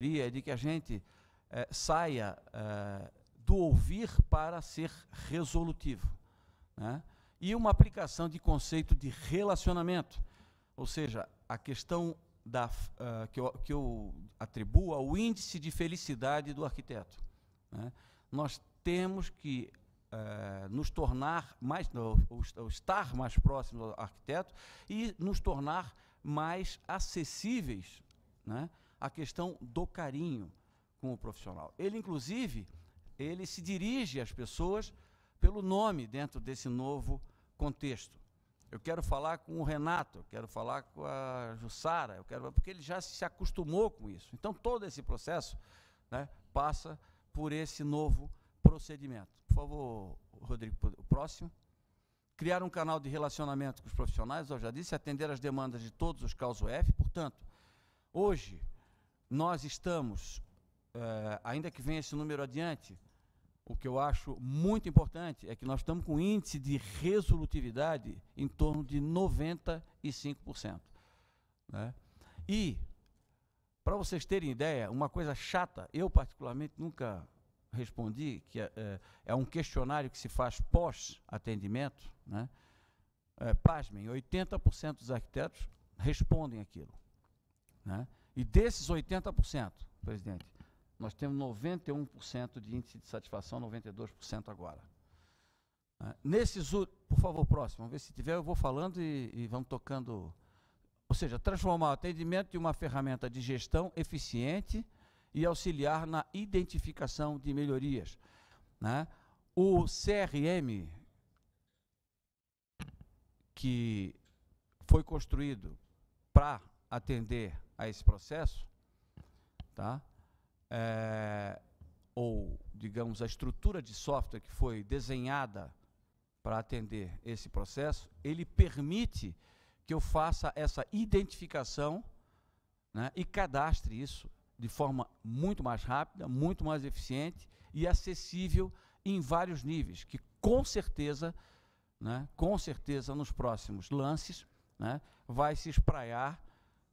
é de que a gente eh, saia eh, do ouvir para ser resolutivo. Né? E uma aplicação de conceito de relacionamento, ou seja, a questão da, uh, que, eu, que, eu, atribuo ao índice de felicidade do arquiteto. Né? Nós temos que uh, nos tornar mais, ou, ou estar mais próximos do arquiteto e nos tornar mais acessíveis. Né? a questão do carinho com o profissional. Ele, inclusive, ele se dirige às pessoas pelo nome dentro desse novo contexto. Eu quero falar com o Renato, eu quero falar com a Jussara, eu quero porque ele já se acostumou com isso. Então todo esse processo né, passa por esse novo procedimento. Por favor, Rodrigo, o próximo. Criar um canal de relacionamento com os profissionais, eu já disse, atender às demandas de todos os causos F. Portanto, hoje nós estamos, eh, ainda que venha esse número adiante, o que eu acho muito importante é que nós estamos com índice de resolutividade em torno de 95%. Né? E, para vocês terem ideia, uma coisa chata, eu particularmente nunca respondi, que é, é, é um questionário que se faz pós-atendimento, né? é, pasmem, 80% dos arquitetos respondem aquilo. Né? E desses 80%, presidente, nós temos 91% de índice de satisfação, 92% agora. Né? Nesses, por favor, próximo, vamos ver se tiver, eu vou falando e, e vamos tocando. Ou seja, transformar o atendimento em uma ferramenta de gestão eficiente e auxiliar na identificação de melhorias. Né? O CRM, que foi construído para atender a esse processo, tá? É, ou, digamos, a estrutura de software que foi desenhada para atender esse processo, ele permite que eu faça essa identificação né, e cadastre isso de forma muito mais rápida, muito mais eficiente e acessível em vários níveis, que com certeza, né, com certeza nos próximos lances, né, vai se espraiar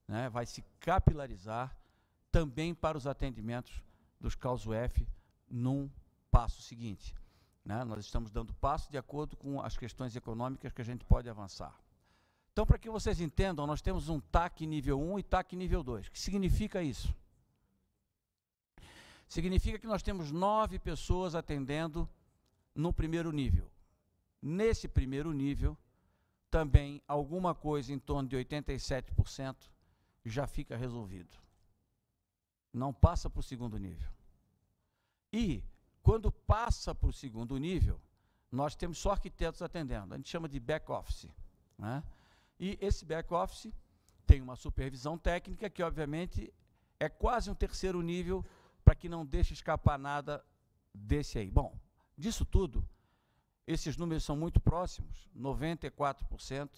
né, vai se capilarizar também para os atendimentos dos causos F num passo seguinte. Né? Nós estamos dando passo de acordo com as questões econômicas que a gente pode avançar. Então, para que vocês entendam, nós temos um TAC nível 1 e TAC nível 2. O que significa isso? Significa que nós temos nove pessoas atendendo no primeiro nível. Nesse primeiro nível, também alguma coisa em torno de 87% já fica resolvido. Não passa para o segundo nível. E, quando passa para o segundo nível, nós temos só arquitetos atendendo. A gente chama de back-office. Né? E esse back-office tem uma supervisão técnica que, obviamente, é quase um terceiro nível para que não deixe escapar nada desse aí. Bom, disso tudo, esses números são muito próximos, 94%,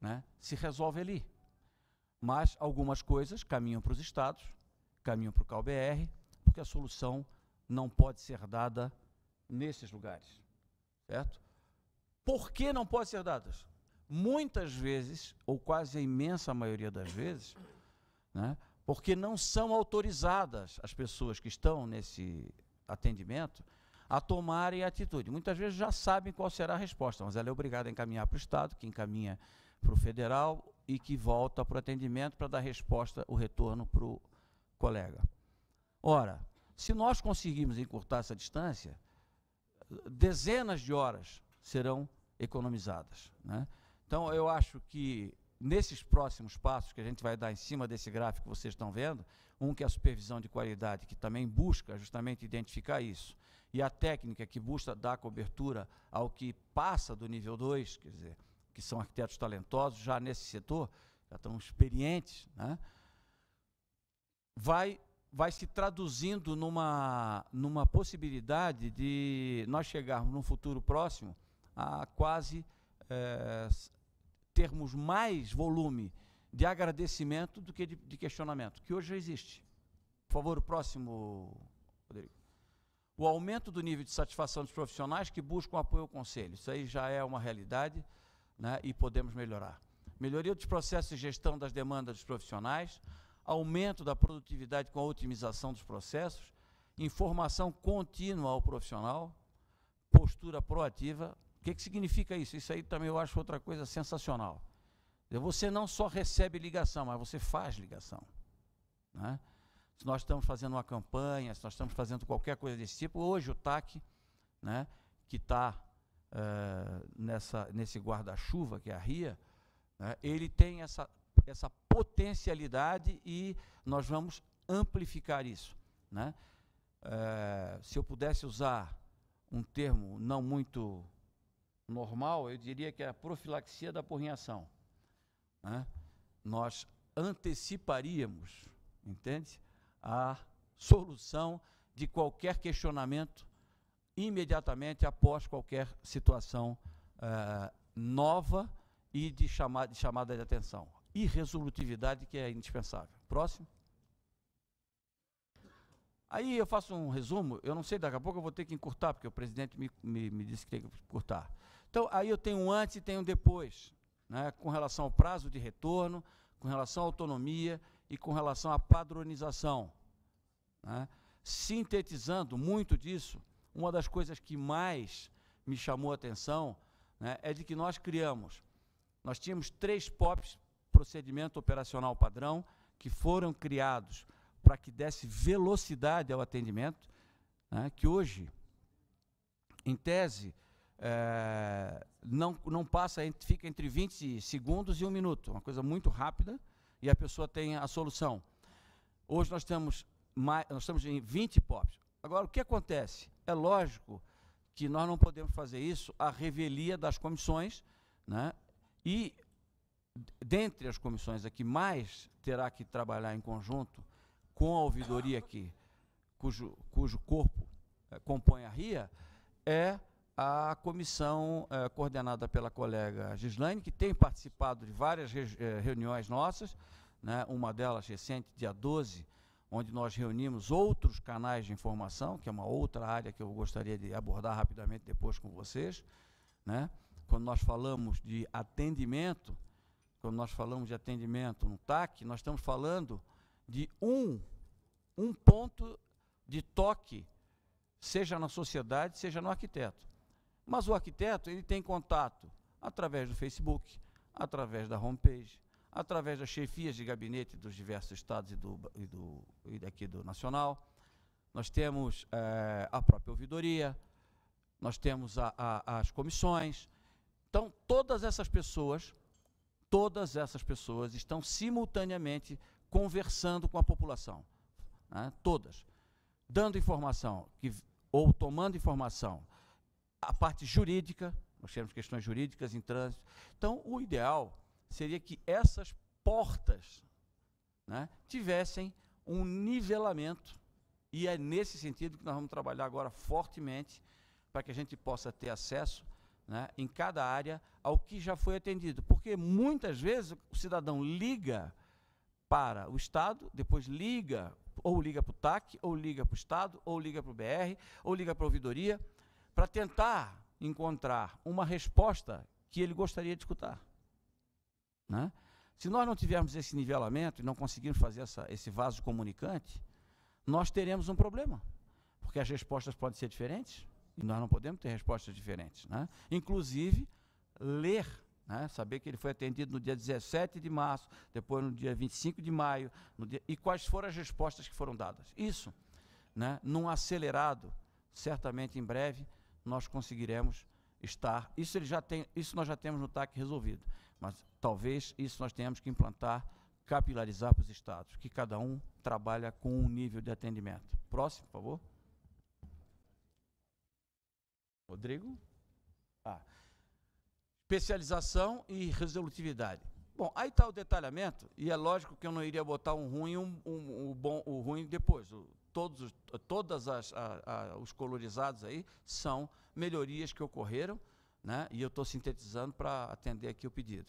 né, se resolve ali. Mas algumas coisas caminham para os estados, caminham para o CalBR, porque a solução não pode ser dada nesses lugares. Certo? Por que não pode ser dadas? Muitas vezes, ou quase a imensa maioria das vezes, né, porque não são autorizadas as pessoas que estão nesse atendimento a tomarem atitude. Muitas vezes já sabem qual será a resposta, mas ela é obrigada a encaminhar para o Estado, que encaminha para o federal, e que volta para o atendimento para dar resposta, o retorno para o colega. Ora, se nós conseguirmos encurtar essa distância, dezenas de horas serão economizadas. Né? Então, eu acho que nesses próximos passos que a gente vai dar em cima desse gráfico que vocês estão vendo, um que é a supervisão de qualidade, que também busca justamente identificar isso, e a técnica que busca dar cobertura ao que passa do nível 2, quer dizer, que são arquitetos talentosos já nesse setor, já estão experientes, né? vai, vai se traduzindo numa, numa possibilidade de nós chegarmos num futuro próximo a quase é, termos mais volume de agradecimento do que de, de, questionamento, que hoje já existe. Por favor, o próximo, Rodrigo. O aumento do nível de satisfação dos profissionais que buscam apoio ao conselho. Isso aí já é uma realidade né, e podemos melhorar. Melhoria dos processos de gestão das demandas dos profissionais, aumento da produtividade com a otimização dos processos, informação contínua ao profissional, postura proativa. O que, que significa isso? Isso aí também eu acho outra coisa sensacional. É, você não só recebe ligação, mas você faz ligação. Né? Se nós estamos fazendo uma campanha, se nós estamos fazendo qualquer coisa desse tipo, hoje o TAC, né, que está uh, nessa, nesse guarda-chuva que é a RIA, né, ele tem essa, essa potencialidade e nós vamos amplificar isso. Né? Uh, se eu pudesse usar um termo não muito normal, eu diria que é a profilaxia da porrinhação. Né? Nós anteciparíamos, entende? A solução de qualquer questionamento imediatamente após qualquer situação eh, nova e de, chama de chamada de atenção. E resolutividade que é indispensável. Próximo. Aí eu faço um resumo, eu não sei, daqui a pouco eu vou ter que encurtar, porque o presidente me, me, me disse que tem que encurtar. Então, aí eu tenho um antes e tenho um depois, né, com relação ao prazo de retorno, com relação à autonomia e com relação à padronização. Né. Sintetizando muito disso, uma das coisas que mais me chamou a atenção né, é de que nós criamos, nós tínhamos três POPs, procedimento operacional padrão, que foram criados para que desse velocidade ao atendimento, né, que hoje, em tese, é, não, não passa, fica entre 20 segundos e um minuto, uma coisa muito rápida, e a pessoa tem a solução. Hoje nós temos, mais, nós estamos em 20 POPs. Agora, o que acontece? É lógico que nós não podemos fazer isso à revelia das comissões, né? e dentre as comissões aqui mais terá que trabalhar em conjunto com a ouvidoria aqui, cujo, cujo corpo é, compõe a RIA, é a comissão é, coordenada pela colega Gislaine, que tem participado de várias eh, reuniões nossas, né, uma delas recente, dia 12, onde nós reunimos outros canais de informação, que é uma outra área que eu gostaria de abordar rapidamente depois com vocês. Né? Quando nós falamos de atendimento, quando nós falamos de atendimento no TAC, nós estamos falando de um, um ponto de toque, seja na sociedade, seja no arquiteto. Mas o arquiteto ele tem contato através do Facebook, através da homepage, através das chefias de gabinete dos diversos estados e, do, e, do, e daqui do Nacional. Nós temos é, a própria ouvidoria, nós temos a, a, as comissões. Então, todas essas pessoas, todas essas pessoas estão simultaneamente conversando com a população. Né? Todas. Dando informação que, ou tomando informação. A parte jurídica, nós temos questões jurídicas em trânsito. Então, o ideal seria que essas portas né, tivessem um nivelamento. E é nesse sentido que nós vamos trabalhar agora fortemente para que a gente possa ter acesso né, em cada área ao que já foi atendido. Porque muitas vezes o cidadão liga para o Estado, depois liga, ou liga para o TAC, ou liga para o Estado, ou liga para o BR, ou liga para a ouvidoria, para tentar encontrar uma resposta que ele gostaria de escutar. Né? Se nós não tivermos esse nivelamento e não conseguirmos fazer essa, esse vaso comunicante, nós teremos um problema, porque as respostas podem ser diferentes e nós não podemos ter respostas diferentes. Né? Inclusive, ler, né? saber que ele foi atendido no dia 17 de março, depois no dia 25 de maio, dia, e quais foram as respostas que foram dadas. Isso, né? num acelerado, certamente em breve, nós conseguiremos estar. Isso, ele já tem, isso nós já temos no TAC resolvido. Mas talvez isso nós tenhamos que implantar, capilarizar para os estados, que cada um trabalha com um nível de atendimento. Próximo, por favor. Rodrigo? Ah. Especialização e resolutividade. Bom, aí está o detalhamento, e é lógico que eu não iria botar um ruim um, um, um bom, o ruim depois. O, todos, todas as, a, a, os colorizados aí são melhorias que ocorreram, né? e eu estou sintetizando para atender aqui o pedido.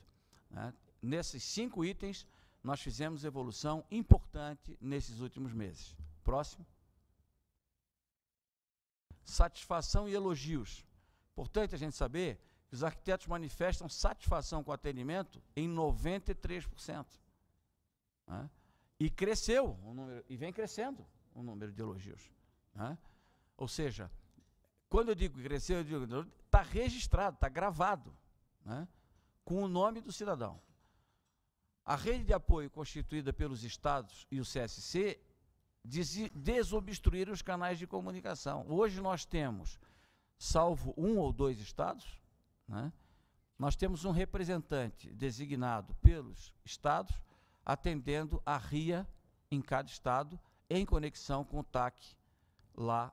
Né? Nesses cinco itens, nós fizemos evolução importante nesses últimos meses. Próximo. Satisfação e elogios. Importante a gente saber que os arquitetos manifestam satisfação com o atendimento em 93%. Né? E cresceu o número, e vem crescendo o número de elogios. Né? Ou seja, quando eu digo cresceu, eu digo, está registrado, está gravado, né, com o nome do cidadão. A rede de apoio constituída pelos estados e o CSC desobstruir os canais de comunicação. Hoje nós temos, salvo um ou dois estados, né, nós temos um representante designado pelos estados atendendo a RIA em cada estado, em conexão com o TAC lá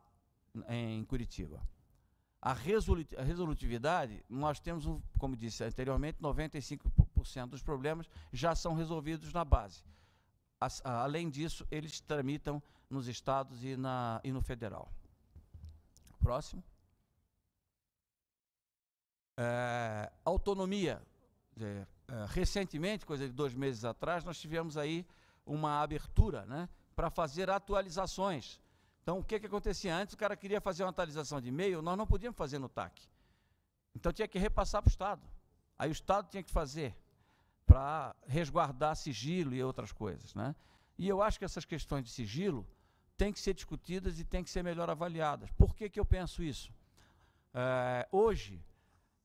em Curitiba. A resolutividade, nós temos, um, como disse anteriormente, 95% dos problemas já são resolvidos na base. As, a, além disso, eles tramitam nos estados e, na, e no federal. Próximo. É, autonomia. É, é recentemente, coisa de dois meses atrás, nós tivemos aí uma abertura né, para fazer atualizações então, o que, que acontecia antes? O cara queria fazer uma atualização de e-mail, nós não podíamos fazer no TAC. Então, tinha que repassar para o Estado. Aí o Estado tinha que fazer para resguardar sigilo e outras coisas. Né? E eu acho que essas questões de sigilo têm que ser discutidas e têm que ser melhor avaliadas. Por que, que eu penso isso? É, hoje,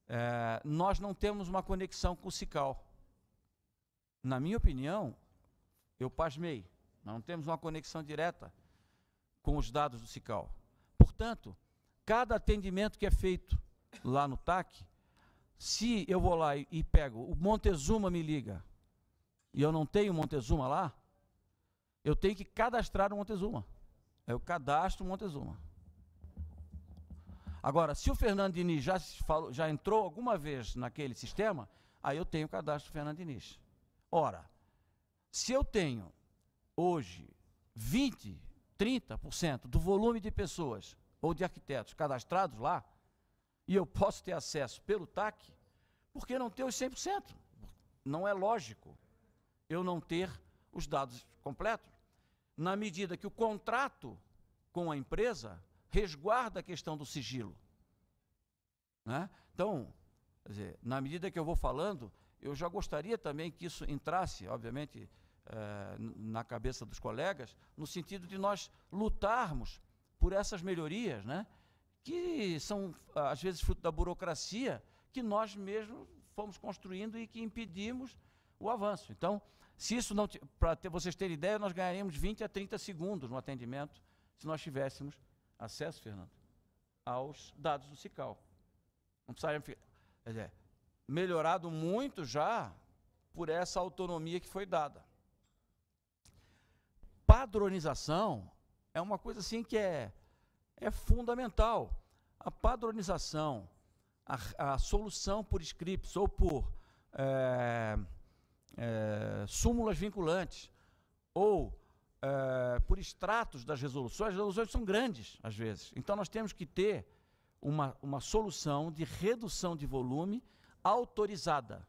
é, nós não temos uma conexão com o CICAL. Na minha opinião, eu pasmei, não temos uma conexão direta com os dados do SICAL. Portanto, cada atendimento que é feito lá no TAC, se eu vou lá e, e pego, o Montezuma me liga, e eu não tenho Montezuma lá, eu tenho que cadastrar o Montezuma. Eu cadastro o Montezuma. Agora, se o Fernando Diniz já, falou, já entrou alguma vez naquele sistema, aí eu tenho o cadastro do Fernando Diniz. Ora, se eu tenho hoje 20 30% do volume de pessoas ou de arquitetos cadastrados lá, e eu posso ter acesso pelo TAC, por que não ter os 100%? Não é lógico eu não ter os dados completos. Na medida que o contrato com a empresa resguarda a questão do sigilo. Né? Então, dizer, na medida que eu vou falando, eu já gostaria também que isso entrasse, obviamente, eh, na cabeça dos colegas, no sentido de nós lutarmos por essas melhorias, né? que são, às vezes, fruto da burocracia que nós mesmos fomos construindo e que impedimos o avanço. Então, se isso não. Para ter, vocês terem ideia, nós ganharíamos 20 a 30 segundos no atendimento se nós tivéssemos acesso, Fernando, aos dados do CICAL. Não precisaria ficar. Quer dizer, melhorado muito já por essa autonomia que foi dada padronização é uma coisa assim que é, é fundamental. A padronização, a, a solução por scripts ou por é, é, súmulas vinculantes ou é, por extratos das resoluções, as resoluções são grandes às vezes. Então nós temos que ter uma, uma solução de redução de volume autorizada.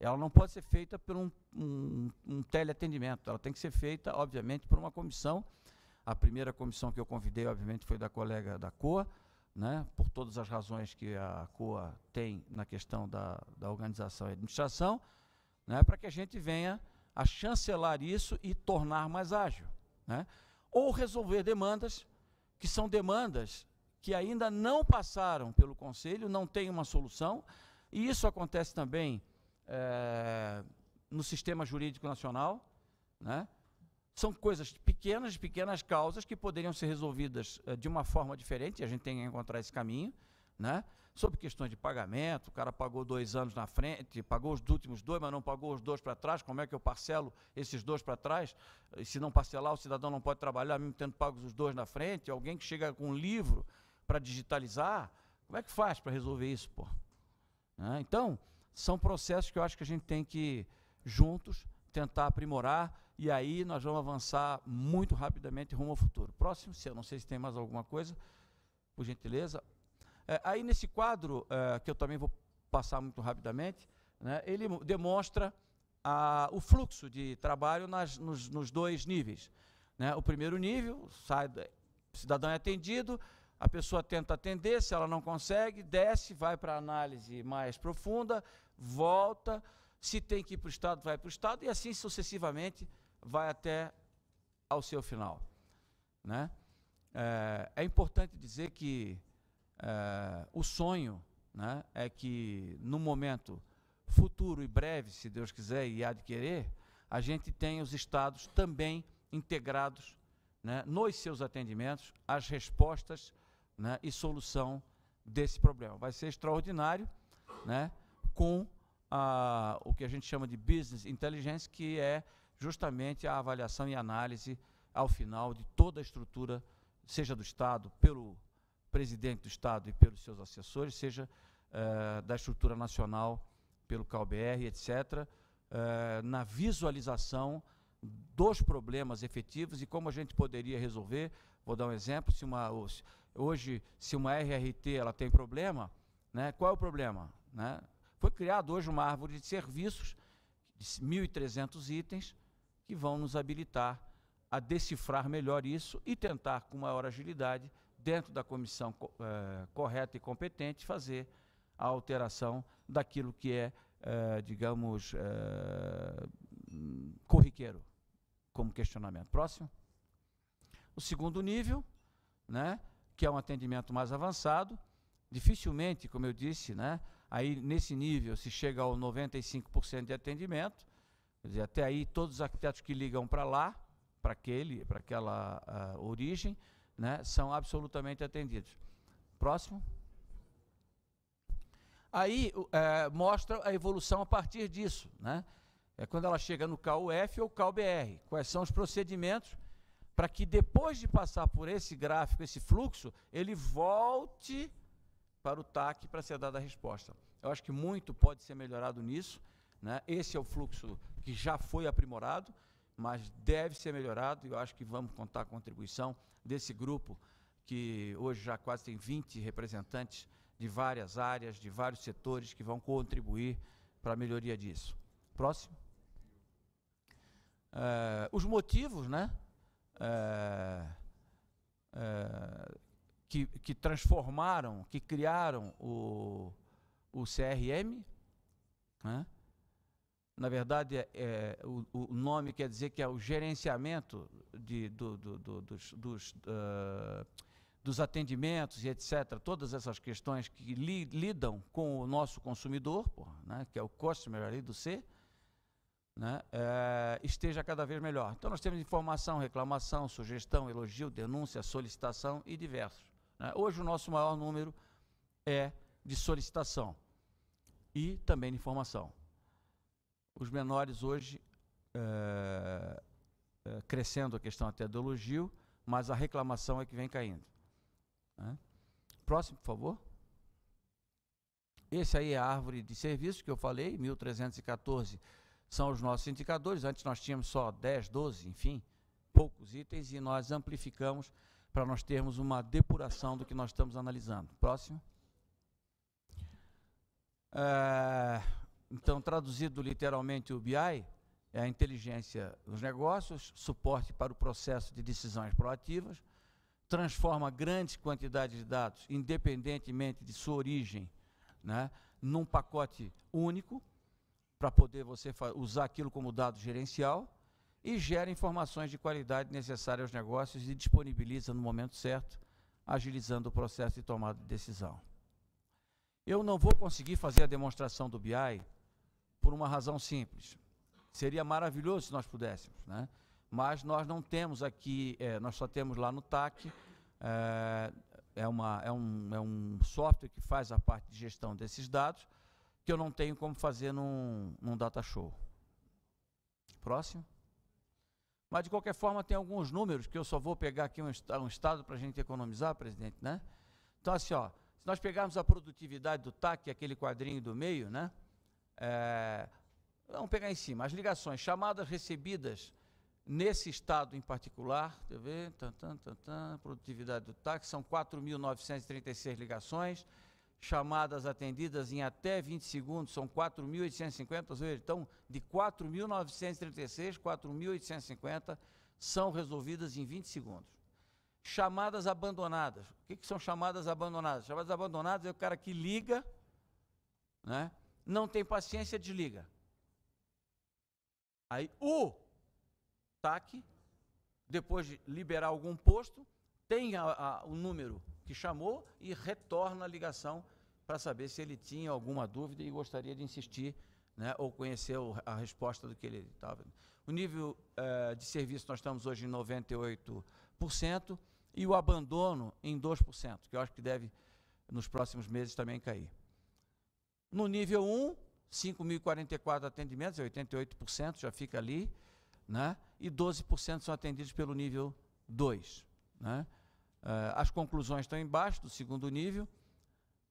Ela não pode ser feita por um um, um teleatendimento. Ela tem que ser feita, obviamente, por uma comissão. A primeira comissão que eu convidei, obviamente, foi da colega da COA, né, por todas as razões que a COA tem na questão da, da organização e administração, né, para que a gente venha a chancelar isso e tornar mais ágil. Né? Ou resolver demandas, que são demandas que ainda não passaram pelo Conselho, não tem uma solução, e isso acontece também é, no sistema jurídico nacional, né? são coisas pequenas, pequenas causas que poderiam ser resolvidas uh, de uma forma diferente, e a gente tem que encontrar esse caminho, né? sobre questões de pagamento, o cara pagou dois anos na frente, pagou os últimos dois, mas não pagou os dois para trás, como é que eu parcelo esses dois para trás? E se não parcelar, o cidadão não pode trabalhar, mesmo tendo pago os dois na frente, alguém que chega com um livro para digitalizar, como é que faz para resolver isso, pô? Né? Então, são processos que eu acho que a gente tem que juntos, tentar aprimorar e aí nós vamos avançar muito rapidamente rumo ao futuro. Próximo, se eu não sei se tem mais alguma coisa, por gentileza. É, aí nesse quadro, é, que eu também vou passar muito rapidamente, né, ele demonstra a, o fluxo de trabalho nas, nos, nos, dois níveis. Né, o primeiro nível, sai, o cidadão é atendido, a pessoa tenta atender, se ela não consegue, desce, vai para análise mais profunda, volta, se tem que ir para o Estado, vai para o Estado, e assim sucessivamente vai até ao seu final. Né? É, é importante dizer que é, o sonho né, é que, no momento futuro e breve, se Deus quiser e adquirir, a gente tem os estados também integrados né, nos seus atendimentos, as respostas né, e solução desse problema. Vai ser extraordinário, né, com o que a gente chama de business intelligence, que é justamente a avaliação e análise ao final de toda a estrutura, seja do Estado, pelo presidente do Estado e pelos seus assessores, seja uh, da estrutura nacional, pelo CalBR, etc., uh, eh, na visualização dos problemas efetivos e como a gente poderia resolver. Vou dar um exemplo: se uma, hoje, se uma RRT ela tem problema, né, qual é o problema? Né? Foi criada hoje uma árvore de serviços, de 1.300 itens, que vão nos habilitar a decifrar melhor isso e tentar, com maior agilidade, dentro da comissão é, correta e competente, fazer a alteração daquilo que é, é digamos, é, corriqueiro como questionamento. Próximo. O segundo nível, né, que é um atendimento mais avançado, dificilmente, como eu disse, né, Aí, nesse nível, se chega ao 95% de atendimento, quer dizer, até aí todos os arquitetos que ligam para lá, para aquele, para aquela uh, origem, né, são absolutamente atendidos. Próximo. Aí uh, mostra a evolução a partir disso, né? É quando ela chega no KUF ou KUBR. Quais são os procedimentos para que depois de passar por esse gráfico, esse fluxo, ele volte para o TAC para ser dada a resposta. Eu acho que muito pode ser melhorado nisso. Né? Esse é o fluxo que já foi aprimorado, mas deve ser melhorado e eu acho que vamos contar com a contribuição desse grupo que hoje já quase tem 20 representantes de várias áreas, de vários setores que vão contribuir para a melhoria disso. Próximo. Eh, os motivos, né? Eh, eh, que, que transformaram, que criaram o, o CRM. Né? Na verdade, é, é, o, o, nome quer dizer que é o gerenciamento de, do, do, do, dos, dos, uh, dos, atendimentos e etc. Todas essas questões que li, lidam com o nosso consumidor, porra, né? que é o customer ali do C. Né, é, esteja cada vez melhor. Então, nós temos informação, reclamação, sugestão, elogio, denúncia, solicitação e diversos. Né? Hoje o nosso maior número é de solicitação e também de informação. Os menores hoje, é, é, crescendo a questão até do elogio, mas a reclamação é que vem caindo. Né? Próximo, por favor. Esse aí é a árvore de serviços que eu falei, 1314 são os nossos indicadores. Antes nós tínhamos só 10, 12, enfim, poucos itens, e nós amplificamos para nós termos uma depuração do que nós estamos analisando. Próximo. É, então, traduzido literalmente o BI, é a inteligência dos negócios, suporte para o processo de decisões proativas, transforma grandes quantidades de dados, independentemente de sua origem, né, num pacote único, para poder você usar aquilo como dado gerencial, e gera informações de qualidade necessárias aos negócios e disponibiliza no momento certo, agilizando o processo de tomada de decisão. Eu não vou conseguir fazer a demonstração do BI por uma razão simples. Seria maravilhoso se nós pudéssemos, né? mas nós não temos aqui, é, nós só temos lá no TAC, é, é, uma, é, um, é um software que faz a parte de gestão desses dados, que eu não tenho como fazer num, num data show. Próximo. Mas, de qualquer forma, tem alguns números que eu só vou pegar aqui um, um estado para a gente economizar, presidente, né? Então, assim, ó, se nós pegarmos a produtividade do TAC, aquele quadrinho do meio, né? É, vamos pegar em cima. As ligações, chamadas recebidas nesse estado em particular, deixa eu ver, tan, tan, tan, produtividade do TAC, são 4.936 ligações chamadas atendidas em até 20 segundos são 4.850, ou então de 4.936, 4.850 são resolvidas em 20 segundos. Chamadas abandonadas. O que, que são chamadas abandonadas? Chamadas abandonadas é o cara que liga, né? não tem paciência, desliga. Aí o TAC, depois de liberar algum posto, tem a, a, o número que chamou e retorna a ligação para saber se ele tinha alguma dúvida e gostaria de insistir né, ou conhecer a resposta do que ele estava. O nível eh, de serviço nós estamos hoje em 98% e o abandono em 2%, que eu acho que deve nos próximos meses também cair. No nível 1, 5.044 atendimentos, 88% já fica ali, né, e 12% são atendidos pelo nível 2. Né. Ah, as conclusões estão embaixo do segundo nível,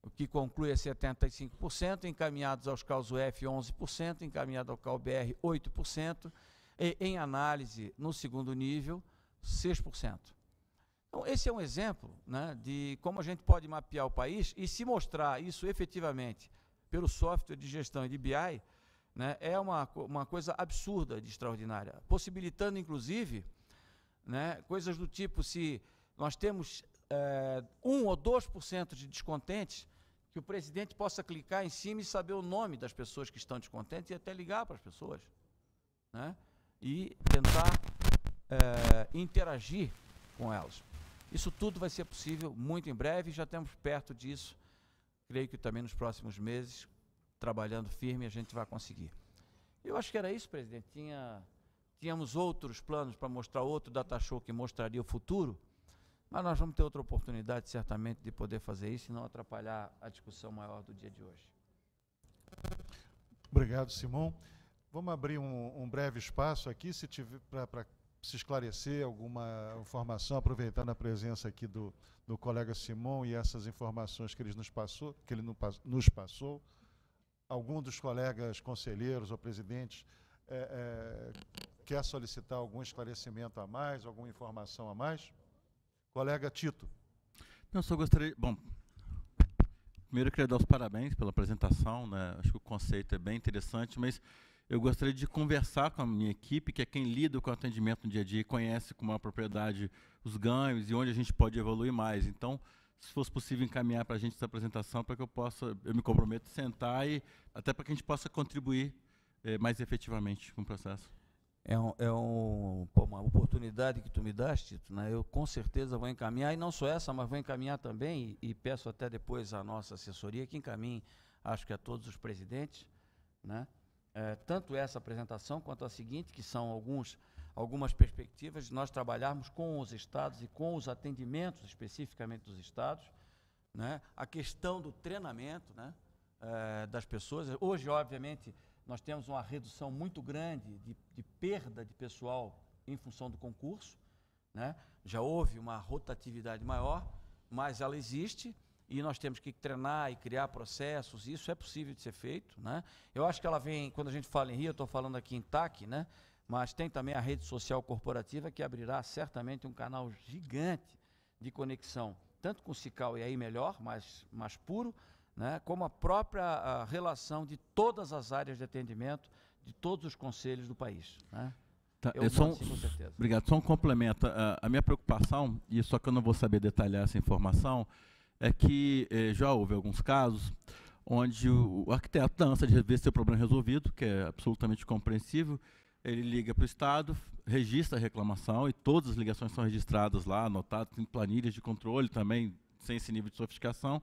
o que conclui é 75%, encaminhados aos causos F, 11%, encaminhado ao BR 8%, e em análise no segundo nível, 6%. Então, esse é um exemplo né, de como a gente pode mapear o país e se mostrar isso efetivamente pelo software de gestão e de BI, né, é uma, uma coisa absurda de extraordinária, possibilitando, inclusive, né, coisas do tipo se nós temos é, eh, 1 ou 2% de descontentes, que o presidente possa clicar em cima e saber o nome das pessoas que estão descontentes e até ligar para as pessoas. Né? E tentar é, interagir com elas. Isso tudo vai ser possível muito em breve, já estamos perto disso. Creio que também nos próximos meses, trabalhando firme, a gente vai conseguir. Eu acho que era isso, presidente. Tinha, tínhamos outros planos para mostrar outro data show que mostraria o futuro. Mas nós vamos ter outra oportunidade, certamente, de poder fazer isso e não atrapalhar a discussão maior do dia de hoje. Obrigado, Simão. Vamos abrir um, um breve espaço aqui para se esclarecer alguma informação, aproveitando a presença aqui do, do colega Simão e essas informações que ele nos passou, que ele nos passou. Algum dos colegas conselheiros ou presidentes é, é, quer solicitar algum esclarecimento a mais, alguma informação a mais? Colega Tito. Eu só gostaria. Bom, primeiro eu queria dar os parabéns pela apresentação, né? acho que o conceito é bem interessante, mas eu gostaria de conversar com a minha equipe, que é quem lida com o atendimento no dia a dia e conhece com uma propriedade os ganhos e onde a gente pode evoluir mais. Então, se fosse possível encaminhar para a gente essa apresentação, para que eu possa, eu me comprometo a sentar e até para que a gente possa contribuir eh, mais efetivamente com o processo é, um, é um, pô, uma oportunidade que tu me daste, Tito, né? eu com certeza vou encaminhar, e não só essa, mas vou encaminhar também, e, e peço até depois à nossa assessoria que encaminhe, acho que a todos os presidentes, né? É, tanto essa apresentação quanto a seguinte, que são alguns, algumas perspectivas de nós trabalharmos com os estados e com os atendimentos especificamente dos estados, né? a questão do treinamento né? É, das pessoas. Hoje, obviamente, nós temos uma redução muito grande de, de perda de pessoal em função do concurso. Né? Já houve uma rotatividade maior, mas ela existe e nós temos que treinar e criar processos, isso é possível de ser feito, né? Eu acho que ela vem, quando a gente fala em Rio, eu estou falando aqui em TAC, né? Mas tem também a rede social corporativa que abrirá certamente um canal gigante de conexão, tanto com o Cical e aí melhor, mais, mais puro, né, como a própria a relação de todas as áreas de atendimento de todos os conselhos do país. Né? Tá, eu é só um, com certeza. Obrigado. Só um complemento. A, a, minha preocupação, e só que eu não vou saber detalhar essa informação, é que eh, já houve alguns casos onde o, o arquiteto dança de ver seu problema resolvido, que é absolutamente compreensível, ele liga para o Estado, registra a reclamação e todas as ligações são registradas lá, anotadas em planilhas de controle também, sem esse nível de sofisticação.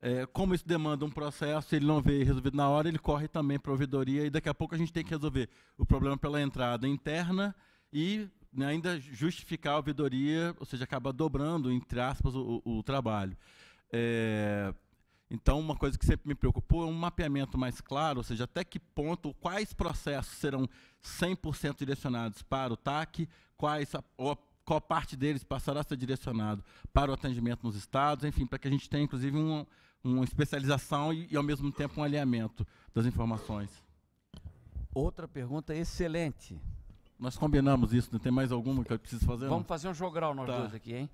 É, como isso demanda um processo, ele não vê resolvido na hora, ele corre também para a ouvidoria e daqui a pouco a gente tem que resolver o problema pela entrada interna e né, ainda justificar a ouvidoria, ou seja, acaba dobrando, entre aspas, o, o trabalho. É, então, uma coisa que sempre me preocupou é um mapeamento mais claro, ou seja, até que ponto, quais processos serão 100% direcionados para o TAC, quais, ou qual parte deles passará a ser direcionado para o atendimento nos estados, enfim, para que a gente tenha, inclusive, um, uma especialização e, e, ao mesmo tempo, um alinhamento das informações. Outra pergunta excelente. Nós combinamos isso, não né? tem mais alguma que eu preciso fazer? Vamos não? fazer um jogral nós tá. dois aqui, hein?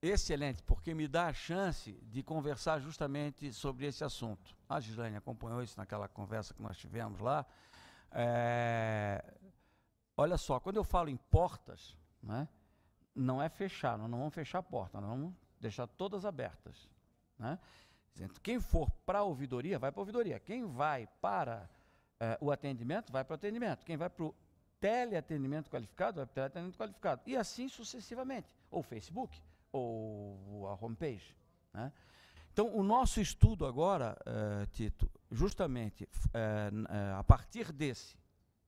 Excelente, porque me dá a chance de conversar justamente sobre esse assunto. A Gislaine acompanhou isso naquela conversa que nós tivemos lá. É, olha só, quando eu falo em portas, né, não é fechar, nós não vamos fechar a porta, nós vamos deixar todas abertas. Né? Quem for para a ouvidoria, vai para a ouvidoria. Quem vai para eh, o atendimento, vai para o atendimento. Quem vai para o teleatendimento qualificado, vai para o teleatendimento qualificado. E assim sucessivamente. Ou Facebook, ou a homepage. Né? Então, o nosso estudo agora, eh, Tito, justamente eh, a partir desse,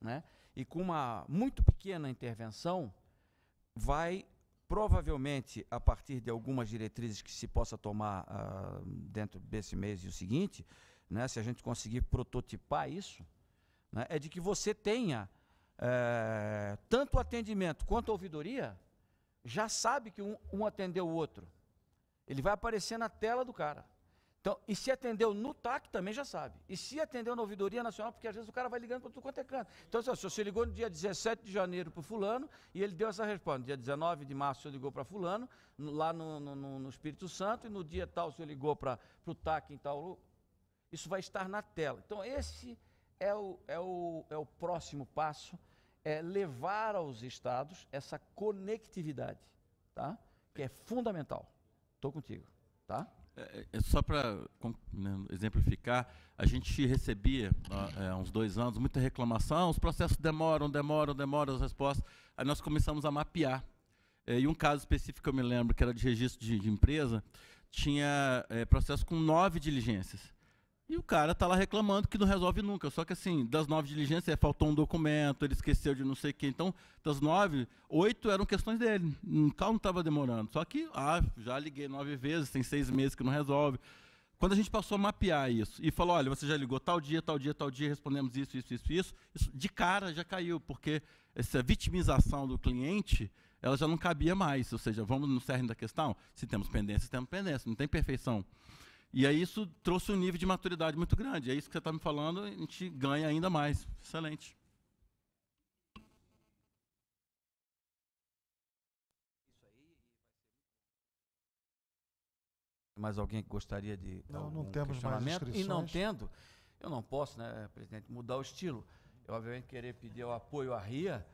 né, e com uma muito pequena intervenção, vai provavelmente a partir de algumas diretrizes que se possa tomar uh, dentro desse mês e o seguinte, né, se a gente conseguir prototipar isso, né, é de que você tenha uh, tanto atendimento quanto ouvidoria, já sabe que um, um atendeu o outro. Ele vai aparecer na tela do cara. Então, e se atendeu no TAC, também já sabe. E se atendeu na Ouvidoria Nacional, porque às vezes o cara vai ligando para tudo quanto é canto. Então, assim, se você ligou no dia 17 de janeiro para o fulano, e ele deu essa resposta. Dia 19 de março, você ligou para fulano, no, lá no, no, no, Espírito Santo, e no dia tal, você ligou para o TAC em tal... Isso vai estar na tela. Então, esse é o, é o, é o próximo passo, é levar aos estados essa conectividade, tá? que é fundamental. Estou contigo. Tá? É, é, é só para né, exemplificar, a gente recebia é, há uns dois anos muita reclamação, os processos demoram, demoram, demoram as respostas. Aí nós começamos a mapear. É, e um caso específico que eu me lembro, que era de registro de, de empresa, tinha processo com nove diligências. E o cara tá lá reclamando que não resolve nunca. Só que assim, das nove diligências, é, faltou um documento, ele esqueceu de não sei o quê. Então, das nove, oito eram questões dele. O carro não estava demorando. Só que, ah, já liguei nove vezes, tem seis meses que não resolve. Quando a gente passou a mapear isso e falou, olha, você já ligou tal dia, tal dia, tal dia, respondemos isso, isso, isso, isso, isso de cara já caiu, porque essa vitimização do cliente, ela já não cabia mais. Ou seja, vamos no cerne da questão? Se temos pendência, se temos pendência, não tem perfeição. E aí isso trouxe um nível de maturidade muito grande. É isso que você está me falando, a gente ganha ainda mais. Excelente. Mais alguém que gostaria de. Não, não temos mais inscrições. E não tendo, eu não posso, né, presidente, mudar o estilo. Eu, obviamente, querer pedir o apoio à RIA,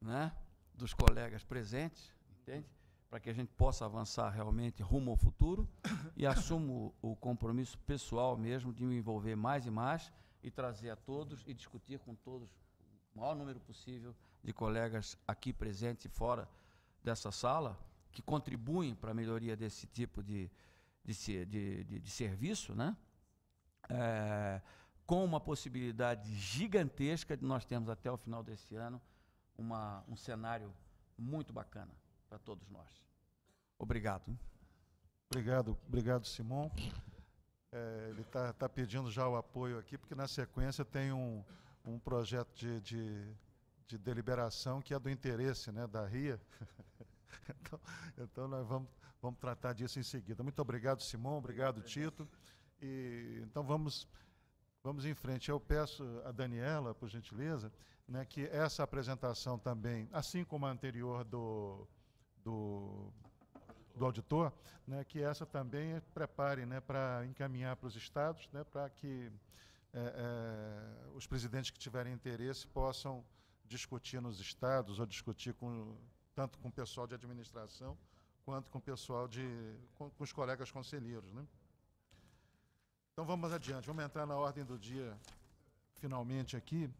né, dos colegas presentes, entende? para que a gente possa avançar realmente rumo ao futuro e assumo o compromisso pessoal mesmo de me envolver mais e mais e trazer a todos e discutir com todos o maior número possível de colegas aqui presentes e fora dessa sala que contribuem para a melhoria desse tipo de, de, de, de, de serviço, né? É, com uma possibilidade gigantesca de nós termos até o final desse ano uma, um cenário muito bacana para todos nós. Obrigado. Obrigado, obrigado, Simon. É, ele está tá pedindo já o apoio aqui, porque na sequência tem um, um projeto de, de, de deliberação que é do interesse né, da RIA. então, então nós vamos, vamos tratar disso em seguida. Muito obrigado, Simon. Obrigado, obrigado. Tito. E, então vamos. Vamos em frente. Eu peço a Daniela, por gentileza, né, que essa apresentação também, assim como a anterior do, do, do auditor, né, que essa também prepare né, para encaminhar para os estados, né, para que é, é, os presidentes que tiverem interesse possam discutir nos estados ou discutir com, tanto com o pessoal de administração quanto com o pessoal de. com, com os colegas conselheiros. Né? Então vamos adiante, vamos entrar na ordem do dia finalmente aqui.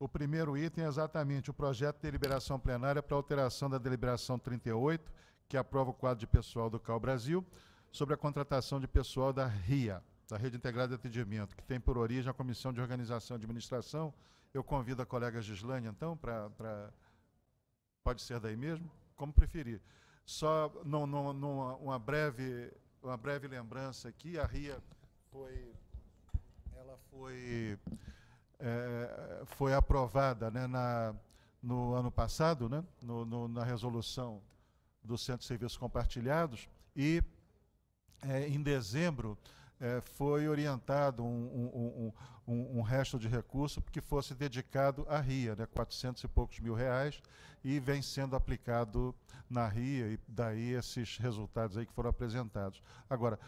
O primeiro item é exatamente o projeto de deliberação plenária para alteração da deliberação 38, que aprova o quadro de pessoal do CAL Brasil, sobre a contratação de pessoal da RIA, da Rede Integrada de Atendimento, que tem por origem a Comissão de Organização e Administração. Eu convido a colega Gislane, então, para. Pode ser daí mesmo? Como preferir. Só não, não, uma, breve, uma breve lembrança aqui: a RIA foi. Ela foi é, foi aprovada né, na, no ano passado, né, no, no, na resolução do Centro de Serviços Compartilhados, e é, em dezembro é, foi orientado um, um, um, um, resto de recurso que fosse dedicado à RIA, né, 400 e poucos mil reais, e vem sendo aplicado na RIA, e daí esses resultados aí que foram apresentados. Agora,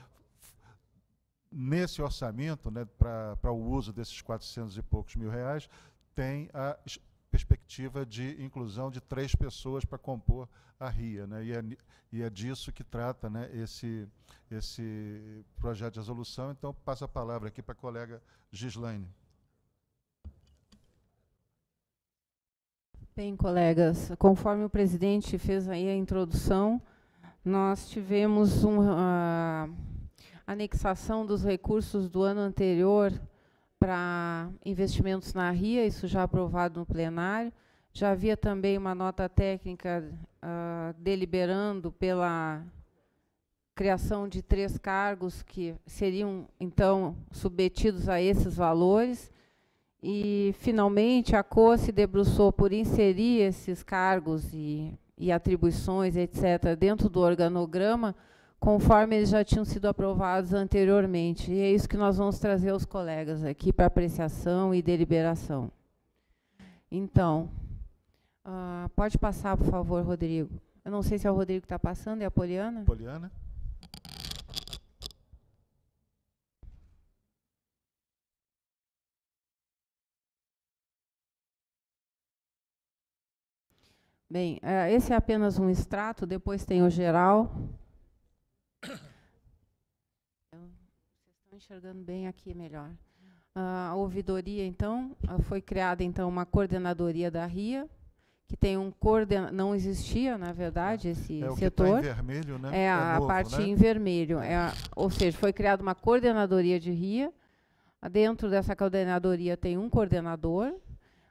Nesse orçamento, né, para o uso desses 400 e poucos mil reais, tem a perspectiva de inclusão de três pessoas para compor a RIA. Né? E, é, e é disso que trata né, esse, esse projeto de resolução. Então, passo a palavra aqui para a colega Gislaine. Bem, colegas, conforme o presidente fez aí a introdução, nós tivemos um, uh, anexação dos recursos do ano anterior para investimentos na RIA, isso já aprovado no plenário. Já havia também uma nota técnica uh, deliberando pela criação de três cargos que seriam, então, submetidos a esses valores. E, finalmente, a COA se debruçou por inserir esses cargos e, e atribuições, etc., dentro do organograma, conforme eles já tinham sido aprovados anteriormente. E é isso que nós vamos trazer aos colegas aqui para apreciação e deliberação. Então, uh, pode passar, por favor, Rodrigo. Eu não sei se é o Rodrigo que está passando, é a Poliana? Poliana. Bem, eh, esse é apenas um extrato, depois tem o geral, Estou enxergando bem aqui melhor. A ouvidoria, então, foi criada então uma coordenadoria da RIA, que tem um coorden... não existia, na verdade, é. esse é o setor. Que tá em vermelho, né? É, é a, novo, parte né? em vermelho. É ou seja, foi criada uma coordenadoria de RIA. Dentro dessa coordenadoria tem um coordenador,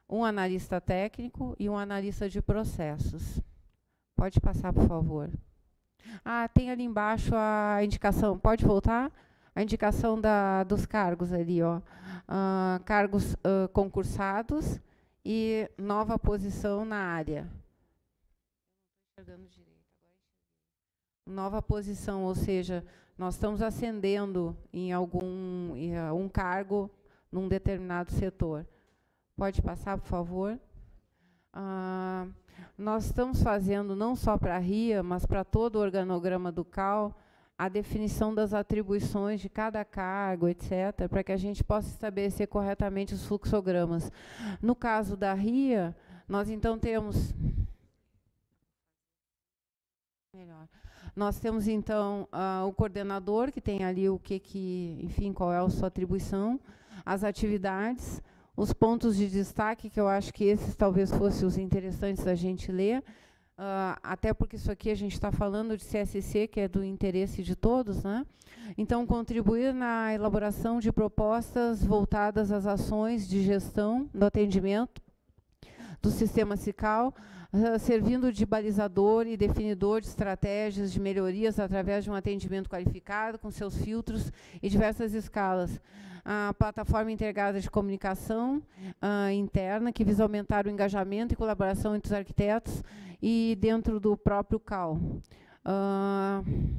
um analista técnico e um analista de processos. Pode passar, por favor. Ah, tem ali embaixo a indicação. Pode voltar? Pode voltar a indicação da, dos cargos ali, ó, uh, cargos uh, concursados e nova posição na área. Nova posição, ou seja, nós estamos ascendendo em algum em, uh, um cargo num determinado setor. Pode passar, por favor? nós estamos fazendo não só para a RIA, mas para todo o organograma do CAL, a definição das atribuições de cada cargo, etc., para que a gente possa estabelecer corretamente os fluxogramas. No caso da RIA, nós então temos. Melhor. Nós temos então uh, o coordenador, que tem ali o que, que, enfim, qual é a sua atribuição, as atividades, os pontos de destaque, que eu acho que esses talvez fossem os interessantes da gente ler, Uh, até porque isso aqui a gente está falando de CSC, que é do interesse de todos, né? Então, contribuir na elaboração de propostas voltadas às ações de gestão do atendimento do sistema CICAL, uh, ah, servindo de balizador e definidor de estratégias de melhorias através de um atendimento qualificado, com seus filtros e diversas escalas a plataforma integrada de comunicação uh, interna, que visa aumentar o engajamento e colaboração entre os arquitetos e dentro do próprio CAL. Uh,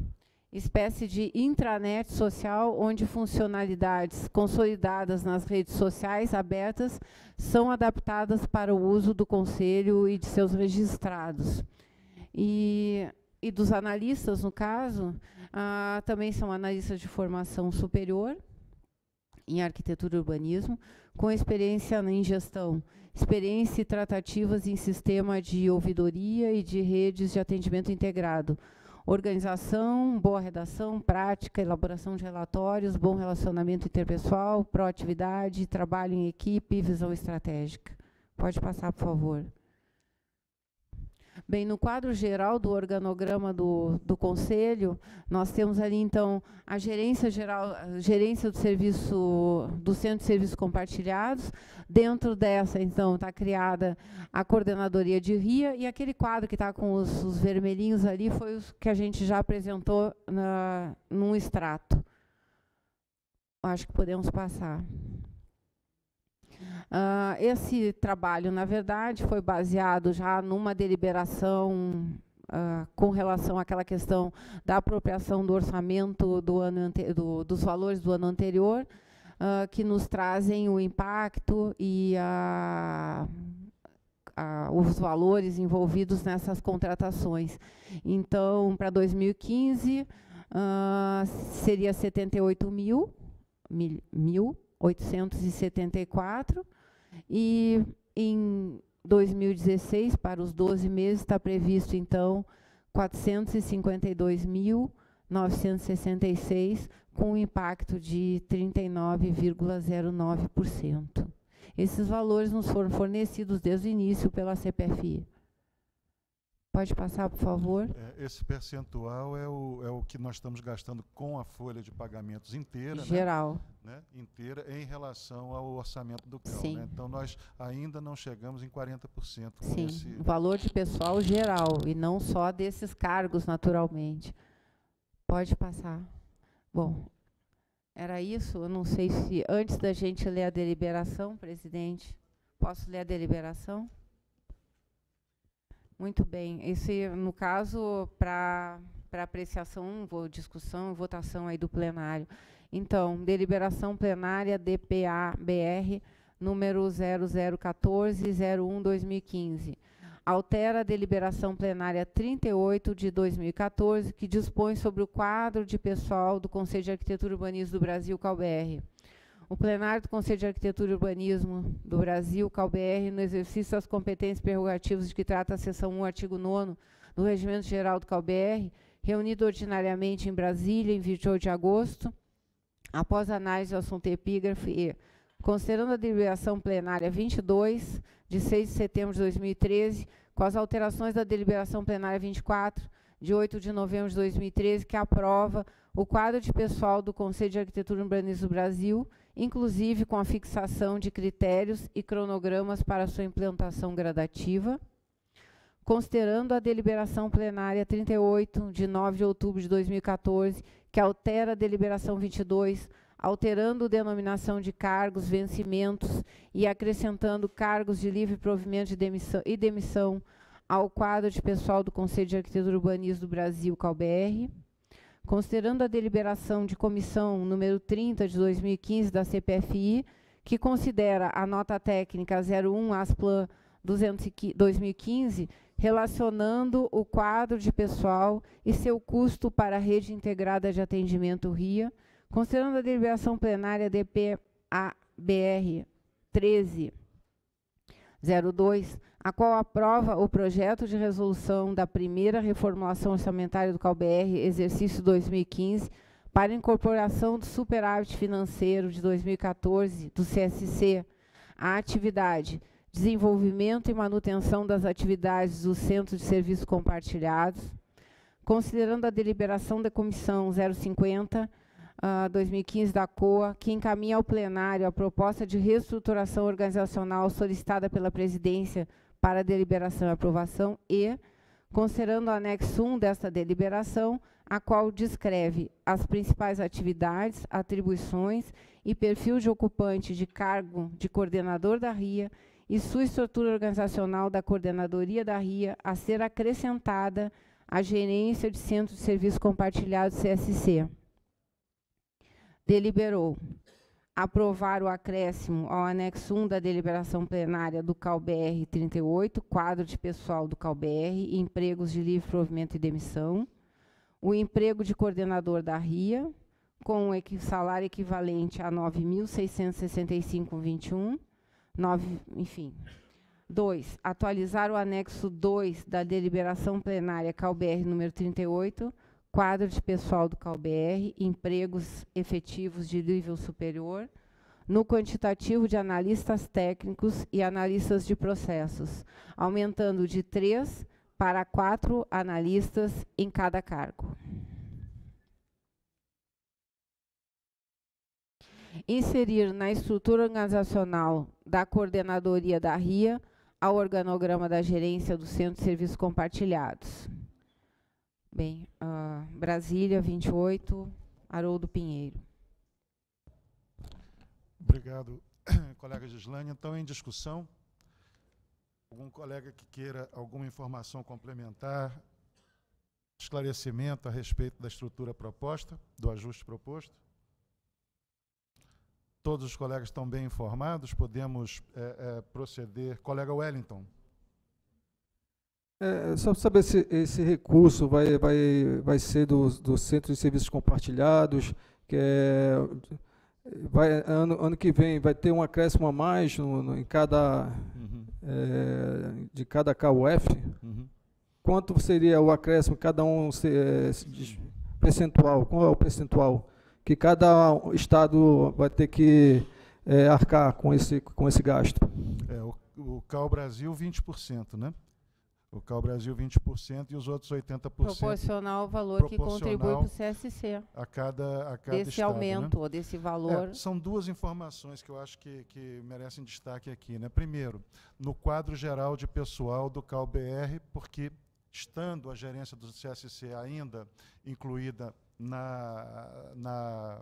espécie de intranet social, onde funcionalidades consolidadas nas redes sociais abertas são adaptadas para o uso do conselho e de seus registrados. E, e dos analistas, no caso, ah, também são analistas de formação superior, em arquitetura e urbanismo, com experiência em gestão, experiência e tratativas em sistema de ouvidoria e de redes de atendimento integrado, organização, boa redação, prática, elaboração de relatórios, bom relacionamento interpessoal, proatividade, trabalho em equipe e visão estratégica. Pode passar, por favor. Bem, no quadro geral do organograma do, do Conselho, nós temos ali, então, a gerência geral, a gerência do serviço, do Centro de Serviços Compartilhados. Dentro dessa, então, está criada a coordenadoria de RIA e aquele quadro que está com os, os, vermelhinhos ali foi o que a gente já apresentou na, num extrato. Acho que podemos passar. Uh, esse trabalho, na verdade, foi baseado já numa deliberação Uh, com relação àquela questão da apropriação do orçamento do ano do, dos valores do ano anterior, uh, que nos trazem o impacto e a, a, os valores envolvidos nessas contratações. Então, para 2015, uh, seria 78 mil, mil 874, e em 2016, para os 12 meses, está previsto, então, 452.966, com um impacto de 39,09%. Esses valores nos foram fornecidos desde o início pela CPFI. Pode passar, por favor. É, esse percentual é o, é o que nós estamos gastando com a folha de pagamentos inteira. Né? Geral. Né? né? Inteira em relação ao orçamento do CREL. Sim. Né? Então, nós ainda não chegamos em 40%. Sim, esse... o valor de pessoal geral, e não só desses cargos, naturalmente. Pode passar. Bom, era isso. Eu não sei se, antes da gente ler a deliberação, presidente, posso ler a deliberação? Muito bem. Esse, no caso, para apreciação, discussão, votação aí do plenário. Então, deliberação plenária DPA-BR número 0014 2015 Altera a deliberação plenária 38 de 2014, que dispõe sobre o quadro de pessoal do Conselho de Arquitetura e Urbanismo do Brasil, CalBR o plenário do Conselho de Arquitetura e Urbanismo do Brasil, CalBR, no exercício das competências prerrogativas de que trata a seção 1, artigo 9 do Regimento Geral do CalBR, reunido ordinariamente em Brasília, em 28 de agosto, após análise do assunto epígrafe e, considerando a deliberação plenária 22, de 6 de setembro de 2013, com as alterações da deliberação plenária 24, de 8 de novembro de 2013, que aprova o quadro de pessoal do Conselho de Arquitetura e Urbanismo do Brasil, inclusive com a fixação de critérios e cronogramas para sua implantação gradativa, considerando a deliberação plenária 38 de 9 de outubro de 2014, que altera a deliberação 22, alterando a denominação de cargos, vencimentos e acrescentando cargos de livre provimento de demissão e demissão ao quadro de pessoal do Conselho de Arquitetura e Urbanismo do Brasil, CalBR considerando a deliberação de comissão número 30 de 2015 da CPFI, que considera a nota técnica 01 ASPLAN 2015, relacionando o quadro de pessoal e seu custo para a rede integrada de atendimento RIA, considerando a deliberação plenária DPABR 1302 a qual aprova o projeto de resolução da primeira reformulação orçamentária do CalBR, exercício 2015, para incorporação do superávit financeiro de 2014 do CSC à atividade desenvolvimento e manutenção das atividades do Centro de Serviços Compartilhados, considerando a deliberação da Comissão 050, uh, 2015 da COA, que encaminha ao plenário a proposta de reestruturação organizacional solicitada pela Presidência para deliberação e aprovação e, considerando o anexo 1 desta deliberação, a qual descreve as principais atividades, atribuições e perfil de ocupante de cargo de coordenador da RIA e sua estrutura organizacional da coordenadoria da RIA a ser acrescentada à Gerência de Centro de Serviços Compartilhados, CSC. Deliberou aprovar o acréscimo ao anexo 1 da deliberação plenária do CalBR 38, quadro de pessoal do CalBR, empregos de livre provimento e demissão, o emprego de coordenador da RIA, com um salário equivalente a 9.665,21, enfim. 2. Atualizar o anexo 2 da deliberação plenária CalBR número 38, quadro de pessoal do CalBR, empregos efetivos de nível superior, no quantitativo de analistas técnicos e analistas de processos, aumentando de três para quatro analistas em cada cargo. Inserir na estrutura organizacional da coordenadoria da RIA ao organograma da gerência do Centro de Serviços Compartilhados. Bem, uh, Brasília, 28, Haroldo Pinheiro. Obrigado, colega Gislane. Então, em discussão, algum colega que queira alguma informação complementar, esclarecimento a respeito da estrutura proposta, do ajuste proposto? Todos os colegas estão bem informados, podemos é, é, proceder. Colega Wellington. É, só saber se esse recurso vai, vai, vai ser do, do Centro de Serviços Compartilhados, que é, vai, ano, ano que vem vai ter um acréscimo a mais no, no, em cada, uhum. é, de cada KUF. Uhum. Quanto seria o acréscimo, cada um se, é, se, percentual? Qual é o percentual que cada estado vai ter que é, arcar com esse, com esse gasto? É, o, o Cal Brasil, 20%, né? Cal Brasil 20% e os outros 80%. Proporcional ao valor proporcional que contribui para o CSC. A cada, a cada desse estado, né? aumento, né? ou desse valor. É, são duas informações que eu acho que, que merecem destaque aqui. Né? Primeiro, no quadro geral de pessoal do Cal Br porque estando a gerência do CSC ainda incluída na, na,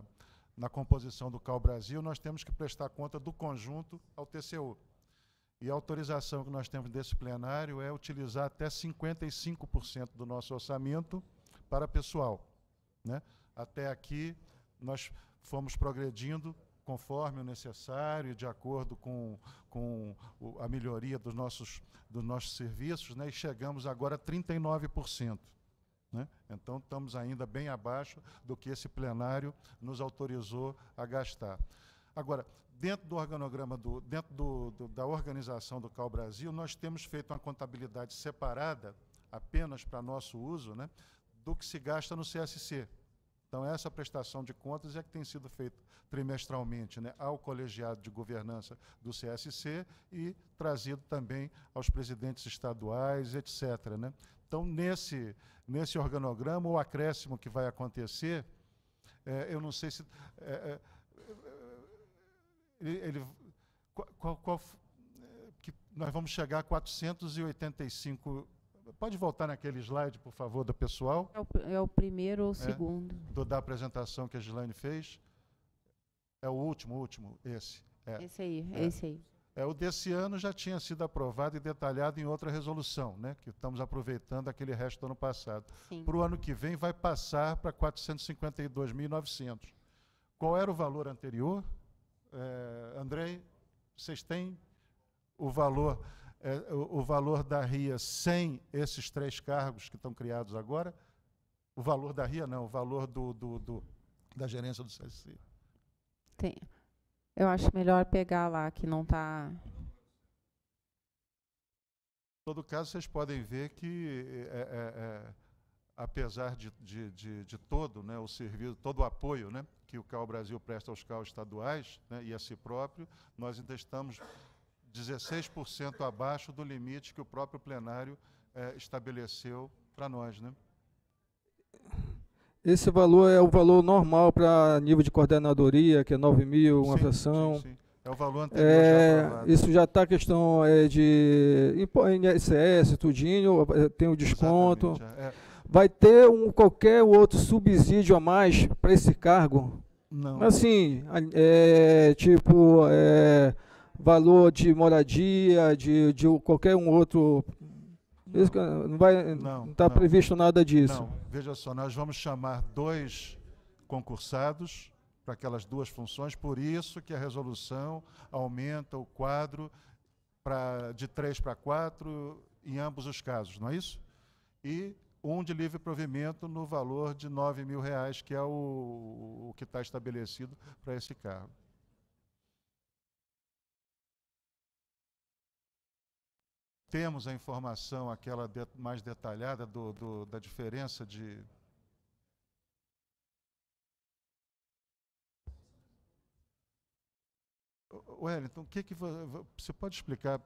na composição do Cal Brasil, nós temos que prestar conta do conjunto ao TCU. E a autorização que nós temos desse plenário é utilizar até 55% do nosso orçamento para pessoal. Né? Até aqui, nós fomos progredindo conforme o necessário, de acordo com, com a melhoria dos nossos, dos nossos serviços, né? e chegamos agora a 39%. Né? Então, estamos ainda bem abaixo do que esse plenário nos autorizou a gastar. Agora, dentro do organograma, do, dentro do, do, da organização do Cal Brasil, nós temos feito uma contabilidade separada, apenas para nosso uso, né, do que se gasta no CSC. Então, essa prestação de contas é que tem sido feita trimestralmente né, ao colegiado de governança do CSC e trazido também aos presidentes estaduais, etc. Né? Então, nesse, nesse organograma, o acréscimo que vai acontecer, é, eu não sei se. É, é, ele, ele qual, qual, que nós vamos chegar a 485. Pode voltar naquele slide, por favor, do pessoal? É o, é o primeiro ou o é, segundo. Do, da apresentação que a Gilane fez. É o último, último, esse. É, esse aí, é. esse aí. É, o desse ano já tinha sido aprovado e detalhado em outra resolução, né, que estamos aproveitando aquele resto do ano passado. Para o ano que vem vai passar para 452.900. Qual era o valor anterior? eh, é, Andrei, vocês têm o valor, é, o, o, valor da RIA sem esses três cargos que estão criados agora? O valor da RIA não, o valor do, do, do da gerência do CSC. Tem. Eu acho melhor pegar lá, que não está todo caso, vocês podem ver que é, é, é, apesar de, de, de, de todo né, o serviço, todo o apoio né, que o CAL Brasil presta aos CAL estaduais né, e a si próprio, nós ainda estamos 16% abaixo do limite que o próprio plenário eh, estabeleceu para nós. Né? Esse valor é o valor normal para nível de coordenadoria, que é 9 mil, uma sim, fração. Sim, sim. É o valor anterior é, já Isso já está questão é, de INSS, tudinho, é, tem o desconto. É. é vai ter um qualquer outro subsídio a mais para esse cargo? Não. Assim, é, tipo, é, valor de moradia, de, de qualquer um outro. Não, não não está previsto nada disso. Não. Veja só, nós vamos chamar dois concursados para aquelas duas funções, por isso que a resolução aumenta o quadro pra, de três para quatro em ambos os casos, não é isso? E um de livre provimento no valor de 9 mil reais, que é o, o que está estabelecido para esse cargo. Temos a informação aquela de, mais detalhada do, do, da diferença de Wellington, o que que você pode explicar?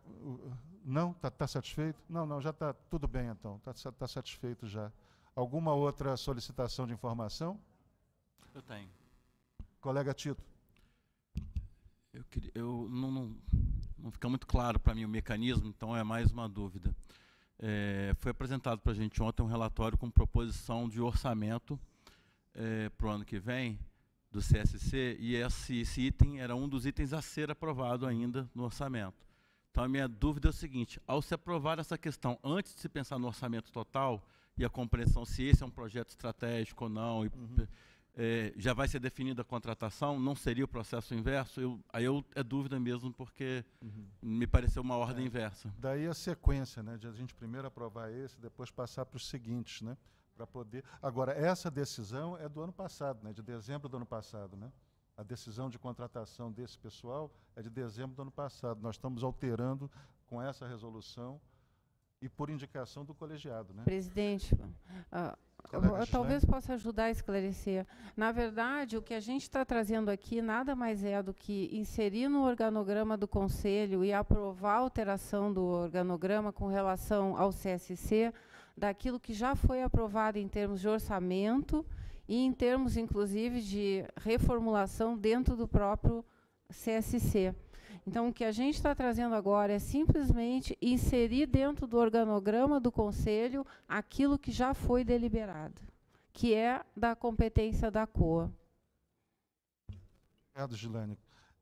Não, está tá satisfeito? Não, não, já está tudo bem então, está tá satisfeito já. Alguma outra solicitação de informação? Eu tenho. Colega Tito. Eu, queria, eu não, não, não fica muito claro para mim o mecanismo, então é mais uma dúvida. É, foi apresentado para a gente ontem um relatório com proposição de orçamento é, para o ano que vem do CSC, e esse, esse item era um dos itens a ser aprovado ainda no orçamento. Então, a minha dúvida é o seguinte, ao se aprovar essa questão, antes de se pensar no orçamento total e a compreensão se esse é um projeto estratégico ou não, e, uhum. é, já vai ser definida a contratação, não seria o processo inverso? Eu, aí eu, é dúvida mesmo, porque uhum. me pareceu uma ordem é, inversa. Daí a sequência, né, de a gente primeiro aprovar esse, depois passar para os seguintes. Né? para poder. Agora, essa decisão é do ano passado, né? de dezembro do ano passado. Né? A decisão de contratação desse pessoal é de dezembro do ano passado. Nós estamos alterando com essa resolução e por indicação do colegiado. Né? Presidente, uh, eu, talvez possa ajudar a esclarecer. Na verdade, o que a gente está trazendo aqui nada mais é do que inserir no organograma do Conselho e aprovar a alteração do organograma com relação ao CSC daquilo que já foi aprovado em termos de orçamento e em termos, inclusive, de reformulação dentro do próprio CSC. Então, o que a gente está trazendo agora é simplesmente inserir dentro do organograma do Conselho aquilo que já foi deliberado, que é da competência da COA. Obrigado, Gilane.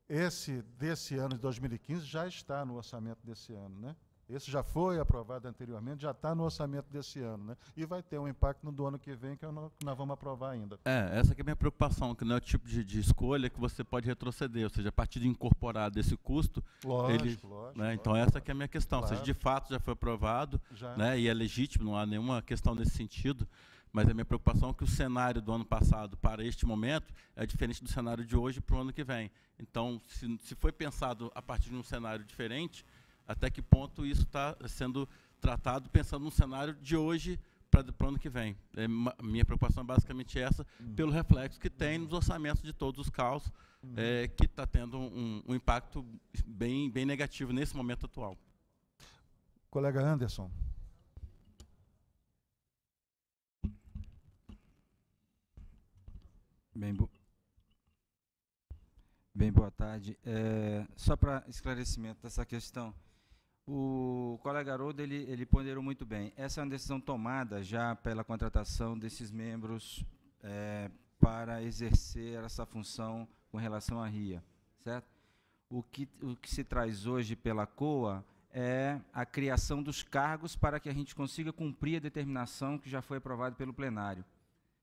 Esse desse ano de 2015 já está no orçamento desse ano, né? Esse já foi aprovado anteriormente, já está no orçamento desse ano, né? E vai ter um impacto no do ano que vem que, não, que nós vamos aprovar ainda. É, essa que é a minha preocupação, que não é o tipo de, de, escolha que você pode retroceder, ou seja, a partir de incorporar desse custo. Lógico, ele, lógico, né? Então essa que é a minha questão. Claro. Ou seja, de fato já foi aprovado, já. né? E é legítimo, não há nenhuma questão nesse sentido. Mas a minha preocupação é que o cenário do ano passado para este momento é diferente do cenário de hoje para o ano que vem. Então, se, se foi pensado a partir de um cenário diferente, até que ponto isso está sendo tratado pensando no cenário de hoje para o ano que vem. É, minha preocupação é basicamente essa, hum. pelo reflexo que tem nos orçamentos de todos os caos, hum. é, que está tendo um, um, impacto bem, bem negativo nesse momento atual. Colega Anderson. Bem, bo bem boa tarde. É, só para esclarecimento dessa questão, o colega Haroldo, ele, ele ponderou muito bem. Essa é uma decisão tomada já pela contratação desses membros é, para exercer essa função com relação à RIA, certo? O que, o que se traz hoje pela COA é a criação dos cargos para que a gente consiga cumprir a determinação que já foi aprovada pelo plenário.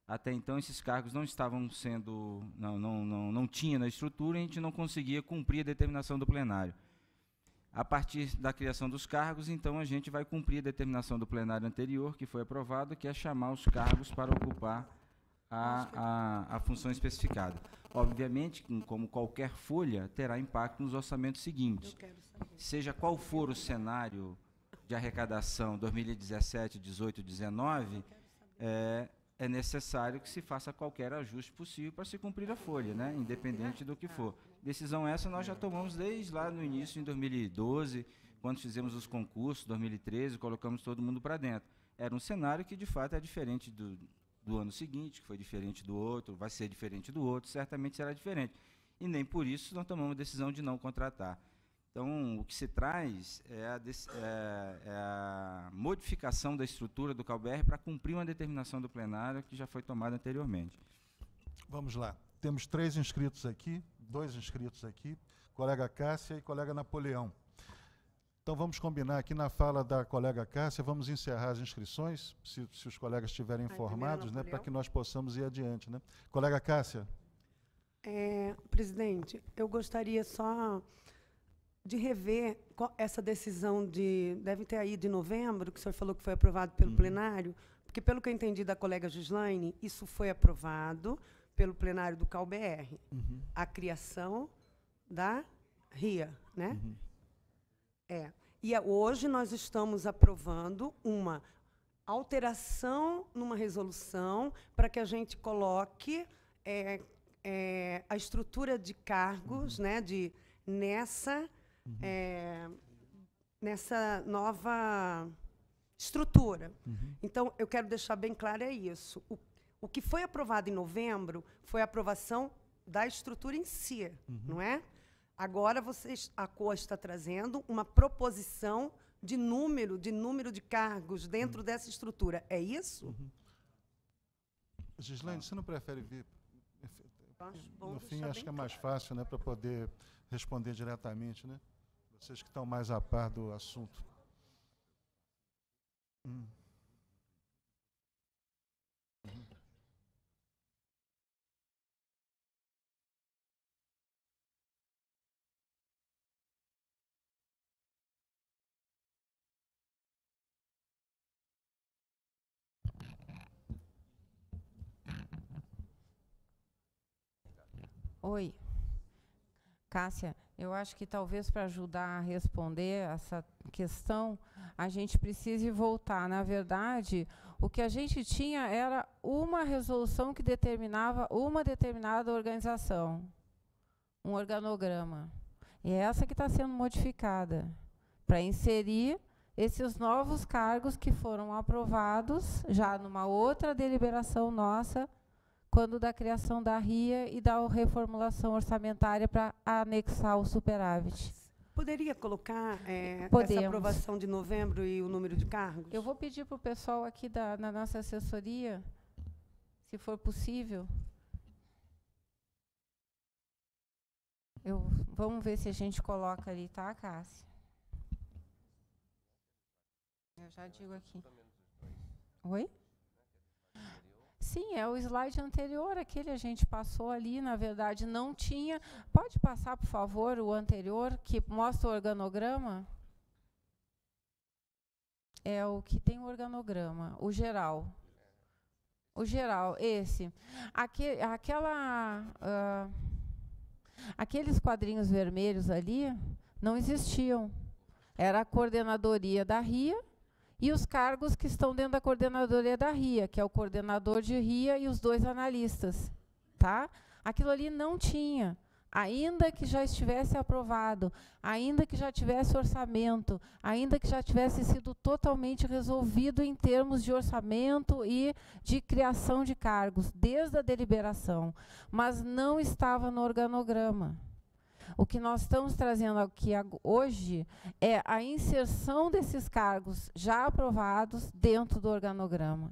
Até então, esses cargos não estavam sendo, não, não, não, não tinha na estrutura e a gente não conseguia cumprir a determinação do plenário. A partir da criação dos cargos, então, a gente vai cumprir a determinação do plenário anterior, que foi aprovado, que é chamar os cargos para ocupar a, a, a função especificada. Obviamente, como qualquer folha, terá impacto nos orçamentos seguintes. Seja qual for o cenário de arrecadação 2017, 18, 19, é, é necessário que se faça qualquer ajuste possível para se cumprir a folha, né? independente do que ah. for. Decisão essa nós já é. tomamos desde lá no início, em 2012, quando fizemos os concursos, 2013, colocamos todo mundo para dentro. Era um cenário que, de fato, é diferente do, do ano seguinte, que foi diferente do outro, vai ser diferente do outro, certamente será diferente. E nem por isso nós tomamos a decisão de não contratar. Então, o que se traz é a, é, é a modificação da estrutura do CalBR para cumprir uma determinação do plenário que já foi tomada anteriormente. Vamos lá. Temos três inscritos aqui dois inscritos aqui, colega Cássia e colega Napoleão. Então vamos combinar aqui na fala da colega Cássia, vamos encerrar as inscrições, se, se os colegas estiverem informados, né, para que nós possamos ir adiante. Né? Colega Cássia. É, presidente, eu gostaria só de rever essa decisão de. Deve ter aí de novembro, que o senhor falou que foi aprovado pelo uhum. plenário, porque, pelo que eu entendi da colega Gislaine, isso foi aprovado, pelo plenário do CalBR, uhum. a criação da RIA, né? Uhum. É. E hoje nós estamos aprovando uma alteração numa resolução para que a gente coloque é, é, a estrutura de cargos, uhum. né, de nessa uhum. é, nessa nova estrutura. Uhum. Então eu quero deixar bem claro é isso. O o que foi aprovado em novembro foi a aprovação da estrutura em si, uhum. não é? Agora vocês, a COA está trazendo uma proposição de número, de número de cargos dentro uhum. dessa estrutura. É isso? Uhum. Gislaine, você não prefere vir? No fim, acho que é mais claro. fácil, né, para poder responder diretamente, né? Vocês que estão mais a par do assunto. Hum. Oi. Cássia, eu acho que talvez para ajudar a responder essa questão, a gente precise voltar. Na verdade, o que a gente tinha era uma resolução que determinava uma determinada organização, um organograma. E é essa que está sendo modificada para inserir esses novos cargos que foram aprovados já numa outra deliberação nossa quando da criação da RIA e da reformulação orçamentária para anexar o superávit. Poderia colocar é, essa aprovação de novembro e o número de cargos? Eu vou pedir para o pessoal aqui da, na nossa assessoria, se for possível. Eu, vamos ver se a gente coloca ali, tá, Cássia? Eu já digo aqui. Oi? Sim, é o slide anterior, aquele a gente passou ali, na verdade não tinha. Pode passar, por favor, o anterior, que mostra o organograma? É o que tem o organograma, o geral. O geral, esse. Aque, aquela, uh, aqueles quadrinhos vermelhos ali não existiam. Era a coordenadoria da RIA, e os cargos que estão dentro da coordenadoria da RIA, que é o coordenador de RIA e os dois analistas. Tá? Aquilo ali não tinha. Ainda que já estivesse aprovado, ainda que já tivesse orçamento, ainda que já tivesse sido totalmente resolvido em termos de orçamento e de criação de cargos, desde a deliberação, mas não estava no organograma. O que nós estamos trazendo aqui hoje é a inserção desses cargos já aprovados dentro do organograma.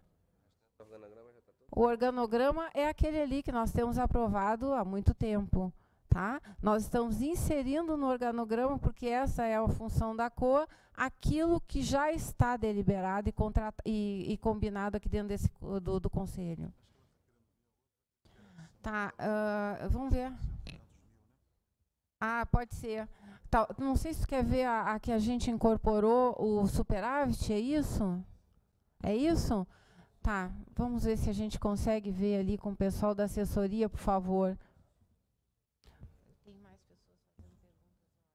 O organograma é aquele ali que nós temos aprovado há muito tempo. Tá? Nós estamos inserindo no organograma, porque essa é a função da COA, aquilo que já está deliberado e, e, e combinado aqui dentro desse, do, do conselho. Tá, uh, vamos ver. Ah, pode ser. Tá, não sei se quer ver a, a, que a gente incorporou, o superávit, é isso? É isso? Tá, vamos ver se a gente consegue ver ali com o pessoal da assessoria, por favor. Tem mais pessoas fazendo perguntas.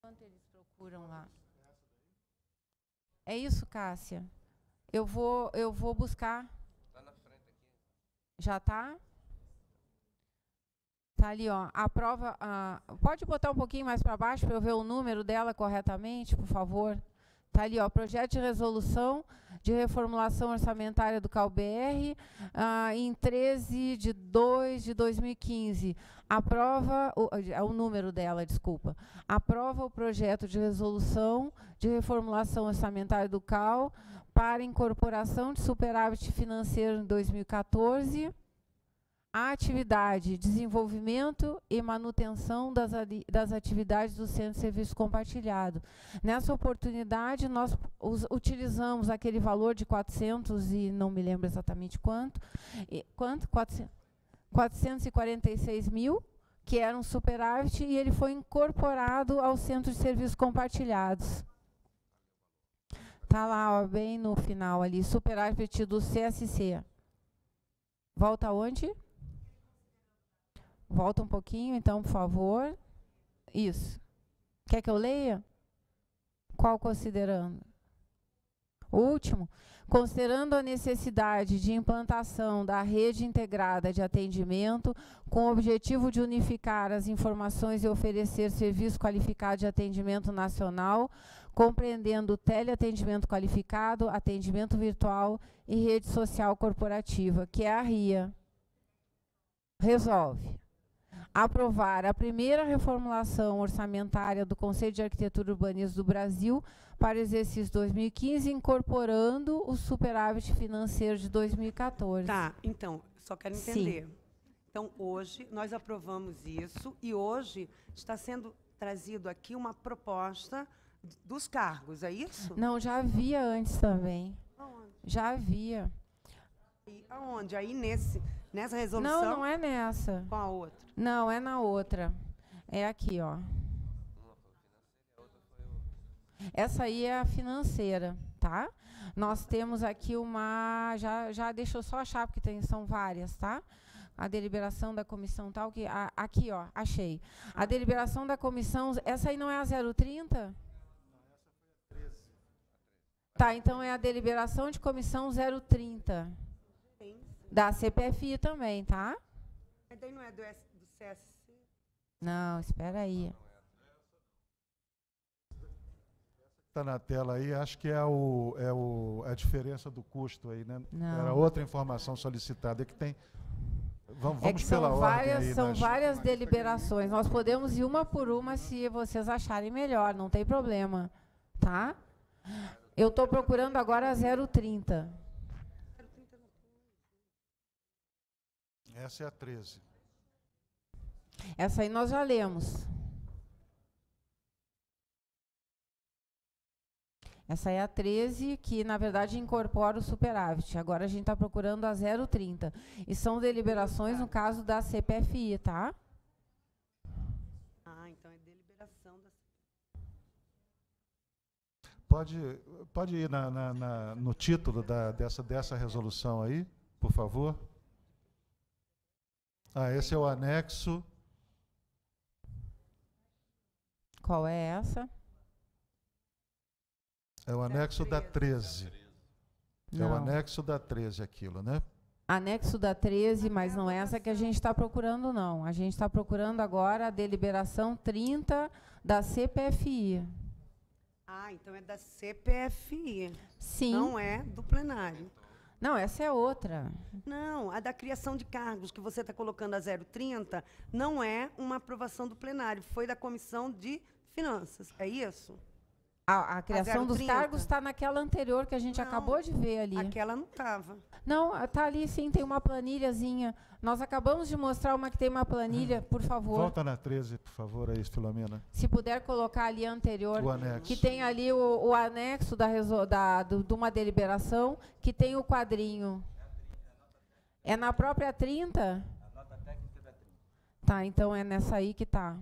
Quanto eles procuram lá? É isso, Cássia? Eu vou, eu vou buscar. Está na frente aqui. Já está? Tá ali, ó. A prova. pode botar um pouquinho mais para baixo para eu ver o número dela corretamente, por favor? Está ali, ó, projeto de resolução de reformulação orçamentária do CalBR, ah, em 13 de 2 de 2015. Aprova, o, é o número dela, desculpa. Aprova o projeto de resolução de reformulação orçamentária do CAL para incorporação de superávit financeiro em 2014 a atividade, desenvolvimento e manutenção das, das atividades do Centro de Serviço Compartilhado. Nessa oportunidade, nós us, utilizamos aquele valor de 400 e não me lembro exatamente quanto, e, quanto? 400, 446 mil, que era um superávit, e ele foi incorporado ao Centro de Serviços Compartilhados. Está lá, ó, bem no final ali, superávit do CSC. Volta onde? Volta um pouquinho, então, por favor. Isso. Quer que eu leia? Qual considerando? último, considerando a necessidade de implantação da rede integrada de atendimento, com o objetivo de unificar as informações e oferecer serviço qualificado de atendimento nacional, compreendendo teleatendimento qualificado, atendimento virtual e rede social corporativa, que é a RIA. Resolve aprovar a primeira reformulação orçamentária do Conselho de Arquitetura e Urbanismo do Brasil para o exercício 2015, incorporando o superávit financeiro de 2014. Tá, então, só quero entender. Sim. Então, hoje, nós aprovamos isso e hoje está sendo trazido aqui uma proposta dos cargos, é isso? Não, já havia antes também. Aonde? Já havia. E aonde? Aí nesse Nessa resolução? Não, não é nessa. Qual a outra? Não, é na outra. É aqui, ó. Essa aí é a financeira, tá? Nós temos aqui uma... Já, já deixa eu só achar, porque tem, são várias, tá? A deliberação da comissão tal, que a, aqui, ó, achei. A deliberação da comissão, essa aí não é a 030? Tá, então é a deliberação de comissão 030. Da CPFI também, tá? Mas daí não é do, S, do CSC? Não, espera aí. Ah, Está na tela aí, acho que é, o, é o, é a diferença do custo aí, né? Não. Era outra informação solicitada, é que tem Vamos, é que são várias, aí, são várias deliberações. Nós podemos ir uma por uma se vocês acharem melhor, não tem problema. Tá? Eu estou procurando agora a 030. Essa é a 13. Essa aí nós já lemos. Essa é a 13, que na verdade incorpora o superávit. Agora a gente está procurando a 030. E são deliberações no caso da CPFI, tá? Ah, então é deliberação da Pode, pode ir na, na, na no título da, dessa, dessa resolução aí, por favor. Ah, esse é o anexo. Qual é essa? É o anexo da 13. É o anexo da 13 aquilo, né? Anexo da 13, mas não é essa que a gente está procurando, não. A gente está procurando agora a deliberação 30 da CPFI. Ah, então é da CPFI. Sim. Não é do plenário. Não, essa é outra. Não, a da criação de cargos que você está colocando a 030 não é uma aprovação do plenário, foi da comissão de finanças. É isso? A, a criação a dos cargos está naquela anterior que a gente não, acabou de ver ali. Aquela não estava. Não, está ali sim, tem uma planilhazinha. Nós acabamos de mostrar uma que tem uma planilha, hum. por favor. Volta na 13, por favor, aí, Filomena. Se puder colocar ali a anterior. O anexo. Que tem ali o, o anexo da, da do, de uma deliberação, que tem o quadrinho. É na própria 30? A nota técnica é da 30. Tá, então é nessa aí que está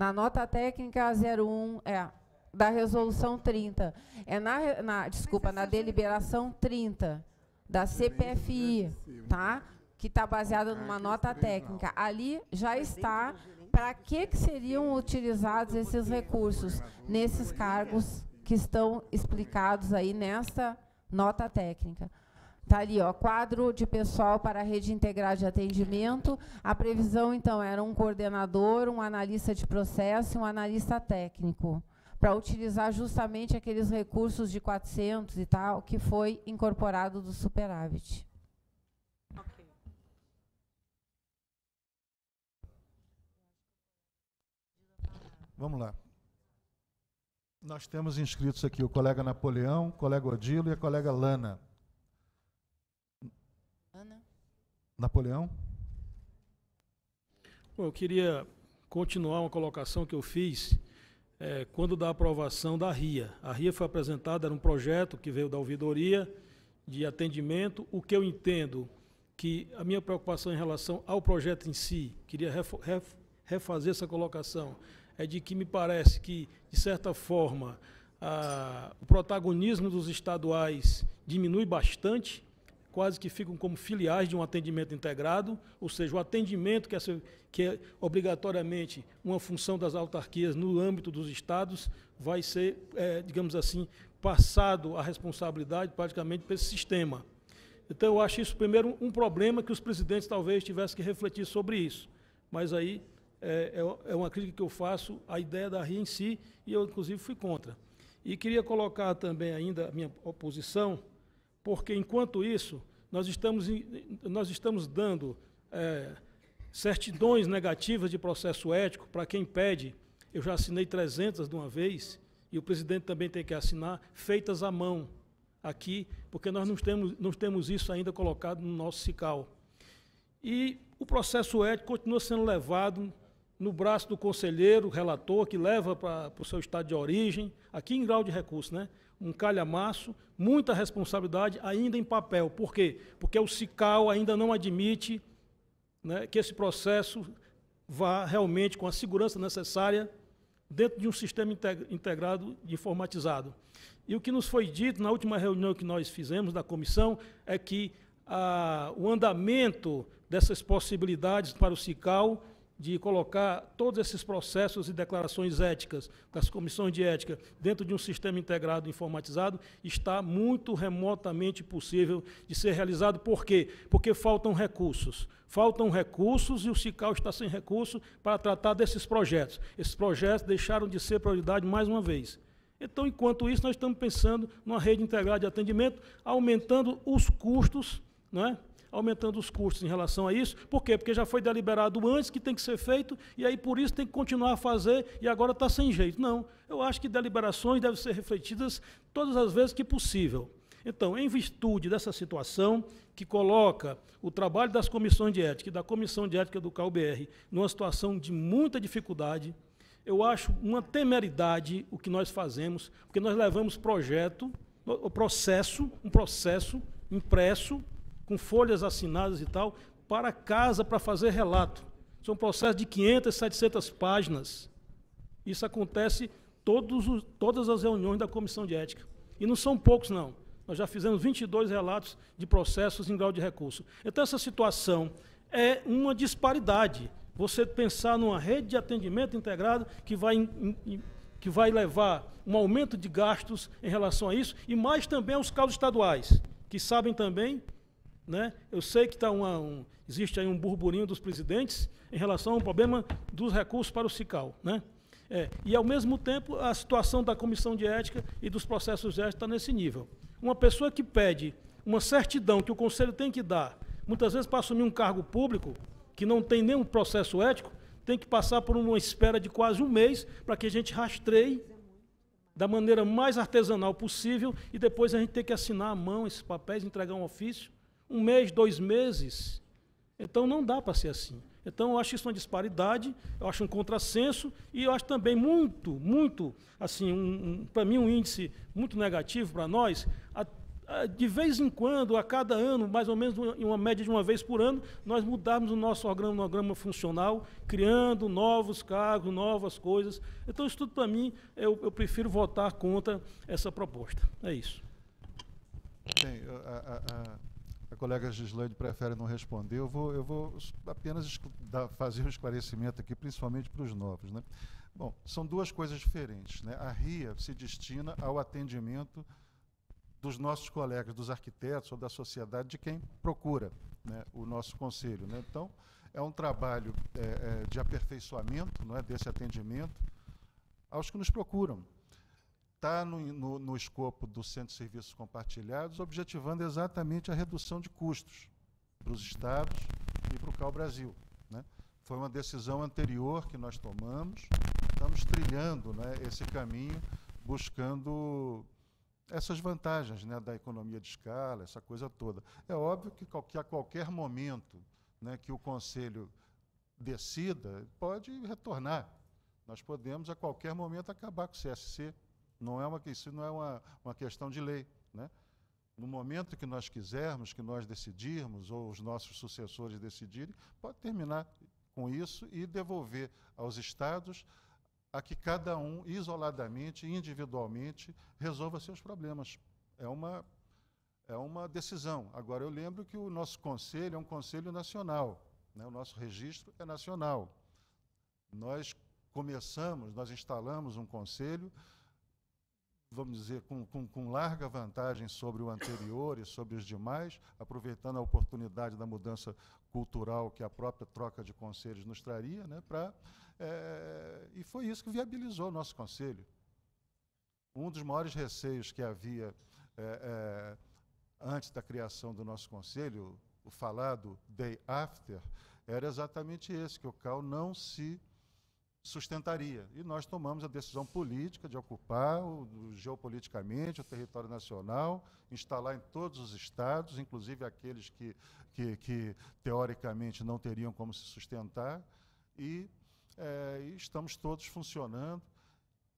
na nota técnica 01, é, da resolução 30. É na, na desculpa, na é deliberação 30 da CPFI, tá? Que está baseada ah, numa nota técnica. Ali já está para que, que seriam utilizados então, esses recursos nesses cargos que estão explicados aí nessa nota técnica. Está ali, ó, quadro de pessoal para a rede integrada de atendimento. A previsão, então, era um coordenador, um analista de processo e um analista técnico, para utilizar justamente aqueles recursos de 400 e tal, que foi incorporado do superávit. Vamos lá. Nós temos inscritos aqui o colega Napoleão, o colega Odilo e a colega Lana. Napoleão? Bom, eu queria continuar uma colocação que eu fiz é, quando da aprovação da RIA. A RIA foi apresentada, era um projeto que veio da ouvidoria de atendimento. O que eu entendo que a minha preocupação em relação ao projeto em si, queria ref, ref, refazer essa colocação, é de que me parece que, de certa forma, a, o protagonismo dos estaduais diminui bastante quase que ficam como filiais de um atendimento integrado, ou seja, o atendimento que é, que é obrigatoriamente uma função das autarquias no âmbito dos estados vai ser, é, digamos assim, passado a responsabilidade praticamente para esse sistema. Então, eu acho isso, primeiro, um problema que os presidentes talvez tivessem que refletir sobre isso. Mas aí é, é, é uma crítica que eu faço à ideia da RIA em si, e eu, inclusive, fui contra. E queria colocar também ainda a minha oposição, porque enquanto isso, nós estamos, nós estamos dando é, certidões negativas de processo ético para quem pede, eu já assinei 300 de uma vez, e o presidente também tem que assinar, feitas à mão aqui, porque nós não temos, não temos isso ainda colocado no nosso CICAL. E o processo ético continua sendo levado no braço do conselheiro, relator, que leva para, para o seu estado de origem, aqui em grau de recurso, né? um calhamaço, muita responsabilidade ainda em papel. Por quê? Porque o Sical ainda não admite né, que esse processo vá realmente com a segurança necessária dentro de um sistema integrado e informatizado. E o que nos foi dito na última reunião que nós fizemos da comissão é que ah, o andamento dessas possibilidades para o Sical de colocar todos esses processos e declarações éticas das comissões de ética dentro de um sistema integrado informatizado está muito remotamente possível de ser realizado. Por quê? Porque faltam recursos. Faltam recursos e o CICAL está sem recurso para tratar desses projetos. Esses projetos deixaram de ser prioridade mais uma vez. Então, enquanto isso, nós estamos pensando numa rede integrada de atendimento, aumentando os custos, não é? aumentando os custos em relação a isso. Por quê? Porque já foi deliberado antes que tem que ser feito e aí por isso tem que continuar a fazer e agora está sem jeito. Não, eu acho que deliberações devem ser refletidas todas as vezes que possível. Então, em virtude dessa situação, que coloca o trabalho das comissões de ética e da comissão de ética do CalBR numa situação de muita dificuldade, eu acho uma temeridade o que nós fazemos, porque nós levamos projeto, o processo, um processo impresso, com folhas assinadas e tal, para casa para fazer relato. São é um processos de 500, 700 páginas. Isso acontece todos os, todas as reuniões da comissão de ética. E não são poucos, não. Nós já fizemos 22 relatos de processos em grau de recurso. Então, essa situação é uma disparidade. Você pensar numa rede de atendimento integrado que vai, que vai levar um aumento de gastos em relação a isso, e mais também aos casos estaduais, que sabem também né? Eu sei que tá uma, um, existe aí um burburinho dos presidentes em relação ao problema dos recursos para o CICAL. Né? É, e, ao mesmo tempo, a situação da comissão de ética e dos processos de ética está nesse nível. Uma pessoa que pede uma certidão que o conselho tem que dar, muitas vezes para assumir um cargo público, que não tem nenhum processo ético, tem que passar por uma espera de quase um mês para que a gente rastreie da maneira mais artesanal possível e depois a gente tem que assinar à mão esses papéis, entregar um ofício um mês, dois meses. Então não dá para ser assim. Então eu acho isso uma disparidade, eu acho um contrassenso e eu acho também muito, muito, assim, um, um, para mim um índice muito negativo para nós. A, a, de vez em quando, a cada ano, mais ou menos em uma média de uma vez por ano, nós mudarmos o nosso organograma funcional, criando novos cargos, novas coisas. Então isso tudo para mim, eu, eu prefiro votar contra essa proposta. É isso. Bem, a, a, a, colega Gislaine prefere não responder, eu vou, eu vou apenas fazer um esclarecimento aqui, principalmente para os novos. Né? Bom, são duas coisas diferentes. Né? A RIA se destina ao atendimento dos nossos colegas, dos arquitetos ou da sociedade, de quem procura né, o nosso conselho. Né? Então, é um trabalho é, é de aperfeiçoamento não é, desse atendimento aos que nos procuram está no, no, no, escopo do Centro de Serviços Compartilhados, objetivando exatamente a redução de custos para os estados e para o Cal Brasil. Né? Foi uma decisão anterior que nós tomamos, estamos trilhando né, esse caminho, buscando essas vantagens né, da economia de escala, essa coisa toda. É óbvio que, que a qualquer momento né, que o Conselho decida, pode retornar. Nós podemos, a qualquer momento, acabar com o CSC, não é uma, isso não é uma, uma questão de lei. Né? No momento que nós quisermos, que nós decidirmos, ou os nossos sucessores decidirem, pode terminar com isso e devolver aos Estados a que cada um, isoladamente, individualmente, resolva seus problemas. É uma, é uma decisão. Agora, eu lembro que o nosso conselho é um conselho nacional, né? o nosso registro é nacional. Nós começamos, nós instalamos um conselho vamos dizer, com, com, com, larga vantagem sobre o anterior e sobre os demais, aproveitando a oportunidade da mudança cultural que a própria troca de conselhos nos traria, né, pra, é, e foi isso que viabilizou o nosso conselho. Um dos maiores receios que havia é, é, antes da criação do nosso conselho, o falado day after, era exatamente esse, que o CAL não se sustentaria. E nós tomamos a decisão política de ocupar o, geopoliticamente o território nacional, instalar em todos os estados, inclusive aqueles que, que, que teoricamente não teriam como se sustentar, e, é, e estamos todos funcionando.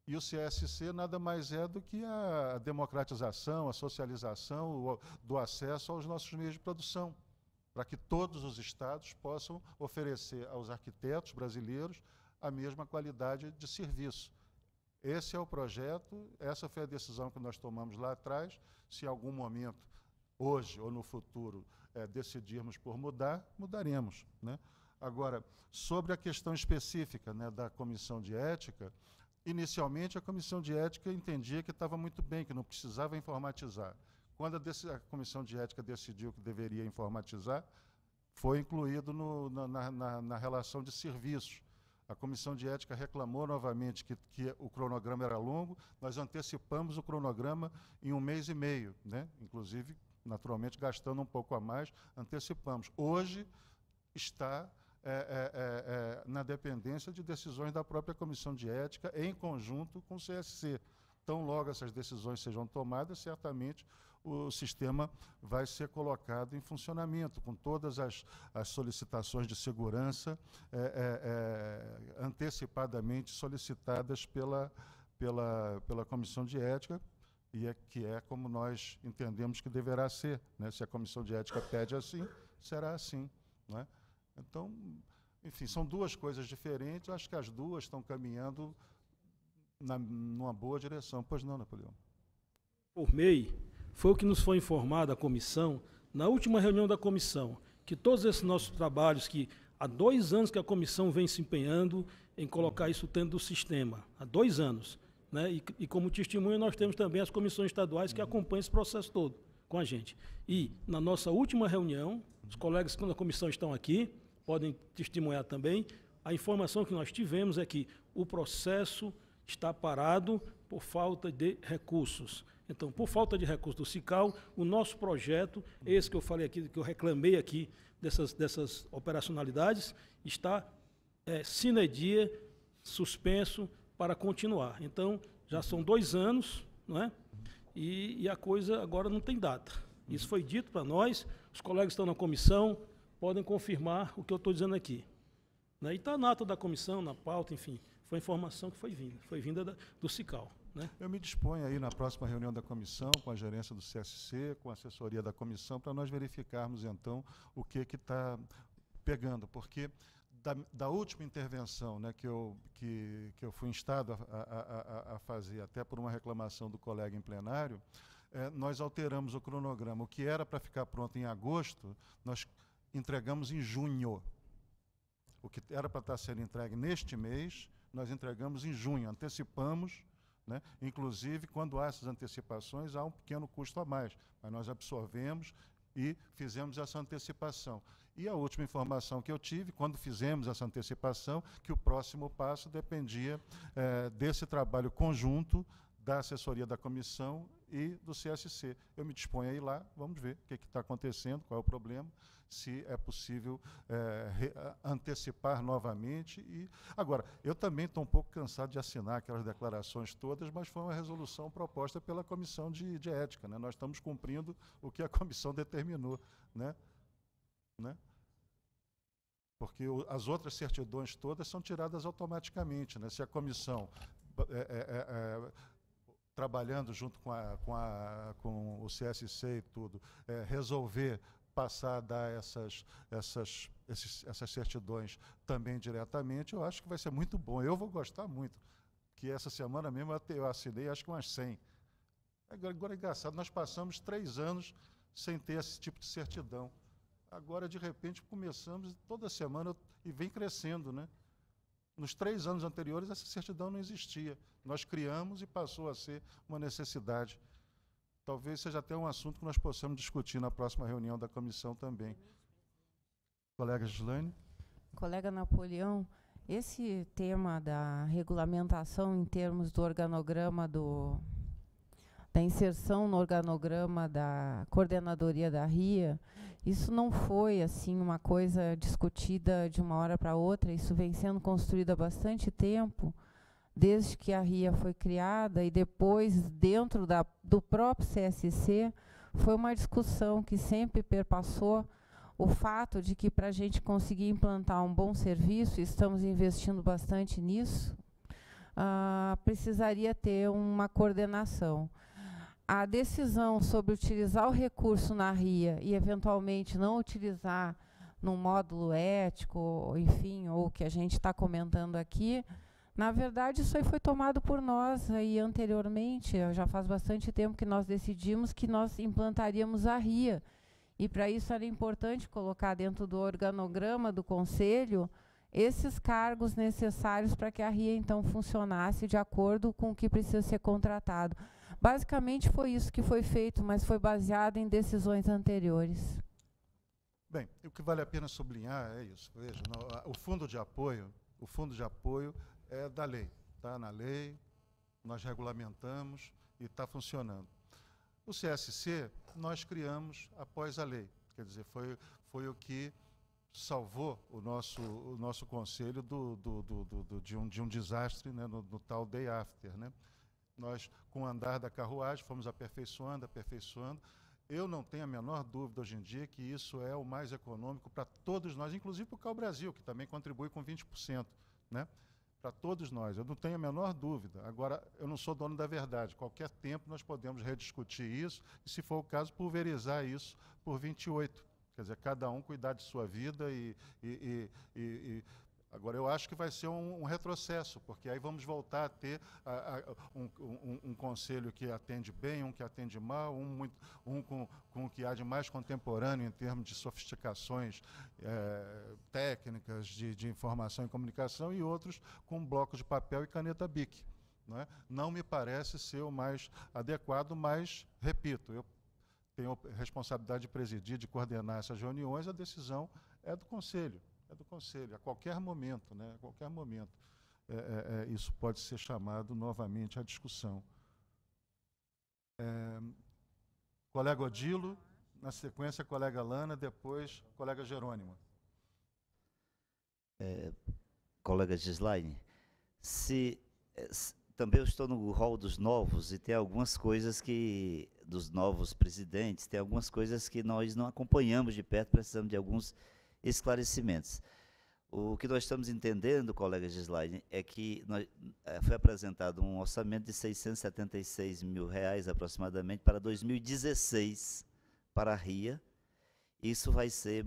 E o CSC nada mais é do que a democratização, a socialização do acesso aos nossos meios de produção, para que todos os estados possam oferecer aos arquitetos brasileiros a mesma qualidade de serviço. Esse é o projeto, essa foi a decisão que nós tomamos lá atrás. Se em algum momento, hoje ou no futuro, é, decidirmos por mudar, mudaremos. Né? Agora, sobre a questão específica né, da comissão de ética, inicialmente a comissão de ética entendia que estava muito bem, que não precisava informatizar. Quando a, a, comissão de ética decidiu que deveria informatizar, foi incluído no, na, na, na relação de serviços a comissão de ética reclamou novamente que, que o cronograma era longo, nós antecipamos o cronograma em um mês e meio, né? inclusive, naturalmente, gastando um pouco a mais, antecipamos. Hoje está é, é, é, é na dependência de decisões da própria comissão de ética, em conjunto com o CSC. Tão logo essas decisões sejam tomadas, certamente o sistema vai ser colocado em funcionamento, com todas as, as solicitações de segurança é, é, é, antecipadamente solicitadas pela, pela, pela Comissão de Ética, e é, que é como nós entendemos que deverá ser. Né? Se a comissão de ética pede assim, será assim. Né? Então, enfim, são duas coisas diferentes. Acho que as duas estão caminhando na, numa boa direção. Pois não, Napoleão? por meio foi o que nos foi informado a comissão, na última reunião da comissão, que todos esses nossos trabalhos, que há dois anos que a comissão vem se empenhando em colocar isso dentro do sistema, há dois anos. Né? E, e como testemunha, nós temos também as comissões estaduais que acompanham esse processo todo com a gente. E na nossa última reunião, os colegas na comissão estão aqui, podem testemunhar também, a informação que nós tivemos é que o processo está parado por falta de recursos. Então, por falta de recursos do Sical, o nosso projeto, esse que eu falei aqui, que eu reclamei aqui dessas, dessas operacionalidades, está é, die suspenso para continuar. Então, já são dois anos, não é? E, e a coisa agora não tem data. Isso foi dito para nós, os colegas estão na comissão, podem confirmar o que eu estou dizendo aqui. Né? E está na ata da comissão, na pauta, enfim, foi a informação que foi vinda, foi vinda da, do Sical. Né? Eu me disponho aí na próxima reunião da comissão, com a gerência do CSC, com a assessoria da comissão, para nós verificarmos então o que está pegando, porque da, da, última intervenção né, que, eu, que, que eu fui instado a, a, a, fazer, até por uma reclamação do colega em plenário, eh, nós alteramos o cronograma. O que era para ficar pronto em agosto, nós entregamos em junho. O que era para estar sendo entregue neste mês, nós entregamos em junho, antecipamos né? Inclusive, quando há essas antecipações, há um pequeno custo a mais, mas nós absorvemos e fizemos essa antecipação. E a última informação que eu tive, quando fizemos essa antecipação, que o próximo passo dependia eh, desse trabalho conjunto da assessoria da comissão e do CSC. Eu me disponho a ir lá, vamos ver o que está acontecendo, qual é o problema, se é possível é, antecipar novamente. E Agora, eu também estou um pouco cansado de assinar aquelas declarações todas, mas foi uma resolução proposta pela Comissão de, de Ética. Né? Nós estamos cumprindo o que a comissão determinou. Né? Né? Porque o, as outras certidões todas são tiradas automaticamente. Né? Se a comissão é, é, trabalhando junto com, a, com, a, com o CSC e tudo, é, resolver passar a dar essas, essas, esses, essas certidões também diretamente, eu acho que vai ser muito bom. Eu vou gostar muito, que essa semana mesmo eu assinei acho que umas 100. Agora, é engraçado, nós passamos três anos sem ter esse tipo de certidão. Agora, de repente, começamos toda semana e vem crescendo, né? Nos três anos anteriores, essa certidão não existia. Nós criamos e passou a ser uma necessidade. Talvez seja até um assunto que nós possamos discutir na próxima reunião da comissão também. Colega Gislaine. Colega Napoleão, esse tema da regulamentação em termos do organograma do, da inserção no organograma da coordenadoria da RIA isso não foi assim uma coisa discutida de uma hora para outra, isso vem sendo construído há bastante tempo, desde que a RIA foi criada e depois dentro da, do próprio CSC foi uma discussão que sempre perpassou o fato de que para a gente conseguir implantar um bom serviço, estamos investindo bastante nisso, ah, precisaria ter uma coordenação a decisão sobre utilizar o recurso na RIA e, eventualmente, não utilizar num módulo ético, enfim, ou que a gente está comentando aqui, na verdade, isso aí foi tomado por nós aí anteriormente, já faz bastante tempo que nós decidimos que nós implantaríamos a RIA. E para isso era importante colocar dentro do organograma do conselho esses cargos necessários para que a RIA então funcionasse de acordo com o que precisa ser contratado. Basicamente foi isso que foi feito, mas foi baseado em decisões anteriores. Bem, o que vale a pena sublinhar é isso. Veja, no, o fundo de apoio, o fundo de apoio é da lei, está na lei, nós regulamentamos e está funcionando. O CSC nós criamos após a lei, quer dizer, foi, foi o que salvou o nosso, o nosso conselho do, do, do, do de, um, de um desastre né, no, no tal day after. Né? Nós, com o andar da carruagem, fomos aperfeiçoando, aperfeiçoando. Eu não tenho a menor dúvida hoje em dia que isso é o mais econômico para todos nós, inclusive para o Brasil, que também contribui com 20%. Né? para todos nós, eu não tenho a menor dúvida. Agora, eu não sou dono da verdade. Qualquer tempo nós podemos rediscutir isso e, se for o caso, pulverizar isso por 28. Quer dizer, cada um cuidar de sua vida e, e, e, e Agora, eu acho que vai ser um, um retrocesso, porque aí vamos voltar a ter a, a, um, um, um, conselho que atende bem, um que atende mal, um, muito, um com, com o que há de mais contemporâneo em termos de sofisticações é, técnicas de, de informação e comunicação, e outros com blocos de papel e caneta BIC. Não, é? não me parece ser o mais adequado, mas, repito, eu tenho responsabilidade de presidir, de coordenar essas reuniões, a decisão é do Conselho é do Conselho, a qualquer momento, né? a qualquer momento. É, é, é, isso pode ser chamado novamente à discussão. É, colega Odilo, na sequência, colega Lana, depois, colega Jerônimo. É, colega Gislaine, se, é, se, também eu estou no rol dos novos e tem algumas coisas que, dos novos presidentes, tem algumas coisas que nós não acompanhamos de perto, precisamos de alguns esclarecimentos. O que nós estamos entendendo, colegas de slide, é que nós, eh, foi apresentado um orçamento de 676 mil reais aproximadamente para 2016 para a RIA. Isso vai ser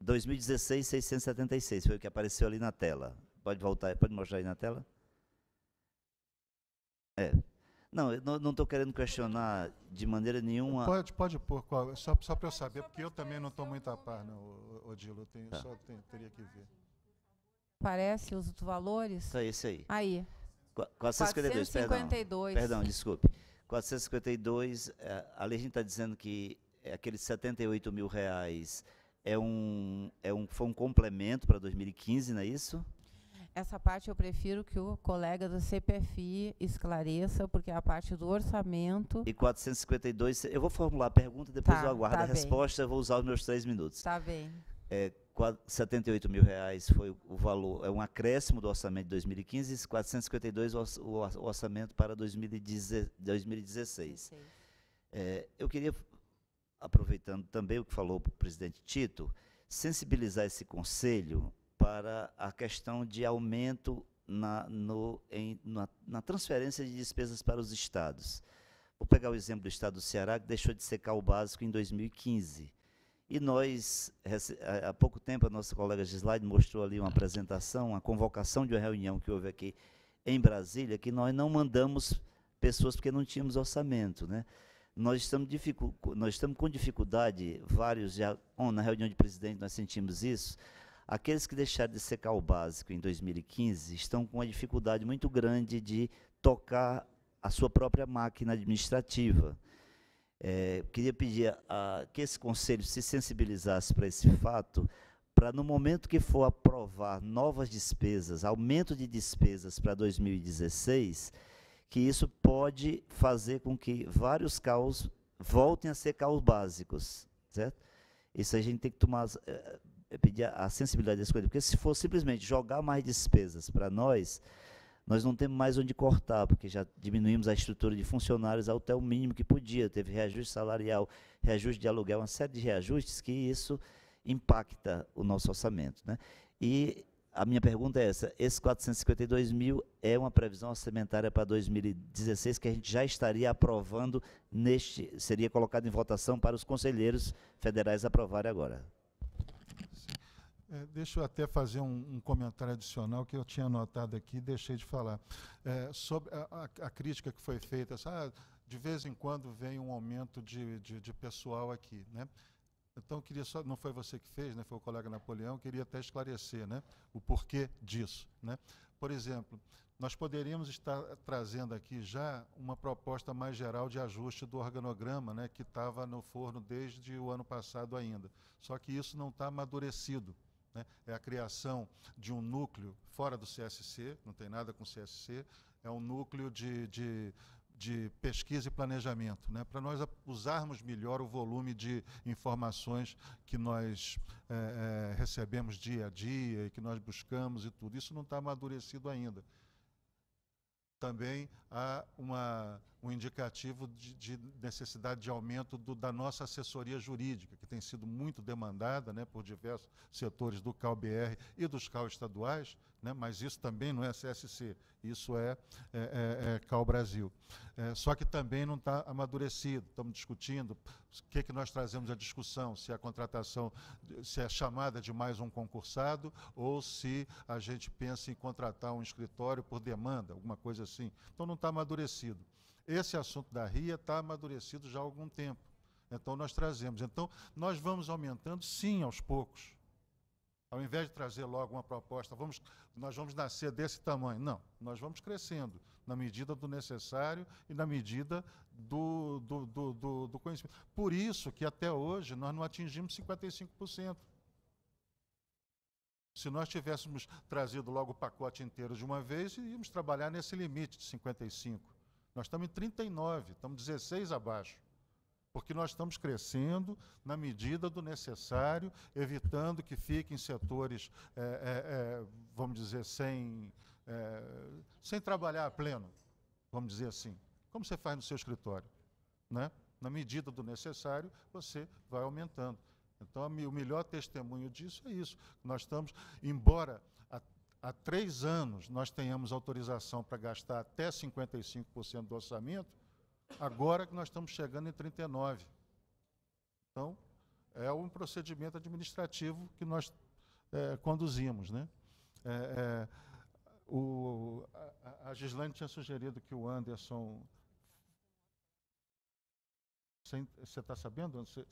2016 676 foi o que apareceu ali na tela. Pode voltar, pode mostrar aí na tela? É, não, eu não estou querendo questionar de maneira nenhuma. Pode, pode pôr, qual, só, só para eu saber, porque eu também não estou muito a par, não, Odilo. Eu tenho, tá. só tenho, teria que ver. Parece os valores? É esse aí. Aí. 452, 452. Perdão, perdão desculpe. 452, é, a legenda está dizendo que é aqueles 78 mil reais é um, é um, foi um complemento para 2015, não é isso? Essa parte eu prefiro que o colega do CPFI esclareça, porque é a parte do orçamento. E 452, eu vou formular a pergunta, depois tá, eu aguardo tá a resposta, eu vou usar os meus três minutos. Tá bem. É, 78 mil reais foi o valor, é um acréscimo do orçamento de 2015 e 452 o orçamento para 2016. É, eu queria, aproveitando também o que falou o presidente Tito, sensibilizar esse conselho para a questão de aumento na, no, em, na, na, transferência de despesas para os estados. Vou pegar o exemplo do estado do Ceará, que deixou de secar o básico em 2015. E nós, há pouco tempo, a nossa colega Gislaide mostrou ali uma apresentação, a convocação de uma reunião que houve aqui em Brasília, que nós não mandamos pessoas porque não tínhamos orçamento. Né? Nós, estamos nós estamos com dificuldade, vários já, oh, na reunião de presidente nós sentimos isso, Aqueles que deixaram de secar o básico em 2015 estão com uma dificuldade muito grande de tocar a sua própria máquina administrativa. É, queria pedir a, que esse conselho se sensibilizasse para esse fato, para no momento que for aprovar novas despesas, aumento de despesas para 2016, que isso pode fazer com que vários caos voltem a ser caos básicos, certo? Isso a gente tem que tomar eh, é pedir a sensibilidade das coisas, porque se for simplesmente jogar mais despesas para nós, nós não temos mais onde cortar, porque já diminuímos a estrutura de funcionários até o mínimo que podia. Teve reajuste salarial, reajuste de aluguel, uma série de reajustes que isso impacta o nosso orçamento. Né? E a minha pergunta é essa: esse 452 mil é uma previsão orçamentária para 2016 que a gente já estaria aprovando neste, seria colocado em votação para os conselheiros federais aprovarem agora? É, deixa eu até fazer um, um, comentário adicional que eu tinha anotado aqui e deixei de falar. É, sobre a, a, a, crítica que foi feita, assim, ah, de vez em quando vem um aumento de, de, de pessoal aqui. Né? Então, queria só, não foi você que fez, né, foi o colega Napoleão, queria até esclarecer né, o porquê disso. Né? Por exemplo, nós poderíamos estar trazendo aqui já uma proposta mais geral de ajuste do organograma, né, que estava no forno desde o ano passado ainda. Só que isso não está amadurecido. Né? É a criação de um núcleo fora do CSC, não tem nada com o CSC, é um núcleo de, de, de pesquisa e planejamento, né? para nós usarmos melhor o volume de informações que nós é, é, recebemos dia a dia e que nós buscamos e tudo. Isso não está amadurecido ainda também há uma, um indicativo de, de necessidade de aumento do, da nossa assessoria jurídica, que tem sido muito demandada né, por diversos setores do CAU-BR e dos CAU estaduais, né, mas isso também não é CSC, isso é, é, é CAU é Brasil. É, só que também não está amadurecido, estamos discutindo o que, que nós trazemos à discussão, se é a contratação, se é chamada de mais um concursado ou se a gente pensa em contratar um escritório por demanda, alguma coisa assim. Então não está amadurecido. Esse assunto da RIA está amadurecido já há algum tempo. Então nós trazemos. Então nós vamos aumentando, sim, aos poucos. Ao invés de trazer logo uma proposta, vamos, nós vamos nascer desse tamanho. Não, nós vamos crescendo na medida do necessário e na medida do, do, do, do, do conhecimento. Por isso que até hoje nós não atingimos 55%. Se nós tivéssemos trazido logo o pacote inteiro de uma vez, íamos trabalhar nesse limite de 55. Nós estamos em 39, estamos 16 abaixo. Porque nós estamos crescendo na medida do necessário, evitando que fiquem setores, é, é, vamos dizer, sem, é, sem trabalhar a pleno, vamos dizer assim. Como você faz no seu escritório? Né? Na medida do necessário, você vai aumentando. Então, o melhor testemunho disso é isso. Nós estamos, embora há três anos nós tenhamos autorização para gastar até 55% do orçamento, agora que nós estamos chegando em 39%. Então, é um procedimento administrativo que nós é, conduzimos. Né? É, é, o, a, a Gislaine tinha sugerido que o Anderson. Você está sabendo? Anderson?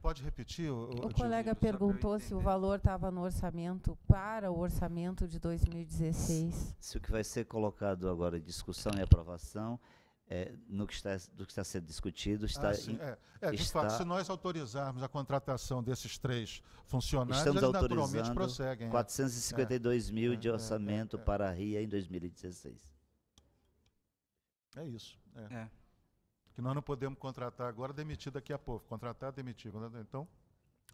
Pode repetir? o colega perguntou se o valor estava no orçamento para o orçamento de 2016. Se o que vai ser colocado agora em discussão e aprovação é, no que está, do que está sendo discutido ah, está. Ah, sim, é. é de está, fato, se nós autorizarmos a contratação desses três funcionários, estamos eles naturalmente prosseguem. 452 é. mil é, de é, orçamento é, para a RIA em 2016. É isso. É que nós não podemos contratar agora, demitir daqui a pouco, contratar, demitir. Então,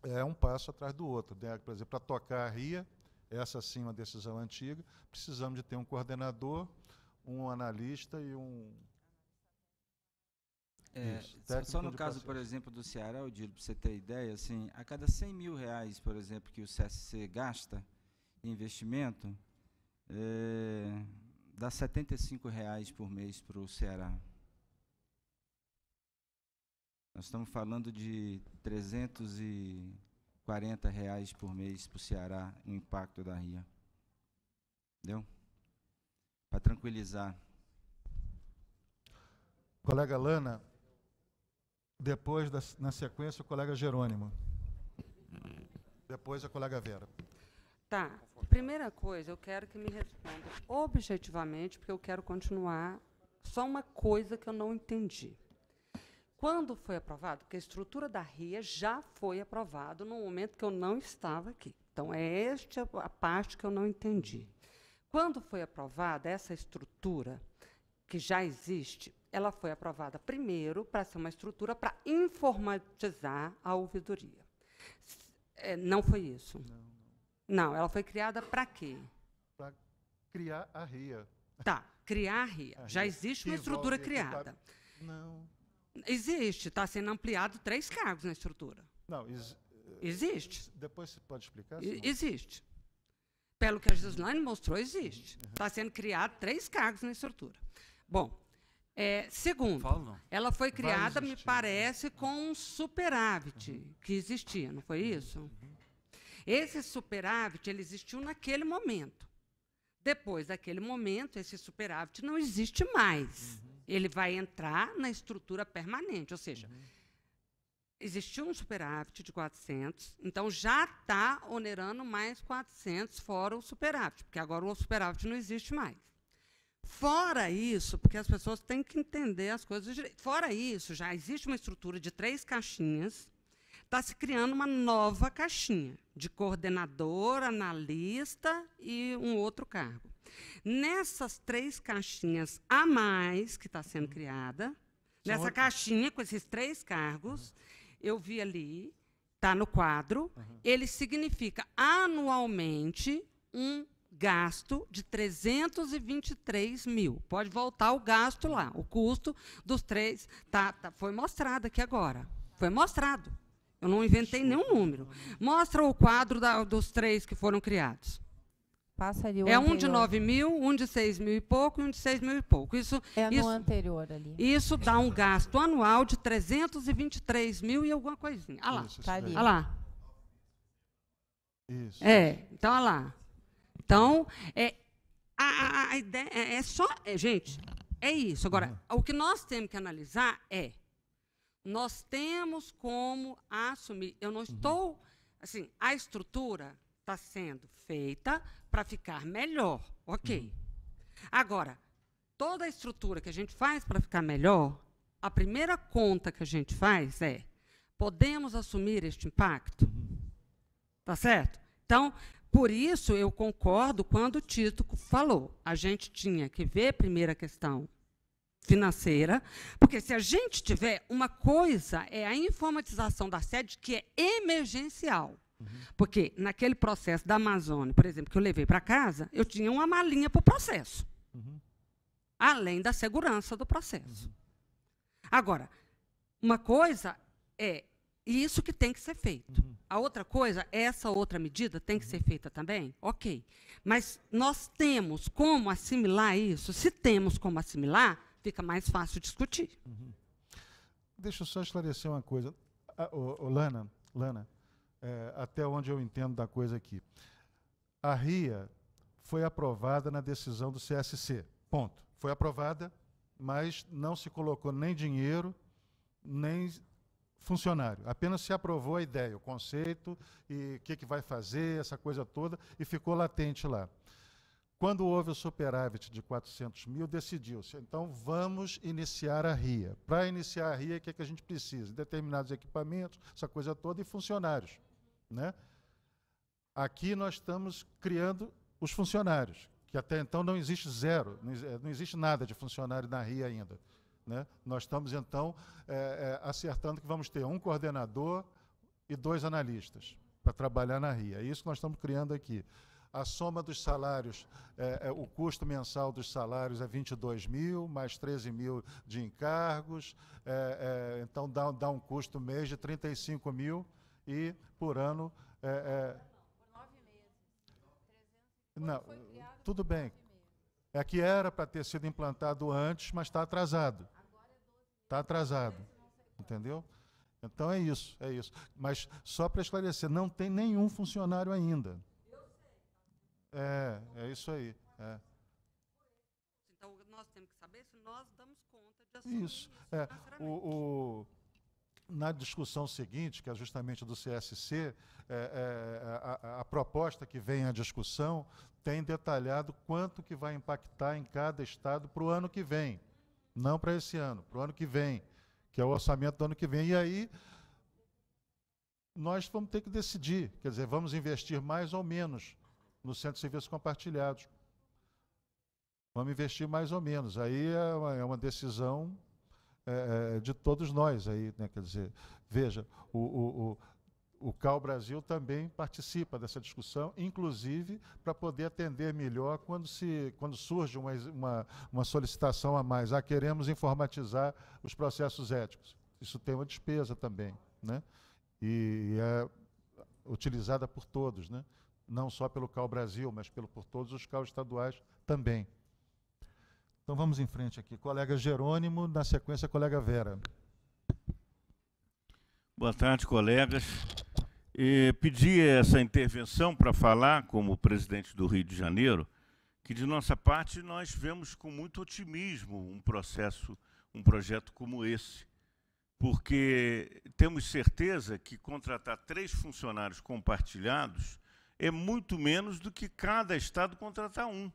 é um passo atrás do outro. Né? Por exemplo, para tocar a RIA, essa sim é uma decisão antiga, precisamos de ter um coordenador, um analista e um... É, Isso, só no caso, por exemplo, do Ceará, o para você ter ideia, assim, a cada 100 mil reais, por exemplo, que o CSC gasta em investimento, é, dá 75 reais por mês para o Ceará. Nós estamos falando de 340 reais por mês para o Ceará, o impacto da RIA. Entendeu? Para tranquilizar. Colega Lana, depois, da, na sequência, o colega Jerônimo. Depois, a colega Vera. Tá. Primeira coisa, eu quero que me responda objetivamente, porque eu quero continuar. Só uma coisa que eu não entendi. Quando foi aprovado? Porque a estrutura da RIA já foi aprovado no momento que eu não estava aqui. Então, é esta a parte que eu não entendi. Quando foi aprovada essa estrutura, que já existe, ela foi aprovada primeiro para ser uma estrutura para informatizar a ouvidoria. É, não foi isso. Não, não. não ela foi criada para quê? Para criar a RIA. Tá, criar a RIA. A RIA já existe uma estrutura criada. Não. Existe, está sendo ampliado três cargos na estrutura. Não, eh, existe. Depois você pode explicar? existe. Pelo que a Gislaine mostrou, existe. Está uhum. sendo criado três cargos na estrutura. Bom, é, segundo, ela foi criada, me parece, com um superávit uhum. que existia, não foi uhum. isso? Uhum. Esse superávit ele existiu naquele momento. Depois daquele momento, esse superávit não existe mais. Uhum. Ele vai entrar na estrutura permanente, ou seja, uhum. existiu um superávit de 400, então já está onerando mais 400 fora o superávit, porque agora o superávit não existe mais. Fora isso, porque as pessoas têm que entender as coisas direito. Fora isso, já existe uma estrutura de três caixinhas, está se criando uma nova caixinha de coordenador, analista e um outro cargo. Nessas três caixinhas a mais que está sendo criada, São é nessa outras. caixinha com esses três cargos, uhum. eu vi ali, está no quadro, uhum. ele significa anualmente um gasto de 323 mil. Pode voltar o gasto lá, o custo dos três. Tá, tá, foi mostrado aqui agora. Foi mostrado. Eu não inventei nenhum número. Mostra o quadro da, dos três que foram criados. Passa ali o é anterior. um de 9 mil, um de 6 mil e pouco e um de 6 mil e pouco. Isso, é no isso, anterior ali. Isso dá um gasto anual de 323 mil e alguma coisinha. Olha lá. Isso, tá ali. Olha lá. Isso. É, então, olha lá. Então, é, a, a, a ideia é, é só. É, gente, é isso. Agora, uhum. o que nós temos que analisar é: nós temos como assumir. Eu não uhum. estou. Assim, a estrutura está sendo feita para ficar melhor, ok. Uhum. Agora, toda a estrutura que a gente faz para ficar melhor, a primeira conta que a gente faz é: podemos assumir este impacto? Uhum. Tá certo? Então, por isso eu concordo quando o Tito falou, a gente tinha que ver primeiro a questão financeira, porque se a gente tiver uma coisa é a informatização da sede que é emergencial. Uhum. Porque naquele processo da Amazônia, por exemplo, que eu levei para casa, eu tinha uma malinha para o processo. Uhum. Além da segurança do processo. Uhum. Agora, uma coisa é isso que tem que ser feito. Uhum. A outra coisa, essa outra medida tem que ser uhum. feita também? Ok. Mas nós temos como assimilar isso? Se temos como assimilar, fica mais fácil discutir. Deixa eu só esclarecer uma coisa. Ah, oh, oh, Lana, Lana, é, até onde eu entendo da coisa aqui. A RIA foi aprovada na decisão do CSC. Ponto. Foi aprovada, mas não se colocou nem dinheiro, nem funcionário. Apenas se aprovou a ideia, o conceito e o que, que vai fazer, essa coisa toda, e ficou latente lá. Quando houve o superávit de 400 mil, decidiu-se, então vamos iniciar a RIA. Para iniciar a RIA, o que, é que a gente precisa? Determinados equipamentos, essa coisa toda, e funcionários. Né? Aqui nós estamos criando os funcionários, que até então não existe zero, não é, existe nada de funcionário na RIA ainda. Né? Nós estamos, então, é, é, acertando que vamos ter um coordenador e dois analistas para trabalhar na RIA. É isso que nós estamos criando aqui. A soma dos salários, é, é o custo mensal dos salários é 22 mil, mais 13 mil de encargos, é, então dá, dá um custo mês de 35 mil e por ano. É, é... Não, por nove meses. Não, tudo bem. É que era para ter sido implantado antes, mas está atrasado. É está atrasado. Entendeu? Então é isso, é isso. Mas só para esclarecer, não tem nenhum funcionário ainda. Tá? É, é isso aí. É. Então nós temos que saber se nós damos conta de assumir isso. É. isso é, o, o na discussão seguinte, que é justamente do CSC, é, é, é, a, a proposta que vem à discussão tem detalhado quanto que vai impactar em cada estado para o ano que vem, não para esse ano, para o ano que vem, que é o orçamento do ano que vem. E aí nós vamos ter que decidir, quer dizer, vamos investir mais ou menos no centro de serviços compartilhados. Vamos investir mais ou menos. Aí é uma, é uma decisão é, é, de todos nós aí, né? quer dizer, veja, o, o, o, o Cal Brasil também participa dessa discussão, inclusive para poder atender melhor quando, se, quando surge uma, uma, uma solicitação a mais. Ah, queremos informatizar os processos éticos. Isso tem uma despesa também, né? E é utilizada por todos, né? não só pelo Cal Brasil, mas pelo, por todos os CAU estaduais também. Então vamos em frente aqui. Colega Jerônimo, na sequência, colega Vera. Boa tarde, colegas. E pedi essa intervenção para falar, como presidente do Rio de Janeiro, que de nossa parte nós vemos com muito otimismo um processo, um projeto como esse, porque temos certeza que contratar três funcionários compartilhados é muito menos do que cada estado contratar um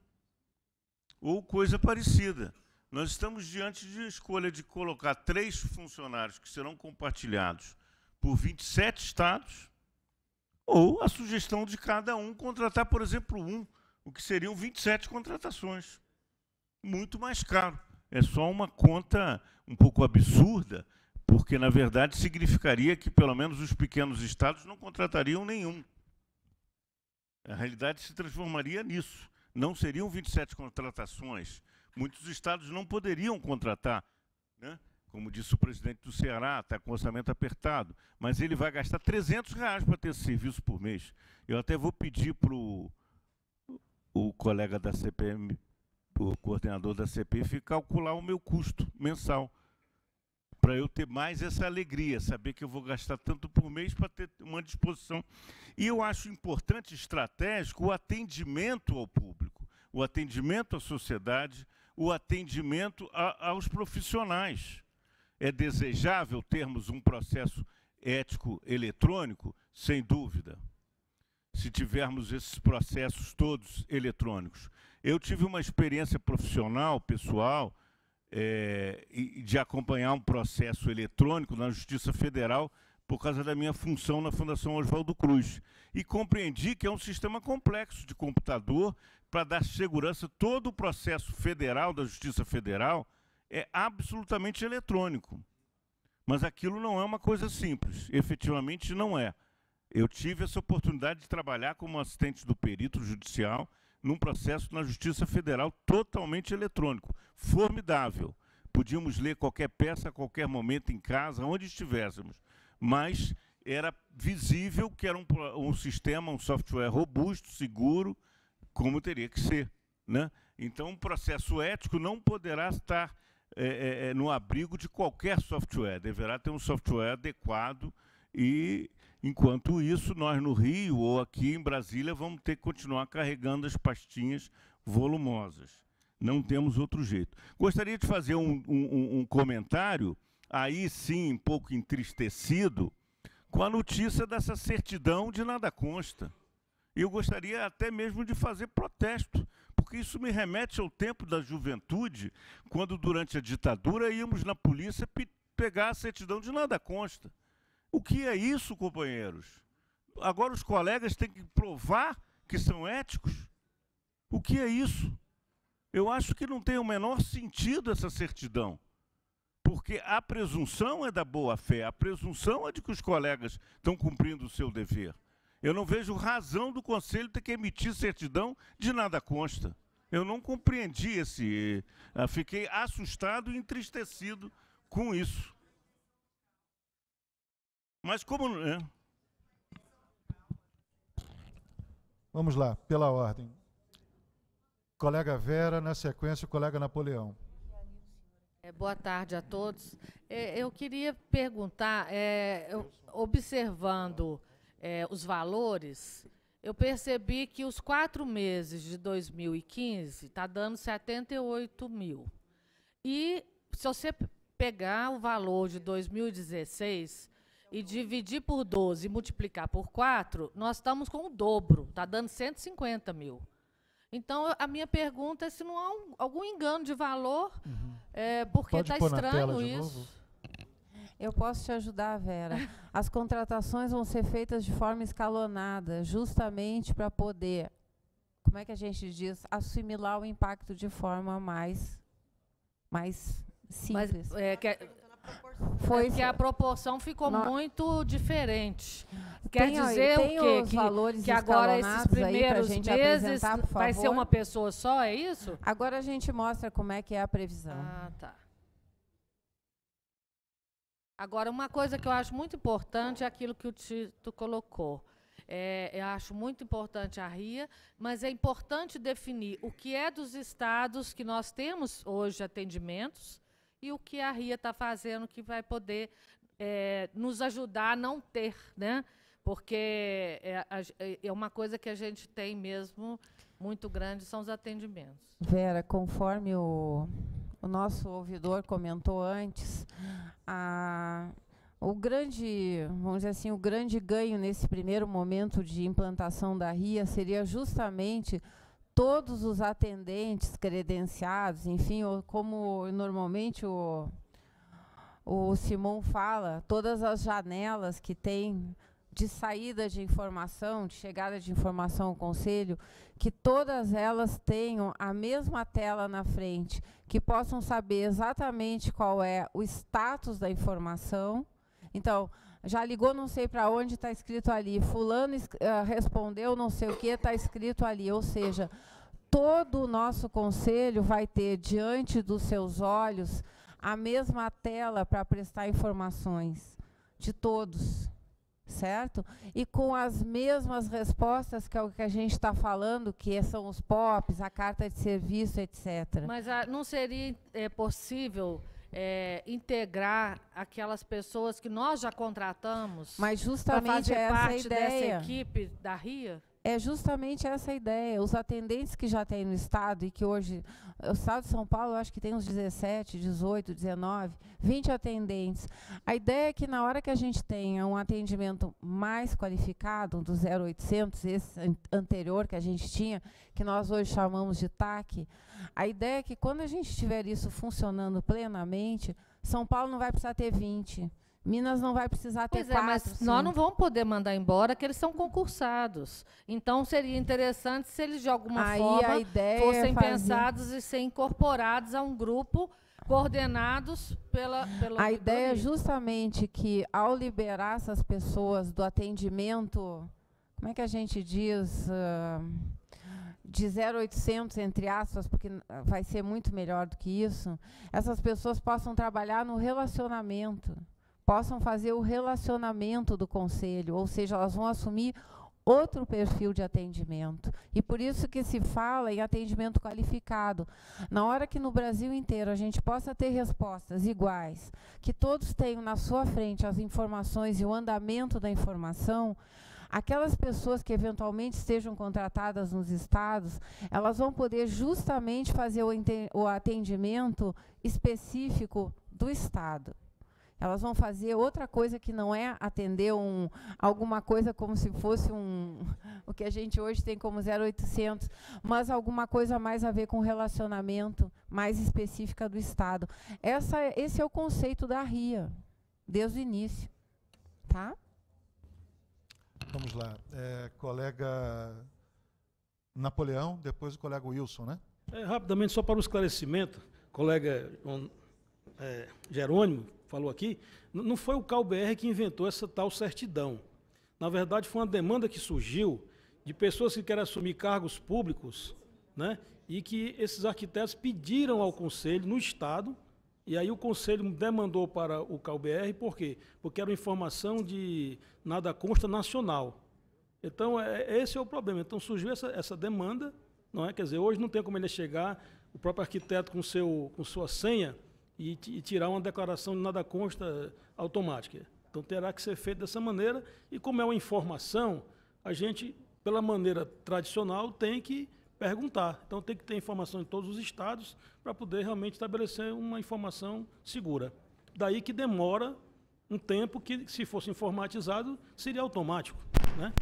ou coisa parecida. Nós estamos diante de escolha de colocar três funcionários que serão compartilhados por 27 estados, ou a sugestão de cada um contratar, por exemplo, um, o que seriam 27 contratações. Muito mais caro. É só uma conta um pouco absurda, porque, na verdade, significaria que pelo menos os pequenos estados não contratariam nenhum. A realidade se transformaria nisso não seriam 27 contratações. Muitos estados não poderiam contratar, né? como disse o presidente do Ceará, está com orçamento apertado, mas ele vai gastar 300 reais para ter serviço por mês. Eu até vou pedir para o, colega da CPM, o coordenador da CPM, calcular o meu custo mensal para eu ter mais essa alegria, saber que eu vou gastar tanto por mês para ter uma disposição. E eu acho importante, estratégico, o atendimento ao público, o atendimento à sociedade, o atendimento a, aos profissionais. É desejável termos um processo ético eletrônico? Sem dúvida. Se tivermos esses processos todos eletrônicos. Eu tive uma experiência profissional, pessoal, é, de acompanhar um processo eletrônico na Justiça Federal por causa da minha função na Fundação Oswaldo Cruz. E compreendi que é um sistema complexo de computador para dar segurança. Todo o processo federal, da Justiça Federal, é absolutamente eletrônico. Mas aquilo não é uma coisa simples, efetivamente não é. Eu tive essa oportunidade de trabalhar como assistente do perito judicial num processo na Justiça Federal totalmente eletrônico. Formidável. Podíamos ler qualquer peça a qualquer momento em casa, onde estivéssemos. Mas era visível que era um, um sistema, um software robusto, seguro, como teria que ser. Né? Então, um processo ético não poderá estar é, é, no abrigo de qualquer software, deverá ter um software adequado e, enquanto isso, nós no Rio ou aqui em Brasília vamos ter que continuar carregando as pastinhas volumosas. Não temos outro jeito. Gostaria de fazer um, um, um comentário, aí sim, um pouco entristecido, com a notícia dessa certidão de nada consta. Eu gostaria até mesmo de fazer protesto, porque isso me remete ao tempo da juventude, quando durante a ditadura íamos na polícia pegar a certidão de nada consta. O que é isso, companheiros? Agora os colegas têm que provar que são éticos? O que é isso? Eu acho que não tem o menor sentido essa certidão. Porque a presunção é da boa-fé, a presunção é de que os colegas estão cumprindo o seu dever. Eu não vejo razão do Conselho ter que emitir certidão de nada consta. Eu não compreendi esse. Eh, ah, fiquei assustado e entristecido com isso. Mas como. É. Vamos lá, pela ordem. Colega Vera, na sequência, o colega Napoleão. É, boa tarde a todos. É, eu queria perguntar, é, eu, observando é, os valores, eu percebi que os quatro meses de 2015 está dando 78 mil. E se você pegar o valor de 2016, e dividir por 12 e multiplicar por 4, nós estamos com o dobro, está dando 150 mil. Então, a minha pergunta é se não há um, algum engano de valor, uhum. é, porque está estranho isso. Eu posso te ajudar, Vera. As contratações vão ser feitas de forma escalonada, justamente para poder, como é que a gente diz, assimilar o impacto de forma mais, mais simples. Mas, eh, é, que, foi é que a proporção ficou muito diferente. Quer tem, dizer tem o quê? Os que, valores que agora esses primeiros meses vai ser uma pessoa só, é isso? Agora a gente mostra como é que é a previsão. Ah, tá. Agora, uma coisa que eu acho muito importante é aquilo que o Tito colocou. É, eu acho muito importante a RIA, mas é importante definir o que é dos estados que nós temos hoje atendimentos, e o que a RIA está fazendo que vai poder é, nos ajudar a não ter, né? Porque é, é, é uma coisa que a gente tem mesmo muito grande, são os atendimentos. Vera, conforme o, o nosso ouvidor comentou antes, a, o grande, vamos dizer assim, o grande ganho nesse primeiro momento de implantação da RIA seria justamente todos os atendentes credenciados, enfim, como normalmente o, o Simon fala, todas as janelas que tem de saída de informação, de chegada de informação ao conselho, que todas elas tenham a mesma tela na frente, que possam saber exatamente qual é o status da informação. Então, já ligou não sei para onde, está escrito ali. Fulano uh, respondeu não sei o que, está escrito ali. Ou seja, todo o nosso conselho vai ter diante dos seus olhos a mesma tela para prestar informações de todos, certo? E com as mesmas respostas que é o que a gente está falando, que são os POPs, a carta de serviço, etc. Mas a, ah, não seria é, possível é, integrar aquelas pessoas que nós já contratamos. Mas justamente fazer é essa parte ideia. dessa equipe da RIA? é justamente essa ideia. Os atendentes que já tem no Estado, e que hoje, o Estado de São Paulo, eu acho que tem uns 17, 18, 19, 20 atendentes. A ideia é que na hora que a gente tenha um atendimento mais qualificado, um do 0800, esse anterior que a gente tinha, que nós hoje chamamos de TAC, a ideia é que quando a gente tiver isso funcionando plenamente, São Paulo não vai precisar ter 20. Minas não vai precisar ter pois quatro. É, mas cinco. nós não vamos poder mandar embora, que eles são concursados. Então seria interessante se eles de alguma Aí forma fossem é pensados e ser incorporados a um grupo coordenados pela, a ideia é justamente que ao liberar essas pessoas do atendimento, como é que a gente diz? Ah, de 0800, entre aspas, porque vai ser muito melhor do que isso, essas pessoas possam trabalhar no relacionamento possam fazer o relacionamento do conselho, ou seja, elas vão assumir outro perfil de atendimento. E por isso que se fala em atendimento qualificado. Na hora que no Brasil inteiro a gente possa ter respostas iguais, que todos tenham na sua frente as informações e o andamento da informação, aquelas pessoas que eventualmente estejam contratadas nos estados, elas vão poder justamente fazer o atendimento específico do estado. Elas vão fazer outra coisa que não é atender um, alguma coisa como se fosse um, o que a gente hoje tem como 0800, mas alguma coisa mais a ver com relacionamento mais específica do Estado. Essa, esse é o conceito da RIA, desde o início. Tá? Vamos lá. É, colega Napoleão, depois o colega Wilson, né? É, rapidamente, só para o um esclarecimento, colega é, Jerônimo, falou aqui, não foi o CalBR que inventou essa tal certidão. Na verdade, foi uma demanda que surgiu de pessoas que querem assumir cargos públicos, né? E que esses arquitetos pediram ao conselho no estado, e aí o conselho demandou para o CalBR, por quê? Porque era uma informação de nada consta nacional. Então, é, é, esse é o problema. Então surgiu essa, essa demanda, não é? Quer dizer, hoje não tem como ele chegar, o próprio arquiteto com seu com sua senha, e, e tirar uma declaração de nada consta eh, automática. Então terá que ser feito dessa maneira e como é uma informação, a gente pela maneira tradicional tem que perguntar. Então tem que ter informação de todos os estados para poder realmente estabelecer uma informação segura. Daí que demora um tempo que, se fosse informatizado, seria automático. Né?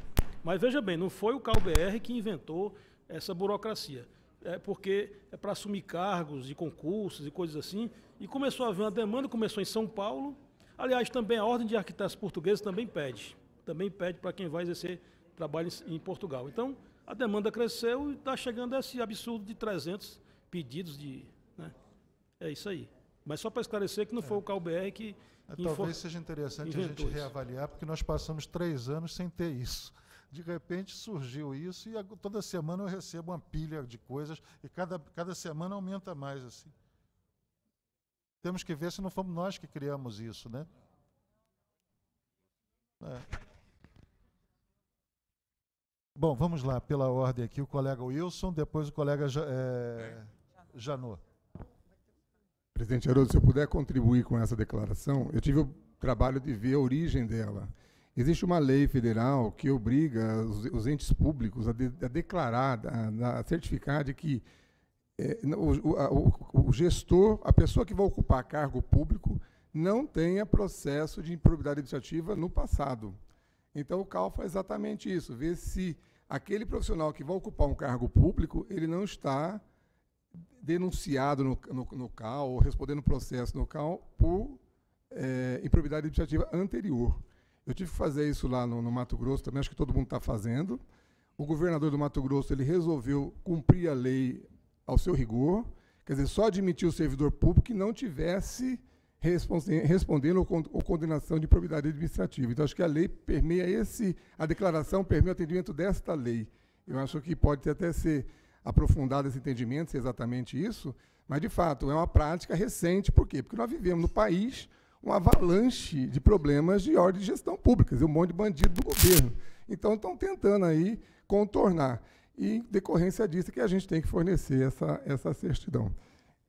Mas veja bem, não foi o CalBR que inventou essa burocracia é, porque é para assumir cargos e concursos e coisas assim. E começou a haver uma demanda, começou em São Paulo. Aliás, também a Ordem de Arquitetos Portugueses também pede. Também pede para quem vai exercer trabalho em, em Portugal. Então, a demanda cresceu e está chegando a esse absurdo de 300 pedidos de... Né? É isso aí. Mas só para esclarecer que não é. foi o CalBR que. É, talvez seja interessante a gente reavaliar, porque nós passamos três anos sem ter isso de repente surgiu isso e toda semana eu recebo uma pilha de coisas e cada, cada semana aumenta mais assim. Temos que ver se não fomos nós que criamos isso, né? É. Bom, vamos lá, pela ordem aqui, o colega Wilson, depois o colega é, Janot. Presidente Haroldo, se eu puder contribuir com essa declaração, eu tive o trabalho de ver a origem dela. Existe uma lei federal que obriga os, os entes públicos a, de, a declarar, a, a, certificar de que é, o, o, o gestor, a pessoa que vai ocupar cargo público, não tenha processo de improbidade administrativa no passado. Então, o CAL faz exatamente isso, ver se aquele profissional que vai ocupar um cargo público, ele não está denunciado no, no, no CAL ou respondendo processo no CAL por é, improbidade administrativa anterior. Eu tive que fazer isso lá no, no Mato Grosso também, acho que todo mundo está fazendo. O governador do Mato Grosso ele resolveu cumprir a lei ao seu rigor, quer dizer, só admitir o servidor público que não tivesse respondendo ou condenação de propriedade administrativa. Então, acho que a lei permeia esse, a declaração permeia o atendimento desta lei. Eu acho que pode até ser aprofundado esse entendimento, se é exatamente isso, mas, de fato, é uma prática recente. Por quê? Porque nós vivemos no país uma avalanche de problemas de ordem de gestão pública, um monte de bandido do governo. Então, estão tentando aí contornar. E, em decorrência disso, é que a gente tem que fornecer essa, essa certidão.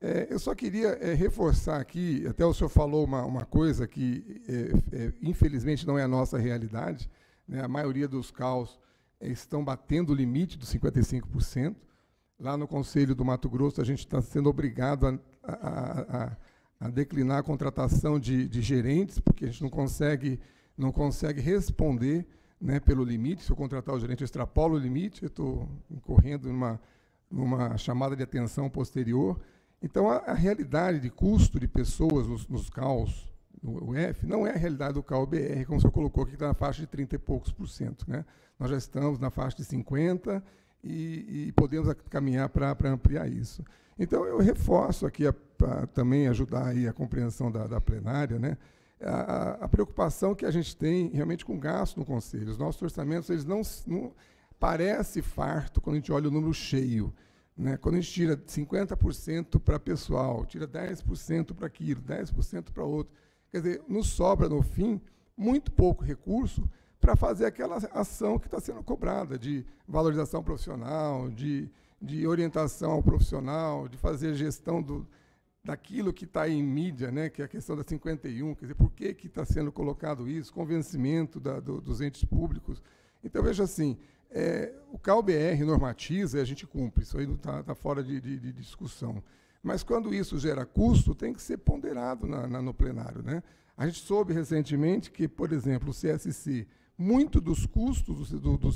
É, eu só queria é, reforçar aqui, até o senhor falou uma, uma coisa que, é, é infelizmente, não é a nossa realidade. Né? A maioria dos caos é, estão batendo o limite dos 55%. Lá no Conselho do Mato Grosso, a gente está sendo obrigado a, a, a, a declinar a contratação de, de gerentes, porque a gente não consegue, não consegue responder né, pelo limite. Se eu contratar o gerente, eu extrapolo o limite, eu estou incorrendo numa, numa chamada de atenção posterior. Então, a, a realidade de custo de pessoas nos, nos CAUs, no UF, não é a realidade do CAU BR, como o senhor colocou, que está na faixa de 30 e poucos por cento. Né? Nós já estamos na faixa de 50%, e, e podemos caminhar para ampliar isso. Então, eu reforço aqui, para também ajudar aí a compreensão da, da plenária, né, a, a, preocupação que a gente tem realmente com o gasto no Conselho. Os nossos orçamentos, eles não, não parece farto quando a gente olha o número cheio. Né? Quando a gente tira 50% para pessoal, tira 10% para aquilo, 10% para outro, quer dizer, nos sobra, no fim, muito pouco recurso para fazer aquela ação que está sendo cobrada, de valorização profissional, de, de orientação ao profissional, de fazer gestão do, daquilo que está em mídia, né, que é a questão da 51, quer dizer, por que está sendo colocado isso, convencimento da, do, dos entes públicos. Então, veja assim, é, o CalBR normatiza e a gente cumpre, isso aí não está tá fora de, de, de, discussão. Mas quando isso gera custo, tem que ser ponderado na, na, no plenário. Né? A gente soube recentemente que, por exemplo, o CSC muito dos custos do, do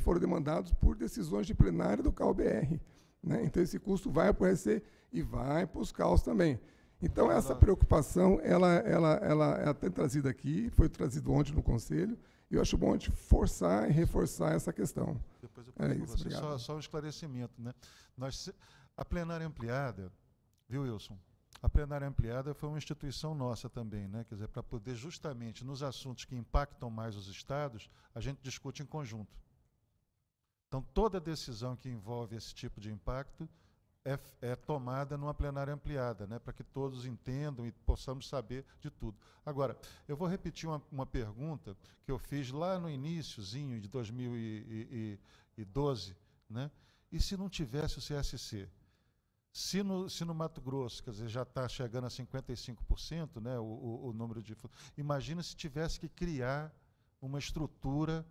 foram demandados por decisões de plenário do CalBR. Né? Então, esse custo vai para o RC e vai para os CAUS também. Então, essa preocupação, ela, ela, ela, ela é aqui, foi trazido ontem no Conselho, e eu acho bom a gente forçar e reforçar essa questão. Depois eu é isso, você, só, só, um esclarecimento. Né? Nós, a plenária ampliada, viu, Wilson, a plenária ampliada foi uma instituição nossa também, né? quer dizer, para poder justamente nos assuntos que impactam mais os estados, a gente discute em conjunto. Então, toda decisão que envolve esse tipo de impacto é, é tomada numa plenária ampliada, né? para que todos entendam e possamos saber de tudo. Agora, eu vou repetir uma, uma pergunta que eu fiz lá no iníciozinho de 2012, né? e se não tivesse o CSC? Se no, se no Mato Grosso, quer dizer, já está chegando a 55%, né, o, o, o número de. Imagina se tivesse que criar uma estrutura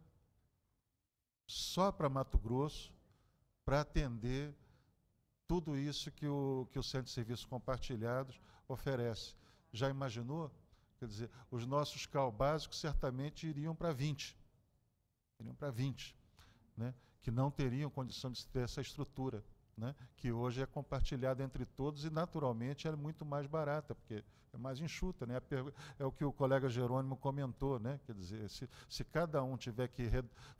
só para Mato Grosso para atender tudo isso que o, que o Centro de Serviços Compartilhados oferece. Já imaginou? Quer dizer, os nossos CAL básicos certamente iriam para 20. Iriam para 20. Né? Que não teriam condição de ter essa estrutura né, que hoje é compartilhada entre todos e, naturalmente, é muito mais barata, porque é mais enxuta. Né? É o que o colega Jerônimo comentou. Né? Quer dizer, se, se cada um tiver que.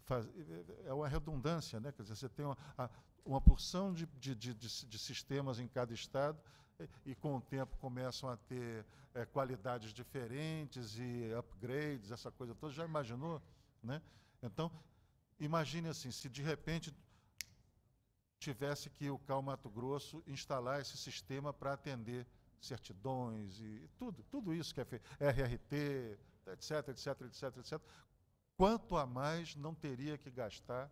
Faz, é, é uma redundância, né? quer dizer, você tem uma, uma porção de, de, de, de sistemas em cada estado é, e com o tempo começam a ter é, qualidades diferentes e upgrades, essa coisa toda. Já imaginou? Né? Então, imagine assim, se de repente tivesse que o Cal Mato Grosso instalar esse sistema para atender certidões e tudo, tudo isso que é feito, RRT, etc, etc, etc, etc. Quanto a mais não teria que gastar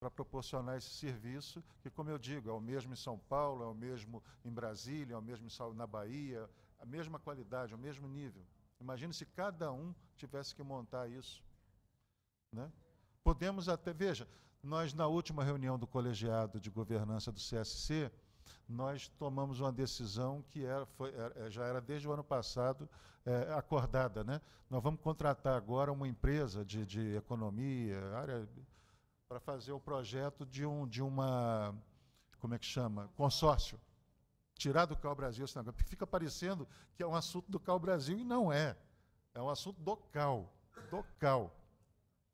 para proporcionar esse serviço, que, como eu digo, é o mesmo em São Paulo, é o mesmo em Brasília, é o mesmo na Bahia, a mesma qualidade, o mesmo nível. Imagine se cada um tivesse que montar isso. Né? Podemos até, veja, nós, na última reunião do colegiado de governança do CSC, nós tomamos uma decisão que era, foi, é, já era desde o ano passado é, acordada. Né? Nós vamos contratar agora uma empresa de, de economia, área para fazer o projeto de, um, de uma, como é que chama? Consórcio. Tirar do Cal Brasil esse negócio. Fica parecendo que é um assunto do Cal Brasil e não é. É um assunto do Cal. Do Cal.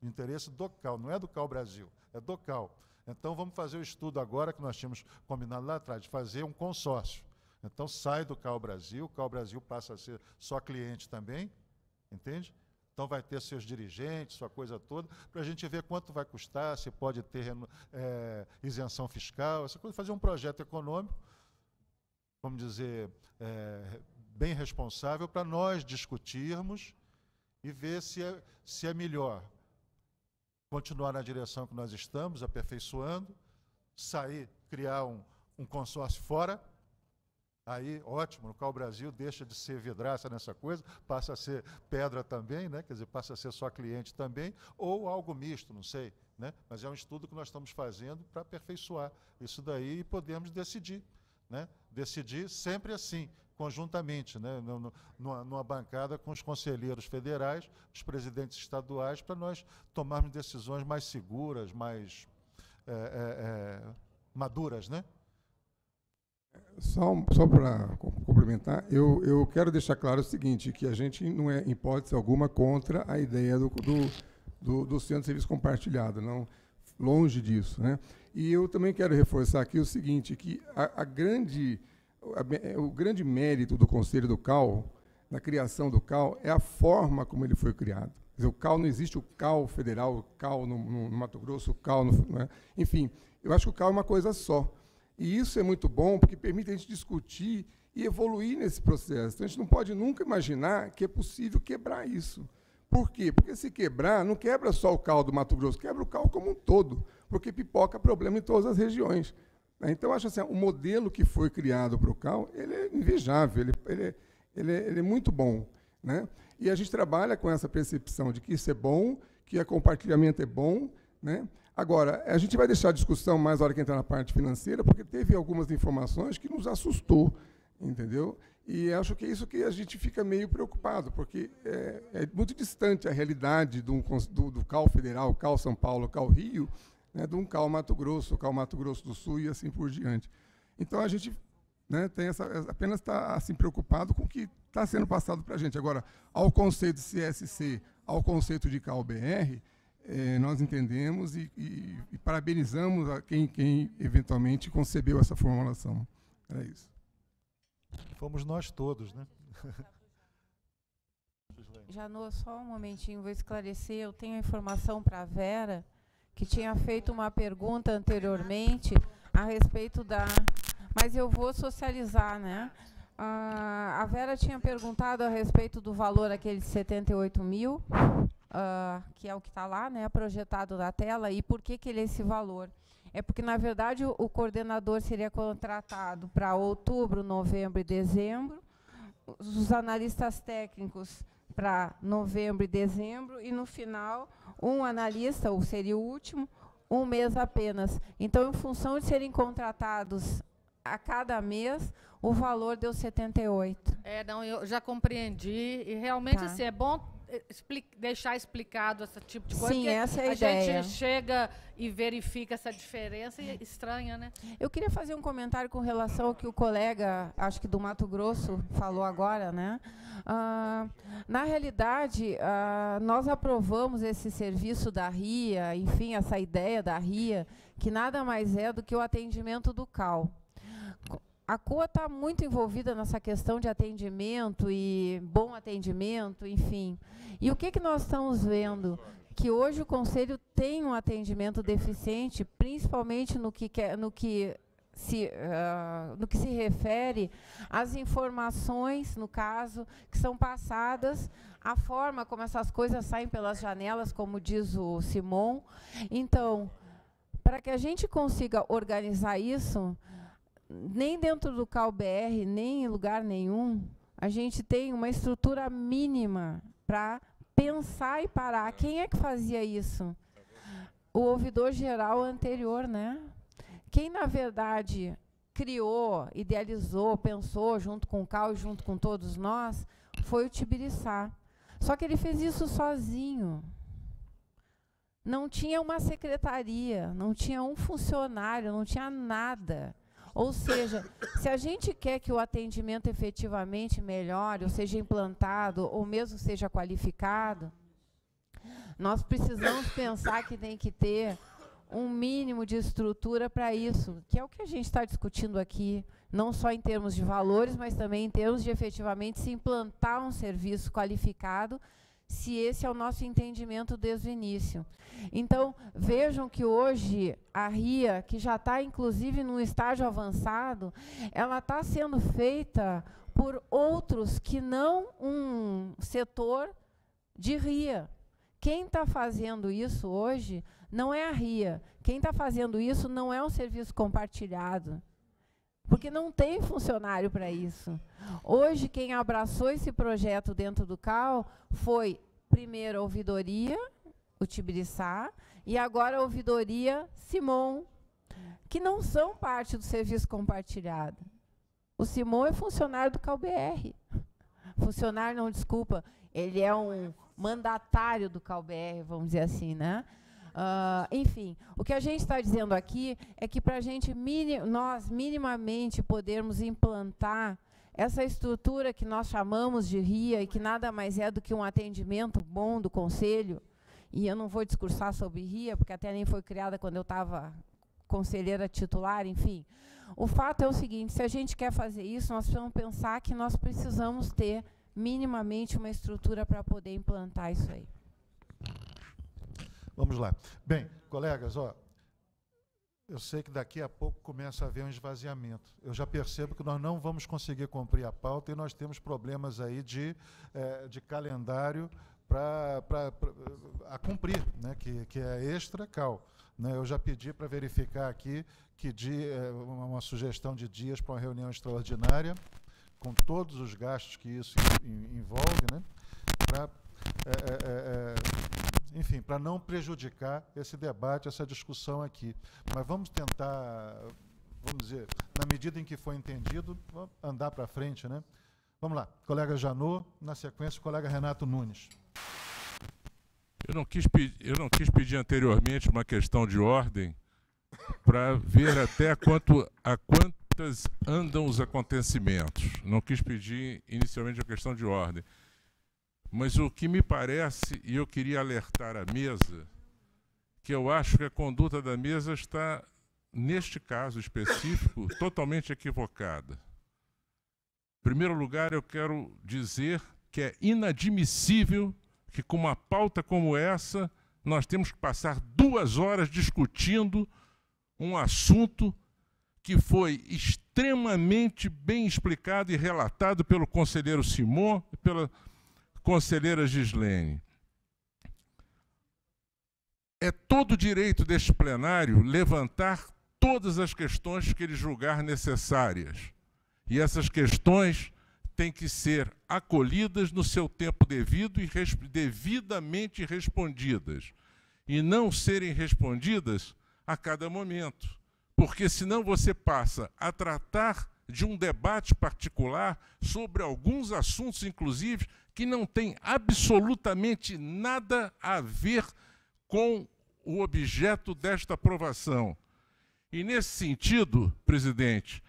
Interesse do Cal, não é do Cal Brasil é DOCAL. Então vamos fazer o estudo agora que nós tínhamos combinado lá atrás, de fazer um consórcio. Então sai do Cal Brasil, o Cal Brasil passa a ser só cliente também, entende? Então vai ter seus dirigentes, sua coisa toda, para a gente ver quanto vai custar, se pode ter é, isenção fiscal, essa coisa, fazer um projeto econômico, vamos dizer, é, bem responsável, para nós discutirmos e ver se é, se é melhor continuar na direção que nós estamos, aperfeiçoando, sair, criar um, um consórcio fora, aí ótimo, no qual o Brasil deixa de ser vidraça nessa coisa, passa a ser pedra também, né? quer dizer, passa a ser só cliente também, ou algo misto, não sei. Né? Mas é um estudo que nós estamos fazendo para aperfeiçoar isso daí e podemos decidir. Né? Decidir sempre assim, conjuntamente, né, numa, numa bancada com os conselheiros federais, os presidentes estaduais, para nós tomarmos decisões mais seguras, mais é, é, é maduras, né? Só, só para complementar, eu, eu quero deixar claro o seguinte, que a gente não é, em hipótese alguma, contra a ideia do, do, do, do centro de serviço compartilhado, não longe disso. Né? E eu também quero reforçar aqui o seguinte, que a, a grande é, o grande mérito do Conselho do CAL, na criação do CAL, é a forma como ele foi criado. Dizer, o CAL não existe o CAL federal, o CAL no, no, no Mato Grosso, o CAL no. Né? Enfim, eu acho que o CAL é uma coisa só. E isso é muito bom, porque permite a gente discutir e evoluir nesse processo. Então, a gente não pode nunca imaginar que é possível quebrar isso. Por quê? Porque se quebrar, não quebra só o CAL do Mato Grosso, quebra o CAL como um todo, porque pipoca é problema em todas as regiões. Né? Então, acho assim, o modelo que foi criado para o CAL, ele é invejável, ele, ele, ele, é, ele é muito bom. Né? E a gente trabalha com essa percepção de que isso é bom, que o compartilhamento é bom. Né? Agora, a gente vai deixar a discussão mais na hora que entrar na parte financeira, porque teve algumas informações que nos assustou, entendeu? E acho que é isso que a gente fica meio preocupado, porque é, é muito distante a realidade do, do, do CAL Federal, CAL São Paulo, CAL Rio, né, de um Cal Mato Grosso, Cal Mato Grosso do Sul e assim por diante. Então a gente né, tem essa, apenas está assim preocupado com o que está sendo passado para a gente. Agora, ao conceito de CSC, ao conceito de CalBR, é, eh, nós entendemos e, e, e parabenizamos a quem, quem eventualmente concebeu essa formulação. Era isso. Fomos nós todos, né? Janô, só um momentinho, vou esclarecer. Eu tenho a informação para a Vera que tinha feito uma pergunta anteriormente a respeito da. Mas eu vou socializar, né? Uh, a Vera tinha perguntado a respeito do valor aquele de 78 mil, uh, que é o que está lá, né, projetado na tela, e por que, que ele é esse valor? É porque, na verdade, o, o coordenador seria contratado para outubro, novembro e dezembro, os analistas técnicos para novembro e dezembro, e no final, um analista, ou seria o último, um mês apenas. Então, em função de serem contratados a cada mês, o valor deu 78. É, não, eu já compreendi. E realmente, tá. assim, é bom expli deixar explicado esse tipo de coisa. Sim, essa é a, a ideia. A gente chega e verifica essa diferença e é estranha, né? Eu queria fazer um comentário com relação ao que o colega, acho que do Mato Grosso, falou agora, né? Ah, na realidade, ah, nós aprovamos esse serviço da RIA, enfim, essa ideia da RIA, que nada mais é do que o atendimento do CAL. A COA está muito envolvida nessa questão de atendimento e bom atendimento, enfim. E o que, que nós estamos vendo? Que hoje o Conselho tem um atendimento deficiente, principalmente no que, quer, no que se, uh, no que se refere às informações, no caso, que são passadas, a forma como essas coisas saem pelas janelas, como diz o Simon. Então, para que a gente consiga organizar isso, nem dentro do CalBR, nem em lugar nenhum, a gente tem uma estrutura mínima para pensar e parar. Quem é que fazia isso? O ouvidor geral anterior, né? Quem, na verdade, criou, idealizou, pensou junto com o Cal e junto com todos nós, foi o Tibiriçá. Só que ele fez isso sozinho. Não tinha uma secretaria, não tinha um funcionário, não tinha nada. Ou seja, se a gente quer que o atendimento efetivamente melhore, ou seja implantado, ou mesmo seja qualificado, nós precisamos pensar que tem que ter um mínimo de estrutura para isso, que é o que a gente está discutindo aqui, não só em termos de valores, mas também em termos de efetivamente se implantar um serviço qualificado se esse é o nosso entendimento desde o início. Então, vejam que hoje a RIA, que já está inclusive num estágio avançado, ela está sendo feita por outros que não um setor de RIA. Quem está fazendo isso hoje não é a RIA. Quem está fazendo isso não é um serviço compartilhado porque não tem funcionário para isso. Hoje, quem abraçou esse projeto dentro do CAL foi, primeiro, a ouvidoria, o Tibiriçá, e agora a ouvidoria Simon, que não são parte do serviço compartilhado. O Simon é funcionário do CalBR. Funcionário, não, desculpa, ele é um mandatário do CalBR, vamos dizer assim, né? Uh, enfim, o que a gente está dizendo aqui é que para a gente, mini, nós minimamente podermos implantar essa estrutura que nós chamamos de RIA e que nada mais é do que um atendimento bom do conselho, e eu não vou discursar sobre RIA, porque até nem foi criada quando eu estava conselheira titular, enfim. O fato é o seguinte, se a gente quer fazer isso, nós precisamos pensar que nós precisamos ter minimamente uma estrutura para poder implantar isso aí. Vamos lá. Bem, colegas, ó, eu sei que daqui a pouco começa a haver um esvaziamento. Eu já percebo que nós não vamos conseguir cumprir a pauta e nós temos problemas aí de, é, de calendário para a cumprir, né, que, que é extra cal. Né, eu já pedi para verificar aqui que dia, eh, uma, sugestão de dias para uma reunião extraordinária, com todos os gastos que isso envolve, né, para é, é, enfim, para não prejudicar esse debate, essa discussão aqui. Mas vamos tentar, vamos dizer, na medida em que for entendido, andar para frente, né? Vamos lá, colega Janot, na sequência, colega Renato Nunes. Eu não quis, eu não quis pedir anteriormente uma questão de ordem para ver até quanto, a quantas andam os acontecimentos. Não quis pedir inicialmente a questão de ordem. Mas o que me parece, e eu queria alertar a mesa, que eu acho que a conduta da mesa está, neste caso específico, totalmente equivocada. Em primeiro lugar, eu quero dizer que é inadmissível que, com uma pauta como essa, nós temos que passar duas horas discutindo um assunto que foi extremamente bem explicado e relatado pelo conselheiro Simon e pela conselheira Gislene, é todo direito deste plenário levantar todas as questões que ele julgar necessárias. E essas questões têm que ser acolhidas no seu tempo devido e devidamente respondidas, e não serem respondidas a cada momento, porque senão você passa a tratar de um debate particular sobre alguns assuntos, inclusive, que não tem absolutamente nada a ver com o objeto desta aprovação. E nesse sentido, presidente,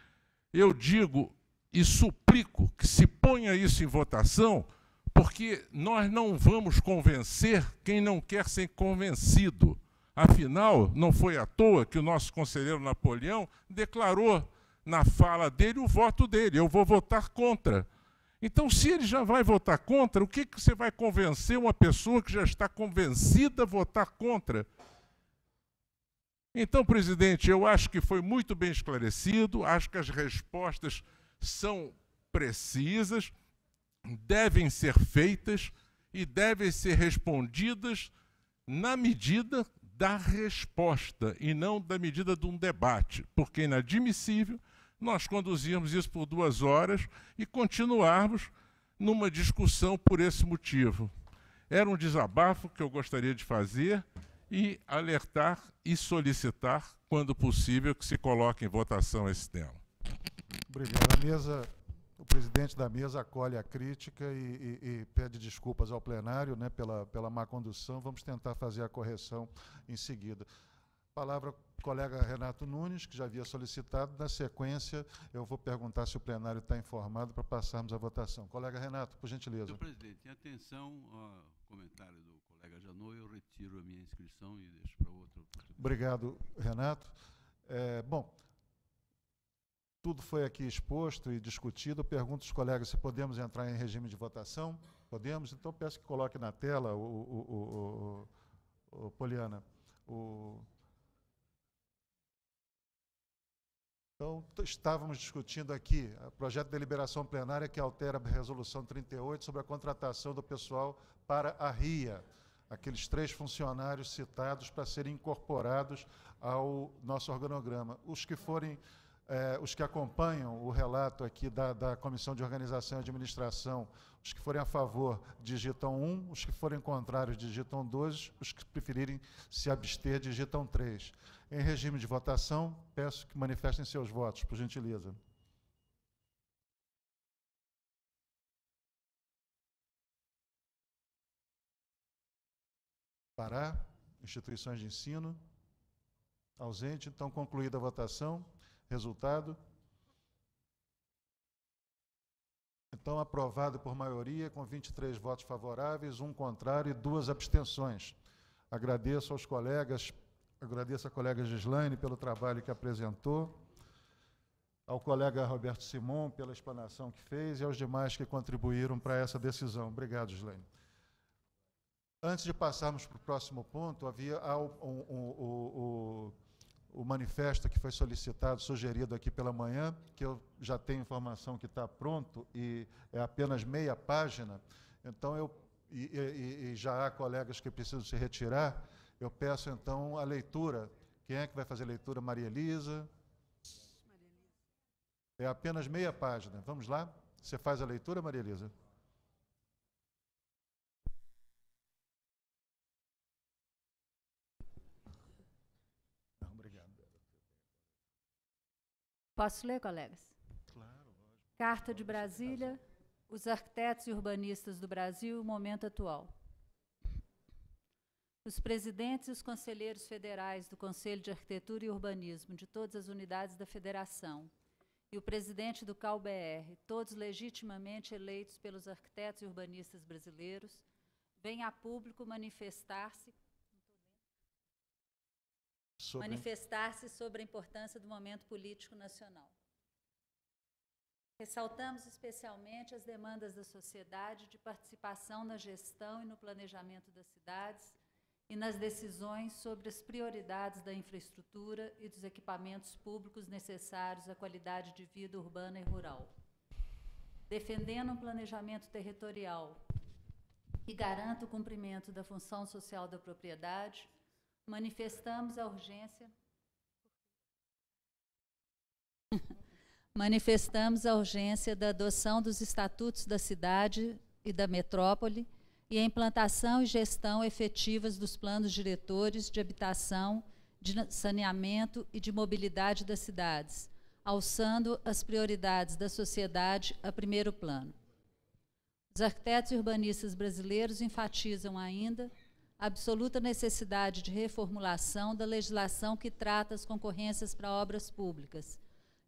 eu digo e suplico que se ponha isso em votação, porque nós não vamos convencer quem não quer ser convencido. Afinal, não foi à toa que o nosso conselheiro Napoleão declarou na fala dele o voto dele: eu vou votar contra. Então, se ele já vai votar contra, o que, que você vai convencer uma pessoa que já está convencida a votar contra? Então, presidente, eu acho que foi muito bem esclarecido, acho que as respostas são precisas, devem ser feitas e devem ser respondidas na medida da resposta e não da medida de um debate, porque é inadmissível nós conduzirmos isso por duas horas e continuarmos numa discussão por esse motivo. Era um desabafo que eu gostaria de fazer e alertar e solicitar, quando possível, que se coloque em votação esse tema. Obrigado. A mesa, o presidente da mesa acolhe a crítica e, e, e pede desculpas ao plenário né, pela, pela má condução. Vamos tentar fazer a correção em seguida. Palavra colega Renato Nunes, que já havia solicitado. Na sequência, eu vou perguntar se o plenário está informado para passarmos à votação. Colega Renato, por gentileza. Senhor presidente, em atenção ao comentário do colega Janô, eu retiro a minha inscrição e deixo para outro. Obrigado, Renato. É, bom, tudo foi aqui exposto e discutido. Eu pergunto aos colegas se podemos entrar em regime de votação. Podemos? Então, peço que coloque na tela, o, o, o, o Poliana, o Então, estávamos discutindo aqui o eh, projeto de deliberação plenária que altera a resolução 38 sobre a contratação do pessoal para a RIA, aqueles três funcionários citados para serem incorporados ao nosso organograma. Os que forem, eh, os que acompanham o relato aqui da, da Comissão de Organização e Administração os que forem a favor digitam 1, um, os que forem contrários digitam 2, os que preferirem se abster digitam 3. Em regime de votação, peço que manifestem seus votos, por gentileza. Pará, instituições de ensino. Ausente, então concluída a votação. Resultado: Então, aprovado por maioria, com 23 votos favoráveis, um contrário e duas abstenções. Agradeço aos colegas, agradeço à colega Gislaine pelo trabalho que apresentou, ao colega Roberto Simon pela explanação que fez e aos demais que contribuíram para essa decisão. Obrigado, Gislaine. Antes de passarmos para o próximo ponto, havia o, o, o manifesto que foi solicitado, sugerido aqui pela manhã, que eu já tenho informação que está pronto e é apenas meia página, então eu e, e, e, já há colegas que precisam se retirar, eu peço então a leitura. Quem é que vai fazer a leitura? Maria Elisa. É apenas meia página. Vamos lá? Você faz a leitura, Maria Elisa? Posso ler, colegas? Claro, lógico. Carta de Brasília, os arquitetos e urbanistas do Brasil, momento atual. Os presidentes e os conselheiros federais do Conselho de Arquitetura e Urbanismo de todas as unidades da federação e o presidente do CalBR, todos legitimamente eleitos pelos arquitetos e urbanistas brasileiros, vêm a público manifestar-se sobre... manifestar-se sobre a importância do momento político nacional. Ressaltamos especialmente as demandas da sociedade de participação na gestão e no planejamento das cidades e nas decisões sobre as prioridades da infraestrutura e dos equipamentos públicos necessários à qualidade de vida urbana e rural. Defendendo um planejamento territorial que garanta o cumprimento da função social da propriedade, manifestamos a urgência. manifestamos a urgência da adoção dos estatutos da cidade e da metrópole e a implantação e gestão efetivas dos planos diretores de habitação, de saneamento e de mobilidade das cidades, alçando as prioridades da sociedade a primeiro plano. Os arquitetos urbanistas brasileiros enfatizam ainda absoluta necessidade de reformulação da legislação que trata as concorrências para obras públicas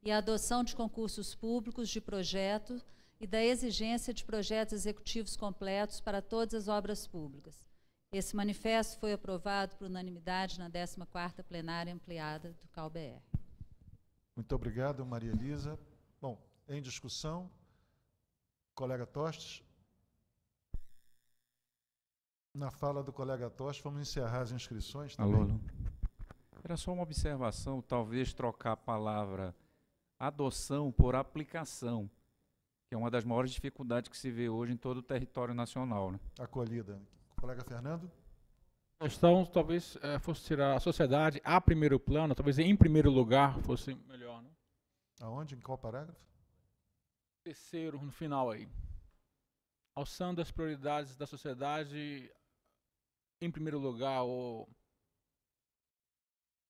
e a adoção de concursos públicos de projeto e da exigência de projetos executivos completos para todas as obras públicas. Esse manifesto foi aprovado por unanimidade na 14ª plenária ampliada do CalBR. Muito obrigado, Maria Elisa. Bom, em discussão, colega Tostes na fala do colega Tosh, vamos encerrar as inscrições também. Alô, Era só uma observação, talvez trocar a palavra adoção por aplicação, que é uma das maiores dificuldades que se vê hoje em todo o território nacional. Né? Acolhida. Colega Fernando? A questão talvez eh, fosse tirar a sociedade a primeiro plano, talvez em primeiro lugar fosse melhor. Né? Aonde? Em qual parágrafo? Terceiro, no final aí alçando as prioridades da sociedade em primeiro lugar o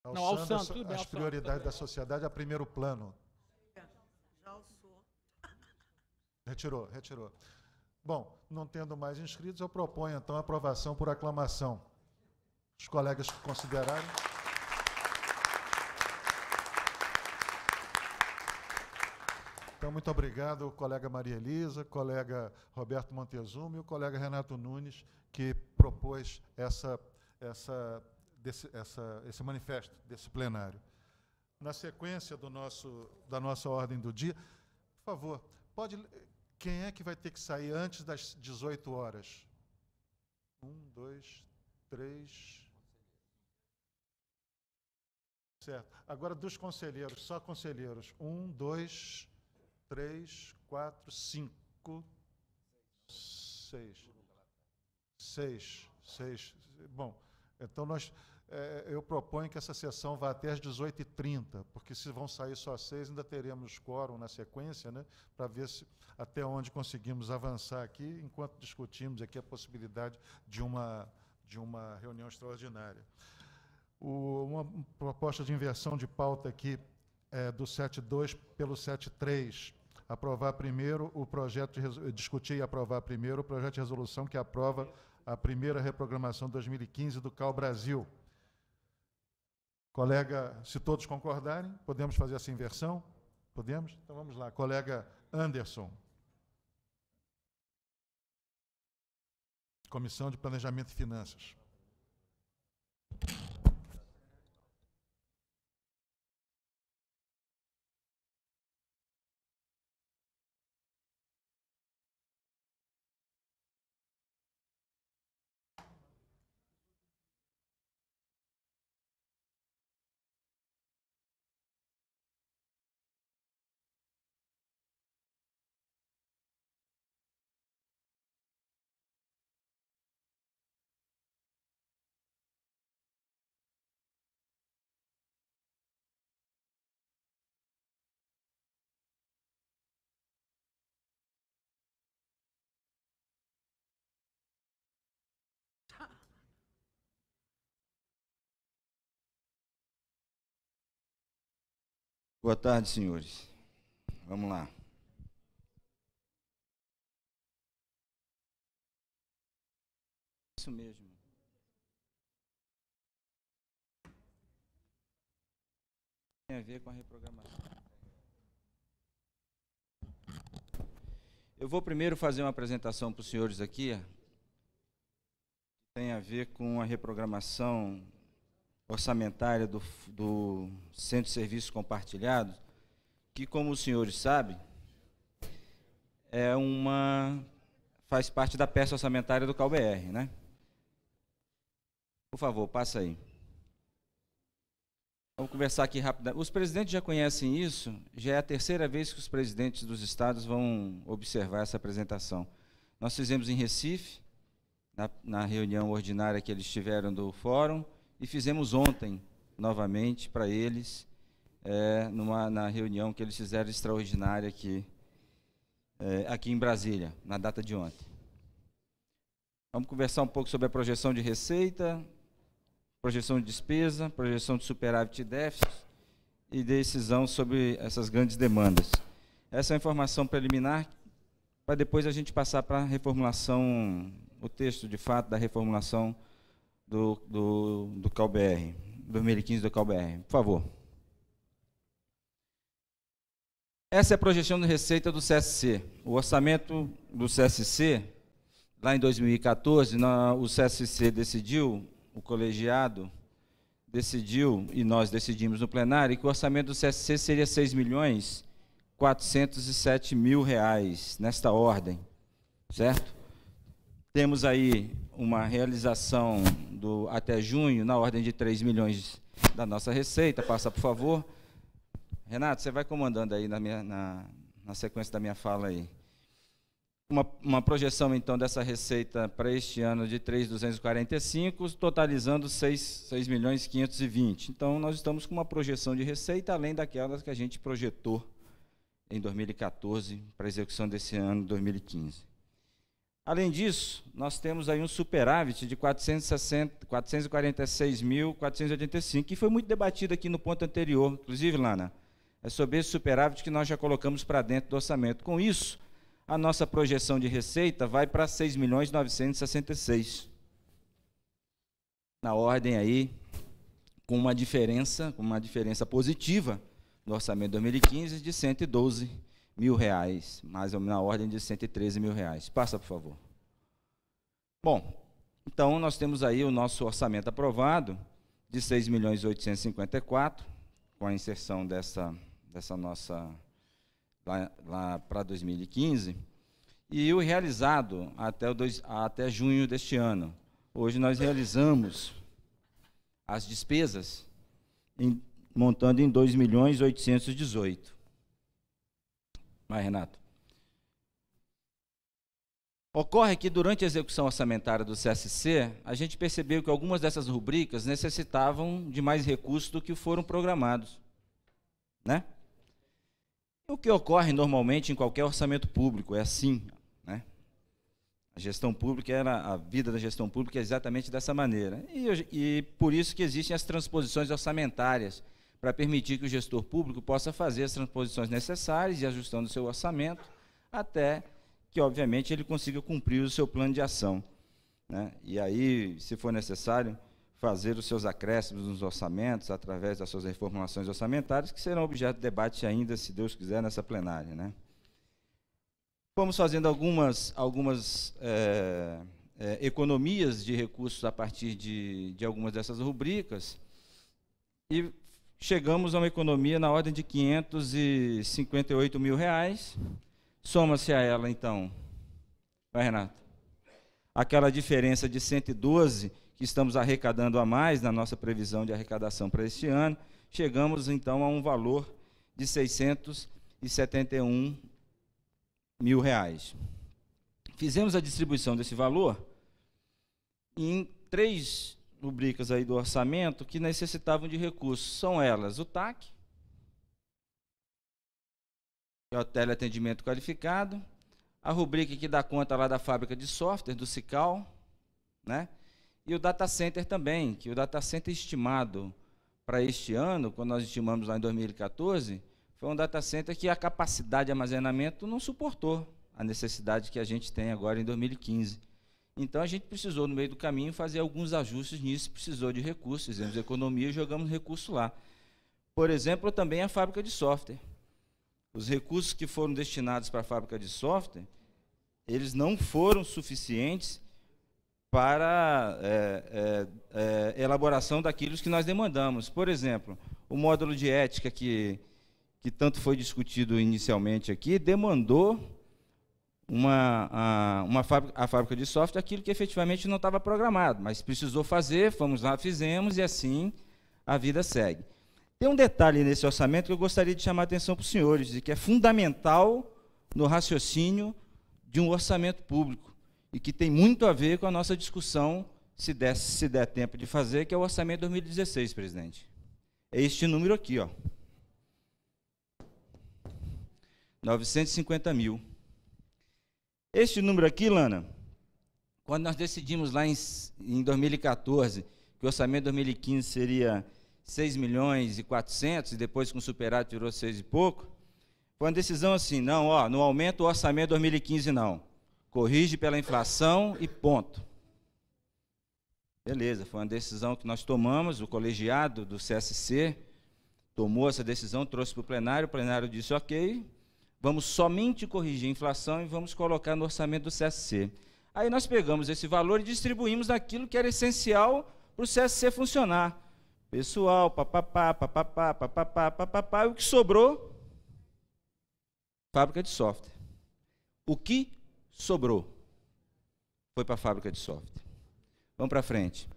não, ao Santos, tudo bem, as prioridades da sociedade a primeiro plano. Já alçou. Retirou, retirou. Bom, não tendo mais inscritos, eu proponho então a aprovação por aclamação. Os colegas que considerarem. Então, muito obrigado, colega Maria Elisa, colega Roberto Montezuma e o colega Renato Nunes, que propôs essa, essa, desse, essa, esse manifesto desse plenário. Na sequência do nosso, da nossa ordem do dia, por favor, pode quem é que vai ter que sair antes das 18 horas? Um, dois, três. Certo. Agora dos conselheiros, só conselheiros. Um, dois, três, quatro, cinco, seis. Seis, seis. Bom, então nós, é, eu proponho que essa sessão vá até às 18h30, porque se vão sair só seis, ainda teremos quórum na sequência, né, para ver se, até onde conseguimos avançar aqui, enquanto discutimos aqui a possibilidade de uma, de uma reunião extraordinária. O, uma proposta de inversão de pauta aqui é, do 72 pelo 73 aprovar primeiro o projeto discutir e aprovar primeiro o projeto de resolução que aprova a primeira reprogramação 2015 do Cal Brasil. Colega, se todos concordarem, podemos fazer essa inversão? Podemos? Então vamos lá. Colega Anderson. Comissão de Planejamento e Finanças. Boa tarde, senhores. Vamos lá. Isso mesmo. Tem a ver com a reprogramação. Eu vou primeiro fazer uma apresentação para os senhores aqui. Tem a ver com a reprogramação orçamentária do, do Centro de Serviços Compartilhados, que, como os senhores sabem, é uma faz parte da peça orçamentária do CalBR, né? Por favor, passa aí. Vamos conversar aqui rapidamente. Os presidentes já conhecem isso, já é a terceira vez que os presidentes dos estados vão observar essa apresentação. Nós fizemos em Recife, na, na reunião ordinária que eles tiveram do fórum, e fizemos ontem novamente para eles, é, numa, na reunião que eles fizeram extraordinária aqui, é, aqui em Brasília, na data de ontem. Vamos conversar um pouco sobre a projeção de receita, projeção de despesa, projeção de superávit e déficit e decisão sobre essas grandes demandas. Essa é a informação preliminar para depois a gente passar para a reformulação, o texto de fato da reformulação do, do, do CalBR, 2015 do CalBR. Por favor. Essa é a projeção de receita do CSC. O orçamento do CSC, lá em 2014, na, o CSC decidiu, o colegiado decidiu, e nós decidimos no plenário, que o orçamento do CSC seria 6 milhões 407 mil reais, nesta ordem, certo? Temos aí uma realização do até junho na ordem de 3 milhões da nossa receita. Passa, por favor. Renato, você vai comandando aí na, minha, na, na sequência da minha fala aí. Uma, uma, projeção, então, dessa receita para este ano de 3,245, totalizando 6, 6 milhões 520. Então, nós estamos com uma projeção de receita além daquelas que a gente projetou em 2014 para a execução desse ano 2015. Além disso, nós temos aí um superávit de 446.485, que foi muito debatido aqui no ponto anterior, inclusive, Lana. É sobre esse superávit que nós já colocamos para dentro do orçamento. Com isso, a nossa projeção de receita vai para 6.966 Na ordem aí, com uma diferença, com uma diferença positiva no orçamento de 2015 de 112 mil reais, mais ou menos na ordem de 113 mil reais. Passa, por favor. Bom, então nós temos aí o nosso orçamento aprovado de 6 milhões 854, com a inserção dessa, dessa nossa lá, lá para 2015, e o realizado até, o dois, até junho deste ano. Hoje nós realizamos as despesas em, montando em 2 milhões 818. Vai, Renato. Ocorre que durante a execução orçamentária do CSC, a gente percebeu que algumas dessas rubricas necessitavam de mais recursos do que foram programados. Né? O que ocorre normalmente em qualquer orçamento público, é assim. Né? A gestão pública, era, a vida da gestão pública é exatamente dessa maneira. E, e por isso que existem as transposições orçamentárias, para permitir que o gestor público possa fazer as transposições necessárias e ajustando o seu orçamento, até que, obviamente, ele consiga cumprir o seu plano de ação. Né? E aí, se for necessário, fazer os seus acréscimos nos orçamentos, através das suas reformulações orçamentárias, que serão objeto de debate ainda, se Deus quiser, nessa plenária. Né? Fomos fazendo algumas, algumas é, é, economias de recursos a partir de, de algumas dessas rubricas, e chegamos a uma economia na ordem de 558 mil reais. Soma-se a ela, então, vai, Renato, aquela diferença de 112 que estamos arrecadando a mais na nossa previsão de arrecadação para este ano, chegamos, então, a um valor de 671 mil reais. Fizemos a distribuição desse valor em três rubricas aí do orçamento que necessitavam de recursos. São elas o TAC, que é o teleatendimento qualificado, a rubrica que dá conta lá da fábrica de software, do Cical, né? e o data center também, que o data center estimado para este ano, quando nós estimamos lá em 2014, foi um data center que a capacidade de armazenamento não suportou a necessidade que a gente tem agora em 2015. Então a gente precisou, no meio do caminho, fazer alguns ajustes nisso, precisou de recursos, fizemos economia e jogamos recursos lá. Por exemplo, também a fábrica de software. Os recursos que foram destinados para a fábrica de software, eles não foram suficientes para é, é, é, elaboração daquilo que nós demandamos. Por exemplo, o módulo de ética que, que tanto foi discutido inicialmente aqui demandou uma, a, uma fábrica, a fábrica de software aquilo que efetivamente não estava programado, mas precisou fazer, fomos lá, fizemos e assim a vida segue. Tem um detalhe nesse orçamento que eu gostaria de chamar a atenção para os senhores, e que é fundamental no raciocínio de um orçamento público, e que tem muito a ver com a nossa discussão, se der, se der tempo de fazer, que é o orçamento 2016, presidente. É este número aqui, ó. 950 mil. Este número aqui, Lana, quando nós decidimos lá em, em 2014 que o orçamento de 2015 seria 6 milhões e 400 e depois com superávit virou 6 e pouco, foi uma decisão assim, não, ó, não aumenta o orçamento de 2015 não. Corrige pela inflação e ponto. Beleza, foi uma decisão que nós tomamos, o colegiado do CSC tomou essa decisão, trouxe para o plenário, o plenário disse ok, Vamos somente corrigir a inflação e vamos colocar no orçamento do CSC. Aí nós pegamos esse valor e distribuímos naquilo que era essencial para o CSC funcionar. Pessoal, papapá, papapá, papapá, papapá, e o que sobrou? Fábrica de software. O que sobrou foi para a fábrica de software. Vamos para frente.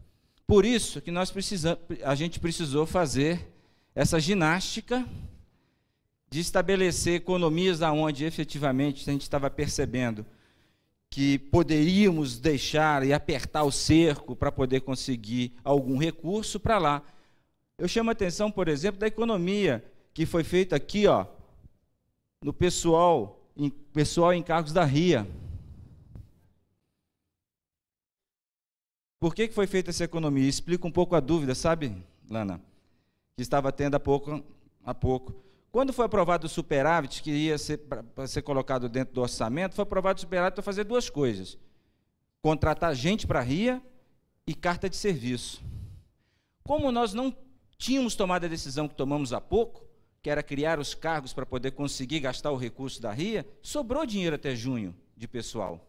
Por isso que nós precisamos, a gente precisou fazer essa ginástica de estabelecer economias aonde efetivamente a gente estava percebendo que poderíamos deixar e apertar o cerco para poder conseguir algum recurso para lá. Eu chamo a atenção, por exemplo, da economia que foi feita aqui, ó, no pessoal, em, pessoal em cargos da RIA. Por que, que foi feita essa economia? Explica um pouco a dúvida, sabe, Lana? Que estava tendo há pouco, há pouco. Quando foi aprovado o superávit, que ia ser, pra, ser colocado dentro do orçamento, foi aprovado o superávit para fazer duas coisas: contratar gente para a RIA e carta de serviço. Como nós não tínhamos tomado a decisão que tomamos há pouco, que era criar os cargos para poder conseguir gastar o recurso da RIA, sobrou dinheiro até junho de pessoal.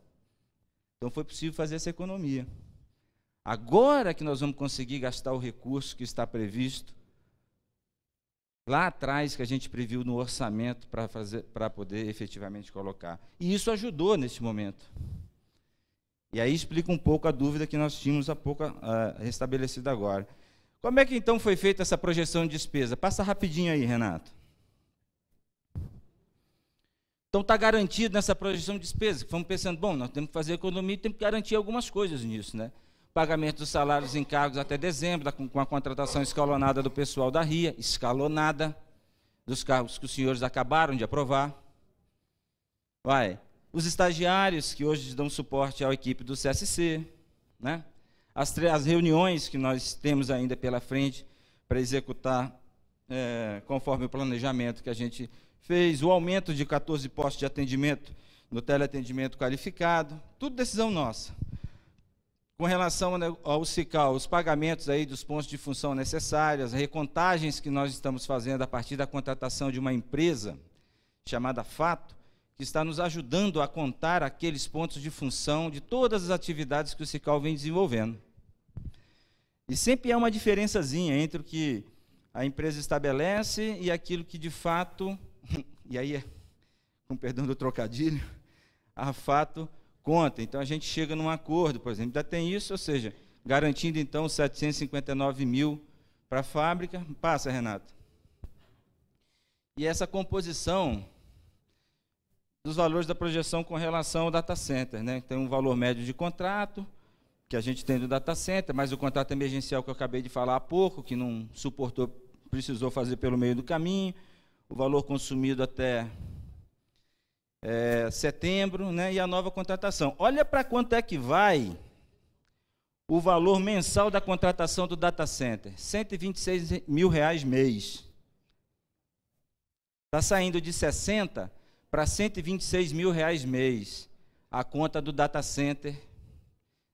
Então foi possível fazer essa economia. Agora que nós vamos conseguir gastar o recurso que está previsto lá atrás que a gente previu no orçamento para poder efetivamente colocar. E isso ajudou nesse momento. E aí explica um pouco a dúvida que nós tínhamos há pouco uh, ah, restabelecida agora. Como é que então foi feita essa projeção de despesa? Passa rapidinho aí, Renato. Então está garantido nessa projeção de despesa. Fomos pensando, bom, nós temos que fazer economia e temos que garantir algumas coisas nisso, né? pagamento dos salários e encargos até dezembro, com a contratação escalonada do pessoal da RIA, escalonada, dos cargos que os senhores acabaram de aprovar. Vai. Os estagiários que hoje dão suporte à equipe do CSC, né? as, as reuniões que nós temos ainda pela frente para executar é, conforme o planejamento que a gente fez, o aumento de 14 postos de atendimento no teleatendimento qualificado, tudo decisão nossa. Com relação ao SICAL, os pagamentos aí dos pontos de função necessários, recontagens que nós estamos fazendo a partir da contratação de uma empresa chamada Fato, que está nos ajudando a contar aqueles pontos de função de todas as atividades que o SICAL vem desenvolvendo. E sempre há uma diferençazinha entre o que a empresa estabelece e aquilo que de fato, e aí, é, com perdão do trocadilho, a fato conta. Então a gente chega num acordo, por exemplo, ainda tem isso, ou seja, garantindo então 759 mil para a fábrica. Passa, Renato. E essa composição dos valores da projeção com relação ao data center, né? Tem um valor médio de contrato que a gente tem do data center, mas o contrato emergencial que eu acabei de falar há pouco, que não suportou, precisou fazer pelo meio do caminho, o valor consumido até é, setembro, né, e a nova contratação. Olha para quanto é que vai o valor mensal da contratação do data center: 126 mil reais mês. Está saindo de 60 para 126 mil reais mês a conta do data center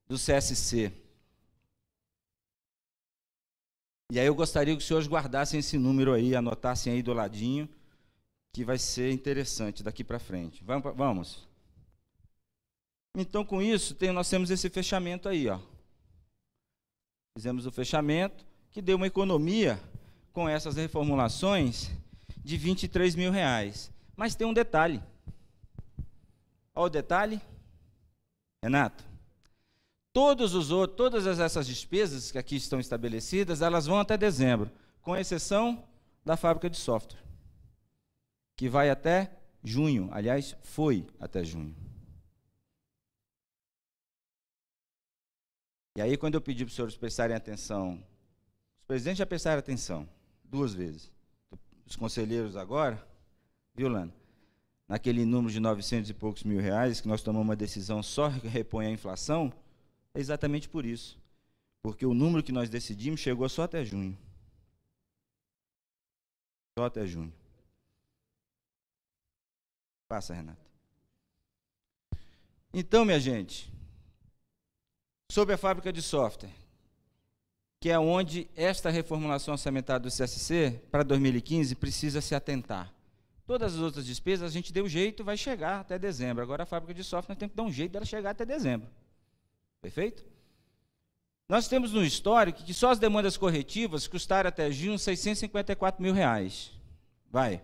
do CSC. E aí eu gostaria que os senhores guardassem esse número aí, anotassem aí do ladinho, que vai ser interessante daqui para frente. Vamos, vamos. Então, com isso, tem, nós temos esse fechamento aí. Ó. Fizemos o fechamento, que deu uma economia com essas reformulações de 23 mil reais. Mas tem um detalhe. Olha o detalhe, Renato. Todos os outros, todas essas despesas que aqui estão estabelecidas, elas vão até dezembro, com exceção da fábrica de software que vai até junho. Aliás, foi até junho. E aí, quando eu pedi para os senhores prestarem atenção, os presidentes já prestaram atenção duas vezes. Os conselheiros agora, viu, Lana? Naquele número de 900 e poucos mil reais, que nós tomamos uma decisão só que repõe a inflação, é exatamente por isso. Porque o número que nós decidimos chegou só até junho. Só até junho. Passa, Renato. Então, minha gente, sobre a fábrica de software, que é onde esta reformulação orçamentária do CSC para 2015 precisa se atentar. Todas as outras despesas a gente deu jeito, vai chegar até dezembro. Agora a fábrica de software nós temos que dar um jeito dela chegar até dezembro. Perfeito? Nós temos no histórico que só as demandas corretivas custaram até junho 654 mil reais. Vai.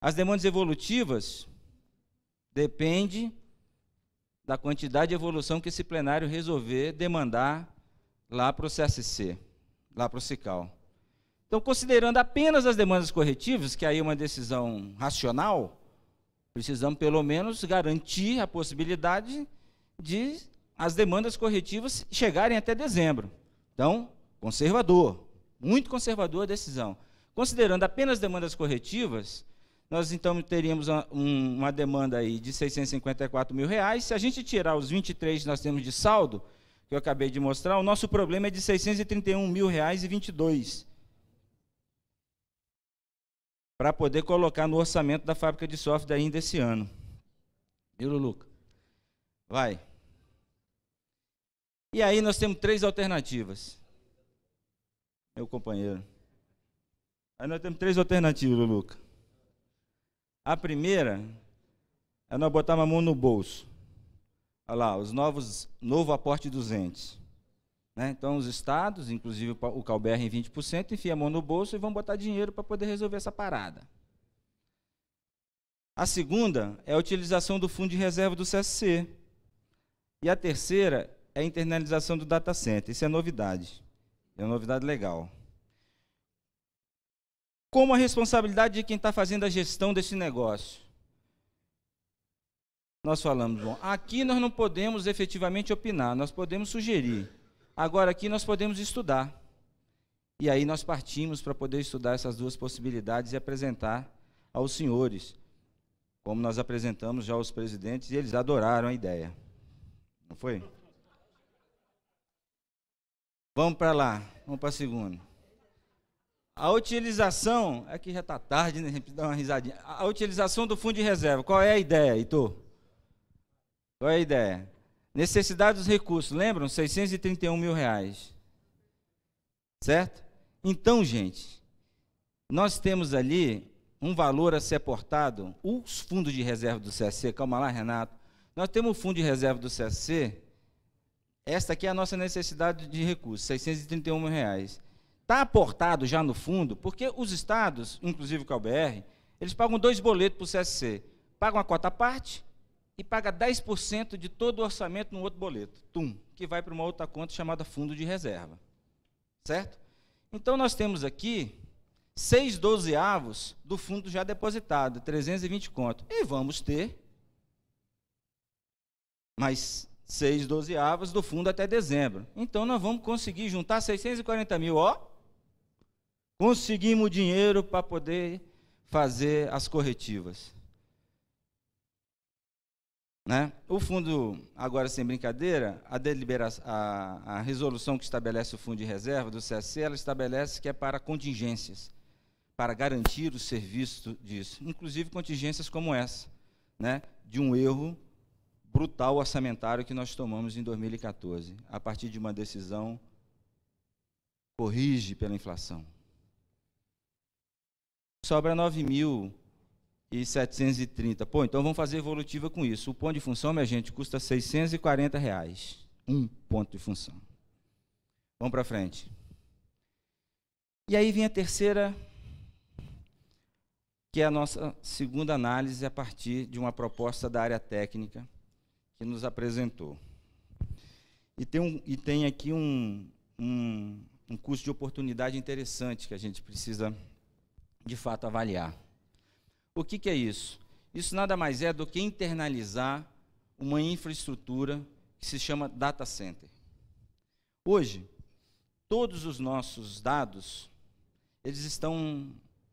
As demandas evolutivas dependem da quantidade de evolução que esse plenário resolver demandar lá para o CSC, lá para o CICAL. Então, considerando apenas as demandas corretivas, que aí é uma decisão racional, precisamos pelo menos garantir a possibilidade de as demandas corretivas chegarem até dezembro. Então, conservador, muito conservador a decisão. Considerando apenas demandas corretivas, nós então teríamos uma demanda aí de 654 mil reais. Se a gente tirar os 23 que nós temos de saldo, que eu acabei de mostrar, o nosso problema é de 631 mil reais e 22 para poder colocar no orçamento da fábrica de software ainda esse ano. Viu, Luluca? Vai. E aí nós temos três alternativas. Meu companheiro. Aí nós temos três alternativas, Luluca. A primeira é nós botarmos a mão no bolso. Olha lá, os novos, novo aporte dos entes. Né? Então, os estados, inclusive o Calberra em 20%, enfia a mão no bolso e vão botar dinheiro para poder resolver essa parada. A segunda é a utilização do fundo de reserva do CSC. E a terceira é a internalização do data center. Isso é novidade. É uma novidade legal como a responsabilidade de quem está fazendo a gestão desse negócio. Nós falamos, bom, aqui nós não podemos efetivamente opinar, nós podemos sugerir. Agora aqui nós podemos estudar. E aí nós partimos para poder estudar essas duas possibilidades e apresentar aos senhores, como nós apresentamos já aos presidentes, e eles adoraram a ideia. Não foi? Vamos para lá, vamos para a segunda. A utilização, é que já está tarde, né? A gente dá uma risadinha. A utilização do fundo de reserva, qual é a ideia, Heitor? Qual é a ideia? Necessidade dos recursos, lembram? 631 mil reais. Certo? Então, gente, nós temos ali um valor a ser aportado, os fundos de reserva do CSC, calma lá, Renato. Nós temos o fundo de reserva do CSC, esta aqui é a nossa necessidade de recursos, 631 mil reais. Está aportado já no fundo, porque os estados, inclusive o CalBR, eles pagam dois boletos para o CSC. Pagam a cota à parte e paga 10% de todo o orçamento num outro boleto, tum, que vai para uma outra conta chamada fundo de reserva. Certo? Então nós temos aqui seis dozeavos do fundo já depositado, 320 conto. E vamos ter mais seis dozeavos do fundo até dezembro. Então nós vamos conseguir juntar 640 mil, ó, Conseguimos dinheiro para poder fazer as corretivas. Né? O fundo, agora sem brincadeira, a, a, a, resolução que estabelece o fundo de reserva do CSC, ela estabelece que é para contingências, para garantir o serviço disso, inclusive contingências como essa, né? de um erro brutal orçamentário que nós tomamos em 2014, a partir de uma decisão corrige pela inflação sobra 9.730. Pô, então vamos fazer evolutiva com isso. O ponto de função, minha gente, custa 640 reais. Um ponto de função. Vamos para frente. E aí vem a terceira, que é a nossa segunda análise a partir de uma proposta da área técnica que nos apresentou. E tem, um, e tem aqui um, um, um custo de oportunidade interessante que a gente precisa de fato avaliar. O que, que é isso? Isso nada mais é do que internalizar uma infraestrutura que se chama data center. Hoje, todos os nossos dados, eles estão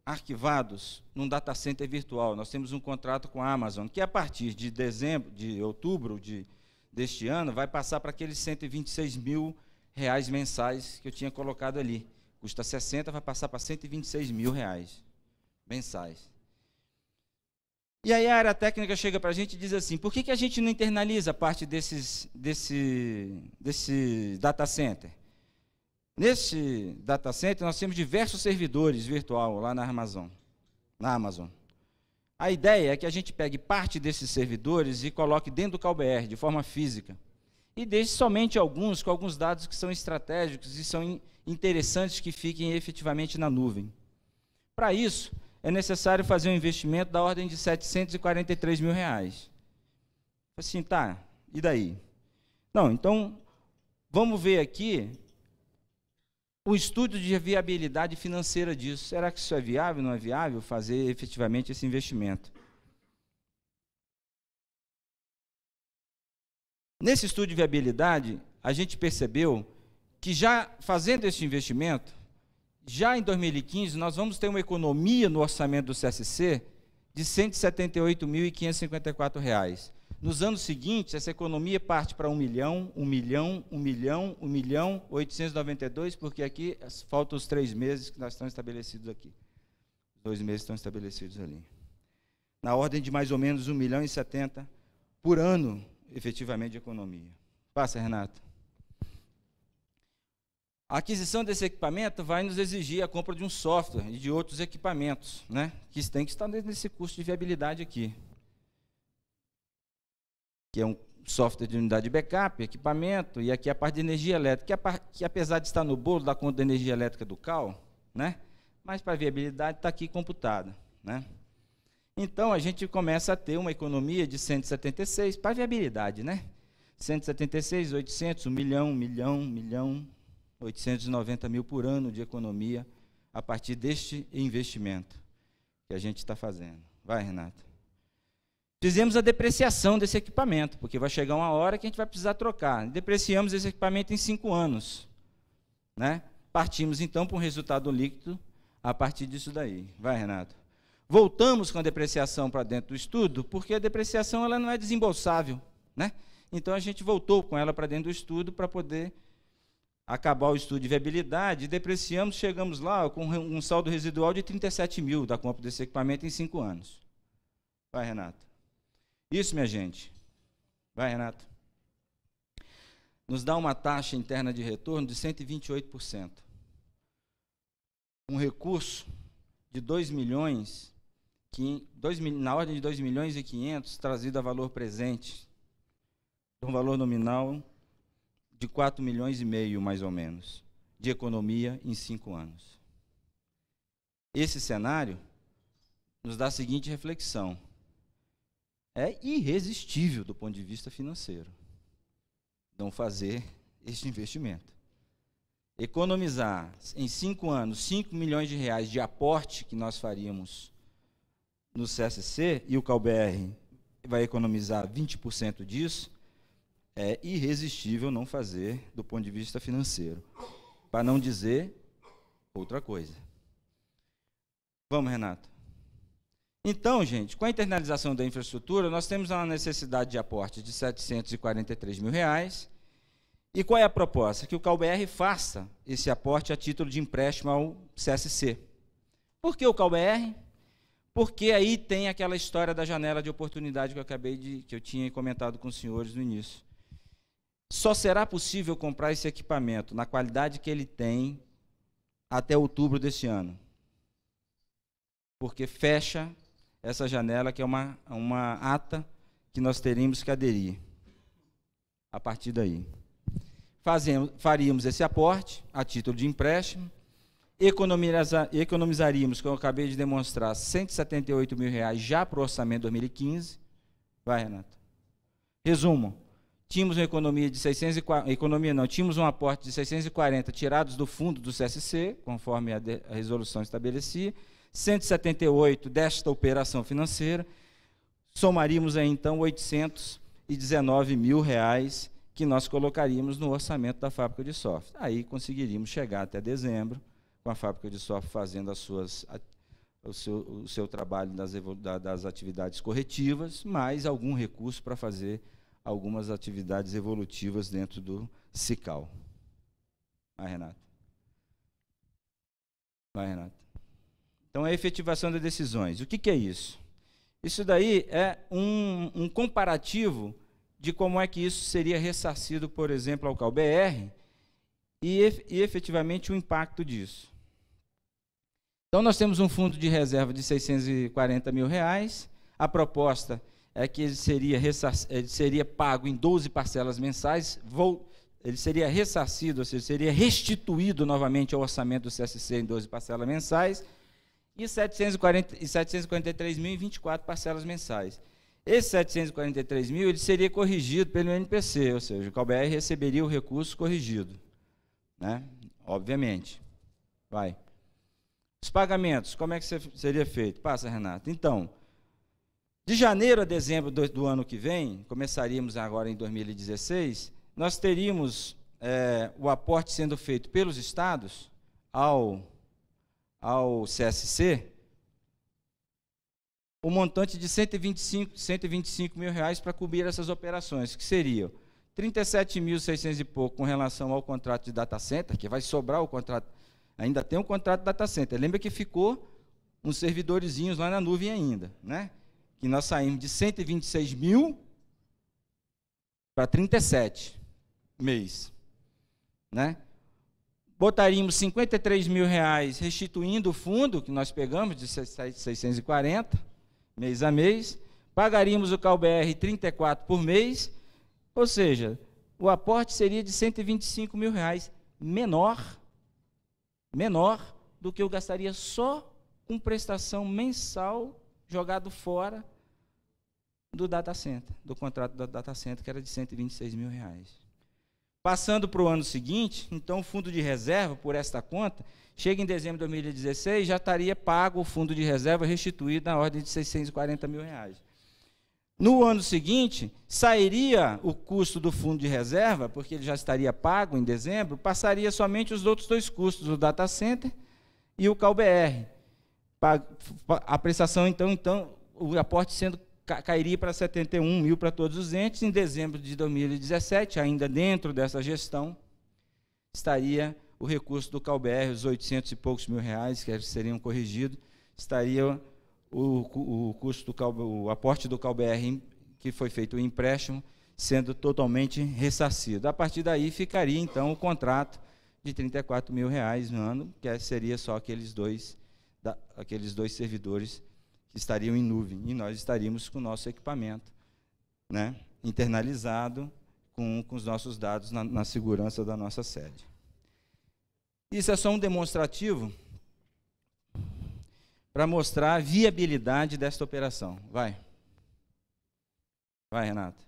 arquivados num data center virtual. Nós temos um contrato com a Amazon, que a partir de dezembro, de outubro de, deste ano, vai passar para aqueles 126 mil reais mensais que eu tinha colocado ali custa 60, vai passar para 126 mil reais mensais. E aí a área técnica chega para a gente e diz assim, por que, que a gente não internaliza parte desses, desse, desse data center? Nesse data center nós temos diversos servidores virtual lá na Amazon. Na Amazon. A ideia é que a gente pegue parte desses servidores e coloque dentro do CalBR, de forma física. E deixe somente alguns, com alguns dados que são estratégicos e são interessantes que fiquem efetivamente na nuvem. Para isso, é necessário fazer um investimento da ordem de 743 mil reais. Assim, tá, e daí? Não, então, vamos ver aqui o estudo de viabilidade financeira disso. Será que isso é viável, não é viável fazer efetivamente esse investimento? Nesse estudo de viabilidade, a gente percebeu que já fazendo este investimento, já em 2015 nós vamos ter uma economia no orçamento do CSC de R$ 178.554. Nos anos seguintes, essa economia parte para 1 milhão, 1 milhão, 1 milhão, 1 milhão, 892, porque aqui faltam os três meses que nós estamos estabelecidos aqui. Dois meses estão estabelecidos ali. Na ordem de mais ou menos 1 milhão e 70 por ano efetivamente de economia. Passa, Renato. A aquisição desse equipamento vai nos exigir a compra de um software e de outros equipamentos, né? que tem que estar dentro desse custo de viabilidade aqui. Que é um software de unidade de backup, equipamento, e aqui a parte de energia elétrica, que, apesar de estar no bolo da conta da energia elétrica do CAL, né? mas para viabilidade está aqui computada. Né? Então a gente começa a ter uma economia de 176 para viabilidade, né? 176, 800, 1 milhão, 1 milhão, 1 milhão, 890 mil por ano de economia a partir deste investimento que a gente está fazendo. Vai, Renato. Fizemos a depreciação desse equipamento, porque vai chegar uma hora que a gente vai precisar trocar. Depreciamos esse equipamento em cinco anos. Né? Partimos então para um resultado líquido a partir disso daí. Vai, Renato. Voltamos com a depreciação para dentro do estudo, porque a depreciação ela não é desembolsável, né? Então a gente voltou com ela para dentro do estudo para poder acabar o estudo de viabilidade, depreciamos, chegamos lá com um saldo residual de 37 mil da compra desse equipamento em cinco anos. Vai, Renato. Isso, minha gente. Vai, Renato. Nos dá uma taxa interna de retorno de 128%. Um recurso de 2 milhões que, dois, na ordem de 2 milhões e 500, trazido a valor presente, um valor nominal de 4 milhões e meio, mais ou menos, de economia em cinco anos. Esse cenário nos dá a seguinte reflexão. É irresistível do ponto de vista financeiro não fazer este investimento. Economizar em cinco anos 5 milhões de reais de aporte que nós faríamos no CSC e o CalBR vai economizar 20% disso, é irresistível não fazer do ponto de vista financeiro. Para não dizer outra coisa. Vamos, Renato. Então, gente, com a internalização da infraestrutura, nós temos uma necessidade de aporte de 743 mil reais. E qual é a proposta? Que o CalBR faça esse aporte a título de empréstimo ao CSC. Por que o CalBR? Porque aí tem aquela história da janela de oportunidade que eu acabei de que eu tinha comentado com os senhores no início. Só será possível comprar esse equipamento na qualidade que ele tem até outubro desse ano. Porque fecha essa janela que é uma, uma ata que nós teríamos que aderir a partir daí. Fazemos, faríamos esse aporte a título de empréstimo economizaríamos, como eu acabei de demonstrar, 178 mil reais já para o orçamento de 2015. Vai, Renato. Resumo. Tínhamos uma economia de 640, economia não, tínhamos um aporte de 640 tirados do fundo do CSC, conforme a, de, a resolução estabelecia, 178 desta operação financeira, somaríamos aí então 819 mil reais que nós colocaríamos no orçamento da fábrica de software. Aí conseguiríamos chegar até dezembro com a fábrica de software fazendo as suas, o, seu, o seu trabalho das, das atividades corretivas, mais algum recurso para fazer algumas atividades evolutivas dentro do Sical. Vai, Renato. Vai, Renato. Então, é a efetivação das decisões. O que, que é isso? Isso daí é um, um, comparativo de como é que isso seria ressarcido, por exemplo, ao CalBR e, e efetivamente o impacto disso. Então, nós temos um fundo de reserva de 640 mil reais. A proposta é que ele seria, ele seria pago em 12 parcelas mensais, vou, ele seria ressarcido, ou seja, seria restituído novamente ao orçamento do CSC em 12 parcelas mensais, e mil 24 parcelas mensais. Esse 743 mil ele seria corrigido pelo NPC, ou seja, o CalBR receberia o recurso corrigido. Né? Obviamente. Vai. Os pagamentos, como é que seria feito? Passa, Renato. Então, de janeiro a dezembro do, do ano que vem, começaríamos agora em 2016, nós teríamos é, o aporte sendo feito pelos estados ao, ao CSC, o um montante de 125, 125 mil reais para cobrir essas operações, que seriam 37.600 e pouco com relação ao contrato de data center, que vai sobrar o contrato Ainda tem um contrato data center. Lembra que ficou uns servidorzinhos lá na nuvem ainda, né? Que nós saímos de 126 mil para 37 mês, né? Botaríamos 53 mil reais restituindo o fundo que nós pegamos de 640 mês a mês, pagaríamos o CalBR 34 por mês, ou seja, o aporte seria de 125 mil reais menor menor do que eu gastaria só com prestação mensal jogado fora do data center, do contrato do data center, que era de 126 mil reais. Passando para o ano seguinte, então o fundo de reserva, por esta conta, chega em dezembro de 2016, já estaria pago o fundo de reserva restituído na ordem de 640 mil reais. No ano seguinte, sairia o custo do fundo de reserva, porque ele já estaria pago em dezembro, passaria somente os outros dois custos, o data center e o CalBR. A prestação, então, então o aporte sendo cairia para 71 mil para todos os entes. Em dezembro de 2017, ainda dentro dessa gestão, estaria o recurso do CalBR, os 800 e poucos mil reais que seriam corrigidos, estaria o, o custo do o aporte do CalBR que foi feito o empréstimo sendo totalmente ressarcido. A partir daí ficaria então o contrato de 34 mil reais no ano, que é, seria só aqueles dois, da, aqueles dois servidores que estariam em nuvem e nós estaríamos com o nosso equipamento, né, internalizado com, com os nossos dados na, na segurança da nossa sede. Isso é só um demonstrativo para mostrar a viabilidade desta operação. Vai. Vai, Renata.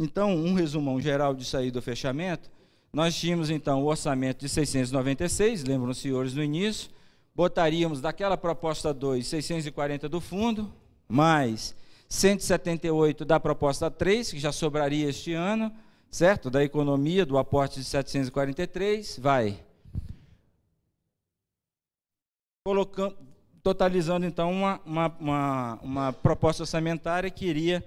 Então, um resumão geral de saída do fechamento. Nós tínhamos, então, o orçamento de 696, lembram os senhores no início. Botaríamos daquela proposta 2, 640 do fundo, mais 178 da proposta 3, que já sobraria este ano, certo? Da economia, do aporte de 743, vai. Colocam, totalizando então uma, uma, uma, uma proposta orçamentária que iria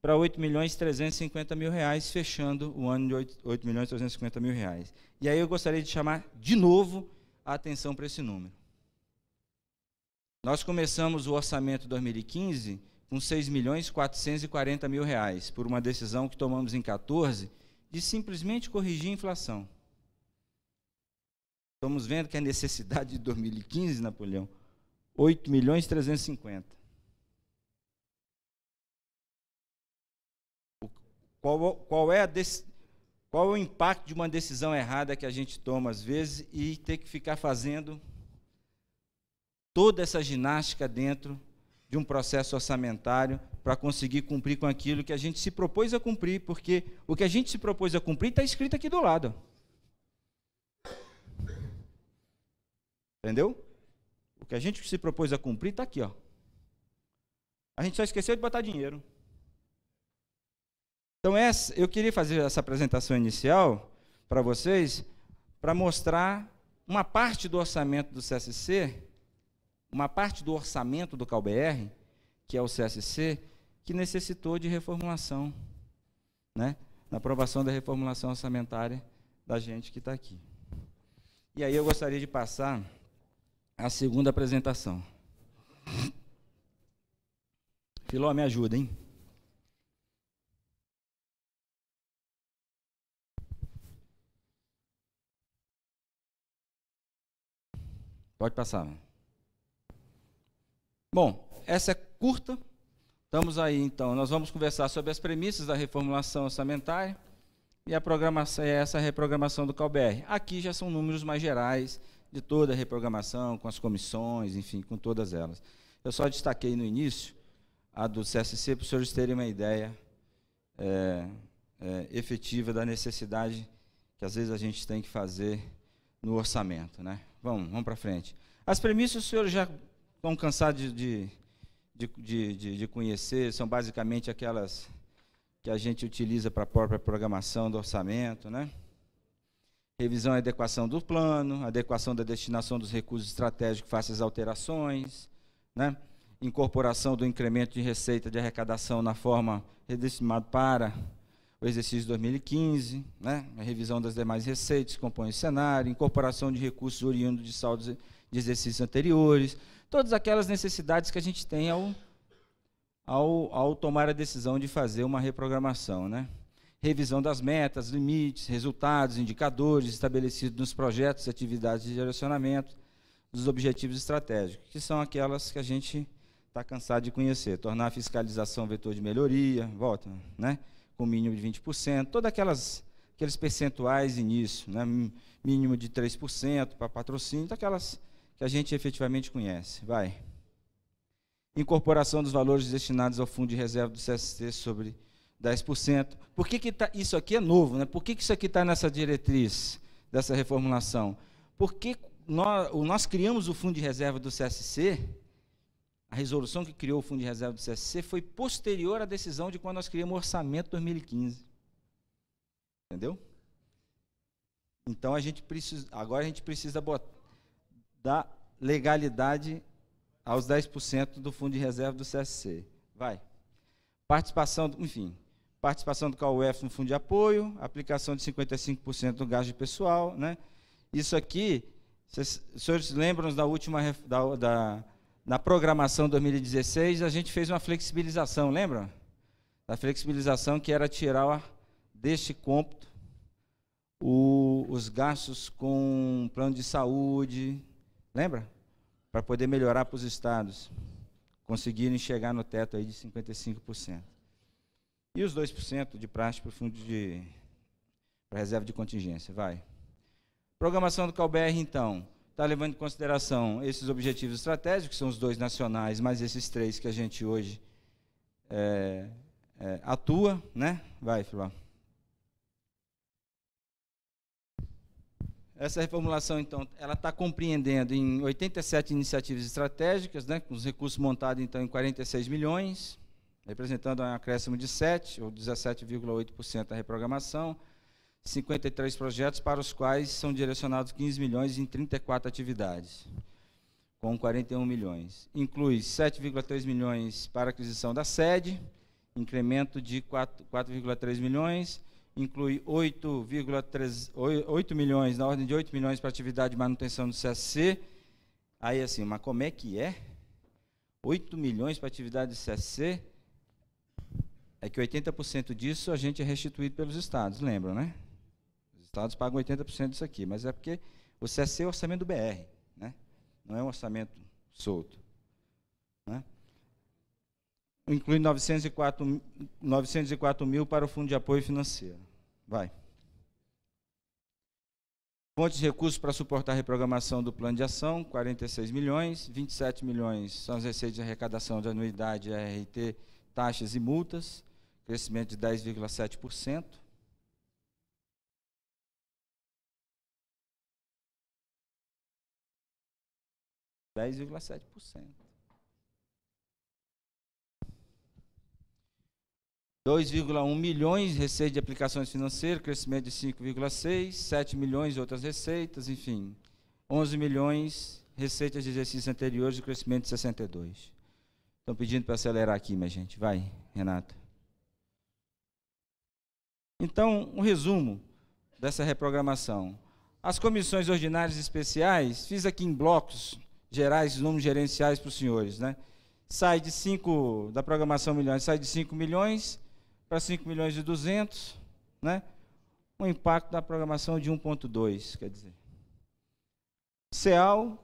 para 8 milhões e 350 mil reais, fechando o ano de 8, 8 milhões e 350 mil reais. E aí eu gostaria de chamar de novo a atenção para esse número. Nós começamos o orçamento 2015 com 6 milhões e 440 mil reais, por uma decisão que tomamos em 14 de simplesmente corrigir a inflação. Estamos vendo que a necessidade de 2015, Napoleão, 8 milhões e 350. Qual, qual, é a qual é o impacto de uma decisão errada que a gente toma às vezes e ter que ficar fazendo toda essa ginástica dentro de um processo orçamentário para conseguir cumprir com aquilo que a gente se propôs a cumprir, porque o que a gente se propôs a cumprir está escrito aqui do lado. Entendeu? O que a gente se propôs a cumprir está aqui, ó. A gente só esqueceu de botar dinheiro. Então, essa, eu queria fazer essa apresentação inicial para vocês, para mostrar uma parte do orçamento do CSC, uma parte do orçamento do CalBR, que é o CSC, que necessitou de reformulação, né? na aprovação da reformulação orçamentária da gente que está aqui. E aí eu gostaria de passar a segunda apresentação. Filó, me ajuda, hein? Pode passar. Bom, essa é curta. Estamos aí, então. Nós vamos conversar sobre as premissas da reformulação orçamentária e a programação, essa reprogramação do CalBR. Aqui já são números mais gerais de toda a reprogramação, com as comissões, enfim, com todas elas. Eu só destaquei no início a do CSC para os senhores terem uma ideia é, é, efetiva da necessidade que às vezes a gente tem que fazer no orçamento. Né? Vamos, vamos para frente. As premissas os senhores já estão cansados de, de, de, de, de conhecer, são basicamente aquelas que a gente utiliza para a própria programação do orçamento, né? revisão e adequação do plano, adequação da destinação dos recursos estratégicos face às alterações, né? incorporação do incremento de receita de arrecadação na forma redestimada para o exercício 2015, né? a revisão das demais receitas que compõem o cenário, incorporação de recursos oriundos de saldos de exercícios anteriores, todas aquelas necessidades que a gente tem ao, ao, ao tomar a decisão de fazer uma reprogramação. Né? revisão das metas, limites, resultados, indicadores estabelecidos nos projetos e atividades de direcionamento dos objetivos estratégicos, que são aquelas que a gente está cansado de conhecer. Tornar a fiscalização vetor de melhoria, volta, né? com mínimo de 20%, todas aquelas aqueles percentuais início, né? mínimo de 3% para patrocínio, aquelas que a gente efetivamente conhece. Vai. Incorporação dos valores destinados ao fundo de reserva do CST sobre 10%. Por que, que tá, isso aqui é novo? Né? Por que, que isso aqui está nessa diretriz dessa reformulação? Porque nós, nós criamos o fundo de reserva do CSC, a resolução que criou o fundo de reserva do CSC foi posterior à decisão de quando nós criamos o orçamento 2015. Entendeu? Então a gente precisa, agora a gente precisa botar, dar legalidade aos 10% do fundo de reserva do CSC. Vai. Participação, enfim, participação do CAUEF no fundo de apoio, aplicação de 55% do gasto de pessoal. Né? Isso aqui, vocês, os senhores lembram da última, da, da, na programação 2016, a gente fez uma flexibilização, lembram? Da flexibilização que era tirar deste cômputo o, os gastos com plano de saúde, lembra? Para poder melhorar para os estados, conseguirem chegar no teto aí de 55%. E os 2% de praxe para o fundo de para reserva de contingência, vai. Programação do CalBR, então, está levando em consideração esses objetivos estratégicos, que são os dois nacionais, mais esses três que a gente hoje é, é, atua, né? Vai, Filó. Essa reformulação, então, ela está compreendendo em 87 iniciativas estratégicas, né, com os recursos montados, então, em 46 milhões representando um acréscimo de 7, ou 17,8% da reprogramação, 53 projetos para os quais são direcionados 15 milhões em 34 atividades, com 41 milhões. Inclui 7,3 milhões para aquisição da sede, incremento de 4,3 milhões, inclui 8, milhões, na ordem de 8 milhões para atividade de manutenção do CSC. Aí assim, mas como é que é? 8 milhões para atividade do CSC? é que 80% disso a gente é restituído pelos estados, lembram, né? Os estados pagam 80% disso aqui, mas é porque o CSC é o orçamento do BR, né? Não é um orçamento solto. Né? Inclui 904, 904 mil para o Fundo de Apoio Financeiro. Vai. Fontes de recursos para suportar a reprogramação do plano de ação, 46 milhões, 27 milhões são as receitas de arrecadação de anuidade, RT, taxas e multas, crescimento de 10,7%. Dez vírgula sete por cento. Dois vírgula um milhões receita de aplicações financeiras, crescimento de cinco vírgula seis, sete milhões outras receitas, enfim, onze milhões receitas de exercícios anteriores, de crescimento de 62. Estão pedindo para acelerar aqui, minha gente. Vai, Renato. Então, um resumo dessa reprogramação. As comissões ordinárias especiais, fiz aqui em blocos gerais, números gerenciais para os senhores, né? Sai de 5, da programação milhões, sai de 5 milhões para 5 milhões e 200, né? Um impacto da programação de 1.2, quer dizer. CEAL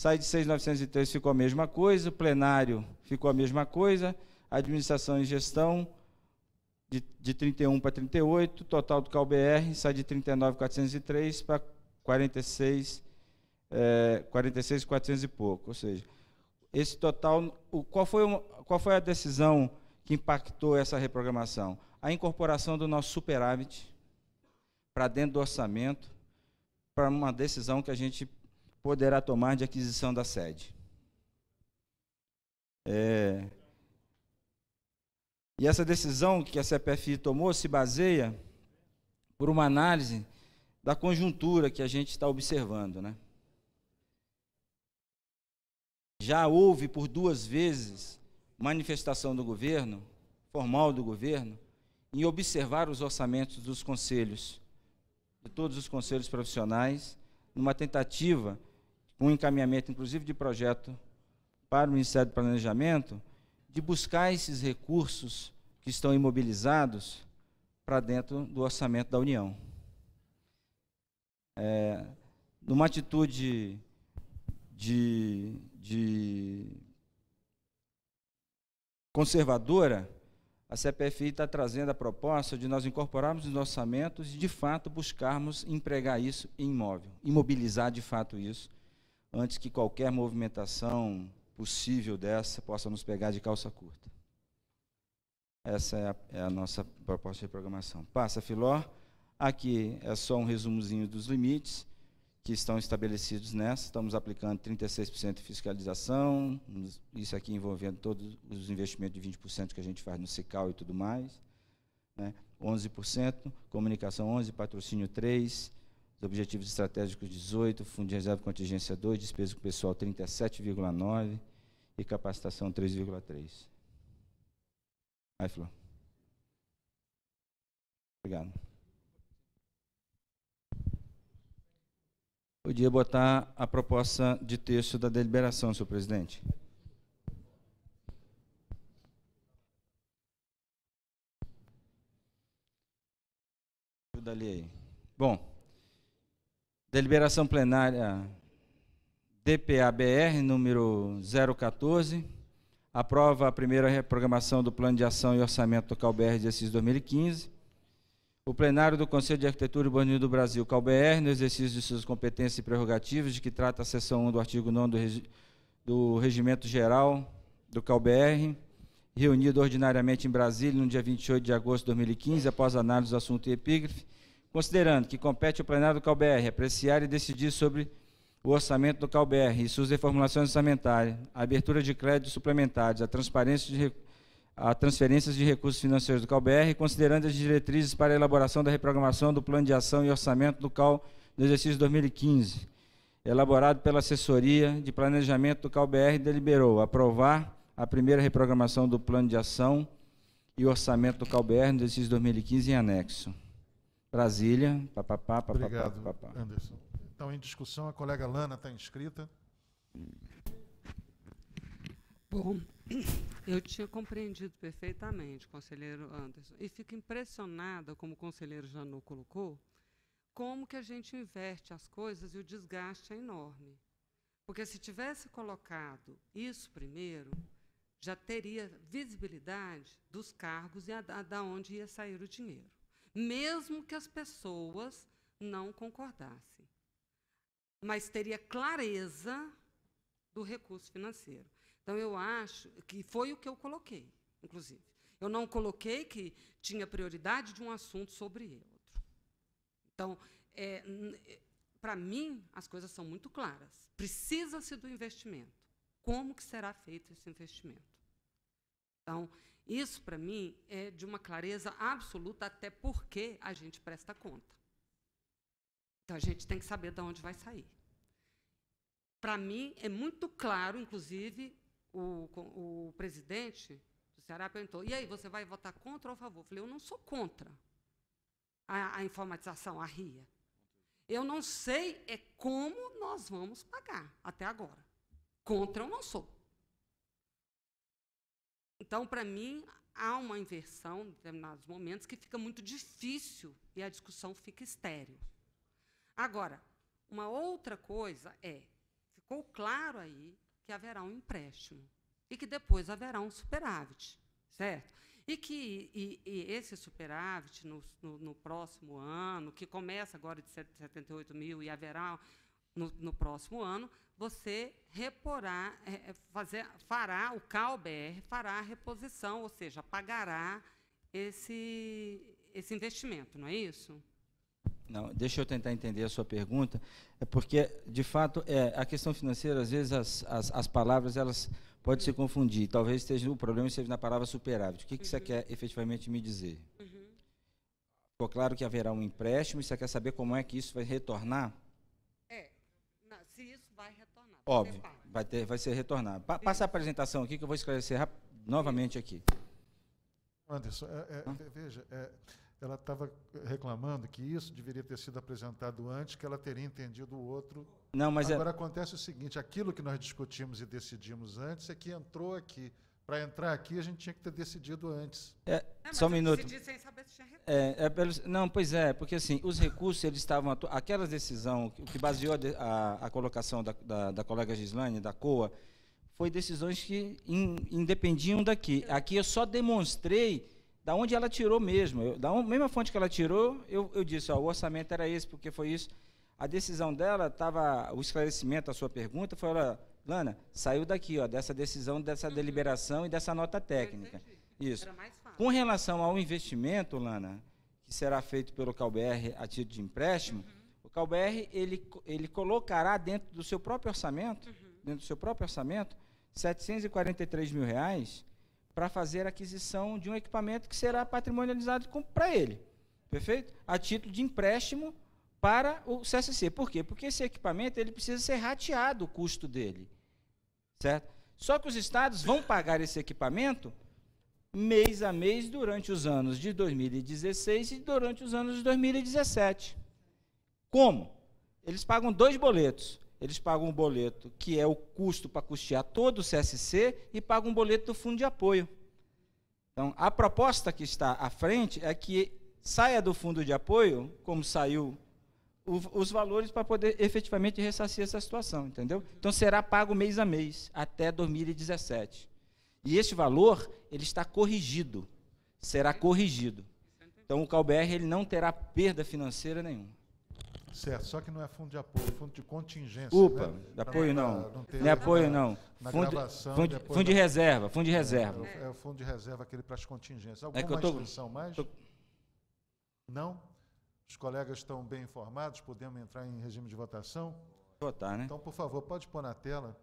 sai de 6.903, ficou a mesma coisa, plenário ficou a mesma coisa, administração e gestão de, de 31 para 38, total do CalBR sai de 39,403 para 46, é, eh, e pouco. Ou seja, esse total, o, qual, foi uma, qual foi a decisão que impactou essa reprogramação? A incorporação do nosso superávit para dentro do orçamento, para uma decisão que a gente poderá tomar de aquisição da sede. É, e essa decisão que a CPFI tomou se baseia por uma análise da conjuntura que a gente está observando. Né? Já houve por duas vezes manifestação do governo, formal do governo, em observar os orçamentos dos conselhos, de todos os conselhos profissionais, numa tentativa, com um encaminhamento inclusive de projeto para o Ministério do Planejamento, de buscar esses recursos que estão imobilizados para dentro do orçamento da União. É, numa atitude de, de conservadora, a CPFI está trazendo a proposta de nós incorporarmos os orçamentos e, de fato, buscarmos empregar isso em imóvel, imobilizar de fato isso, antes que qualquer movimentação possível dessa possa nos pegar de calça curta. Essa é a, é a nossa proposta de programação. Passa, Filó. Aqui é só um resumozinho dos limites que estão estabelecidos nessa. Estamos aplicando 36% de fiscalização, isso aqui envolvendo todos os investimentos de 20% que a gente faz no CICAL e tudo mais. Né? 11%, comunicação 11%, patrocínio 3%, objetivos estratégicos 18, fundo de reserva contingência 2, despesa com pessoal 37,9 e capacitação 3,3. Aí, Flor. Obrigado. Podia botar a proposta de texto da deliberação, senhor presidente. Dali. aí. Bom. Deliberação plenária DPABR número 014 aprova a primeira reprogramação do Plano de Ação e Orçamento do CalBR de exercício 2015. O plenário do Conselho de Arquitetura e Urbanismo do Brasil, CalBR, no exercício de suas competências e prerrogativas, de que trata a seção 1 do artigo 9 do, regi do Regimento Geral do CalBR, reunido ordinariamente em Brasília no dia 28 de agosto de 2015, após análise do assunto e epígrafe, Considerando que compete ao plenário do CalBR apreciar e decidir sobre o orçamento do CalBR e suas reformulações orçamentárias, a abertura de créditos suplementares, a transparência de a transferências de recursos financeiros do CalBR, considerando as diretrizes para a elaboração da reprogramação do plano de ação e orçamento do CAL no exercício 2015, elaborado pela assessoria de planejamento do CalBR, deliberou aprovar a primeira reprogramação do plano de ação e orçamento do CalBR no exercício 2015 em anexo. Brasília. Papapá, papapá, Obrigado, Anderson. Então, em discussão, a colega Lana está inscrita. Bom, eu tinha compreendido perfeitamente, conselheiro Anderson, e fico impressionada, como o conselheiro Janu colocou, como que a gente inverte as coisas e o desgaste é enorme. Porque se tivesse colocado isso primeiro, já teria visibilidade dos cargos e a, a, da onde ia sair o dinheiro mesmo que as pessoas não concordassem. Mas teria clareza do recurso financeiro. Então, eu acho que foi o que eu coloquei, inclusive. Eu não coloquei que tinha prioridade de um assunto sobre outro. Então, é, para mim, as coisas são muito claras. Precisa-se do investimento. Como que será feito esse investimento? Então, isso, para mim, é de uma clareza absoluta, até porque a gente presta conta. Então, a gente tem que saber de onde vai sair. Para mim, é muito claro, inclusive, o, o presidente do Ceará perguntou: e aí, você vai votar contra ou a favor? Eu falei: eu não sou contra a, a informatização, a RIA. Eu não sei é como nós vamos pagar até agora. Contra eu não sou. Então, para mim, há uma inversão em determinados momentos que fica muito difícil e a discussão fica estéril. Agora, uma outra coisa é, ficou claro aí que haverá um empréstimo e que depois haverá um superávit, certo? E que e, e esse superávit no, no, no, próximo ano, que começa agora de 78 mil e haverá no, no próximo ano, você reporá, é, é fazer, fará, o CalBR fará a reposição, ou seja, pagará esse, esse investimento, não é isso? Não, deixa eu tentar entender a sua pergunta. É porque, de fato, é, a questão financeira, às vezes, as, as, as palavras, elas podem se confundir. Talvez esteja, o problema esteja na palavra superávit. O que, uhum. que você uhum. quer efetivamente me dizer? Uhum. Ficou claro que haverá um empréstimo, e você quer saber como é que isso vai retornar? Óbvio, vai, ter, vai ser retornado. Pa, passa a apresentação aqui que eu vou esclarecer novamente aqui. Anderson, é, é, é veja, é, ela estava reclamando que isso deveria ter sido apresentado antes, que ela teria entendido o outro. Não, mas é Agora acontece o seguinte: aquilo que nós discutimos e decidimos antes é que entrou aqui para entrar aqui, a gente tinha que ter decidido antes. É, ah, só um minuto. Sem saber se tinha É, é pelo, não, pois é, porque assim, os recursos eles estavam. Aquela decisão, o que baseou a, a colocação da, da, da, colega Gislane, da COA, foi decisões que in, independiam daqui. Aqui eu só demonstrei da onde ela tirou mesmo. Eu, da mesma fonte que ela tirou, eu, eu disse, ó, o orçamento era esse, porque foi isso. A decisão dela estava. O esclarecimento da sua pergunta foi, Lana, saiu daqui, ó, dessa decisão, dessa uhum. deliberação e dessa nota técnica. Isso. Com relação ao investimento, Lana, que será feito pelo CalBR a título de empréstimo, uhum. o CalBR ele, ele colocará dentro do seu próprio orçamento, uhum. dentro do seu próprio orçamento, 743 mil reais para fazer a aquisição de um equipamento que será patrimonializado para ele. Perfeito? A título de empréstimo para o CSC. Por quê? Porque esse equipamento ele precisa ser rateado o custo dele. Certo? Só que os estados vão pagar esse equipamento mês a mês durante os anos de 2016 e durante os anos de 2017. Como? Eles pagam dois boletos. Eles pagam um boleto que é o custo para custear todo o CSC e pagam um boleto do fundo de apoio. Então, a proposta que está à frente é que saia do fundo de apoio, como saiu o, os valores para poder efetivamente ressarcir essa situação, entendeu? Então será pago mês a mês até 2017. E esse valor ele está corrigido, será corrigido. Então o CalBR ele não terá perda financeira nenhuma. Certo, só que não é fundo de apoio, é fundo de contingência. UPA, né? de apoio não. Não, não, não é apoio na, não. Na fundo, gravação, fundo, depois, fundo de reserva, fundo de é, reserva. É, é, o fundo de reserva aquele para as contingências. Alguma é que eu tô, mais? Tô... Não? Os colegas estão bem informados, podemos entrar em regime de votação? Votar, né? Então, por favor, pode pôr na tela,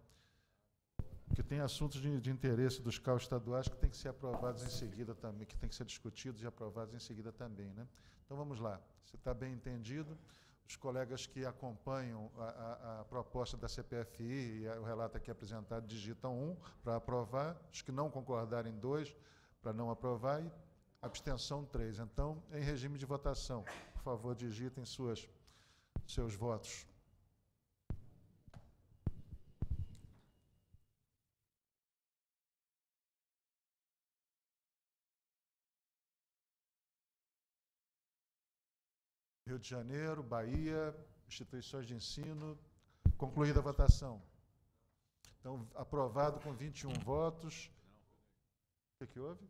porque tem assuntos de, de interesse dos carros estaduais que tem que ser aprovados em seguida também, que tem que ser discutidos e aprovados em seguida também, né? Então, vamos lá. Você está bem entendido, os colegas que acompanham a, a, a proposta da CPFI e o relato aqui apresentado digitam um para aprovar, os que não concordarem dois para não aprovar e abstenção três. Então, em regime de votação por favor, digitem suas, seus votos. Rio de Janeiro, Bahia, instituições de ensino. Concluída a votação. Então, aprovado com 21 votos. O que, é que houve?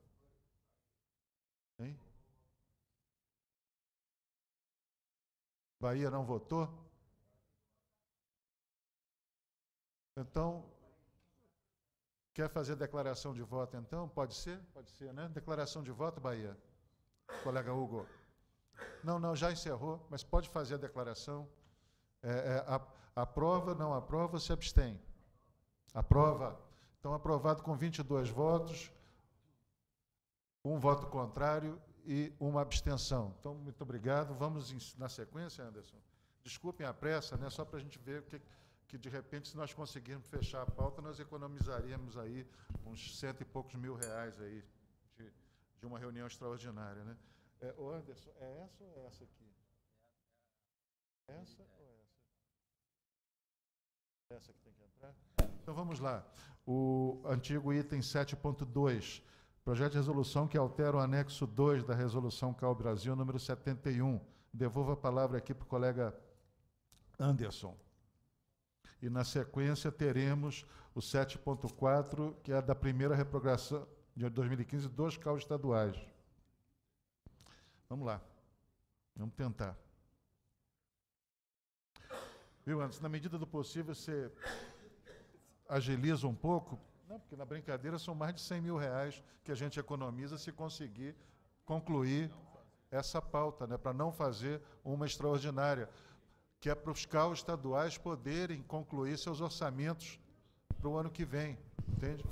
Hein? Bahia não votou? Então, quer fazer declaração de voto então? Pode ser? Pode ser, né? Declaração de voto, Bahia. Colega Hugo. Não, não, já encerrou, mas pode fazer a declaração. É, é, aprova, não aprova, se abstém. Aprova. Então, aprovado com 22 votos, um voto contrário e uma abstenção. Então, muito obrigado. Vamos em, na sequência, Anderson. Desculpem a pressa, né, só para a gente ver que, que, de repente, se nós conseguirmos fechar a pauta, nós economizaríamos aí uns cento e poucos mil reais aí de, de uma reunião extraordinária. Né? É, o Anderson, é essa ou é essa aqui? É essa ou é essa? É essa que tem que entrar? Então, vamos lá. O antigo item 7.2 Projeto de resolução que altera o anexo 2 da resolução CAU Brasil, número 71. Devolvo a palavra aqui para o colega Anderson. E, na sequência, teremos o 7.4, que é da primeira reprogramação de 2015 dos CAL estaduais. Vamos lá. Vamos tentar. Viu, Anderson? Na medida do possível, você agiliza um pouco, não, porque na brincadeira são mais de 100 mil reais que a gente economiza se conseguir concluir essa pauta, né, para não fazer uma extraordinária, que é para os carros estaduais poderem concluir seus orçamentos para o ano que vem, entende?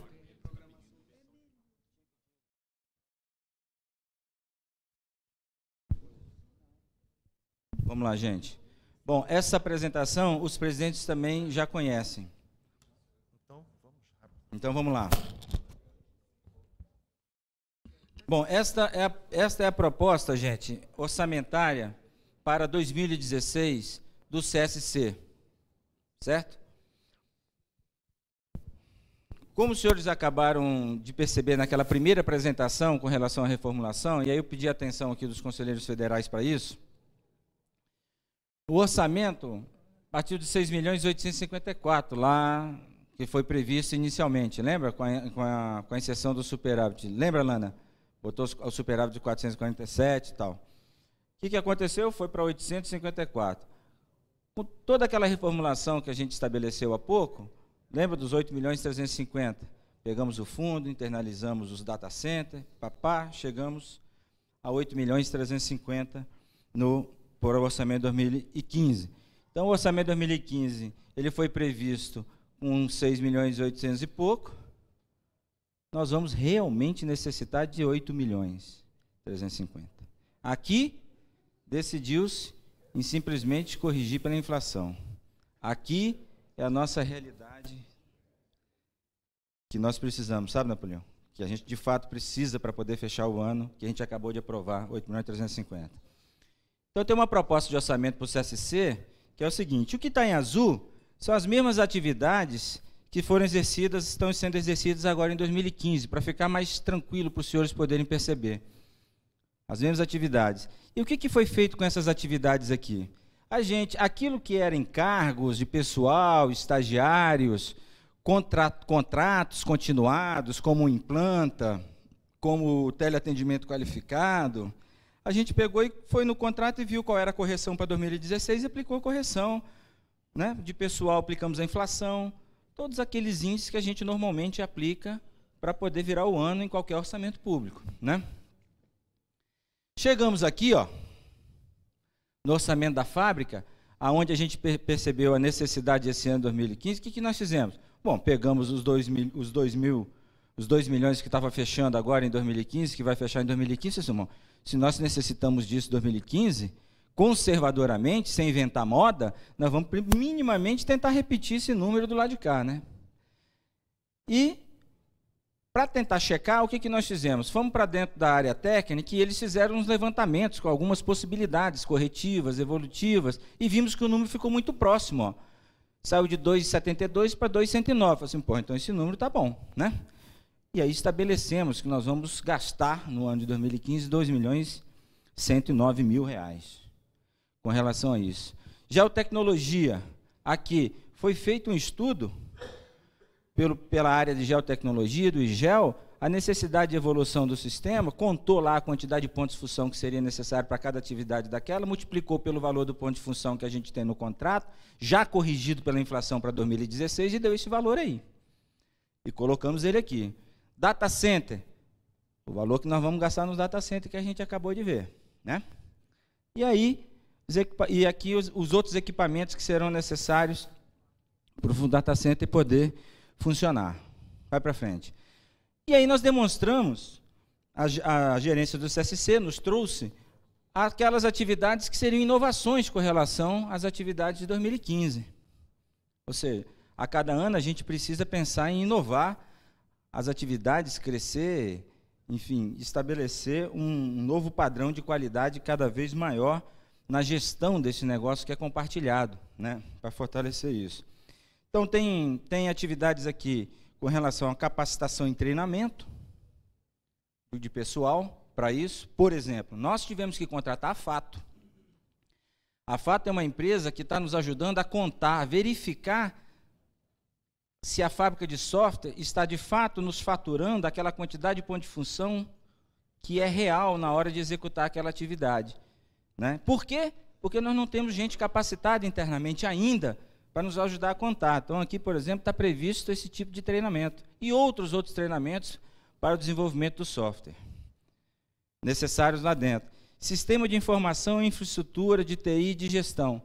Vamos lá, gente. Bom, essa apresentação os presidentes também já conhecem. Então vamos lá. Bom, esta é, a, esta é a proposta, gente, orçamentária para 2016 do CSC. Certo? Como os senhores acabaram de perceber naquela primeira apresentação com relação à reformulação, e aí eu pedi a atenção aqui dos conselheiros federais para isso, o orçamento partiu de 6 milhões e lá que foi previsto inicialmente, lembra? Com a, com a, com a exceção do superávit. Lembra, Lana? Botou o superávit de 447 e tal. O que, que aconteceu? Foi para 854. Com toda aquela reformulação que a gente estabeleceu há pouco, lembra dos 8 milhões e 350? Pegamos o fundo, internalizamos os data center, papá, chegamos a 8 milhões e 350 no por orçamento 2015. Então, o orçamento 2015 ele foi previsto com 6 milhões e 800 e pouco, nós vamos realmente necessitar de 8 milhões 350. Aqui, decidiu-se em simplesmente corrigir pela inflação. Aqui é a nossa realidade que nós precisamos, sabe, Napoleão? Que a gente de fato precisa para poder fechar o ano, que a gente acabou de aprovar, 8 milhões e 350. Então tem uma proposta de orçamento para o CSC, que é o seguinte: o que está em azul são as mesmas atividades que foram exercidas, estão sendo exercidas agora em 2015, para ficar mais tranquilo para os senhores poderem perceber. As mesmas atividades. E o que, que foi feito com essas atividades aqui? A gente, aquilo que era encargos de pessoal, estagiários, contratos continuados, como implanta, como teleatendimento qualificado, a gente pegou e foi no contrato e viu qual era a correção para 2016 e aplicou a correção né, de pessoal aplicamos a inflação, todos aqueles índices que a gente normalmente aplica para poder virar o ano em qualquer orçamento público, né? Chegamos aqui, ó, no orçamento da fábrica, aonde a gente percebeu a necessidade esse ano de 2015, o que, que nós fizemos? Bom, pegamos os 2 mil, os dois mil, os 2 milhões que estava fechando agora em 2015, que vai fechar em 2015, Se nós necessitamos disso em 2015, conservadoramente, sem inventar moda, nós vamos minimamente tentar repetir esse número do lado de cá, né? E para tentar checar, o que, que nós fizemos? Fomos para dentro da área técnica e eles fizeram uns levantamentos com algumas possibilidades corretivas, evolutivas, e vimos que o número ficou muito próximo. Ó. Saiu de 2,72 para 2,109. Assim, pô, então esse número está bom, né? E aí estabelecemos que nós vamos gastar no ano de 2015 2 milhões 109 mil reais com relação a isso. Geotecnologia, aqui foi feito um estudo pelo, pela área de geotecnologia, do IGEL, a necessidade de evolução do sistema, contou lá a quantidade de pontos de função que seria necessário para cada atividade daquela, multiplicou pelo valor do ponto de função que a gente tem no contrato, já corrigido pela inflação para 2016, e deu esse valor aí. E colocamos ele aqui. Data center, o valor que nós vamos gastar nos data center que a gente acabou de ver. Né? E aí, e aqui os, os outros equipamentos que serão necessários para o data tá center poder funcionar. Vai para frente. E aí nós demonstramos, a, a gerência do CSC nos trouxe aquelas atividades que seriam inovações com relação às atividades de 2015. Ou seja, a cada ano a gente precisa pensar em inovar as atividades, crescer, enfim, estabelecer um novo padrão de qualidade cada vez maior na gestão desse negócio que é compartilhado, né, para fortalecer isso. Então, tem, tem atividades aqui com relação à capacitação e treinamento de pessoal para isso. Por exemplo, nós tivemos que contratar a Fato. A Fato é uma empresa que está nos ajudando a contar, a verificar se a fábrica de software está de fato nos faturando aquela quantidade de ponto de função que é real na hora de executar aquela atividade. Né? Por quê? Porque nós não temos gente capacitada internamente ainda para nos ajudar a contar. Então, aqui, por exemplo, está previsto esse tipo de treinamento e outros outros treinamentos para o desenvolvimento do software necessários lá dentro. Sistema de informação, infraestrutura de TI e de gestão.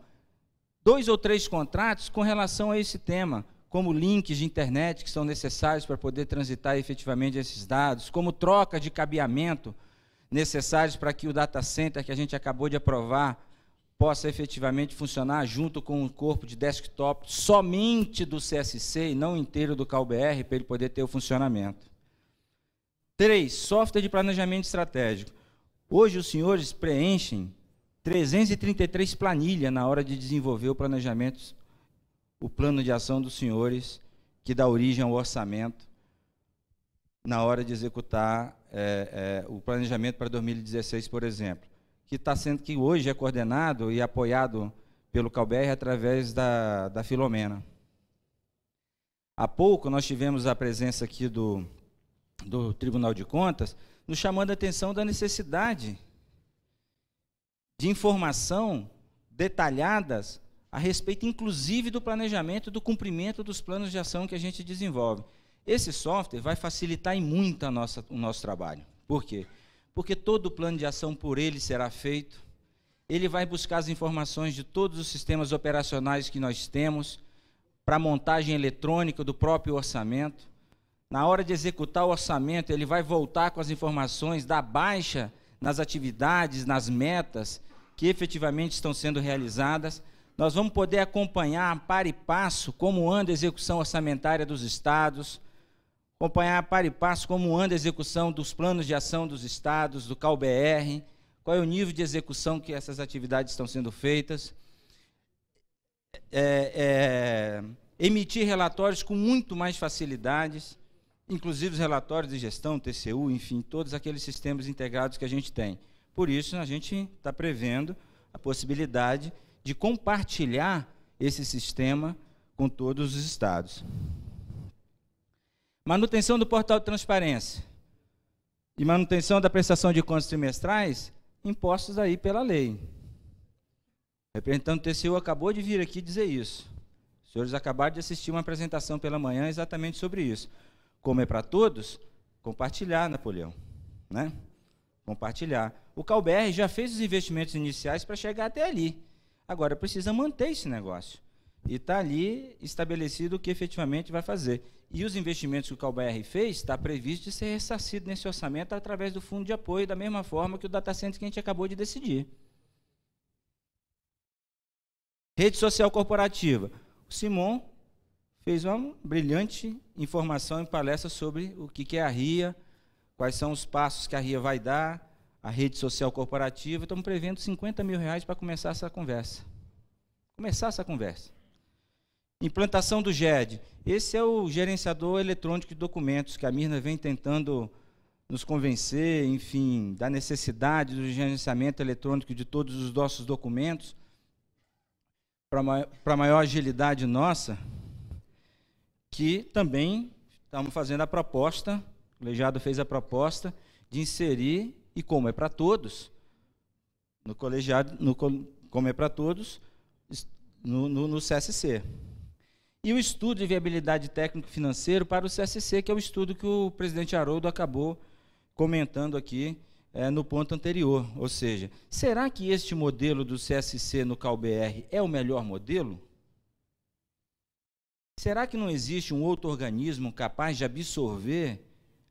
Dois ou três contratos com relação a esse tema, como links de internet que são necessários para poder transitar efetivamente esses dados, como troca de cabeamento necessários para que o data center que a gente acabou de aprovar possa efetivamente funcionar junto com o corpo de desktop somente do CSC e não inteiro do CalBR para ele poder ter o funcionamento. 3. Software de planejamento estratégico. Hoje os senhores preenchem 333 planilhas na hora de desenvolver o planejamento, o plano de ação dos senhores, que dá origem ao orçamento na hora de executar é, é, o planejamento para 2016, por exemplo, que está sendo que hoje é coordenado e apoiado pelo CalBR através da, da Filomena. Há pouco nós tivemos a presença aqui do, do Tribunal de Contas, nos chamando a atenção da necessidade de informação detalhadas a respeito, inclusive, do planejamento do cumprimento dos planos de ação que a gente desenvolve. Esse software vai facilitar em muito nossa, o nosso trabalho. Por quê? Porque todo o plano de ação por ele será feito, ele vai buscar as informações de todos os sistemas operacionais que nós temos, para a montagem eletrônica do próprio orçamento. Na hora de executar o orçamento, ele vai voltar com as informações da baixa nas atividades, nas metas que efetivamente estão sendo realizadas. Nós vamos poder acompanhar, par e passo, como anda a execução orçamentária dos estados, acompanhar a par e passo como anda a execução dos planos de ação dos estados, do CalBR, qual é o nível de execução que essas atividades estão sendo feitas, é, é, emitir relatórios com muito mais facilidades, inclusive os relatórios de gestão, TCU, enfim, todos aqueles sistemas integrados que a gente tem. Por isso, a gente está prevendo a possibilidade de compartilhar esse sistema com todos os estados. Manutenção do portal de transparência e manutenção da prestação de contas trimestrais impostos aí pela lei. O representante do TCU acabou de vir aqui dizer isso. Os senhores acabaram de assistir uma apresentação pela manhã exatamente sobre isso. Como é para todos, compartilhar, Napoleão. Né? Compartilhar. O Calbr já fez os investimentos iniciais para chegar até ali. Agora precisa manter esse negócio. E está ali estabelecido o que efetivamente vai fazer. E os investimentos que o CalBR fez, está previsto de ser ressarcido nesse orçamento através do fundo de apoio, da mesma forma que o data center que a gente acabou de decidir. Rede social corporativa. O Simon fez uma brilhante informação em palestra sobre o que é a RIA, quais são os passos que a RIA vai dar, a rede social corporativa. Estamos prevendo 50 mil reais para começar essa conversa. Começar essa conversa. Implantação do GED. Esse é o gerenciador eletrônico de documentos que a Mirna vem tentando nos convencer, enfim, da necessidade do gerenciamento eletrônico de todos os nossos documentos para maior, agilidade nossa, que também estamos fazendo a proposta, o colegiado fez a proposta de inserir, e como é para todos, no colegiado, no, como é para todos, no, no, no CSC e o estudo de viabilidade técnico-financeiro para o CSC, que é o estudo que o presidente Haroldo acabou comentando aqui é, no ponto anterior. Ou seja, será que este modelo do CSC no CalBR é o melhor modelo? Será que não existe um outro organismo capaz de absorver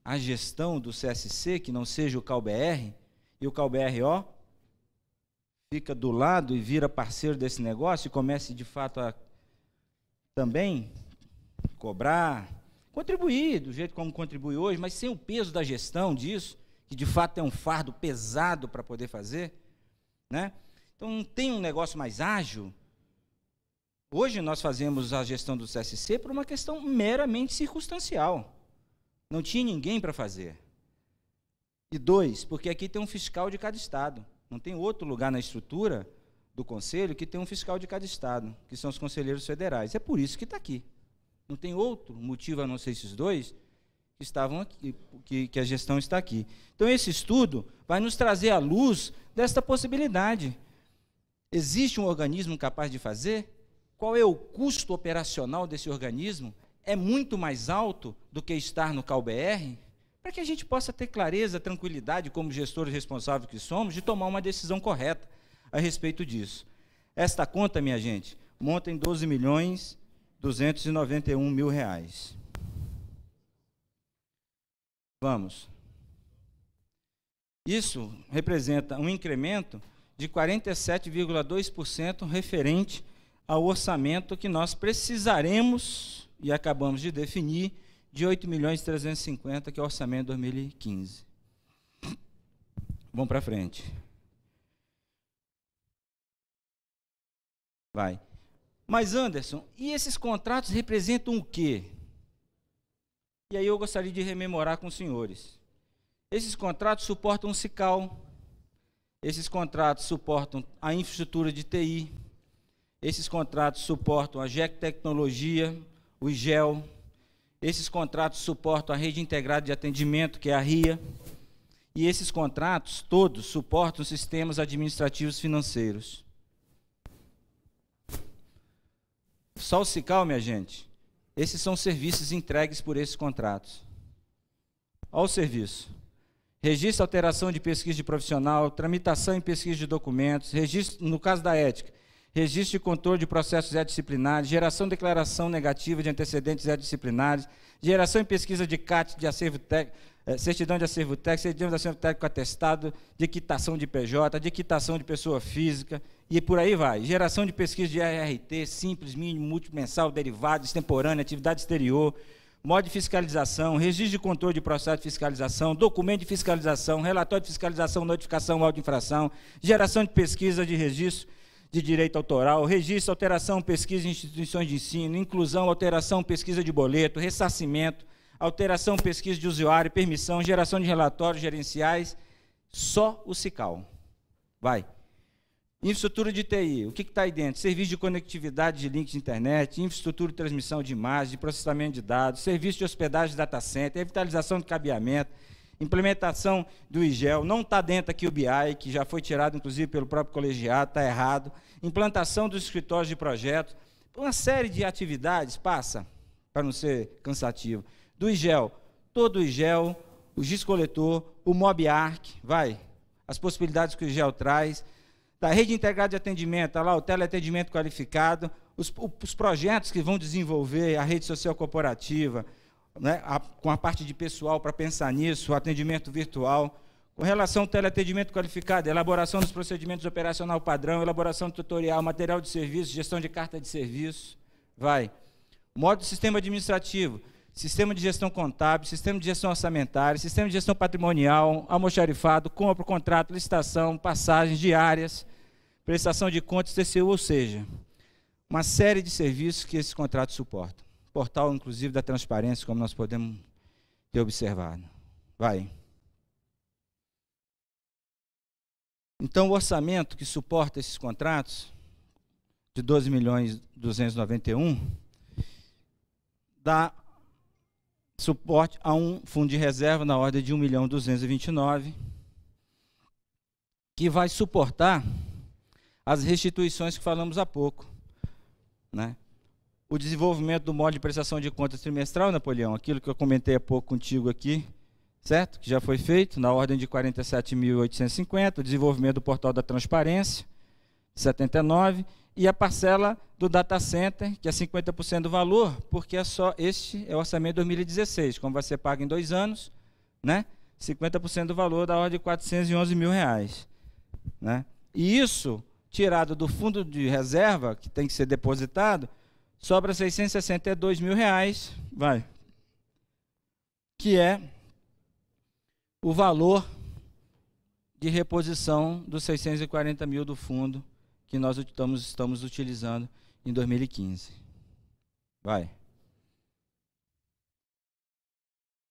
a gestão do CSC, que não seja o CalBR? E o CalBR, ó, fica do lado e vira parceiro desse negócio e comece de fato a também cobrar, contribuir do jeito como contribui hoje, mas sem o peso da gestão disso, que de fato é um fardo pesado para poder fazer, né? Então não tem um negócio mais ágil. Hoje nós fazemos a gestão do CSC por uma questão meramente circunstancial. Não tinha ninguém para fazer. E dois, porque aqui tem um fiscal de cada estado. Não tem outro lugar na estrutura do Conselho que tem um fiscal de cada estado, que são os conselheiros federais. É por isso que está aqui. Não tem outro motivo a não ser esses dois que estavam aqui, que, que a gestão está aqui. Então esse estudo vai nos trazer à luz desta possibilidade. Existe um organismo capaz de fazer? Qual é o custo operacional desse organismo? É muito mais alto do que estar no CalBR? Para que a gente possa ter clareza, tranquilidade, como gestores responsáveis que somos, de tomar uma decisão correta a respeito disso. Esta conta, minha gente, monta em 12 milhões 291 mil reais. Vamos. Isso representa um incremento de 47,2% referente ao orçamento que nós precisaremos e acabamos de definir de 8 milhões e 350, que é o orçamento de 2015. Vamos para frente. Vai. Mas, Anderson, e esses contratos representam o quê? E aí eu gostaria de rememorar com os senhores. Esses contratos suportam o CICAL, esses contratos suportam a infraestrutura de TI, esses contratos suportam a GEC Tecnologia, o IGEL, esses contratos suportam a Rede Integrada de Atendimento, que é a RIA, e esses contratos todos suportam sistemas administrativos financeiros. o Cical, minha gente, esses são serviços entregues por esses contratos. Olha o serviço. Registro, alteração de pesquisa de profissional, tramitação em pesquisa de documentos, registro, no caso da ética, registro e controle de processos disciplinares, geração de declaração negativa de antecedentes disciplinares, geração e pesquisa de CAT, de acervo técnico, eh, certidão de acervo técnico, certidão de acervo técnico atestado, de quitação de PJ, de quitação de pessoa física, e por aí vai. Geração de pesquisa de RRT, simples, mínimo, múltiplo, mensal, derivado, extemporâneo, atividade exterior, modo de fiscalização, registro de controle de processo de fiscalização, documento de fiscalização, relatório de fiscalização, notificação, auto-infração, geração de pesquisa de registro de direito autoral, registro, alteração, pesquisa em instituições de ensino, inclusão, alteração, pesquisa de boleto, ressarcimento, alteração, pesquisa de usuário, permissão, geração de relatórios gerenciais, só o CICAL. Vai. Infraestrutura de TI, o que está aí dentro? Serviço de conectividade de links de internet, infraestrutura de transmissão de imagens, de processamento de dados, serviço de hospedagem de data center, revitalização de cabeamento, implementação do IGEL, não está dentro aqui o BI, que já foi tirado, inclusive, pelo próprio colegiado, está errado, implantação dos escritórios de projetos, uma série de atividades, passa, para não ser cansativo, do IGEL, todo o IGEL, o GIS Coletor, o MobArc, vai, as possibilidades que o IGEL traz, da rede integrada de atendimento, tá lá o teleatendimento qualificado, os, os, projetos que vão desenvolver a rede social corporativa, né, a, com a parte de pessoal para pensar nisso, o atendimento virtual. Com relação ao teleatendimento qualificado, elaboração dos procedimentos operacional padrão, elaboração de tutorial, material de serviço, gestão de carta de serviço. Vai. Modo do sistema administrativo, sistema de gestão contábil, sistema de gestão orçamentária, sistema de gestão patrimonial, almoxarifado, compra, contrato, licitação, passagens diárias prestação de contas TCU, ou seja, uma série de serviços que esse contrato suporta. Portal, inclusive, da transparência, como nós podemos ter observado. Vai. Então, o orçamento que suporta esses contratos, de 12 milhões 291, dá suporte a um fundo de reserva na ordem de 1 milhão 229, que vai suportar as restituições que falamos há pouco. Né? O desenvolvimento do modo de prestação de contas trimestral, Napoleão, aquilo que eu comentei há pouco contigo aqui, certo? Que já foi feito, na ordem de 47.850, o desenvolvimento do portal da transparência, 79, e a parcela do data center, que é 50% do valor, porque é só este é o orçamento de 2016, como vai ser pago em dois anos, né? 50% do valor da ordem de 411 mil reais. Né? E isso tirado do fundo de reserva, que tem que ser depositado, sobra 662 mil reais, vai, que é o valor de reposição dos 640 mil do fundo que nós estamos, estamos utilizando em 2015. Vai.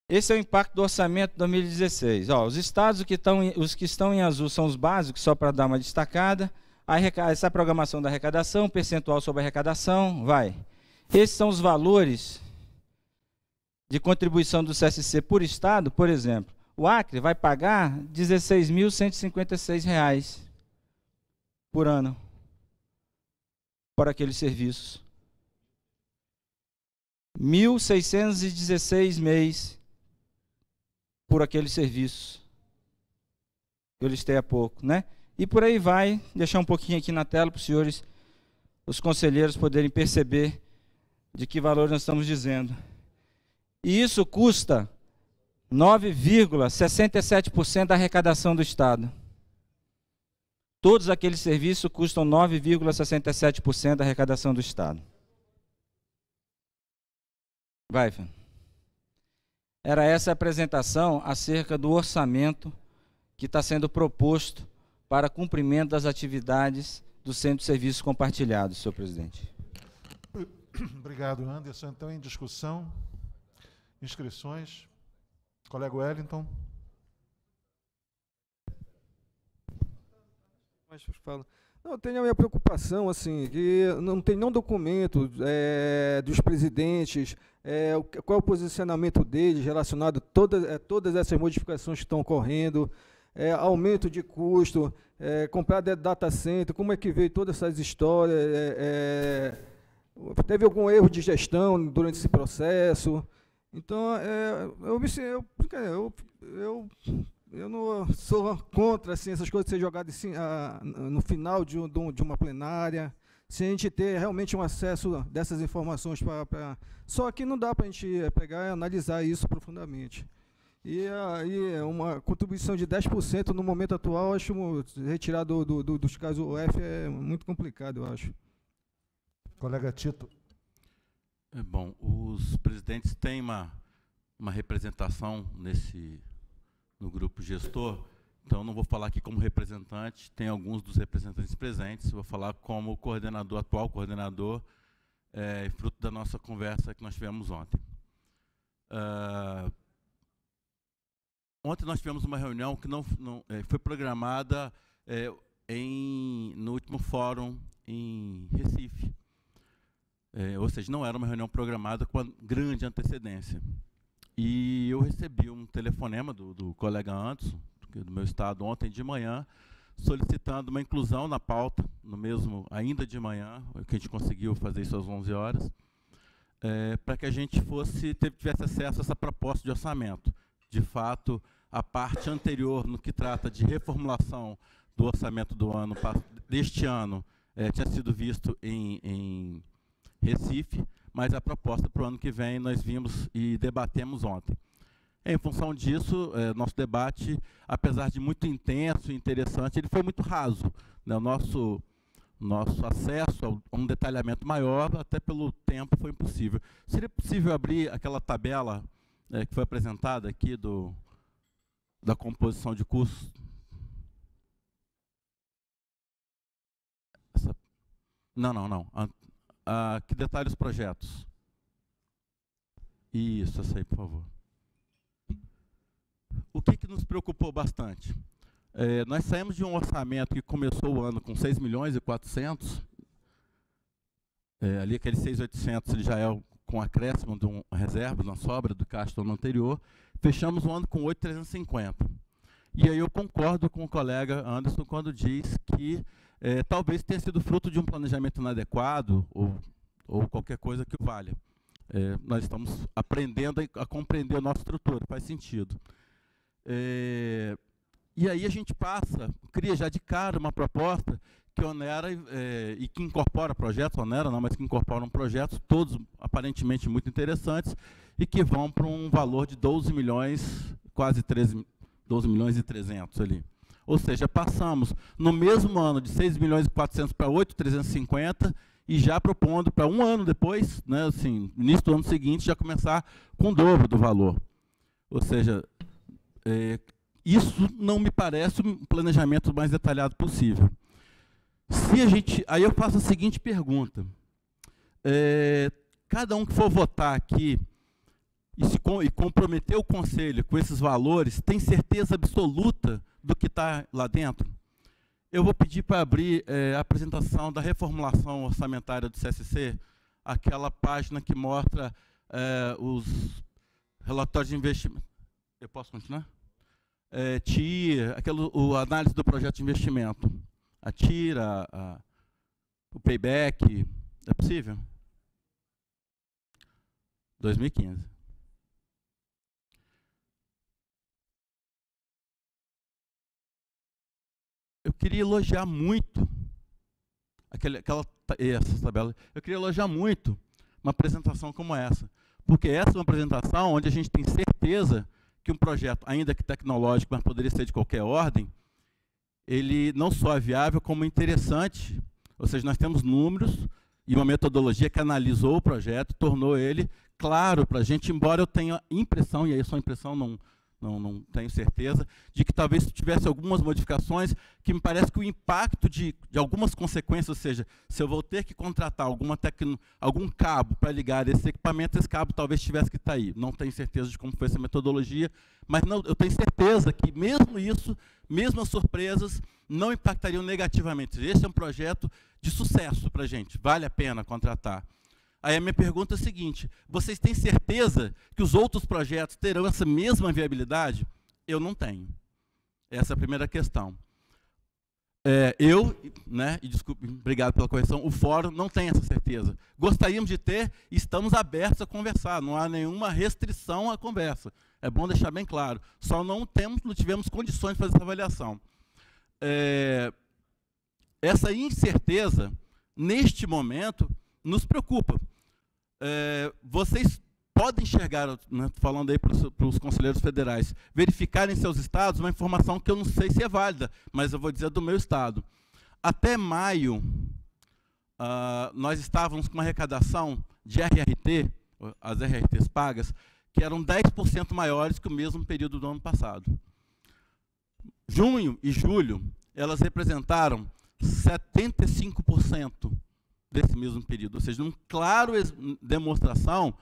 Esse é o impacto do orçamento 2016. Ó, os estados que estão, os que estão em azul são os básicos, só para dar uma destacada essa programação da arrecadação, percentual sobre a arrecadação, vai. Esses são os valores de contribuição do CSC por Estado, por exemplo. O Acre vai pagar R$ 16.156 por ano por aqueles serviços. 1.616 mês por aqueles serviços. Eu listei há pouco, né? E por aí vai, deixar um pouquinho aqui na tela para os senhores, os conselheiros poderem perceber de que valor nós estamos dizendo. E isso custa 9,67% da arrecadação do Estado. Todos aqueles serviços custam 9,67% da arrecadação do Estado. Vai, Fê. Era essa a apresentação acerca do orçamento que está sendo proposto para cumprimento das atividades do Centro de Serviços Compartilhados, senhor presidente. Obrigado, Anderson. Então, em discussão, inscrições. Colega Wellington. Mas falo. Não, tenho a minha preocupação, assim, que não tem nenhum documento é, dos presidentes, é, qual é o posicionamento deles relacionado a é, todas essas modificações que estão ocorrendo é, aumento de custo, é, comprar data center, como é que veio todas essas histórias, é, é teve algum erro de gestão durante esse processo. Então, é, eu, eu, eu, eu, não sou contra assim, essas coisas serem jogadas assim, ah, a, no final de, um, de uma plenária se a gente ter realmente um acesso dessas informações Só que não dá para a gente é, pegar e analisar isso profundamente. E aí, uma contribuição de 10% no momento atual, acho retirar do, do, do, dos casos UF é muito complicado, eu acho. Colega Tito. É bom, os presidentes têm uma, uma representação nesse no grupo gestor, então não vou falar aqui como representante, tem alguns dos representantes presentes, vou falar como coordenador, atual coordenador, é, fruto da nossa conversa que nós tivemos ontem. Uh, Ontem nós tivemos uma reunião que não, não é, foi programada é, em, no último fórum em Recife. É, ou seja, não era uma reunião programada com grande antecedência. E eu recebi um telefonema do, do colega Anderson, é do meu estado, ontem de manhã, solicitando uma inclusão na pauta, no mesmo, ainda de manhã, que a gente conseguiu fazer isso às 11 horas, é, para que a gente fosse tivesse acesso a essa proposta de orçamento de fato, a parte anterior no que trata de reformulação do orçamento do ano deste ano é, tinha sido visto em, em Recife, mas a proposta para o ano que vem nós vimos e debatemos ontem. Em função disso, eh, nosso debate, apesar de muito intenso e interessante, ele foi muito raso. Né? O nosso, nosso acesso a um detalhamento maior, até pelo tempo, foi impossível. Seria possível abrir aquela tabela é, que foi apresentada aqui do, da composição de curso. Essa, não, não, não. A, a, que detalhe os projetos? Isso, essa aí, por favor. O que, que nos preocupou bastante? É, nós saímos de um orçamento que começou o ano com 6 milhões e 400, é, ali aqueles 6,800 já é o com acréscimo de um reserva, uma sobra do caixa do ano anterior, fechamos o ano com 8,350. E aí eu concordo com o colega Anderson quando diz que é, talvez tenha sido fruto de um planejamento inadequado ou, ou qualquer coisa que valha. É, nós estamos aprendendo a, a, compreender a nossa estrutura, faz sentido. É, e aí a gente passa, cria já de cara uma proposta que onera é, e que incorpora projetos, onera não, mas que incorporam projetos, todos aparentemente muito interessantes, e que vão para um valor de 12 milhões, quase 13, 12 milhões e 300 ali. Ou seja, passamos no mesmo ano de 6 milhões e 400 para 8,350, e já propondo para um ano depois, né, assim, início do ano seguinte, já começar com o dobro do valor. Ou seja, é, isso não me parece um planejamento mais detalhado possível. Se a gente, aí eu faço a seguinte pergunta: é, cada um que for votar aqui e, se, e comprometer o conselho com esses valores, tem certeza absoluta do que está lá dentro? Eu vou pedir para abrir é, a apresentação da reformulação orçamentária do CSC, aquela página que mostra é, os relatórios de investimento. Eu posso continuar? É, TIR, aquela, o análise do projeto de investimento a tira, a, o payback. É possível? 2015. Eu queria elogiar muito aquele, aquela essa tabela. Eu queria elogiar muito uma apresentação como essa, porque essa é uma apresentação onde a gente tem certeza que um projeto, ainda que tecnológico, mas poderia ser de qualquer ordem, ele não só é viável, como é interessante. Ou seja, nós temos números e uma metodologia que analisou o projeto, tornou ele claro para a gente, embora eu tenha impressão, e aí só impressão, não, não, não tenho certeza, de que talvez tivesse algumas modificações que me parece que o impacto de, de algumas consequências, ou seja, se eu vou ter que contratar alguma algum cabo para ligar esse equipamento, esse cabo talvez tivesse que estar tá aí. Não tenho certeza de como foi essa metodologia, mas não, eu tenho certeza que mesmo isso mesmo as surpresas não impactariam negativamente. Esse é um projeto de sucesso para a gente, vale a pena contratar. Aí a minha pergunta é a seguinte: vocês têm certeza que os outros projetos terão essa mesma viabilidade? Eu não tenho. Essa é a primeira questão. É, eu, né, e desculpe, obrigado pela correção, o fórum não tem essa certeza. Gostaríamos de ter, estamos abertos a conversar, não há nenhuma restrição à conversa. É bom deixar bem claro. Só não, temos, não tivemos condições de fazer essa avaliação. É, essa incerteza, neste momento, nos preocupa. É, vocês podem enxergar, né, falando aí para os conselheiros federais, verificar em seus estados uma informação que eu não sei se é válida, mas eu vou dizer do meu estado. Até maio, uh, nós estávamos com uma arrecadação de RRT, as RRTs pagas, que eram 10% maiores que o mesmo período do ano passado. Junho e julho, elas representaram 75% desse mesmo período, ou seja, uma clara demonstração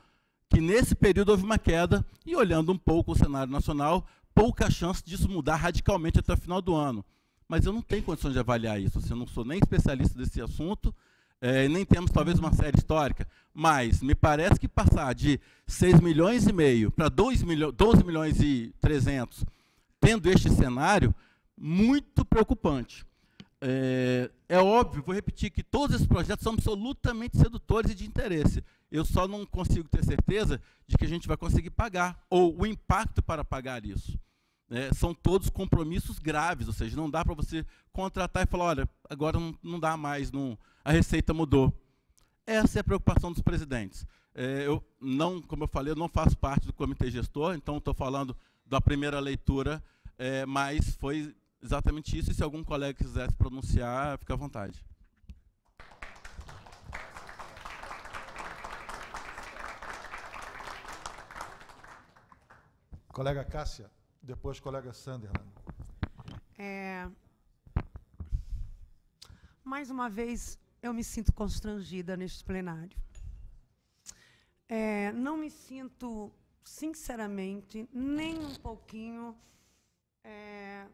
que nesse período houve uma queda, e olhando um pouco o cenário nacional, pouca chance disso mudar radicalmente até o final do ano. Mas eu não tenho condições de avaliar isso, assim, eu não sou nem especialista desse assunto, é, nem temos talvez uma série histórica, mas me parece que passar de 6 milhões e meio para 12 milhões e 300, tendo este cenário, muito preocupante. É, é, óbvio, vou repetir, que todos esses projetos são absolutamente sedutores e de interesse. Eu só não consigo ter certeza de que a gente vai conseguir pagar, ou o impacto para pagar isso. É, são todos compromissos graves, ou seja, não dá para você contratar e falar, olha, agora não, não dá mais, não, a receita mudou. Essa é a preocupação dos presidentes. É, eu não, como eu falei, eu não faço parte do comitê gestor, então estou falando da primeira leitura, é, mas foi exatamente isso. E se algum colega quisesse pronunciar, fica à vontade. Colega Cássia, depois colega Sunderland. É, mais uma vez, eu me sinto constrangida neste plenário. É, não me sinto, sinceramente, nem um pouquinho é,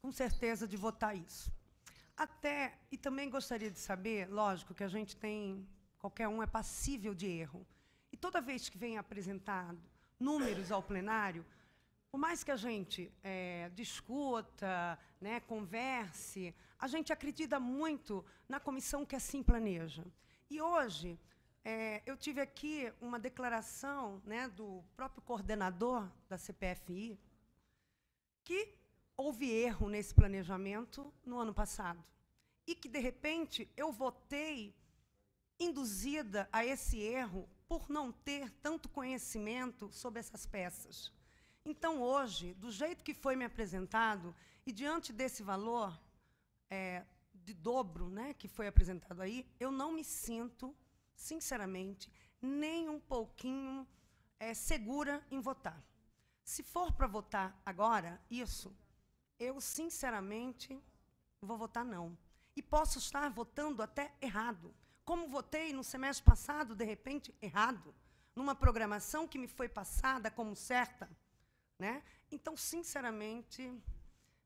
com certeza de votar isso. Até, e também gostaria de saber, lógico, que a gente tem, qualquer um é passível de erro. E toda vez que vem apresentado números ao plenário, por mais que a gente é, discuta, né, converse, a gente acredita muito na comissão que assim planeja. E hoje é, eu tive aqui uma declaração né, do próprio coordenador da CPFI que houve erro nesse planejamento no ano passado e que de repente eu votei induzida a esse erro por não ter tanto conhecimento sobre essas peças. Então, hoje, do jeito que foi me apresentado, e diante desse valor é, de dobro né, que foi apresentado aí, eu não me sinto, sinceramente, nem um pouquinho é, segura em votar. Se for para votar agora, isso, eu, sinceramente, vou votar não. E posso estar votando até errado. Como votei no semestre passado, de repente, errado, numa programação que me foi passada como certa né? Então, sinceramente,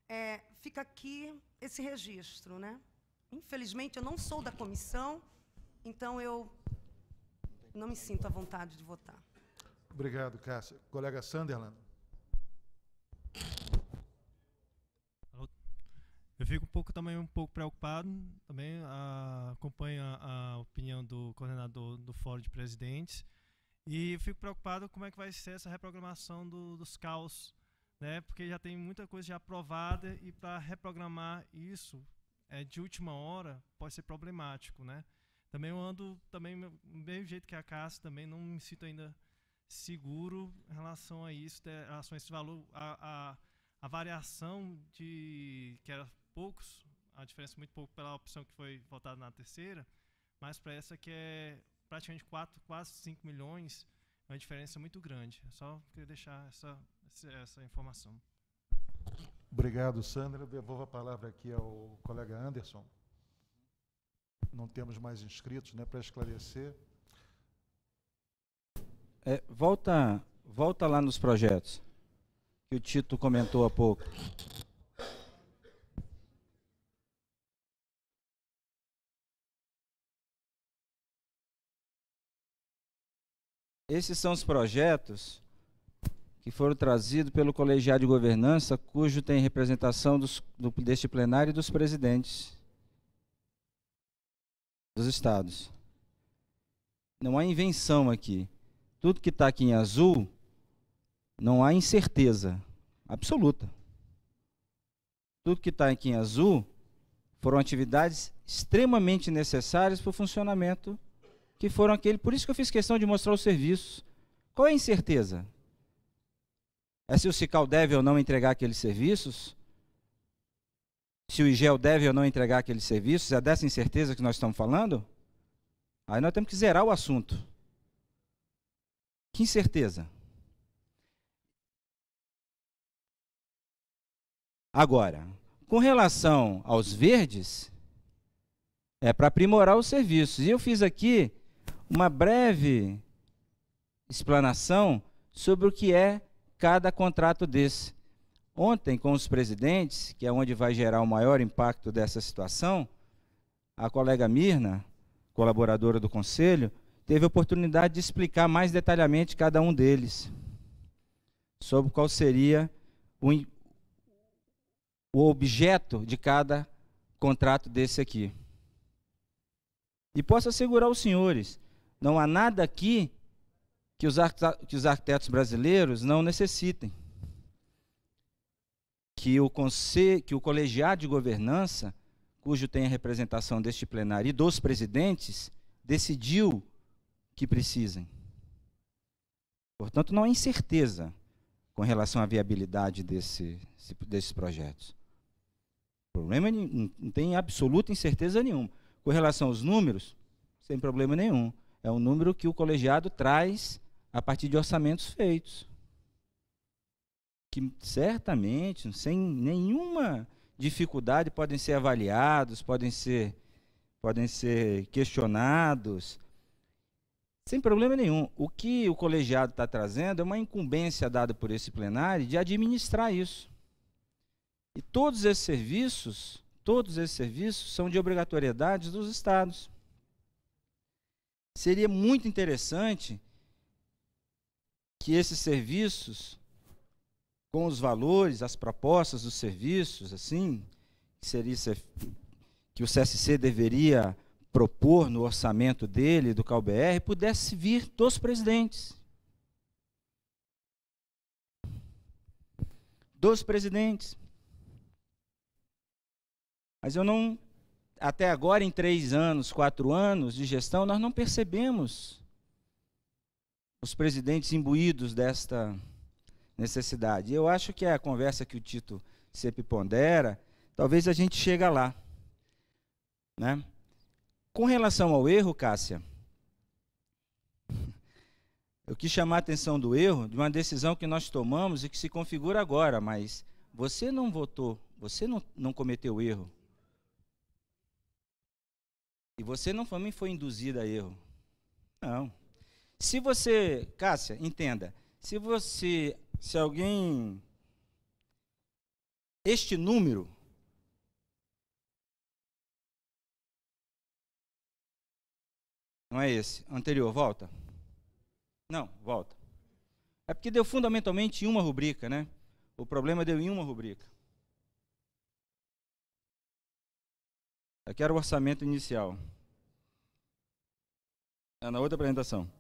é, fica aqui esse registro. Né? Infelizmente, eu não sou da comissão, então eu não me sinto à vontade de votar. Obrigado, Cássia. Colega Sunderland. Eu fico um pouco também um pouco preocupado, também a, ah, acompanho a, a opinião do coordenador do Fórum de Presidentes. E fico preocupado como é que vai ser essa reprogramação do, dos caos, né? Porque já tem muita coisa já aprovada e para reprogramar isso é, de última hora pode ser problemático, né? Também eu ando também do mesmo jeito que a Cássia, também não me sinto ainda seguro em relação a isso, em relação a esse valor, a, a, a variação de que era poucos, a diferença muito pouco pela opção que foi votada na terceira, mas para essa que é praticamente 4, quase 5 milhões, é uma diferença muito grande. Só queria deixar essa, essa informação. Obrigado, Sandra. Devolvo a palavra aqui ao colega Anderson. Não temos mais inscritos né, para esclarecer. É, volta, volta lá nos projetos que o Tito comentou há pouco. Esses são os projetos que foram trazidos pelo colegiado de governança, cujo tem representação dos, do, deste plenário e dos presidentes dos estados. Não há invenção aqui. Tudo que está aqui em azul, não há incerteza absoluta. Tudo que está aqui em azul foram atividades extremamente necessárias para o funcionamento que foram aquele. Por isso que eu fiz questão de mostrar os serviços. Qual é a incerteza? É se o CICAL deve ou não entregar aqueles serviços? Se o IGEL deve ou não entregar aqueles serviços? É dessa incerteza que nós estamos falando? Aí nós temos que zerar o assunto. Que incerteza. Agora, com relação aos verdes, é para aprimorar os serviços. E eu fiz aqui uma breve explanação sobre o que é cada contrato desse. Ontem, com os presidentes, que é onde vai gerar o maior impacto dessa situação, a colega Mirna, colaboradora do Conselho, teve a oportunidade de explicar mais detalhadamente cada um deles, sobre qual seria o, o objeto de cada contrato desse aqui. E posso assegurar aos senhores não há nada aqui que os, que os arquitetos brasileiros não necessitem. Que o, conselho, que o colegiado de governança, cujo tem a representação deste plenário e dos presidentes, decidiu que precisem. Portanto, não há incerteza com relação à viabilidade desse, desses projetos. O problema não tem absoluta incerteza nenhuma. Com relação aos números, sem problema nenhum. É um número que o colegiado traz a partir de orçamentos feitos. Que certamente, sem nenhuma dificuldade, podem ser avaliados, podem ser, podem ser questionados, sem problema nenhum. O que o colegiado está trazendo é uma incumbência dada por esse plenário de administrar isso. E todos esses serviços, todos esses serviços são de obrigatoriedade dos estados. Seria muito interessante que esses serviços, com os valores, as propostas dos serviços, assim, que seria que o CSC deveria propor no orçamento dele do CalBR, pudesse vir dos presidentes. Dos presidentes. Mas eu não até agora, em três anos, quatro anos de gestão, nós não percebemos os presidentes imbuídos desta necessidade. Eu acho que a conversa que o Tito sempre pondera, talvez a gente chega lá. Né? Com relação ao erro, Cássia, eu quis chamar a atenção do erro de uma decisão que nós tomamos e que se configura agora, mas você não votou, você não, não cometeu erro, e você não também foi induzida a erro. Não. Se você, Cássia, entenda, se você, se alguém este número Não é esse, anterior, volta. Não, volta. É porque deu fundamentalmente em uma rubrica, né? O problema deu em uma rubrica. Aqui era o orçamento inicial. É na outra apresentação.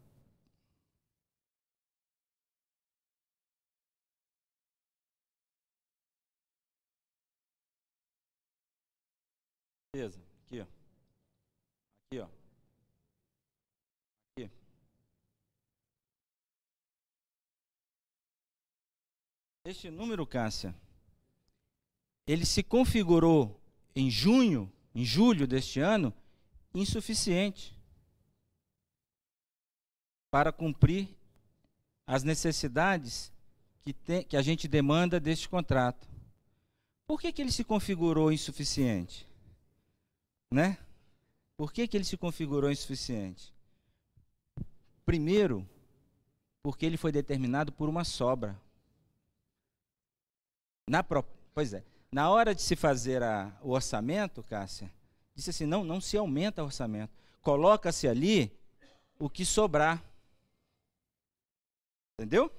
Beleza, aqui, ó. Aqui, ó. Aqui. Este número, Cássia, ele se configurou em junho em julho deste ano, insuficiente para cumprir as necessidades que, que a gente demanda deste contrato. Por que, que ele se configurou insuficiente? Né? Por que, que ele se configurou insuficiente? Primeiro, porque ele foi determinado por uma sobra. Na pro... Pois é. Na hora de se fazer a, o orçamento, Cássia, disse assim: não, não se aumenta o orçamento. Coloca-se ali o que sobrar. Entendeu?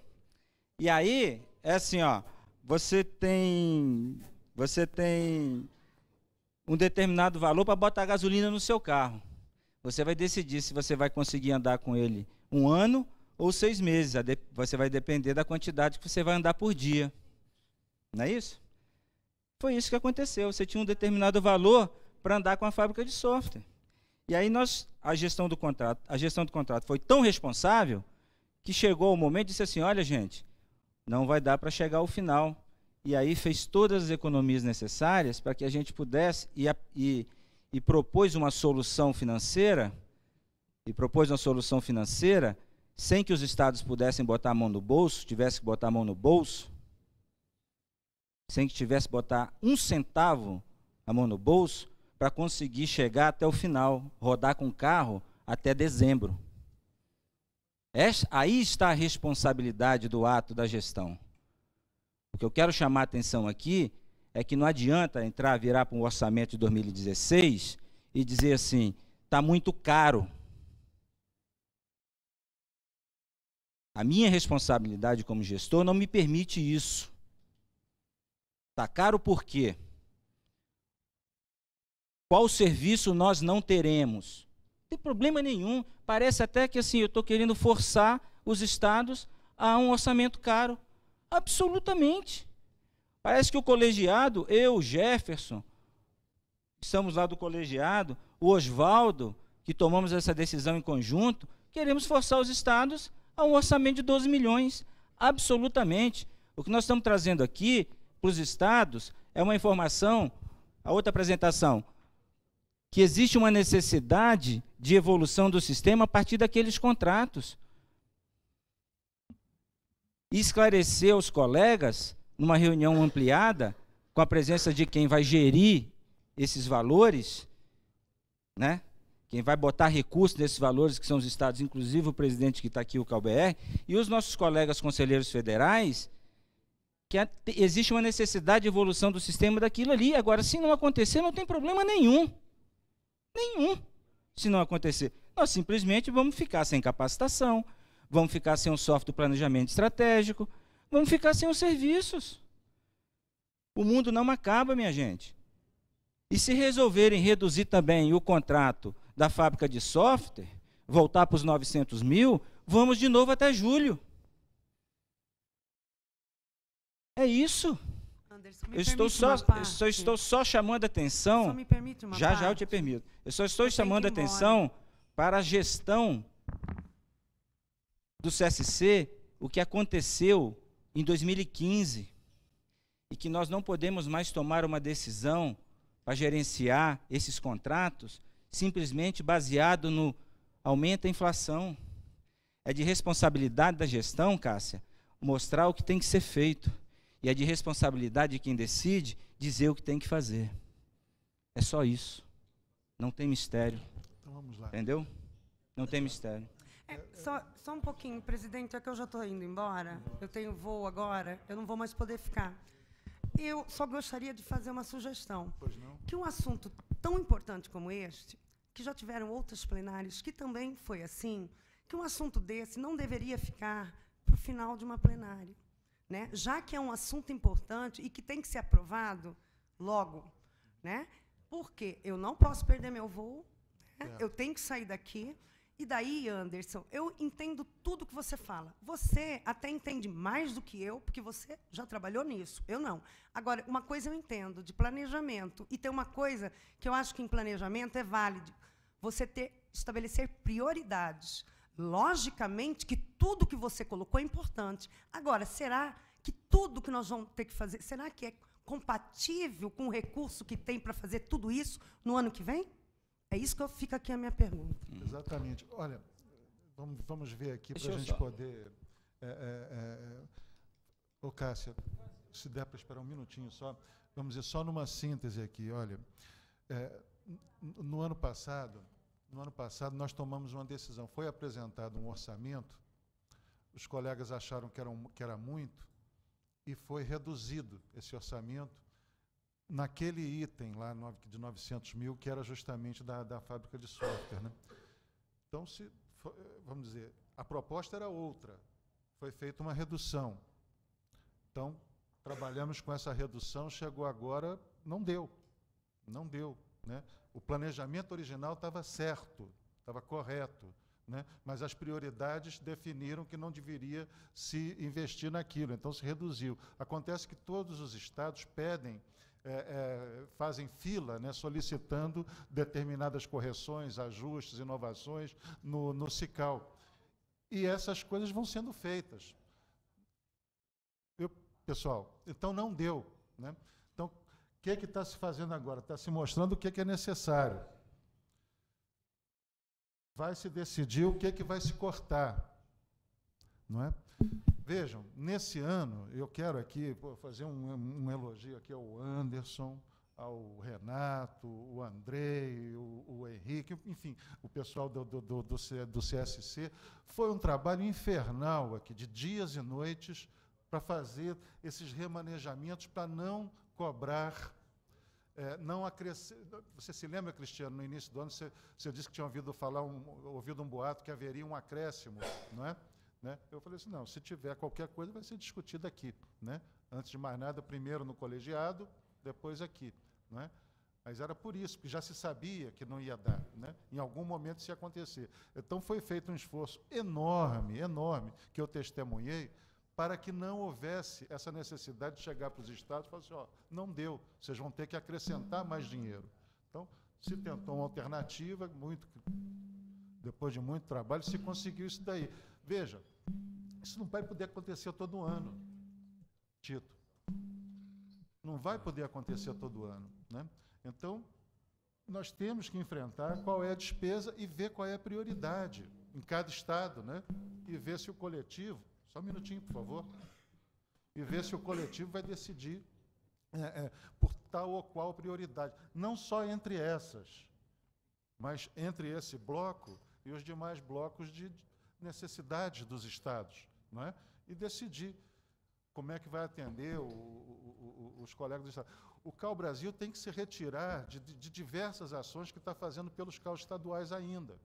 E aí, é assim, ó, você tem você tem um determinado valor para botar gasolina no seu carro. Você vai decidir se você vai conseguir andar com ele um ano ou seis meses. Você vai depender da quantidade que você vai andar por dia. Não é isso? Foi isso que aconteceu. Você tinha um determinado valor para andar com a fábrica de software. E aí nós, a gestão do contrato, a gestão do contrato foi tão responsável que chegou o momento e disse assim: olha, gente, não vai dar para chegar ao final. E aí fez todas as economias necessárias para que a gente pudesse e, e, e propôs uma solução financeira e propôs uma solução financeira sem que os estados pudessem botar a mão no bolso, tivesse que botar a mão no bolso, sem que tivesse botar um centavo a mão no bolso para conseguir chegar até o final, rodar com o carro até dezembro. aí está a responsabilidade do ato da gestão. O que eu quero chamar a atenção aqui é que não adianta entrar, virar para um orçamento de 2016 e dizer assim, está muito caro. A minha responsabilidade como gestor não me permite isso. Está caro por quê? Qual serviço nós não teremos? Não tem problema nenhum. Parece até que assim eu estou querendo forçar os estados a um orçamento caro. Absolutamente. Parece que o colegiado, eu, Jefferson, estamos lá do colegiado, o Oswaldo, que tomamos essa decisão em conjunto, queremos forçar os estados a um orçamento de 12 milhões. Absolutamente. O que nós estamos trazendo aqui para os estados é uma informação, a outra apresentação, que existe uma necessidade de evolução do sistema a partir daqueles contratos. E esclarecer aos colegas, numa reunião ampliada, com a presença de quem vai gerir esses valores, né? quem vai botar recursos nesses valores, que são os estados, inclusive o presidente que está aqui, o CalBR, e os nossos colegas conselheiros federais, que existe uma necessidade de evolução do sistema daquilo ali. Agora, se não acontecer, não tem problema nenhum. Nenhum. Se não acontecer, nós simplesmente vamos ficar sem capacitação, vamos ficar sem o software planejamento estratégico, vamos ficar sem os serviços. O mundo não acaba, minha gente. E se resolverem reduzir também o contrato da fábrica de software, voltar para os 900 mil, vamos de novo até julho. É isso. Anderson, eu estou só, eu só estou só chamando atenção. Só já, parte. já eu te permito. Eu só estou eu chamando atenção para a gestão do CSC, o que aconteceu em 2015 e que nós não podemos mais tomar uma decisão para gerenciar esses contratos simplesmente baseado no aumento da inflação. É de responsabilidade da gestão, Cássia, mostrar o que tem que ser feito e é de responsabilidade de quem decide dizer o que tem que fazer. É só isso. Não tem mistério. Então vamos lá. Entendeu? Não tem mistério. É, só, só um pouquinho, presidente, é que eu já estou indo embora. Eu tenho voo agora, eu não vou mais poder ficar. Eu só gostaria de fazer uma sugestão. Pois não? Que um assunto tão importante como este, que já tiveram outros plenários que também foi assim, que um assunto desse não deveria ficar para o final de uma plenária né? já que é um assunto importante e que tem que ser aprovado logo. Né? Porque eu não posso perder meu voo, né? é. eu tenho que sair daqui. E daí, Anderson, eu entendo tudo que você fala. Você até entende mais do que eu, porque você já trabalhou nisso. Eu não. Agora, uma coisa eu entendo de planejamento. E tem uma coisa que eu acho que em planejamento é válido. Você ter estabelecer prioridades. Logicamente que tudo que você colocou é importante. Agora, será que tudo que nós vamos ter que fazer, será que é compatível com o recurso que tem para fazer tudo isso no ano que vem? É isso que fica aqui a minha pergunta. Uhum. Exatamente. Olha, vamos, vamos ver aqui para a gente só. poder. É, é, é, é, ô, Cássia, se der para esperar um minutinho só, vamos dizer só numa síntese aqui. Olha, é, no ano passado, no ano passado nós tomamos uma decisão. Foi apresentado um orçamento os colegas acharam que era, que era muito e foi reduzido esse orçamento naquele item lá de 900 mil, que era justamente da, da fábrica de software. Né? Então, se, eh, vamos dizer, a proposta era outra, foi feita uma redução. Então, trabalhamos com essa redução, chegou agora, não deu, não deu. Né? O planejamento original estava certo, estava correto, né? mas as prioridades definiram que não deveria se investir naquilo, então se reduziu. Acontece que todos os estados pedem, é, é, fazem fila, né, solicitando determinadas correções, ajustes, inovações no, no CICAL. E essas coisas vão sendo feitas. Eu, pessoal, então não deu. Né? Então, o que é está se fazendo agora? Está se mostrando o que, é que é necessário vai se decidir o que, é que vai se cortar. Não é? Vejam, nesse ano, eu quero aqui fazer um, um, elogio aqui ao Anderson, ao Renato, o Andrei, o, o Henrique, enfim, o pessoal do, do, do, do CSC. Foi um trabalho infernal aqui, de dias e noites, para fazer esses remanejamentos, para não cobrar é, não acresce... Você se lembra, Cristiano, no início do ano, você, você disse que tinha ouvido falar, um, ouvido um boato que haveria um acréscimo, não é? Né? Eu falei assim, não, se tiver qualquer coisa, vai ser discutida aqui. Né? Antes de mais nada, primeiro no colegiado, depois aqui. Não é? Mas era por isso, porque já se sabia que não ia dar. Né? Em algum momento isso ia acontecer. Então foi feito um esforço enorme, enorme, que eu testemunhei, para que não houvesse essa necessidade de chegar para os estados e falar assim, ó, não deu, vocês vão ter que acrescentar mais dinheiro. Então, se tentou uma alternativa, muito depois de muito trabalho, se conseguiu isso daí. Veja, isso não vai poder acontecer todo ano, Tito. Não vai poder acontecer todo ano. Né? Então, nós temos que enfrentar qual é a despesa e ver qual é a prioridade em cada estado, né? e ver se o coletivo só um minutinho, por favor. E ver se o coletivo vai decidir é, é, por tal ou qual prioridade. Não só entre essas, mas entre esse bloco e os demais blocos de necessidades dos estados. Não é? E decidir como é que vai atender o, o, o, os colegas do Estado. O CAL Brasil tem que se retirar de, de diversas ações que está fazendo pelos CAL estaduais ainda.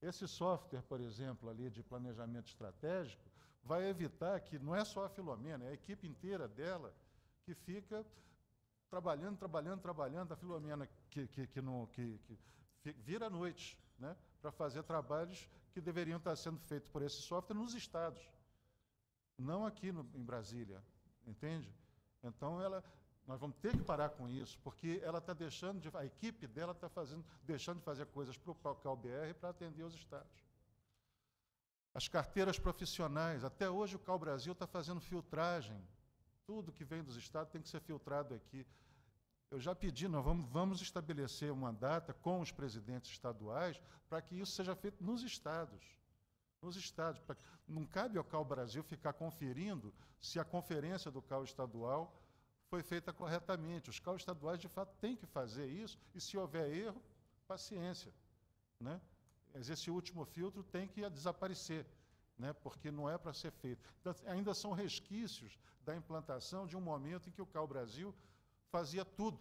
Esse software, por exemplo, ali de planejamento estratégico, vai evitar que não é só a Filomena, é a equipe inteira dela que fica trabalhando, trabalhando, trabalhando, a Filomena que, que, que, não, que, que vira à noite né, para fazer trabalhos que deveriam estar sendo feitos por esse software nos estados, não aqui no, em Brasília, entende? Então, ela, nós vamos ter que parar com isso, porque ela está deixando, de, a equipe dela está fazendo, deixando de fazer coisas para o BR para atender os estados. As carteiras profissionais, até hoje o Cal Brasil está fazendo filtragem. Tudo que vem dos estados tem que ser filtrado aqui. Eu já pedi, nós vamos, vamos estabelecer uma data com os presidentes estaduais para que isso seja feito nos estados. Nos estados. Pra, não cabe ao Cal Brasil ficar conferindo se a conferência do Cal estadual foi feita corretamente. Os Cal estaduais, de fato, têm que fazer isso e, se houver erro, paciência. Né? Mas esse último filtro tem que desaparecer, né, porque não é para ser feito. Então, ainda são resquícios da implantação de um momento em que o Cal Brasil fazia tudo,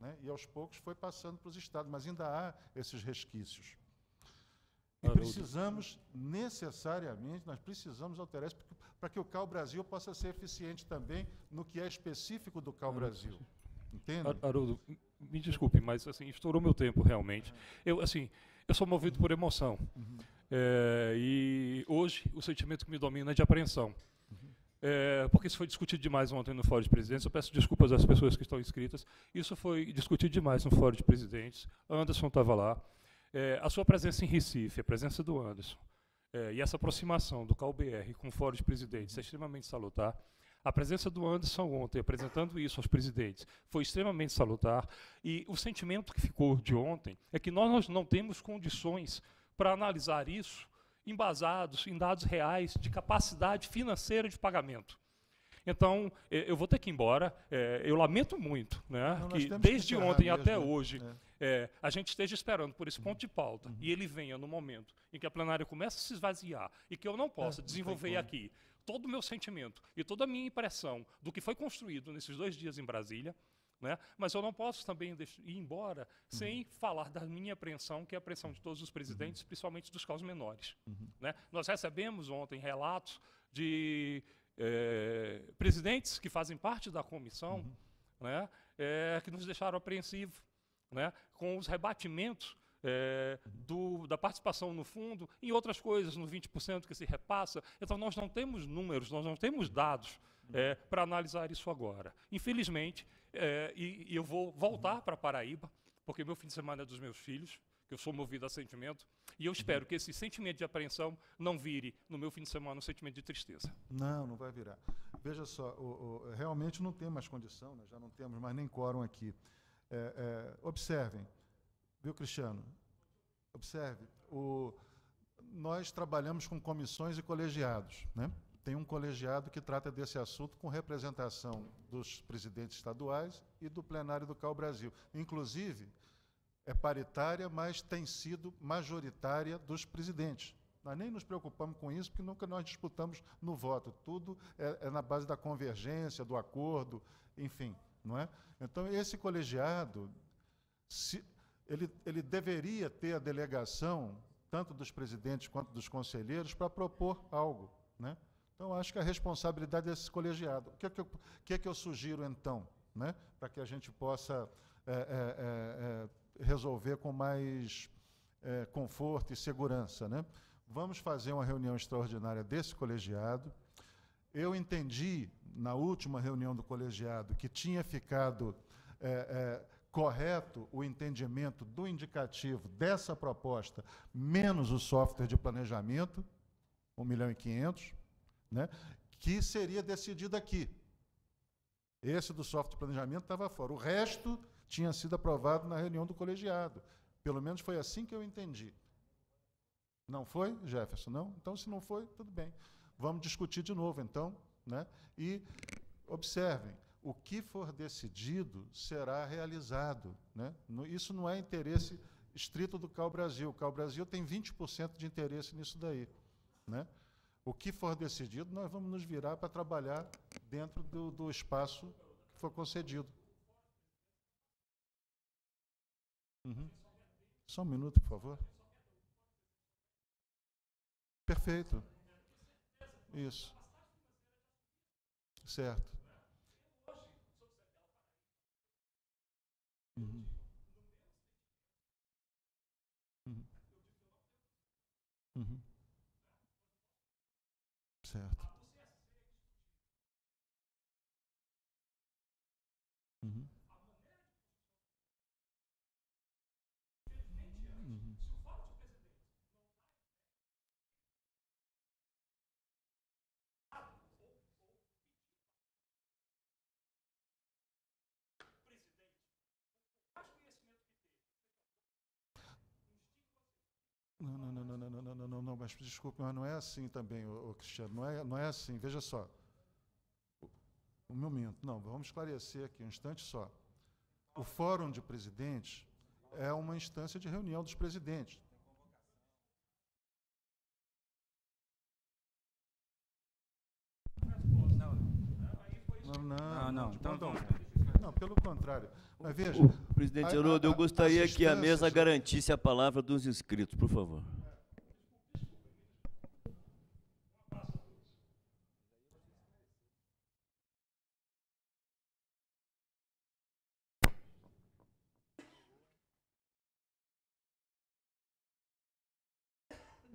né, e aos poucos foi passando para os estados, mas ainda há esses resquícios. E precisamos, necessariamente, nós precisamos alterar isso para que o Cal Brasil possa ser eficiente também no que é específico do Cal ah. Brasil. Entende? Haroldo, me desculpe, mas assim, estourou meu tempo realmente. Eu, assim, eu sou movido por emoção. Uhum. É, e hoje o sentimento que me domina é de apreensão. Uhum. É, porque isso foi discutido demais ontem no Fórum de Presidentes. Eu peço desculpas às pessoas que estão inscritas. Isso foi discutido demais no Fórum de Presidentes. Anderson estava lá. É, a sua presença em Recife, a presença do Anderson, é, e essa aproximação do CalBR com o Fórum de Presidentes é extremamente salutar. A presença do Anderson ontem, apresentando isso aos presidentes, foi extremamente salutar. E o sentimento que ficou de ontem é que nós não temos condições para analisar isso embasados em dados reais de capacidade financeira de pagamento. Então, eh, eu vou ter que ir embora. Eh, eu lamento muito né, não, que desde que ontem mesmo, até né? hoje é, eh, a gente esteja esperando por esse ponto de pauta uhum. e ele venha no momento em que a plenária começa a se esvaziar e que eu não é, possa é, desenvolver não aqui todo o meu sentimento e toda a minha impressão do que foi construído nesses dois dias em Brasília, né? mas eu não posso também ir embora uhum. sem falar da minha apreensão, que é a apreensão de todos os presidentes, uhum. principalmente dos casos menores. Uhum. Né? Nós recebemos ontem relatos de é, presidentes que fazem parte da comissão uhum. né? é, que nos deixaram apreensivos né? com os rebatimentos é, do, da participação no fundo e outras coisas, no 20% que se repassa. Então, nós não temos números, nós não temos dados é, para analisar isso agora. Infelizmente, é, e, e eu vou voltar para Paraíba, porque meu fim de semana é dos meus filhos, que eu sou movido a sentimento, e eu espero que esse sentimento de apreensão não vire, no meu fim de semana, um sentimento de tristeza. Não, não vai virar. Veja só, o, o, realmente não tem mais condição, né? já não temos mais nem quórum aqui. É, é, observem, Viu, Cristiano? Observe, o, nós trabalhamos com comissões e colegiados. Né? Tem um colegiado que trata desse assunto com representação dos presidentes estaduais e do plenário do CAL Brasil. Inclusive, é paritária, mas tem sido majoritária dos presidentes. Nós nem nos preocupamos com isso, porque nunca nós disputamos no voto. Tudo é, é na base da convergência, do acordo, enfim. Não é? Então, esse colegiado, se, ele, ele deveria ter a delegação, tanto dos presidentes quanto dos conselheiros, para propor algo. Né? Então, acho que a responsabilidade é desse colegiado. O que é que eu, que é que eu sugiro, então, né? para que a gente possa é, é, é, é resolver com mais é, conforto e segurança? Né? Vamos fazer uma reunião extraordinária desse colegiado. Eu entendi, na última reunião do colegiado, que tinha ficado. É, correto o entendimento do indicativo dessa proposta, menos o software de planejamento, 1 milhão e 500, né, que seria decidido aqui. Esse do software de planejamento estava fora. O resto tinha sido aprovado na reunião do colegiado. Pelo menos foi assim que eu entendi. Não foi, Jefferson? Não? Então, se não foi, tudo bem. Vamos discutir de novo, então. Né? E observem, o que for decidido será realizado. Né? Isso não é interesse estrito do Cal Brasil. O Cal Brasil tem 20% de interesse nisso daí. Né? O que for decidido, nós vamos nos virar para trabalhar dentro do, do espaço que for concedido. Uhum. Só um minuto, por favor. Perfeito. Isso. Certo. Uhum. uhum. Uhum. Certo. mas desculpe, mas não é assim também, ô, ô Cristiano, não é, não é assim. Veja só. Um momento, não, vamos esclarecer aqui um instante só. O Fórum de Presidentes é uma instância de reunião dos presidentes. Não, não, ah, não. não. Então, não, pelo contrário. Mas veja. O presidente Haroldo, eu gostaria que a mesa garantisse a palavra dos inscritos, por favor.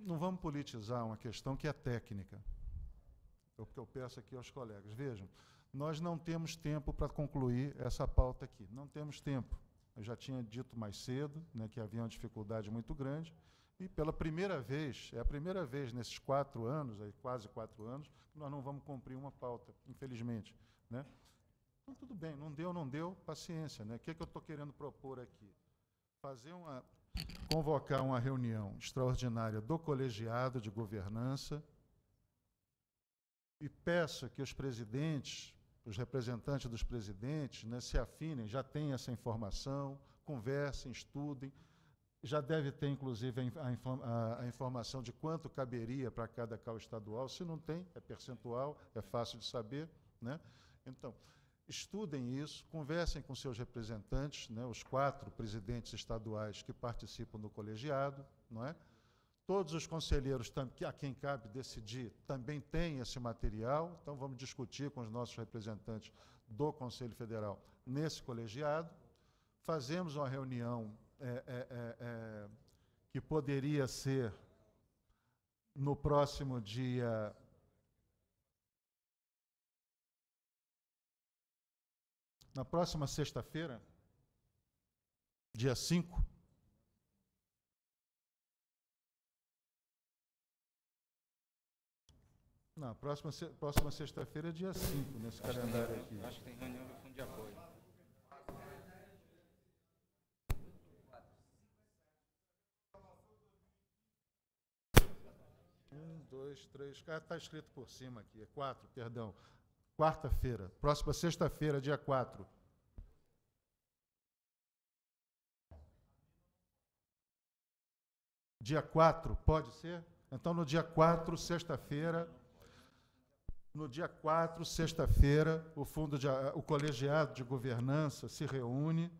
não vamos politizar uma questão que é técnica. É o que eu peço aqui aos colegas. Vejam, nós não temos tempo para concluir essa pauta aqui. Não temos tempo. Eu já tinha dito mais cedo né, que havia uma dificuldade muito grande. E pela primeira vez, é a primeira vez nesses quatro anos, aí quase quatro anos, que nós não vamos cumprir uma pauta, infelizmente. Né? Então, tudo bem, não deu, não deu, paciência. Né? O que, é que eu estou querendo propor aqui? Fazer uma convocar uma reunião extraordinária do colegiado de governança e peça que os presidentes, os representantes dos presidentes, né, se afinem, já tenham essa informação, conversem, estudem, já deve ter, inclusive, a, a, a informação de quanto caberia para cada cal estadual. Se não tem, é percentual, é fácil de saber. Né? Então, estudem isso, conversem com seus representantes, né, os quatro presidentes estaduais que participam do colegiado, não é? Todos os conselheiros a quem cabe decidir também têm esse material, então vamos discutir com os nossos representantes do Conselho Federal nesse colegiado. Fazemos uma reunião é, é, é, é que poderia ser no próximo dia na próxima sexta-feira, dia 5, Na próxima, próxima sexta-feira é dia 5 nesse acho calendário tem, aqui. Acho que tem reunião do fundo de apoio. Um, dois, três, está ah, escrito por cima aqui, é quatro, perdão quarta-feira, próxima sexta-feira, dia 4. Dia 4, pode ser? Então, no dia 4, sexta-feira, no dia 4, sexta-feira, o fundo de, o colegiado de governança se reúne.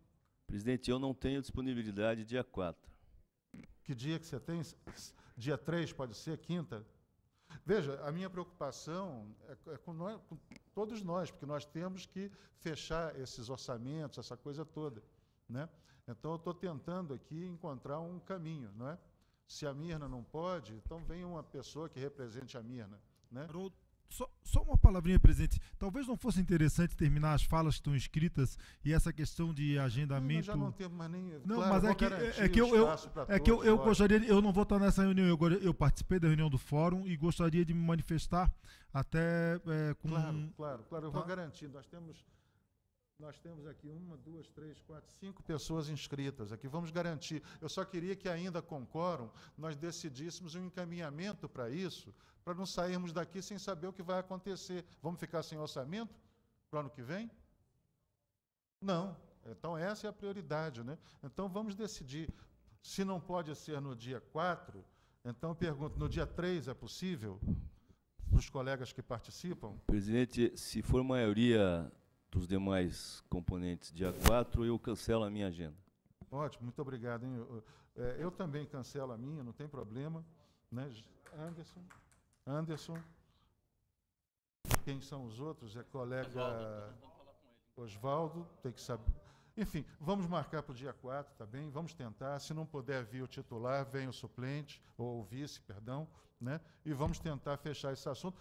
Presidente, eu não tenho disponibilidade dia 4. Que dia que você tem? Dia 3, pode ser? Quinta? Veja, a minha preocupação é, é com, nós, é com Todos nós, porque nós temos que fechar esses orçamentos, essa coisa toda. Né? Então, eu estou tentando aqui encontrar um caminho. Não é? Se a Mirna não pode, então vem uma pessoa que represente a Mirna. Né? só, só, uma palavrinha, presidente. Talvez não fosse interessante terminar as falas que estão escritas e essa questão de agendamento. Não, já não temos mais nem. Não, claro, mas é que, é, é, é que eu, eu é que eu, eu gostaria. Eu não vou estar nessa reunião. Eu, eu, participei da reunião do fórum e gostaria de me manifestar até é, com. Claro, claro, claro. Eu tá? vou garantir. Nós temos nós temos aqui uma, duas, três, quatro, cinco pessoas inscritas aqui. Vamos garantir. Eu só queria que ainda com quórum nós decidíssemos um encaminhamento para isso, para não sairmos daqui sem saber o que vai acontecer. Vamos ficar sem orçamento para o ano que vem? Não. Então essa é a prioridade, né? Então vamos decidir. Se não pode ser no dia 4, então pergunto, no dia 3 é possível? Para os colegas que participam? Presidente, se for maioria dos demais componentes dia 4, eu cancelo a minha agenda. Ótimo, muito obrigado. Hein? Eu, eu, é, eu também cancelo a minha, não tem problema. Né? Anderson, Anderson, quem são os outros? É colega Oswaldo, então então. tem que saber. Enfim, vamos marcar para o dia 4, tá bem? Vamos tentar. Se não puder vir o titular, vem o suplente, ou o vice, perdão, né? E vamos tentar fechar esse assunto.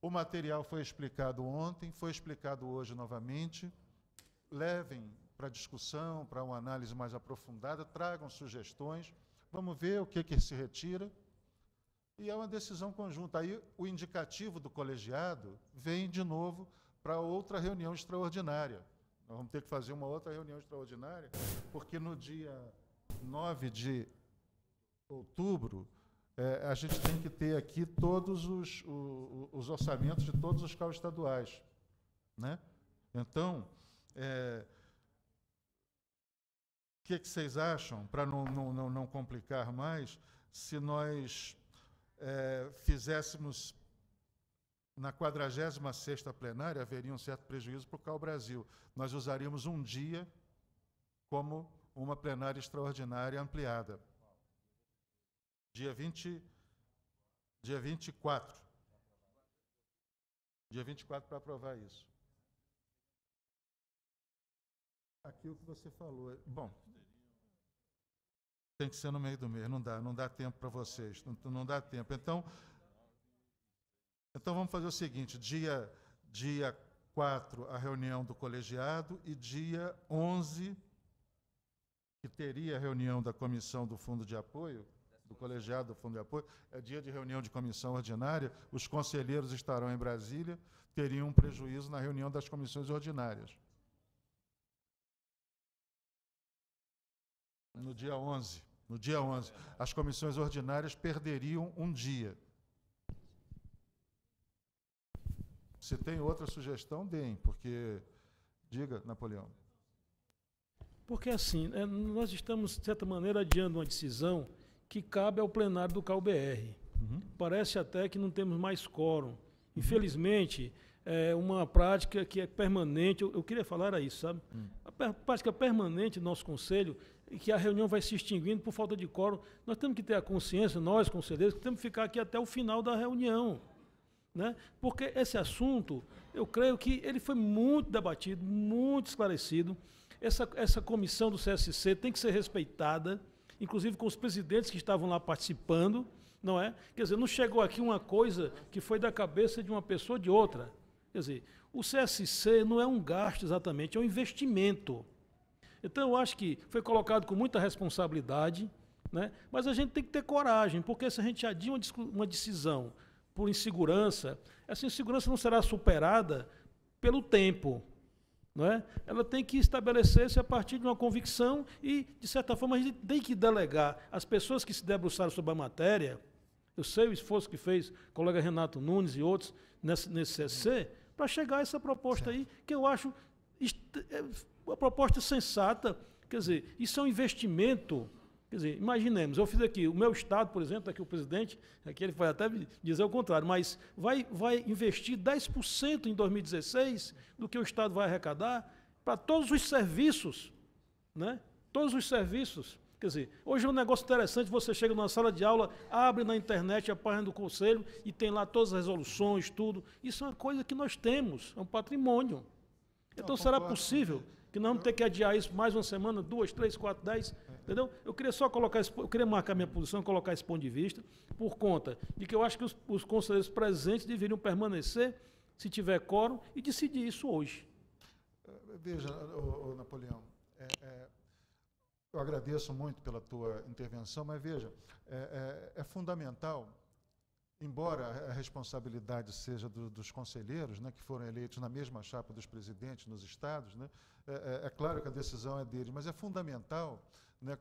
O material foi explicado ontem, foi explicado hoje novamente. Levem para discussão, para uma análise mais aprofundada, tragam sugestões. Vamos ver o que, que se retira. E é uma decisão conjunta. Aí o indicativo do colegiado vem de novo para outra reunião extraordinária. Nós vamos ter que fazer uma outra reunião extraordinária, porque no dia 9 de outubro é, a gente tem que ter aqui todos os, o, os orçamentos de todos os carros estaduais. Né? Então, é, o que, é que, vocês acham, para não, não, não, não, complicar mais, se nós é, fizéssemos na 46ª plenária, haveria um certo prejuízo para o Cal Brasil. Nós usaríamos um dia como uma plenária extraordinária ampliada dia 20, dia 24. Dia 24 para aprovar isso. Aqui é o que você falou. Bom, tem que ser no meio do mês, não dá, não dá tempo para vocês, não, não dá tempo. Então, então vamos fazer o seguinte, dia dia 4 a reunião do colegiado e dia 11 que teria a reunião da comissão do fundo de apoio, do colegiado do Fundo de Apoio, é dia de reunião de comissão ordinária, os conselheiros estarão em Brasília, teriam um prejuízo na reunião das comissões ordinárias. No dia 11. No dia 11. As comissões ordinárias perderiam um dia. Se tem outra sugestão, deem, porque. Diga, Napoleão. Porque assim, é, nós estamos, de certa maneira, adiando uma decisão que cabe ao plenário do CalBR. Uhum. Parece até que não temos mais quórum. Infelizmente, é uma prática que é permanente. Eu, eu queria falar era isso, sabe? Uhum. A per, prática permanente do nosso conselho e que a reunião vai se extinguindo por falta de quórum. Nós temos que ter a consciência, nós, conselheiros, que temos que ficar aqui até o final da reunião. Né? Porque esse assunto, eu creio que ele foi muito debatido, muito esclarecido. Essa, essa comissão do CSC tem que ser respeitada inclusive com os presidentes que estavam lá participando, não é? Quer dizer, não chegou aqui uma coisa que foi da cabeça de uma pessoa ou de outra. Quer dizer, o CSC não é um gasto exatamente, é um investimento. Então, eu acho que foi colocado com muita responsabilidade, né? mas a gente tem que ter coragem, porque se a gente adia uma, uma decisão por insegurança, essa insegurança não será superada pelo tempo, não é? Ela tem que estabelecer-se a partir de uma convicção e, de certa forma, a gente tem que delegar. As pessoas que se debruçaram sobre a matéria, eu sei o esforço que fez o colega Renato Nunes e outros nesse, nesse CC, para chegar a essa proposta certo. aí, que eu acho é, uma proposta sensata. Quer dizer, isso é um investimento Quer dizer, imaginemos, eu fiz aqui, o meu Estado, por exemplo, aqui o presidente, aqui ele vai até dizer o contrário, mas vai, vai investir 10% em 2016 do que o Estado vai arrecadar para todos os serviços, né? Todos os serviços. Quer dizer, hoje é um negócio interessante, você chega numa sala de aula, abre na internet a página do conselho e tem lá todas as resoluções, tudo. Isso é uma coisa que nós temos, é um patrimônio. Então, será possível que nós vamos ter que adiar isso mais uma semana, duas, três, quatro, dez, entendeu? Eu queria só colocar, eu queria marcar minha posição, colocar esse ponto de vista, por conta de que eu acho que os, os conselheiros presentes deveriam permanecer, se tiver quórum, e decidir isso hoje. É, veja, ô, ô, Napoleão, é, é, eu agradeço muito pela tua intervenção, mas veja, é, é, é fundamental embora a responsabilidade seja do, dos conselheiros, né, que foram eleitos na mesma chapa dos presidentes nos estados, né, é, é, é, claro que a decisão é deles, mas é fundamental né,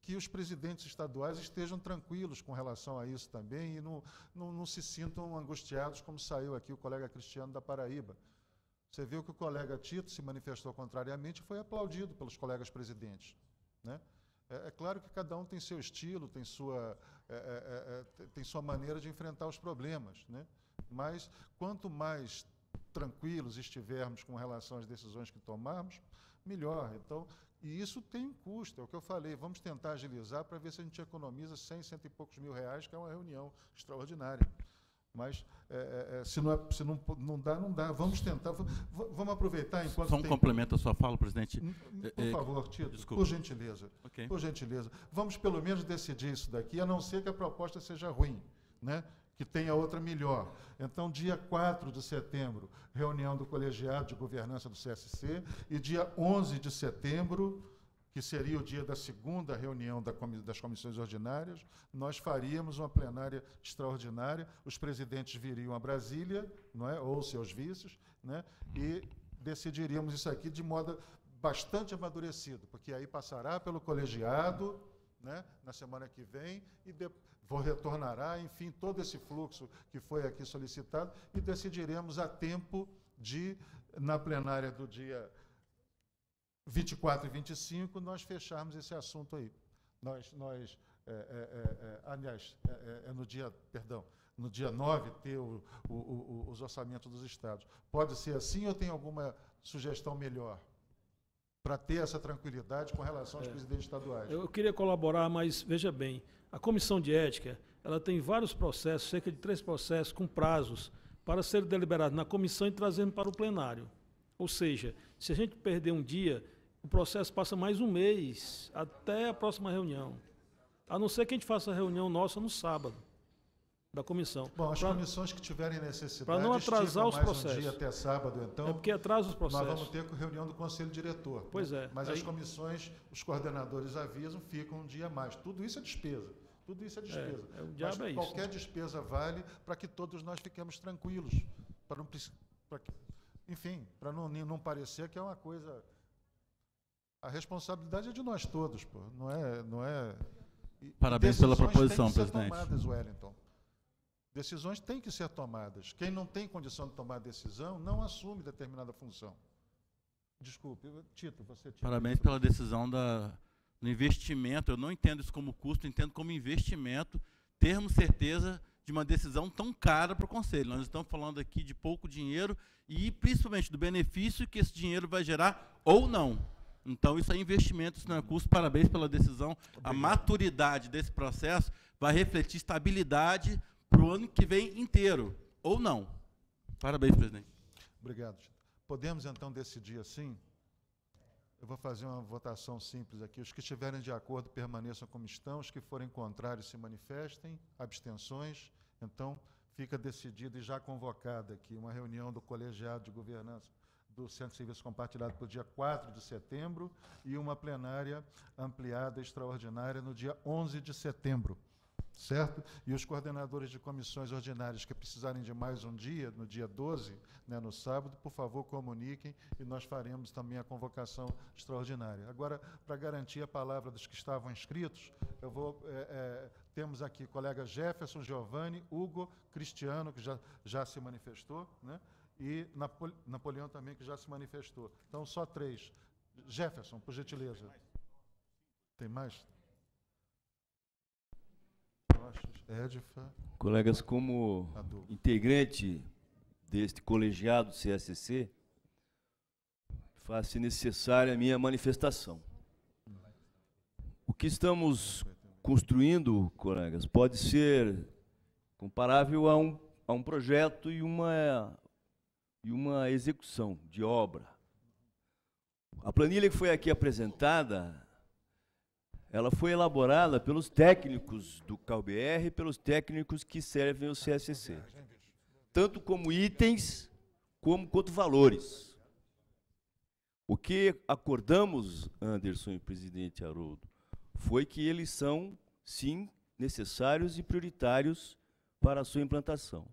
que os presidentes estaduais estejam tranquilos com relação a isso também e não, não, não se sintam angustiados, como saiu aqui o colega Cristiano da Paraíba. Você viu que o colega Tito se manifestou contrariamente e foi aplaudido pelos colegas presidentes. Né? É, é, claro que cada um tem seu estilo, tem sua, é, é, é, é tem sua maneira de enfrentar os problemas. Né? Mas quanto mais tranquilos estivermos com relação às decisões que tomarmos, melhor. Então, e isso tem um custo, é o que eu falei. Vamos tentar agilizar para ver se a gente economiza 100, cento e poucos mil reais, que é uma reunião extraordinária. Mas é, é, é, se, não, é, se não, não dá, não dá. Vamos tentar. Vamos aproveitar enquanto. Só um tem... complemento à sua fala, presidente. É, por é, favor, Tito, Desculpa. por gentileza. Okay. Por gentileza. Vamos pelo menos decidir isso daqui, a não ser que a proposta seja ruim. Né? que tenha outra melhor. Então, dia 4 de setembro, reunião do colegiado de governança do CSC, e dia 11 de setembro, que seria o dia da segunda reunião das comissões ordinárias, nós faríamos uma plenária extraordinária, os presidentes viriam a Brasília, não é, ou seus vices, né, e decidiríamos isso aqui de modo bastante amadurecido, porque aí passará pelo colegiado, né, na semana que vem e de, retornará, enfim, todo esse fluxo que foi aqui solicitado e decidiremos a tempo de, na plenária do dia 24 e 25, nós fecharmos esse assunto aí. Nós, nós é, é, é, é aliás, é, é, é, no dia, perdão, no dia 9 ter o, o, o, os orçamentos dos estados. Pode ser assim ou tem alguma sugestão melhor? Para ter essa tranquilidade com relação aos presidentes estaduais. Eu queria colaborar, mas veja bem, a comissão de ética ela tem vários processos, cerca de três processos, com prazos, para ser deliberado na comissão e trazendo para o plenário. Ou seja, se a gente perder um dia, o processo passa mais um mês até a próxima reunião. A não ser que a gente faça a reunião nossa no sábado da comissão. Bom, as pra, comissões que tiverem necessidade para não atrasar os processos. Um dia até sábado, então. É porque atrasa os processos. Nós vamos ter reunião do conselho diretor. Né? Pois é. Mas aí... as comissões, os coordenadores avisam, ficam um dia a mais. Tudo isso é despesa. Tudo isso é, é despesa. É, é, o diabo Mas é isso, qualquer né? despesa vale para que todos nós fiquemos tranquilos, para não para que, enfim, para não, não parecer que é uma coisa a responsabilidade é de nós todos, pô. Não é, não é. Parabéns pela proposição, têm que ser presidente. Tomadas, Wellington. Decisões têm que ser tomadas. Quem não tem condição de tomar decisão não assume determinada função. Desculpe, Tito, você. Tito, Parabéns pela decisão da, do investimento. Eu não entendo isso como custo, entendo como investimento. Termos certeza de uma decisão tão cara para o Conselho. Nós estamos falando aqui de pouco dinheiro e principalmente do benefício que esse dinheiro vai gerar ou não. Então, isso é investimento, isso não é custo. Parabéns pela decisão. Obrigado. A maturidade desse processo vai refletir estabilidade para o ano que vem inteiro, ou não. Parabéns, presidente. Obrigado. Podemos, então, decidir assim? Eu vou fazer uma votação simples aqui. Os que estiverem de acordo permaneçam como estão, os que forem contrários se manifestem, abstenções. Então, fica decidida e já convocada aqui uma reunião do colegiado de governança do Centro de Serviço Compartilhado para o dia 4 de setembro e uma plenária ampliada extraordinária no dia 11 de setembro. Certo? E os coordenadores de comissões ordinárias que precisarem de mais um dia, no dia 12, né, no sábado, por favor, comuniquem e nós faremos também a convocação extraordinária. Agora, para garantir a palavra dos que estavam inscritos, eu vou é, é, temos aqui colega Jefferson, Giovanni, Hugo, Cristiano, que já, já se manifestou, né? e Napoleão também, que já se manifestou. Então, só três. Jefferson, por gentileza. Tem mais? Edifa. É colegas, como Adolfo. integrante deste colegiado CSC, faz-se necessária a minha manifestação. O que estamos construindo, colegas, pode ser comparável a um, a um projeto e uma e uma execução de obra. A planilha que foi aqui apresentada, ela foi elaborada pelos técnicos do CalBR e pelos técnicos que servem o CSC, tanto como itens como quanto valores. O que acordamos, Anderson e presidente Haroldo, foi que eles são, sim, necessários e prioritários para a sua implantação.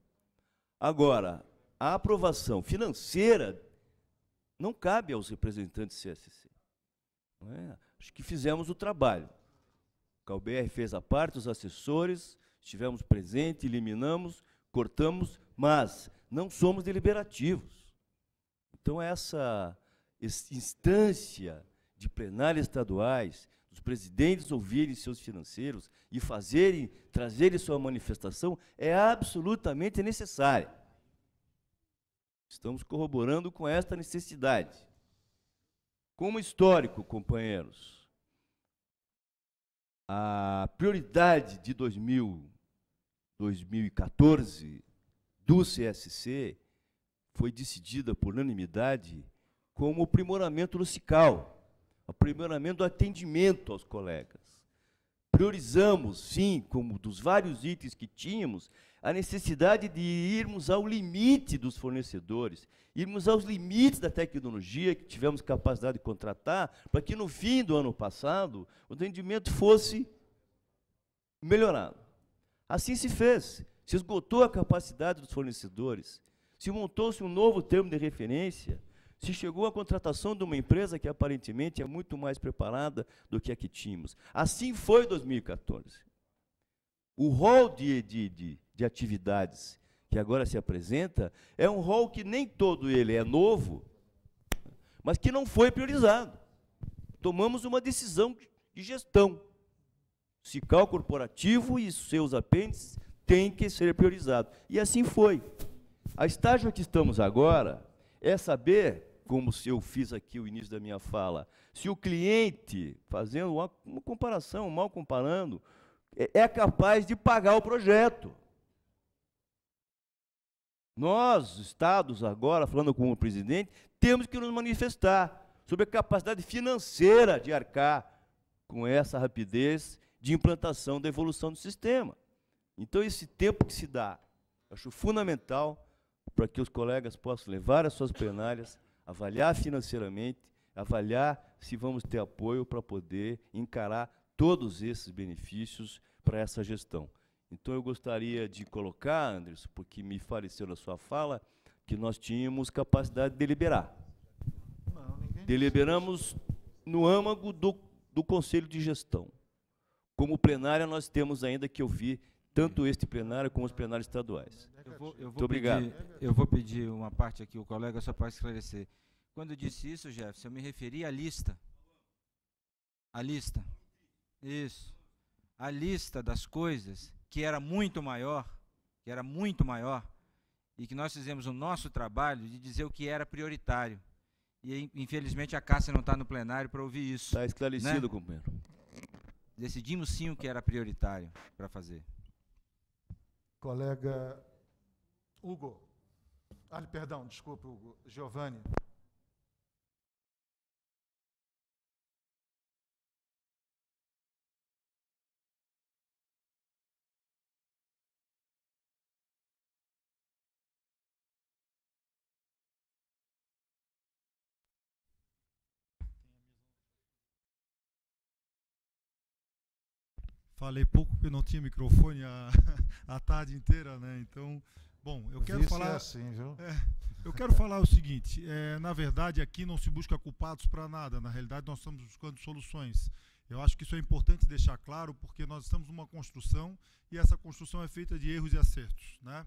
Agora, a aprovação financeira não cabe aos representantes do CSC. É? Acho que fizemos o trabalho. O CalBR fez a parte, os assessores, estivemos presentes, eliminamos, cortamos, mas não somos deliberativos. Então, essa instância de plenárias estaduais, os presidentes ouvirem seus financeiros e fazerem, trazerem sua manifestação, é absolutamente necessária. Estamos corroborando com esta necessidade. Como histórico, companheiros, a prioridade de 2000, 2014 do CSC foi decidida por unanimidade como o aprimoramento do CICAL, aprimoramento do atendimento aos colegas. Priorizamos, sim, como dos vários itens que tínhamos, a necessidade de irmos ao limite dos fornecedores, irmos aos limites da tecnologia que tivemos capacidade de contratar, para que no fim do ano passado o atendimento fosse melhorado. Assim se fez. Se esgotou a capacidade dos fornecedores, se montou-se um novo termo de referência, se chegou à contratação de uma empresa que aparentemente é muito mais preparada do que a que tínhamos. Assim foi 2014. O rol de, de, de de atividades que agora se apresenta é um rol que nem todo ele é novo, mas que não foi priorizado. Tomamos uma decisão de gestão. O CICAL corporativo e seus apêndices têm que ser priorizados. E assim foi. A estágio que estamos agora é saber, como eu fiz aqui o início da minha fala, se o cliente, fazendo uma, comparação, mal comparando, é, é capaz de pagar o projeto. Nós, estados, agora, falando com o presidente, temos que nos manifestar sobre a capacidade financeira de arcar com essa rapidez de implantação da evolução do sistema. Então, esse tempo que se dá, acho fundamental para que os colegas possam levar as suas plenárias, avaliar financeiramente, avaliar se vamos ter apoio para poder encarar todos esses benefícios para essa gestão. Então eu gostaria de colocar, Anderson, porque me pareceu na sua fala, que nós tínhamos capacidade de deliberar. Não, Deliberamos no âmago do, do Conselho de Gestão. Como plenária, nós temos ainda que ouvir tanto este plenário como os ah, plenários estaduais. É eu vou, eu vou Muito obrigado. Pedir, eu vou pedir uma parte aqui, o colega, só para esclarecer. Quando eu disse isso, Jefferson, eu me referi à lista. A lista. Isso. A lista das coisas que era muito maior, que era muito maior, e que nós fizemos o nosso trabalho de dizer o que era prioritário. E, infelizmente, a Cássia não está no plenário para ouvir isso. Está esclarecido, né? companheiro. Decidimos sim o que era prioritário para fazer. Colega Hugo. Ah, perdão, desculpa, Hugo. Giovanni. falei pouco porque não tinha microfone a, a tarde inteira, né? Então, bom, eu quero Isso é falar. É assim, viu? É, eu quero falar o seguinte: é, na verdade, aqui não se busca culpados para nada. Na realidade, nós estamos buscando soluções. Eu acho que isso é importante deixar claro, porque nós estamos numa construção e essa construção é feita de erros e acertos. Né?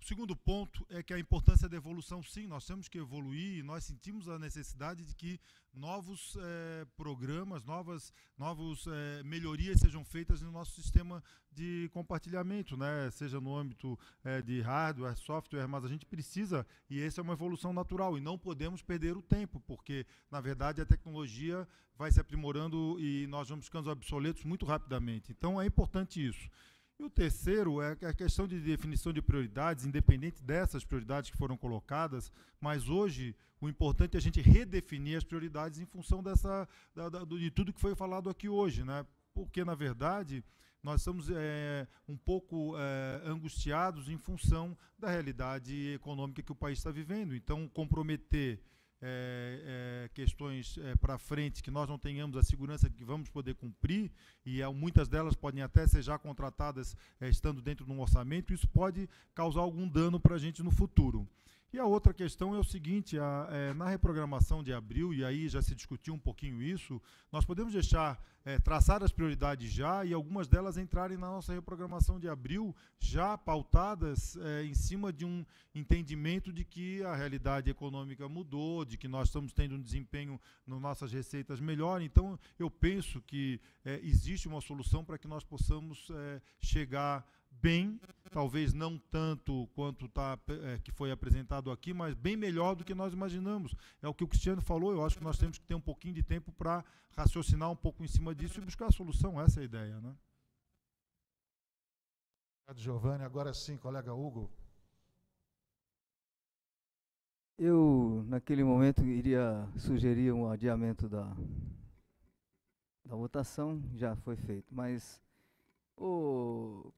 O segundo ponto é que a importância da evolução, sim, nós temos que evoluir e nós sentimos a necessidade de que novos eh, programas, novas novos, eh, melhorias sejam feitas no nosso sistema de compartilhamento, né? seja no âmbito eh, de hardware, software, mas a gente precisa, e essa é uma evolução natural, e não podemos perder o tempo, porque, na verdade, a tecnologia vai se aprimorando e nós vamos ficando obsoletos muito rapidamente. Então, é importante isso. E o terceiro é a questão de definição de prioridades, independente dessas prioridades que foram colocadas, mas hoje o importante é a gente redefinir as prioridades em função dessa, da, da, de tudo que foi falado aqui hoje, né? porque, na verdade, nós estamos é, um pouco é, angustiados em função da realidade econômica que o país está vivendo. Então, comprometer é, é, questões é, para frente que nós não tenhamos a segurança de que vamos poder cumprir, e é, muitas delas podem até ser já contratadas é, estando dentro de um orçamento, isso pode causar algum dano para a gente no futuro. E a outra questão é o seguinte: a, é, na reprogramação de abril, e aí já se discutiu um pouquinho isso, nós podemos deixar é, traçar as prioridades já e algumas delas entrarem na nossa reprogramação de abril, já pautadas é, em cima de um entendimento de que a realidade econômica mudou, de que nós estamos tendo um desempenho nas nossas receitas melhor. Então, eu penso que é, existe uma solução para que nós possamos é, chegar bem, talvez não tanto quanto tá, é, que foi apresentado aqui, mas bem melhor do que nós imaginamos. É o que o Cristiano falou, eu acho que nós temos que ter um pouquinho de tempo para raciocinar um pouco em cima disso e buscar a solução, essa é a ideia. Né? Obrigado, Giovanni. Agora sim, colega Hugo. Eu, naquele momento, iria sugerir um adiamento da, da votação, já foi feito, mas o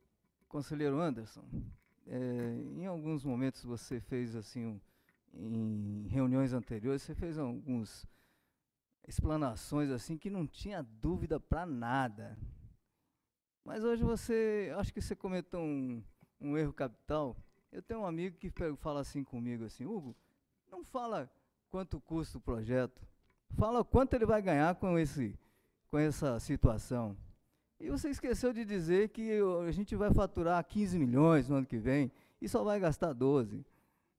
Conselheiro Anderson, é, em alguns momentos você fez assim, um, em reuniões anteriores, você fez alguns explanações assim que não tinha dúvida para nada. Mas hoje você, acho que você cometeu um, um erro capital. Eu tenho um amigo que fala assim comigo assim, Hugo, não fala quanto custa o projeto, fala quanto ele vai ganhar com esse, com essa situação. E você esqueceu de dizer que a gente vai faturar 15 milhões no ano que vem e só vai gastar 12,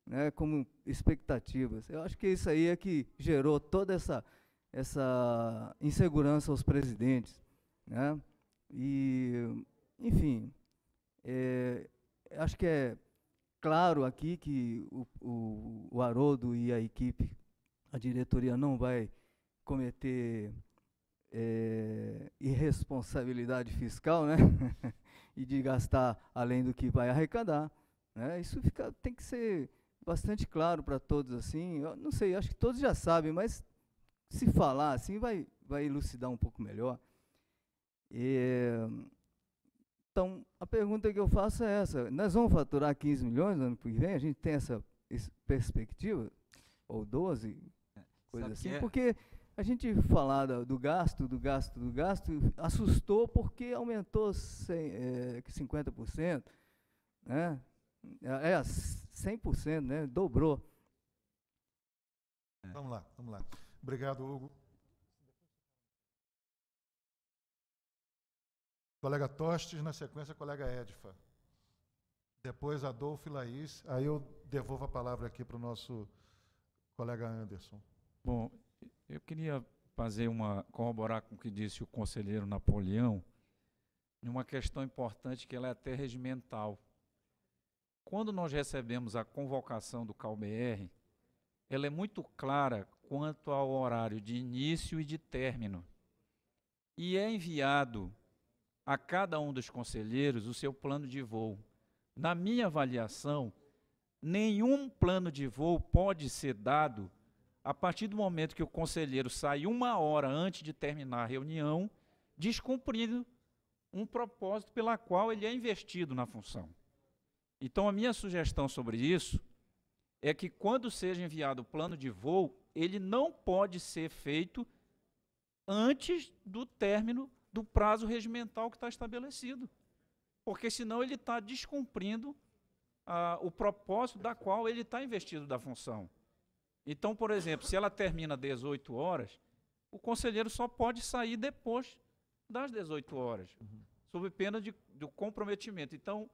né, como expectativas. Eu acho que isso aí é que gerou toda essa, essa insegurança aos presidentes. Né? E, enfim, é, acho que é claro aqui que o, o, o Haroldo e a equipe, a diretoria não vai cometer é, irresponsabilidade fiscal, né? e de gastar além do que vai arrecadar. Né? Isso fica, tem que ser bastante claro para todos, assim. Eu não sei, acho que todos já sabem, mas se falar assim vai, vai elucidar um pouco melhor. Eh, então, a pergunta que eu faço é essa: nós vamos faturar 15 milhões no ano que vem? A gente tem essa perspectiva? Ou 12? É, Coisa Sabe assim? É? Porque a gente falar do gasto, do gasto, do gasto, assustou porque aumentou 100, é, 50%, né? É, 100%, é, né? Dobrou. É. Vamos lá, vamos lá. Obrigado, Hugo. Colega Tostes, na sequência, colega Edfa. Depois Adolfo e Laís. Aí eu devolvo a palavra aqui para o nosso colega Anderson. Bom, eu queria fazer uma corroborar com o que disse o conselheiro Napoleão, uma questão importante que ela é até regimental. Quando nós recebemos a convocação do CalBR, ela é muito clara quanto ao horário de início e de término. E é enviado a cada um dos conselheiros o seu plano de voo. Na minha avaliação, nenhum plano de voo pode ser dado a partir do momento que o conselheiro sai uma hora antes de terminar a reunião, descumprindo um propósito pela qual ele é investido na função. Então, a minha sugestão sobre isso é que, quando seja enviado o plano de voo, ele não pode ser feito antes do término do prazo regimental que está estabelecido. Porque, senão, ele está descumprindo ah, o propósito da qual ele está investido da função. Então, por exemplo, se ela termina 18 horas, o conselheiro só pode sair depois das 18 horas, uhum. sob pena de, do comprometimento. Então,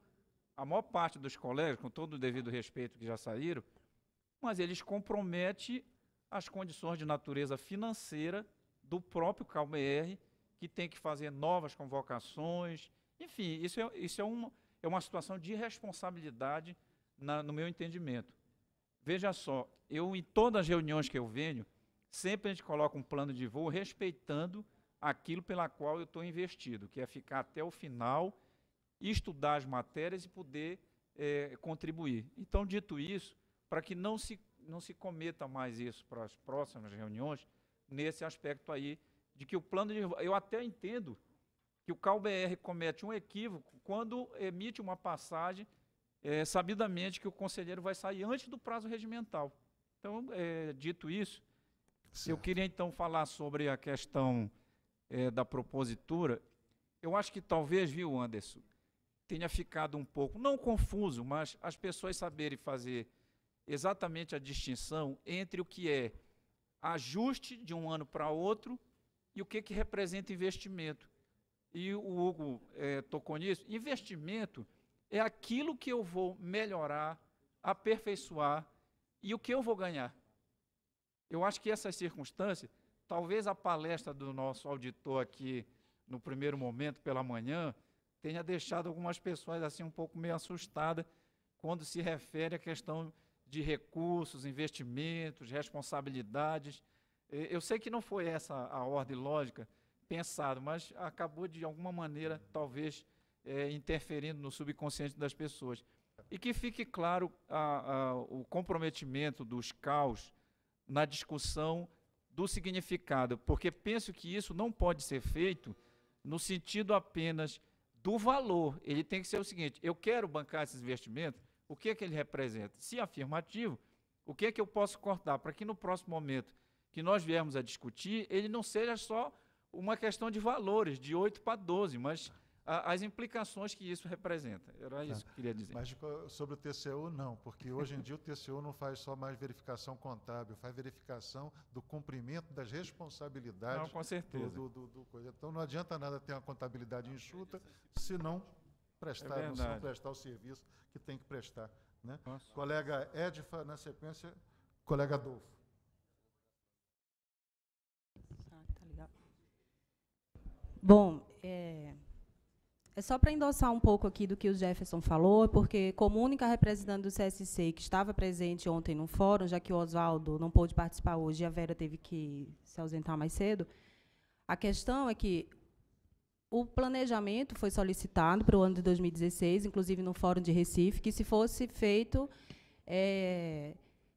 a maior parte dos colegas, com todo o devido respeito que já saíram, mas eles comprometem as condições de natureza financeira do próprio Calmer, que tem que fazer novas convocações. Enfim, isso é, isso é, uma, é uma situação de irresponsabilidade, na, no meu entendimento. Veja só, eu em todas as reuniões que eu venho, sempre a gente coloca um plano de voo respeitando aquilo pela qual eu estou investido, que é ficar até o final, estudar as matérias e poder é, contribuir. Então, dito isso, para que não se, não se cometa mais isso para as próximas reuniões, nesse aspecto aí, de que o plano de. Eu até entendo que o CalBR comete um equívoco quando emite uma passagem é, sabidamente que o conselheiro vai sair antes do prazo regimental. Então, é, dito isso, certo. eu queria então falar sobre a questão é, da propositura. Eu acho que talvez, viu, Anderson, tenha ficado um pouco, não confuso, mas as pessoas saberem fazer exatamente a distinção entre o que é ajuste de um ano para outro e o que, que representa investimento. E o Hugo é, tocou nisso. Investimento é aquilo que eu vou melhorar, aperfeiçoar e o que eu vou ganhar. Eu acho que essas circunstâncias, talvez a palestra do nosso auditor aqui no primeiro momento pela manhã tenha deixado algumas pessoas assim um pouco meio assustadas quando se refere à questão de recursos, investimentos, responsabilidades. É, eu sei que não foi essa a ordem lógica pensada, mas acabou de alguma maneira talvez é, interferindo no subconsciente das pessoas. E que fique claro a, a, o comprometimento dos caos na discussão do significado, porque penso que isso não pode ser feito no sentido apenas do valor. Ele tem que ser o seguinte: eu quero bancar esses investimentos, o que é que ele representa? Se afirmativo, o que é que eu posso cortar para que no próximo momento que nós viermos a discutir, ele não seja só uma questão de valores, de 8 para 12, mas a, as implicações que isso representa. Era isso tá. que eu queria dizer. Mas sobre o TCU, não, porque hoje em dia o TCU não faz só mais verificação contábil, faz verificação do cumprimento das responsabilidades. Não, com certeza. Do, do, do, Então não adianta nada ter uma contabilidade enxuta é se não prestar, é não, prestar o serviço que tem que prestar. Né? Colega Edifa, na sequência, colega Adolfo. Ah, tá Bom, é, é só para endossar um pouco aqui do que o Jefferson falou, porque como única representante do CSC que estava presente ontem no fórum, já que o Oswaldo não pôde participar hoje e a Vera teve que se ausentar mais cedo, a questão é que o planejamento foi solicitado para o ano de 2016, inclusive no Fórum de Recife, que se fosse feito é,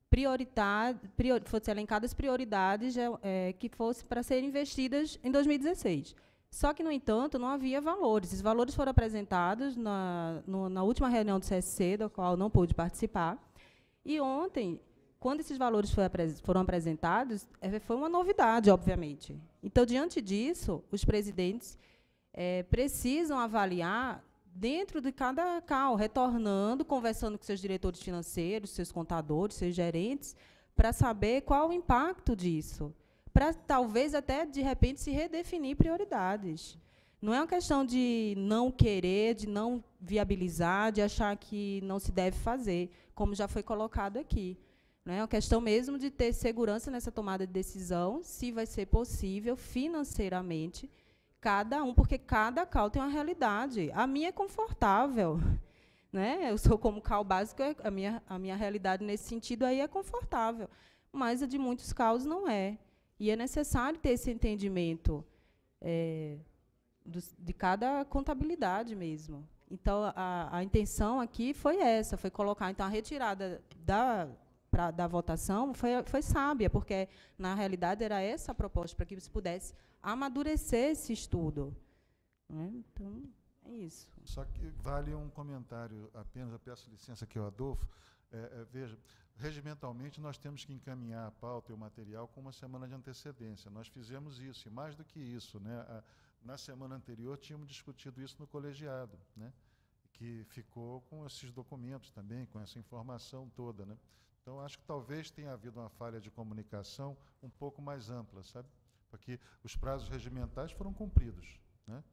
prioritar, fosse elencadas prioridades é, que fossem para serem investidas em 2016. Só que, no entanto, não havia valores. Os valores foram apresentados na, no, na última reunião do CSC, da qual não pude participar. E ontem, quando esses valores foram apresentados, é, foi uma novidade, obviamente. Então, diante disso, os presidentes é, precisam avaliar dentro de cada CAL, retornando, conversando com seus diretores financeiros, seus contadores, seus gerentes, para saber qual o impacto disso para talvez até de repente se redefinir prioridades. Não é uma questão de não querer, de não viabilizar, de achar que não se deve fazer, como já foi colocado aqui. Não é uma questão mesmo de ter segurança nessa tomada de decisão, se vai ser possível financeiramente, cada um, porque cada cal tem uma realidade. A minha é confortável. Né? Eu sou como cal básico, é a minha, a minha realidade nesse sentido aí é confortável. Mas a de muitos caos não é. E é necessário ter esse entendimento é, de cada contabilidade mesmo. Então, a, a, intenção aqui foi essa, foi colocar então a retirada da, pra, da votação foi, foi sábia, porque, na realidade, era essa a proposta, para que se pudesse amadurecer esse estudo. Né? Então, é isso. Só que vale um comentário apenas, eu peço licença aqui ao Adolfo. É, é, veja, Regimentalmente, nós temos que encaminhar a pauta e o material com uma semana de antecedência. Nós fizemos isso, e mais do que isso. Né? A, na semana anterior, tínhamos discutido isso no colegiado, né? que ficou com esses documentos também, com essa informação toda. Né? Então, acho que talvez tenha havido uma falha de comunicação um pouco mais ampla, sabe? Porque os prazos regimentais foram cumpridos. Né?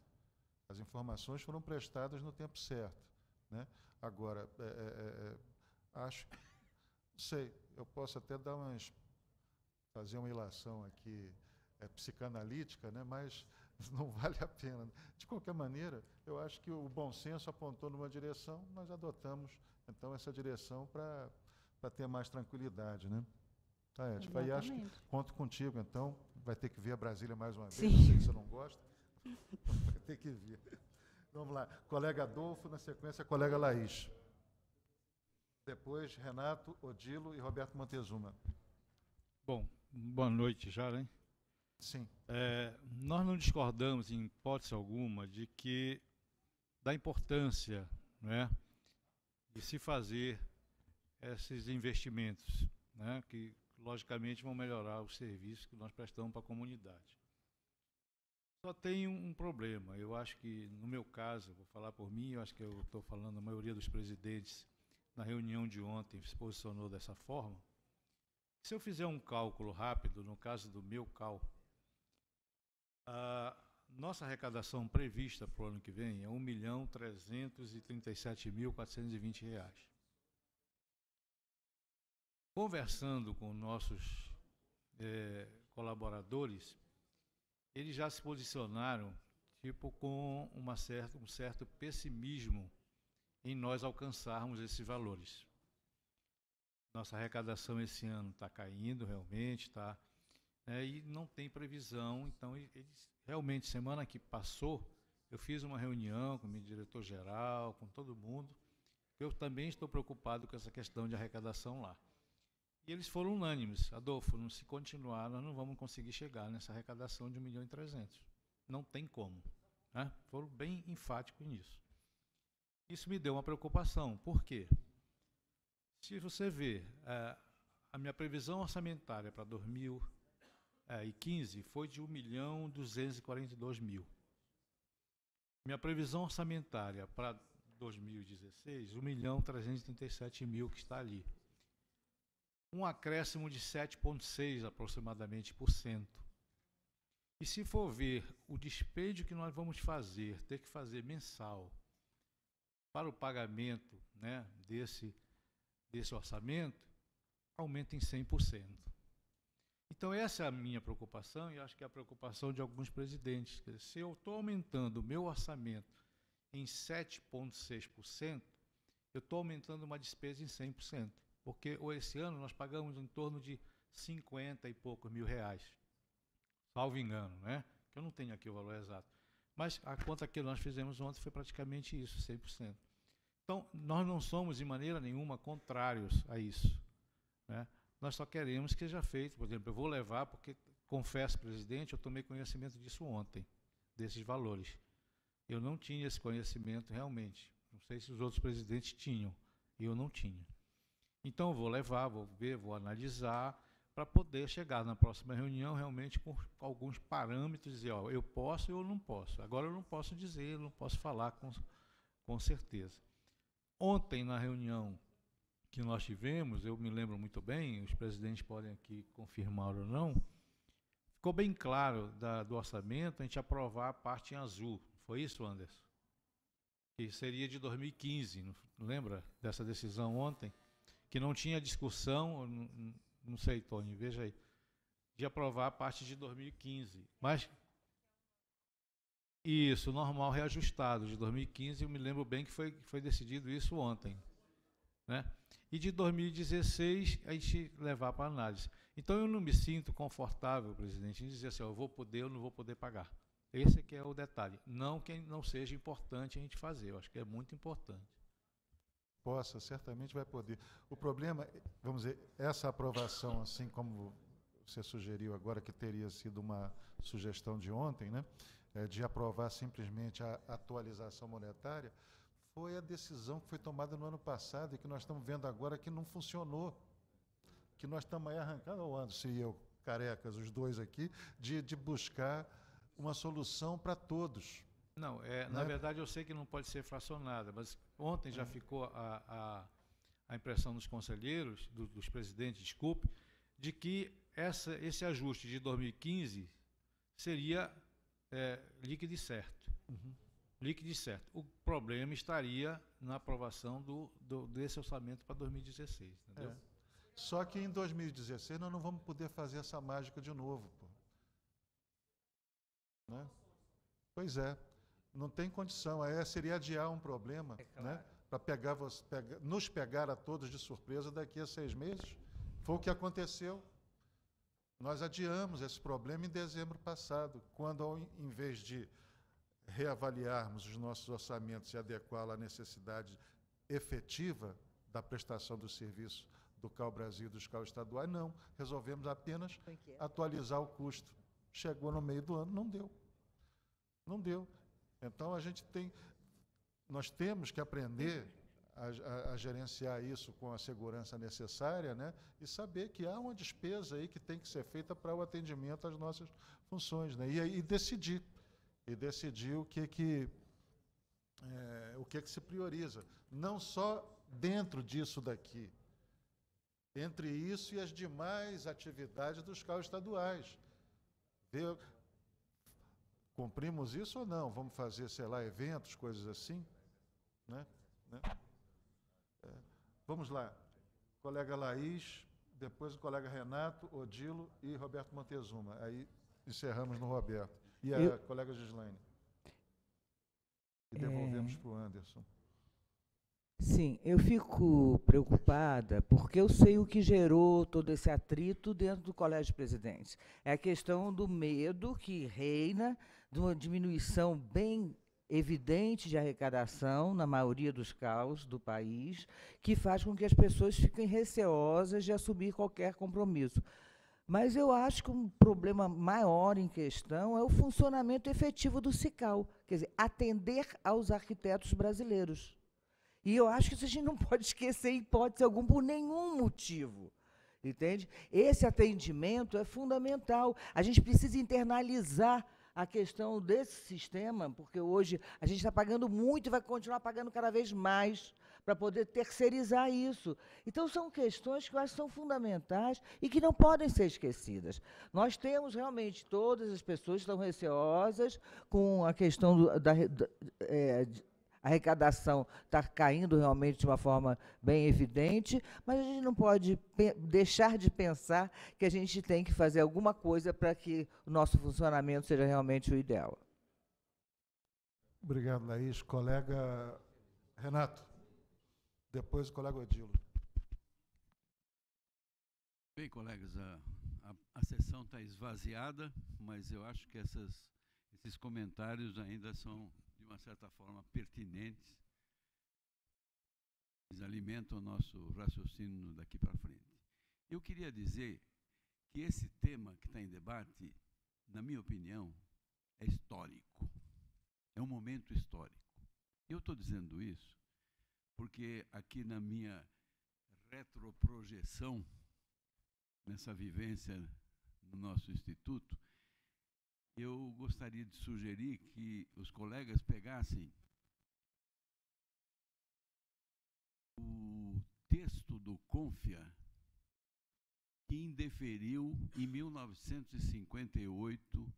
As informações foram prestadas no tempo certo. Né? Agora, é, é, é, é acho que sei, eu posso até dar umas fazer uma ilação aqui é, psicanalítica, né? mas não vale a pena. De qualquer maneira, eu acho que o bom senso apontou numa direção, nós adotamos então essa direção para ter mais tranquilidade. Né? Tá, Edva, acho que conto contigo, então, vai ter que ver a Brasília mais uma vez, sei que você não gosta, vai ter que ver. Vamos lá, colega Adolfo, na sequência, colega Laís. Depois, Renato, Odilo e Roberto Montezuma. Bom, boa noite já, né? Sim. É, nós não discordamos, em hipótese alguma, de que da importância né, de se fazer esses investimentos, né, que logicamente vão melhorar o serviço que nós prestamos para a comunidade. Só tem um problema, eu acho que, no meu caso, vou falar por mim, eu acho que eu estou falando a maioria dos presidentes na reunião de ontem se posicionou dessa forma, se eu fizer um cálculo rápido, no caso do meu cal, a nossa arrecadação prevista para o ano que vem é R$ 1.337.420. Conversando com nossos é, colaboradores, eles já se posicionaram tipo com uma certa, um certo pessimismo em nós alcançarmos esses valores. Nossa arrecadação esse ano está caindo realmente, está. Né, e não tem previsão. Então, eles, realmente, semana que passou, eu fiz uma reunião com o meu diretor-geral, com todo mundo. Eu também estou preocupado com essa questão de arrecadação lá. E eles foram unânimes. Adolfo, se continuar, nós não vamos conseguir chegar nessa arrecadação de 1 milhão e 300. Não tem como. Né? Foram bem enfáticos nisso. Isso me deu uma preocupação. Por quê? Se você vê, é, a minha previsão orçamentária para 2015 é, foi de 1 milhão 242 mil. Minha previsão orçamentária para 2016, 1 milhão 337 mil que está ali. Um acréscimo de 7,6 aproximadamente por cento. E se for ver o despêdio que nós vamos fazer, ter que fazer mensal, para o pagamento né, desse, desse orçamento aumenta em 100%. Então, essa é a minha preocupação e acho que é a preocupação de alguns presidentes. Dizer, se eu estou aumentando o meu orçamento em 7,6%, eu estou aumentando uma despesa em 100%, porque esse ano nós pagamos em torno de 50 e poucos mil reais, salvo engano, né? Que eu não tenho aqui o valor exato. Mas a conta que nós fizemos ontem foi praticamente isso, 100%. Então, nós não somos de maneira nenhuma contrários a isso. Né? Nós só queremos que seja feito. Por exemplo, eu vou levar, porque, confesso, presidente, eu tomei conhecimento disso ontem, desses valores. Eu não tinha esse conhecimento realmente. Não sei se os outros presidentes tinham, eu não tinha. Então, eu vou levar, vou ver, vou analisar, para poder chegar na próxima reunião realmente com alguns parâmetros, dizer, ó, eu posso ou eu não posso. Agora eu não posso dizer, eu não posso falar com, com certeza. Ontem, na reunião que nós tivemos, eu me lembro muito bem, os presidentes podem aqui confirmar ou não, ficou bem claro da, do orçamento a gente aprovar a parte em azul. Foi isso, Anderson? Que seria de 2015, lembra dessa decisão ontem? Que não tinha discussão, não, não sei, Tony, veja aí, de aprovar a parte de 2015. Mas isso, normal reajustado de 2015, eu me lembro bem que foi, foi decidido isso ontem. Né? E de 2016 a gente levar para análise. Então eu não me sinto confortável, presidente, em dizer assim, ó, eu vou poder ou não vou poder pagar. Esse que é o detalhe. Não que não seja importante a gente fazer, eu acho que é muito importante. Possa, certamente vai poder. O problema, vamos dizer, essa aprovação, assim como você sugeriu agora, que teria sido uma sugestão de ontem, né? Eh, de aprovar simplesmente a atualização monetária foi a decisão que foi tomada no ano passado e que nós estamos vendo agora que não funcionou. Que nós estamos aí arrancando, o Anderson e eu, carecas, os dois aqui, de, de buscar uma solução para todos. Não, é, né? na verdade eu sei que não pode ser fracionada, mas ontem já hum. ficou a, a, a impressão dos conselheiros, do, dos presidentes, desculpe, de que essa, esse ajuste de 2015 seria é, líquido e certo. Uhum. Líquido e certo. O problema estaria na aprovação do, do desse orçamento para 2016, entendeu? É. Só que em 2016 nós não vamos poder fazer essa mágica de novo, pô. Né? Pois é, não tem condição. Aí é, seria adiar um problema, é né? claro. né? Para pegar, pegar, nos pegar a todos de surpresa daqui a seis meses. Foi o que aconteceu nós adiamos esse problema em dezembro passado, quando, em vez de reavaliarmos os nossos orçamentos e adequá-los à necessidade efetiva da prestação do serviço do CAL Brasil e dos CAL estaduais, não. Resolvemos apenas atualizar o custo. Chegou no meio do ano, não deu. Não deu. Então a gente tem. Nós temos que aprender a, a, gerenciar isso com a segurança necessária, né? E saber que há uma despesa aí que tem que ser feita para o atendimento às nossas funções, né? E aí decidir e decidir o que que é, o que que se prioriza, não só dentro disso daqui, entre isso e as demais atividades dos carros estaduais. Ver, cumprimos isso ou não? Vamos fazer, sei lá, eventos, coisas assim, né? né? Vamos lá. Colega Laís, depois o colega Renato, Odilo e Roberto Montezuma. Aí encerramos no Roberto. E a Eu... colega Gislaine. E é. devolvemos é... para o Anderson. Sim, eu fico preocupada porque eu sei o que gerou todo esse atrito dentro do Colégio de Presidentes. É a questão do medo que reina de uma diminuição bem evidente de arrecadação, na maioria dos casos do país, que faz com que as pessoas fiquem receosas de assumir qualquer compromisso. Mas eu acho que um problema maior em questão é o funcionamento efetivo do SICAL, quer dizer, atender aos arquitetos brasileiros. E eu acho que isso a gente não pode esquecer, em hipótese alguma, por nenhum motivo. Entende? Esse atendimento é fundamental. A gente precisa internalizar a questão desse sistema, porque hoje a gente está pagando muito e vai continuar pagando cada vez mais para poder terceirizar isso. Então, são questões que eu acho que são fundamentais e que não podem ser esquecidas. Nós temos realmente todas as pessoas estão receosas com a questão do, da, da é, a arrecadação está caindo realmente de uma forma bem evidente, mas a gente não pode deixar de pensar que a gente tem que fazer alguma coisa para que o nosso funcionamento seja realmente o ideal. Obrigado, Laís. Colega Renato. Depois o colega Odilo. Bem, colegas, a, a, a sessão está esvaziada, mas eu acho que essas, esses comentários ainda são uma certa forma, pertinentes, eles alimentam o nosso raciocínio daqui para frente. Eu queria dizer que esse tema que está em debate, na minha opinião, é histórico. É um momento histórico. Eu estou dizendo isso porque aqui na minha retroprojeção, nessa vivência no nosso instituto, eu gostaria de sugerir que os colegas pegassem o texto do Confia que indeferiu em 1958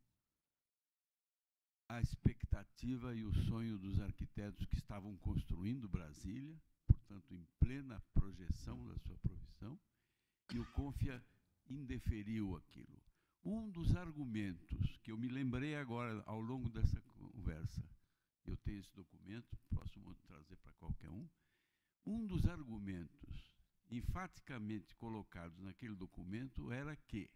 a expectativa e o sonho dos arquitetos que estavam construindo Brasília, portanto, em plena projeção da sua profissão, e o Confia indeferiu aquilo. Um dos argumentos que eu me lembrei agora ao longo dessa conversa, eu tenho esse documento, posso trazer para qualquer um. Um dos argumentos enfaticamente colocados naquele documento era que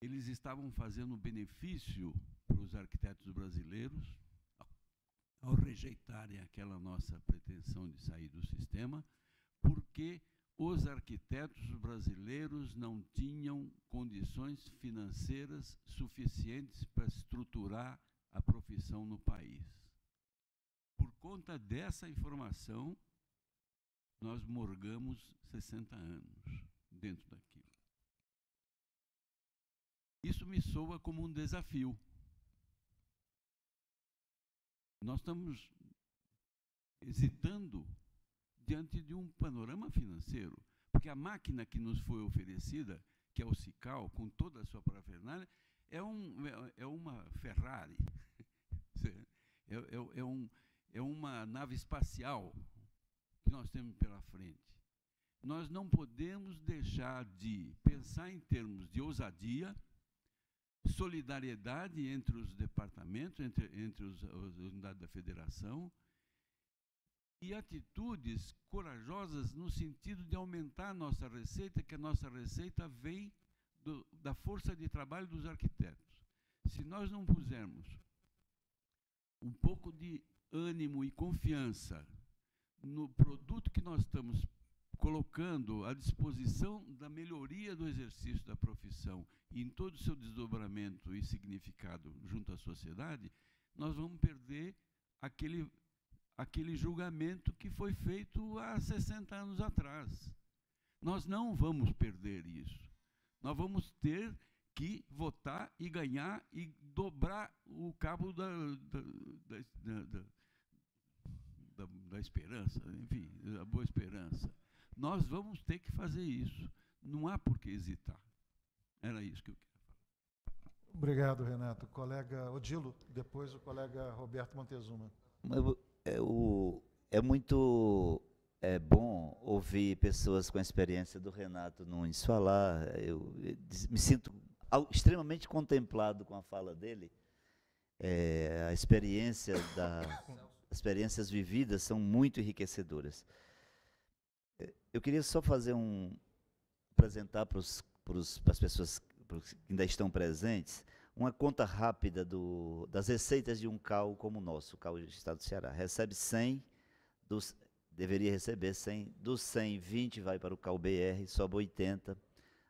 eles estavam fazendo benefício para os arquitetos brasileiros ao rejeitarem aquela nossa pretensão de sair do sistema, porque os arquitetos brasileiros não tinham condições financeiras suficientes para estruturar a profissão no país. Por conta dessa informação, nós morgamos 60 anos dentro daquilo. Isso me soa como um desafio. Nós estamos hesitando diante de um panorama financeiro, porque a máquina que nos foi oferecida, que é o Cical, com toda a sua parafernália, é, um, é, é uma Ferrari, é, é, é, um, é uma nave espacial que nós temos pela frente. Nós não podemos deixar de pensar em termos de ousadia, solidariedade entre os departamentos, entre, entre os, as unidades da federação, e atitudes corajosas no sentido de aumentar a nossa receita, que a nossa receita vem do, da força de trabalho dos arquitetos. Se nós não pusermos um pouco de ânimo e confiança no produto que nós estamos colocando à disposição da melhoria do exercício da profissão e em todo o seu desdobramento e significado junto à sociedade, nós vamos perder aquele aquele julgamento que foi feito há 60 anos atrás. Nós não vamos perder isso. Nós vamos ter que votar e ganhar e dobrar o cabo da, da, da, da, esperança, enfim, da boa esperança. Nós vamos ter que fazer isso. Não há por que hesitar. Era isso que eu queria falar. Obrigado, Renato. Colega Odilo, depois o colega Roberto Montezuma é, o, é muito é bom ouvir pessoas com a experiência do Renato Nunes falar. Eu, eu me sinto extremamente contemplado com a fala dele. É, a experiência da, as experiências vividas são muito enriquecedoras. É, eu queria só fazer um apresentar para as pessoas que ainda estão presentes uma conta rápida do, das receitas de um CAU como o nosso, o CAU do Estado do Ceará. Recebe 100, dos, deveria receber 100, dos 100, 20 vai para o CAU BR, sobra 80.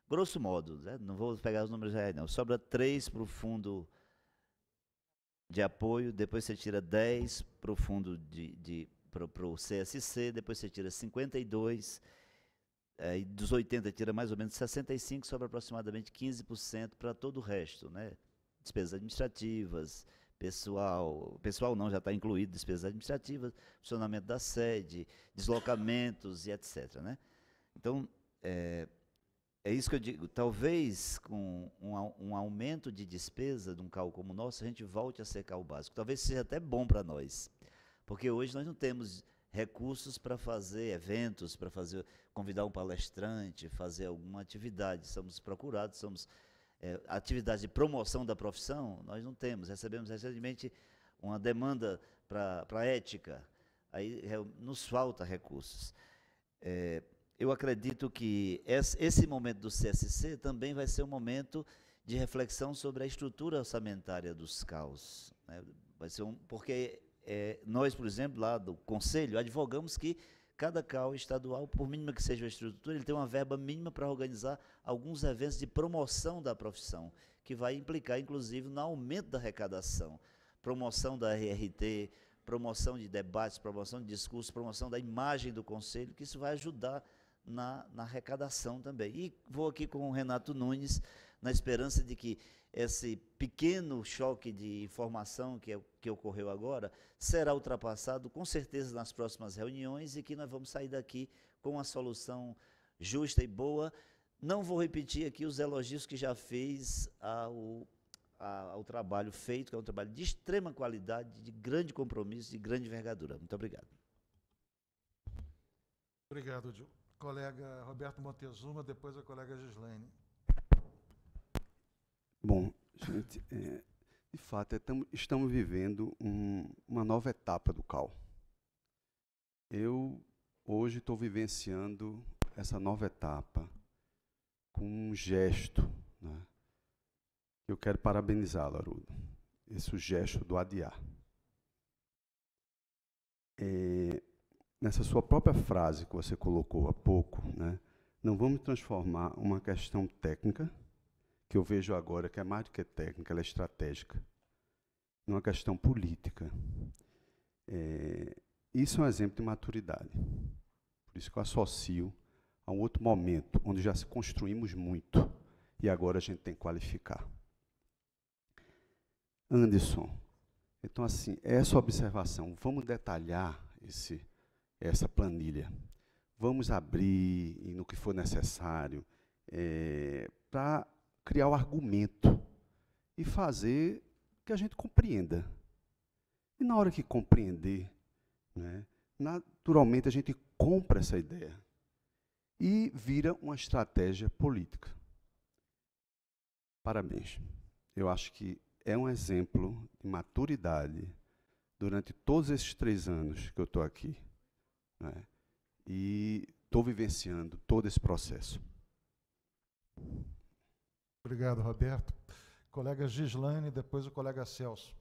Grosso modo, né? não vou pegar os números reais não, sobra 3 para o fundo de apoio, depois você tira 10 para o fundo de, de para o CSC, depois você tira 52, é, e dos 80 tira mais ou menos 65, sobra aproximadamente 15% para todo o resto, né? despesas administrativas, pessoal, pessoal não, já está incluído despesas administrativas, funcionamento da sede, deslocamentos e etc. Né? Então, é, é isso que eu digo. Talvez com um, um, aumento de despesa de um carro como o nosso, a gente volte a secar o básico. Talvez seja até bom para nós, porque hoje nós não temos recursos para fazer eventos, para fazer convidar um palestrante, fazer alguma atividade. Somos procurados, somos é, atividades de promoção da profissão, nós não temos. Recebemos recentemente uma demanda para a ética. Aí é, nos falta recursos. É, eu acredito que esse momento do CSC também vai ser um momento de reflexão sobre a estrutura orçamentária dos CAUS. Né? Vai ser um, porque é, nós, por exemplo, lá do Conselho, advogamos que Cada CAL estadual, por mínima que seja a estrutura, ele tem uma verba mínima para organizar alguns eventos de promoção da profissão, que vai implicar, inclusive, no aumento da arrecadação. Promoção da RRT, promoção de debates, promoção de discursos, promoção da imagem do Conselho, que isso vai ajudar na, na arrecadação também. E vou aqui com o Renato Nunes, na esperança de que esse pequeno choque de informação que, é que ocorreu agora será ultrapassado com certeza nas próximas reuniões e que nós vamos sair daqui com uma solução justa e boa. Não vou repetir aqui os elogios que já fez ao, ao trabalho feito, que é um trabalho de extrema qualidade, de grande compromisso, de grande envergadura. Muito obrigado. Obrigado, Gil. colega Roberto Montezuma, depois a colega Gislaine. Bom, gente, é, de fato, é, estamos vivendo um, uma nova etapa do CAL. Eu hoje estou vivenciando essa nova etapa com um gesto. Né? Eu quero parabenizar, Larudo, esse gesto do adiar. É, nessa sua própria frase que você colocou há pouco, né? não vamos transformar uma questão técnica que eu vejo agora, que é mais do que técnica, ela é estratégica, numa é questão política. É, isso é um exemplo de maturidade. Por isso que eu associo a um outro momento, onde já se construímos muito e agora a gente tem que qualificar. Anderson, então assim, essa observação, vamos detalhar esse, essa planilha. Vamos abrir no que for necessário é, para criar o argumento e fazer que a gente compreenda. E na hora que compreender, né, naturalmente a gente compra essa ideia e vira uma estratégia política. Parabéns. Eu acho que é um exemplo de maturidade durante todos esses três anos que eu estou aqui. Né, e estou vivenciando todo esse processo. Obrigado, Roberto. Colega Gislane, depois o colega Celso.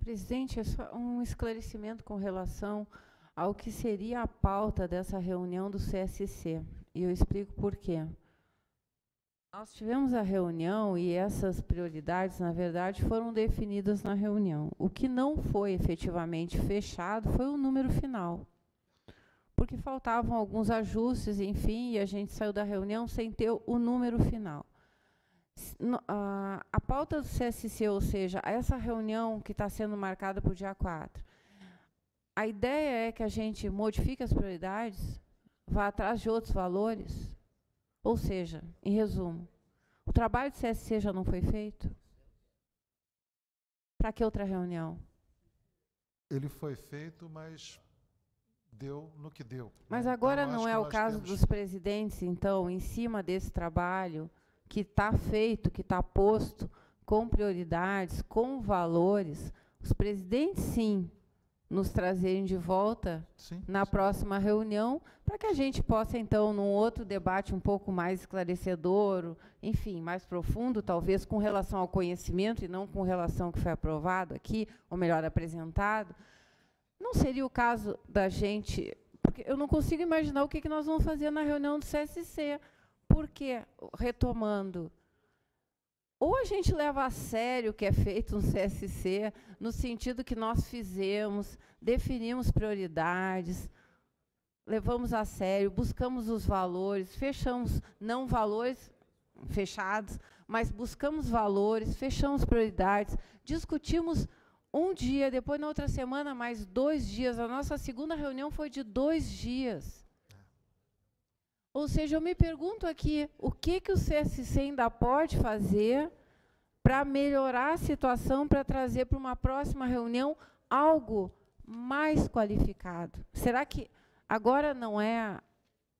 Presidente, é só um esclarecimento com relação ao que seria a pauta dessa reunião do CSC. E eu explico por quê. Nós tivemos a reunião e essas prioridades, na verdade, foram definidas na reunião. O que não foi efetivamente fechado foi o número final, porque faltavam alguns ajustes, enfim, e a gente saiu da reunião sem ter o número final a pauta do CSC, ou seja, essa reunião que está sendo marcada para o dia 4, a ideia é que a gente modifique as prioridades, vá atrás de outros valores? Ou seja, em resumo, o trabalho do CSC já não foi feito? Para que outra reunião? Ele foi feito, mas deu no que deu. Mas né? agora então, não é o caso temos... dos presidentes, então, em cima desse trabalho, que está feito, que está posto com prioridades, com valores, os presidentes sim nos trazerem de volta sim, na sim. próxima reunião, para que a gente possa, então, num outro debate um pouco mais esclarecedor, enfim, mais profundo, talvez com relação ao conhecimento e não com relação ao que foi aprovado aqui, ou melhor, apresentado. Não seria o caso da gente. Porque eu não consigo imaginar o que nós vamos fazer na reunião do CSC. Porque, retomando, ou a gente leva a sério o que é feito no CSC, no sentido que nós fizemos, definimos prioridades, levamos a sério, buscamos os valores, fechamos não valores fechados, mas buscamos valores, fechamos prioridades, discutimos um dia, depois na outra semana mais dois dias. A nossa segunda reunião foi de dois dias ou seja, eu me pergunto aqui, o que, que o CSC ainda pode fazer para melhorar a situação, para trazer para uma próxima reunião algo mais qualificado? Será que agora não é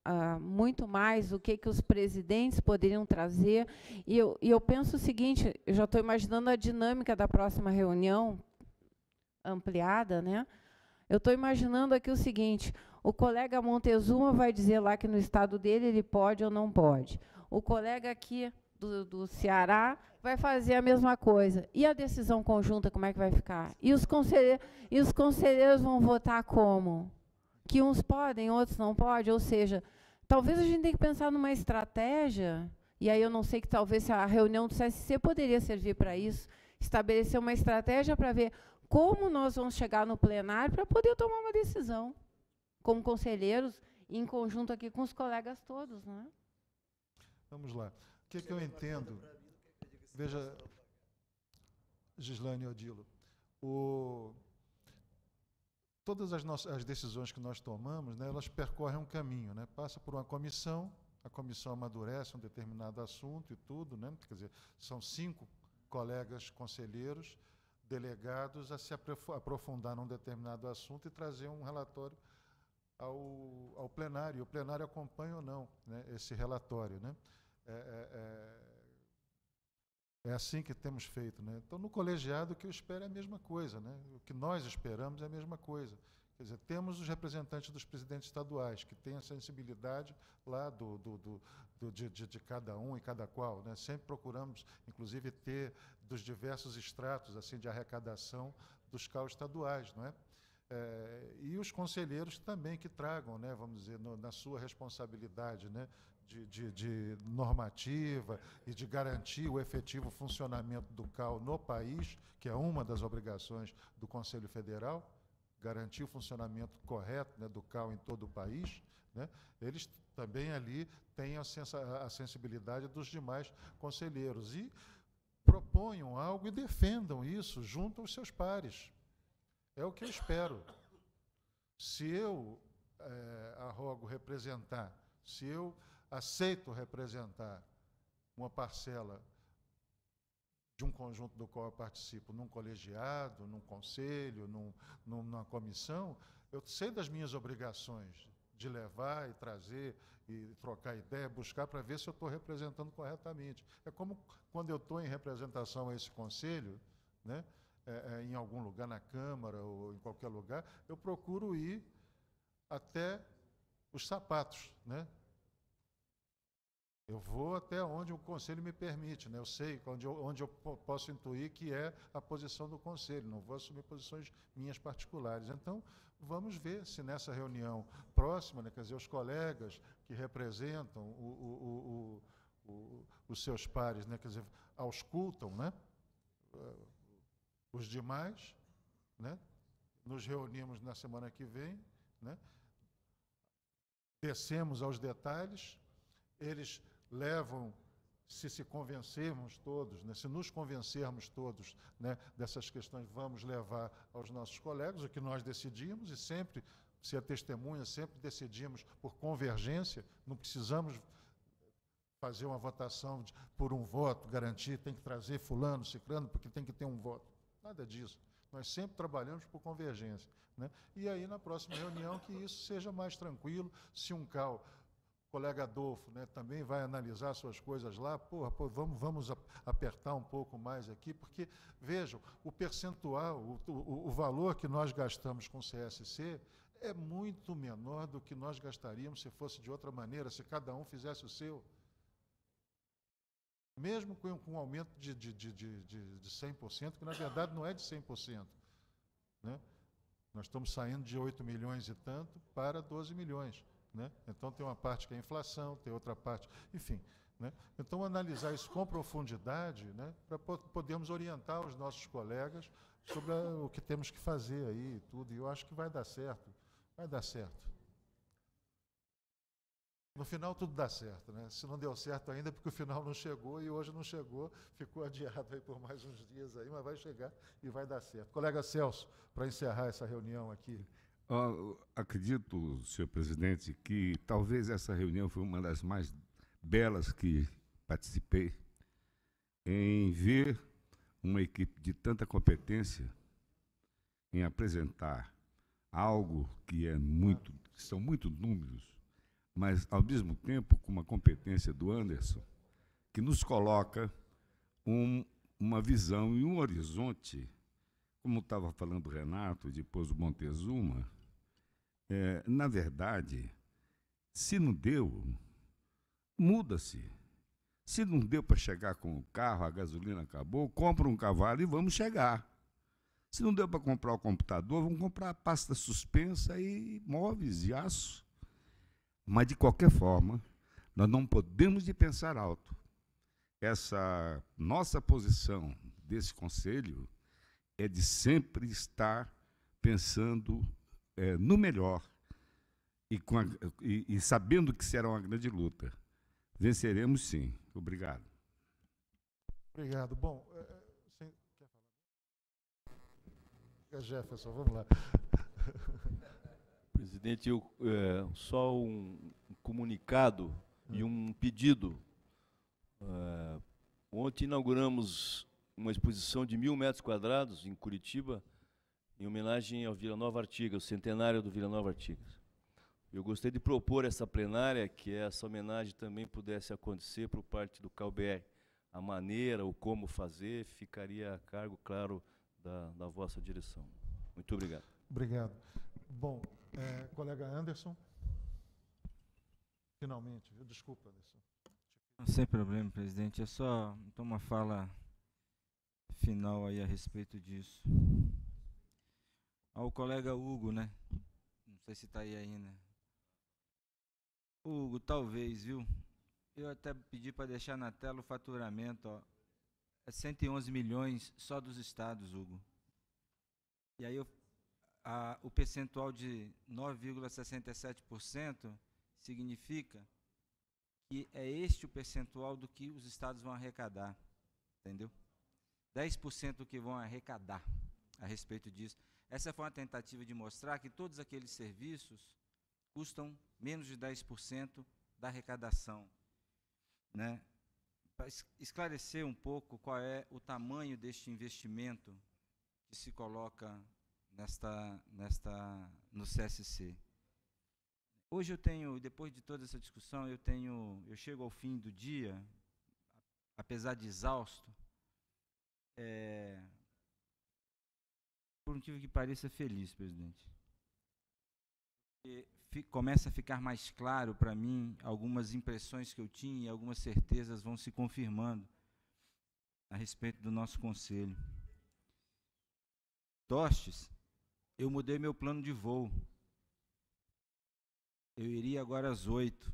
ah, muito mais o que, que os presidentes poderiam trazer? E eu, e eu penso o seguinte, eu já estou imaginando a dinâmica da próxima reunião ampliada, né? Eu estou imaginando aqui o seguinte, o colega Montezuma vai dizer lá que no estado dele ele pode ou não pode. O colega aqui do, do, Ceará vai fazer a mesma coisa. E a decisão conjunta, como é que vai ficar? E os, conselheiros, e os conselheiros vão votar como? Que uns podem, outros não podem? Ou seja, talvez a gente tenha que pensar numa estratégia, e aí eu não sei que talvez a reunião do CSC poderia servir para isso, estabelecer uma estratégia para ver como nós vamos chegar no plenário para poder tomar uma decisão como conselheiros, em conjunto aqui com os colegas todos. Né? Vamos lá. O que, é que eu entendo? Veja, Gislane Odilo, o, todas as, nossas, as decisões que nós tomamos, né, elas percorrem um caminho, né, passa por uma comissão, a comissão amadurece um determinado assunto e tudo, né, quer dizer, são cinco colegas conselheiros delegados a se aprofundar num determinado assunto e trazer um relatório ao, ao plenário. O plenário acompanha ou não né, esse relatório. Né? É, é, é, é, assim que temos feito. Né? Então, no colegiado, o que eu espero é a mesma coisa. Né? O que nós esperamos é a mesma coisa. Quer dizer, temos os representantes dos presidentes estaduais, que têm a sensibilidade lá do, do, do, do de, de, de, cada um e cada qual. Né? Sempre procuramos, inclusive, ter dos diversos estratos assim de arrecadação dos caos estaduais. Não é? É, e os conselheiros também que tragam, né, vamos dizer, no, na sua responsabilidade né, de, de, de, normativa e de garantir o efetivo funcionamento do CAL no país, que é uma das obrigações do Conselho Federal, garantir o funcionamento correto né, do CAL em todo o país, né, eles também ali têm a, sens a sensibilidade dos demais conselheiros e proponham algo e defendam isso junto aos seus pares é o que eu espero. Se eu é, arrogo representar, se eu aceito representar uma parcela de um conjunto do qual eu participo num colegiado, num conselho, num, numa comissão, eu sei das minhas obrigações de levar e trazer e trocar ideia, buscar para ver se eu estou representando corretamente. É como quando eu estou em representação a esse conselho, né? É, é, em algum lugar, na Câmara ou em qualquer lugar, eu procuro ir até os sapatos, né? Eu vou até onde o conselho me permite, né? Eu sei onde eu, onde eu posso intuir que é a posição do conselho, não vou assumir posições minhas particulares. Então, vamos ver se nessa reunião próxima, né, quer dizer, os colegas que representam o, o, o, os seus pares, né, quer dizer, auscultam, né? Os demais, né? Nos reunimos na semana que vem, né? Descemos aos detalhes, eles levam se se convencermos todos, né, se nos convencermos todos né, dessas questões, vamos levar aos nossos colegas o que nós decidimos e sempre, se a é testemunha, sempre decidimos por convergência, não precisamos fazer uma votação de, por um voto, garantir, tem que trazer fulano, ciclano, porque tem que ter um voto. Nada disso. Nós sempre trabalhamos por convergência. Né? E aí, na próxima reunião, que isso seja mais tranquilo. Se um CAL, colega Adolfo, né, também vai analisar suas coisas lá, porra, pô, vamos, vamos apertar um pouco mais aqui, porque, vejam, o percentual, o, o, o valor que nós gastamos com CSC é muito menor do que nós gastaríamos se fosse de outra maneira, se cada um fizesse o seu mesmo com, um aumento de, de, de, de, de 100%, que na verdade não é de 100%. Né? Nós estamos saindo de 8 milhões e tanto para 12 milhões. Né? Então, tem uma parte que é inflação, tem outra parte, enfim. Né? Então, analisar isso com profundidade né? para podermos orientar os nossos colegas sobre a, o que temos que fazer aí tudo. E eu acho que vai dar certo. Vai dar certo. No final tudo dá certo, né? Se não deu certo ainda, porque o final não chegou e hoje não chegou, ficou adiado aí por mais uns dias aí, mas vai chegar e vai dar certo. Colega Celso, para encerrar essa reunião aqui. Ah, acredito, senhor presidente, que talvez essa reunião foi uma das mais belas que participei em ver uma equipe de tanta competência em apresentar algo que é muito, que são muitos números mas, ao mesmo tempo, com uma competência do Anderson, que nos coloca um, uma visão e um horizonte, como estava falando o Renato, depois o Montezuma, é, na verdade, se não deu, muda-se. Se não deu para chegar com o carro, a gasolina acabou, compra um cavalo e vamos chegar. Se não deu para comprar o computador, vamos comprar pasta suspensa e móveis de aço. Mas, de qualquer forma, nós não podemos de pensar alto. Essa nossa posição desse conselho é de sempre estar pensando é, no melhor e, a, e, e sabendo que será uma grande luta. Venceremos sim. Obrigado. Obrigado. Bom, é, é sem... Jefferson, vamos lá. presidente, eu, é, só um comunicado e um pedido. É, ontem inauguramos uma exposição de mil metros quadrados em Curitiba, em homenagem ao Vila Nova Artigas, o centenário do Vila Nova Artigas. Eu gostei de propor essa plenária, que essa homenagem também pudesse acontecer por parte do CalBR. A maneira, o como fazer, ficaria a cargo, claro, da, da vossa direção. Muito obrigado. Obrigado. Bom, é, colega Anderson. Finalmente, viu? Desculpa, Anderson. Sem problema, presidente. É só então, uma fala final aí a respeito disso. Ao ah, colega Hugo, né? Não sei se está aí ainda. Hugo, talvez, viu? Eu até pedi para deixar na tela o faturamento, ó. É 111 milhões só dos estados, Hugo. E aí eu a, o percentual de 9,67% significa que é este o percentual do que os estados vão arrecadar, entendeu? 10% do que vão arrecadar a respeito disso. Essa foi uma tentativa de mostrar que todos aqueles serviços custam menos de 10% da arrecadação. Né? Para esclarecer um pouco qual é o tamanho deste investimento que se coloca nesta, nesta, no CSC. Hoje eu tenho, depois de toda essa discussão, eu tenho, eu chego ao fim do dia, apesar de exausto, é, por um motivo que pareça feliz, presidente. E fi, começa a ficar mais claro para mim algumas impressões que eu tinha e algumas certezas vão se confirmando a respeito do nosso conselho. Tostes eu mudei meu plano de voo. Eu iria agora às 8.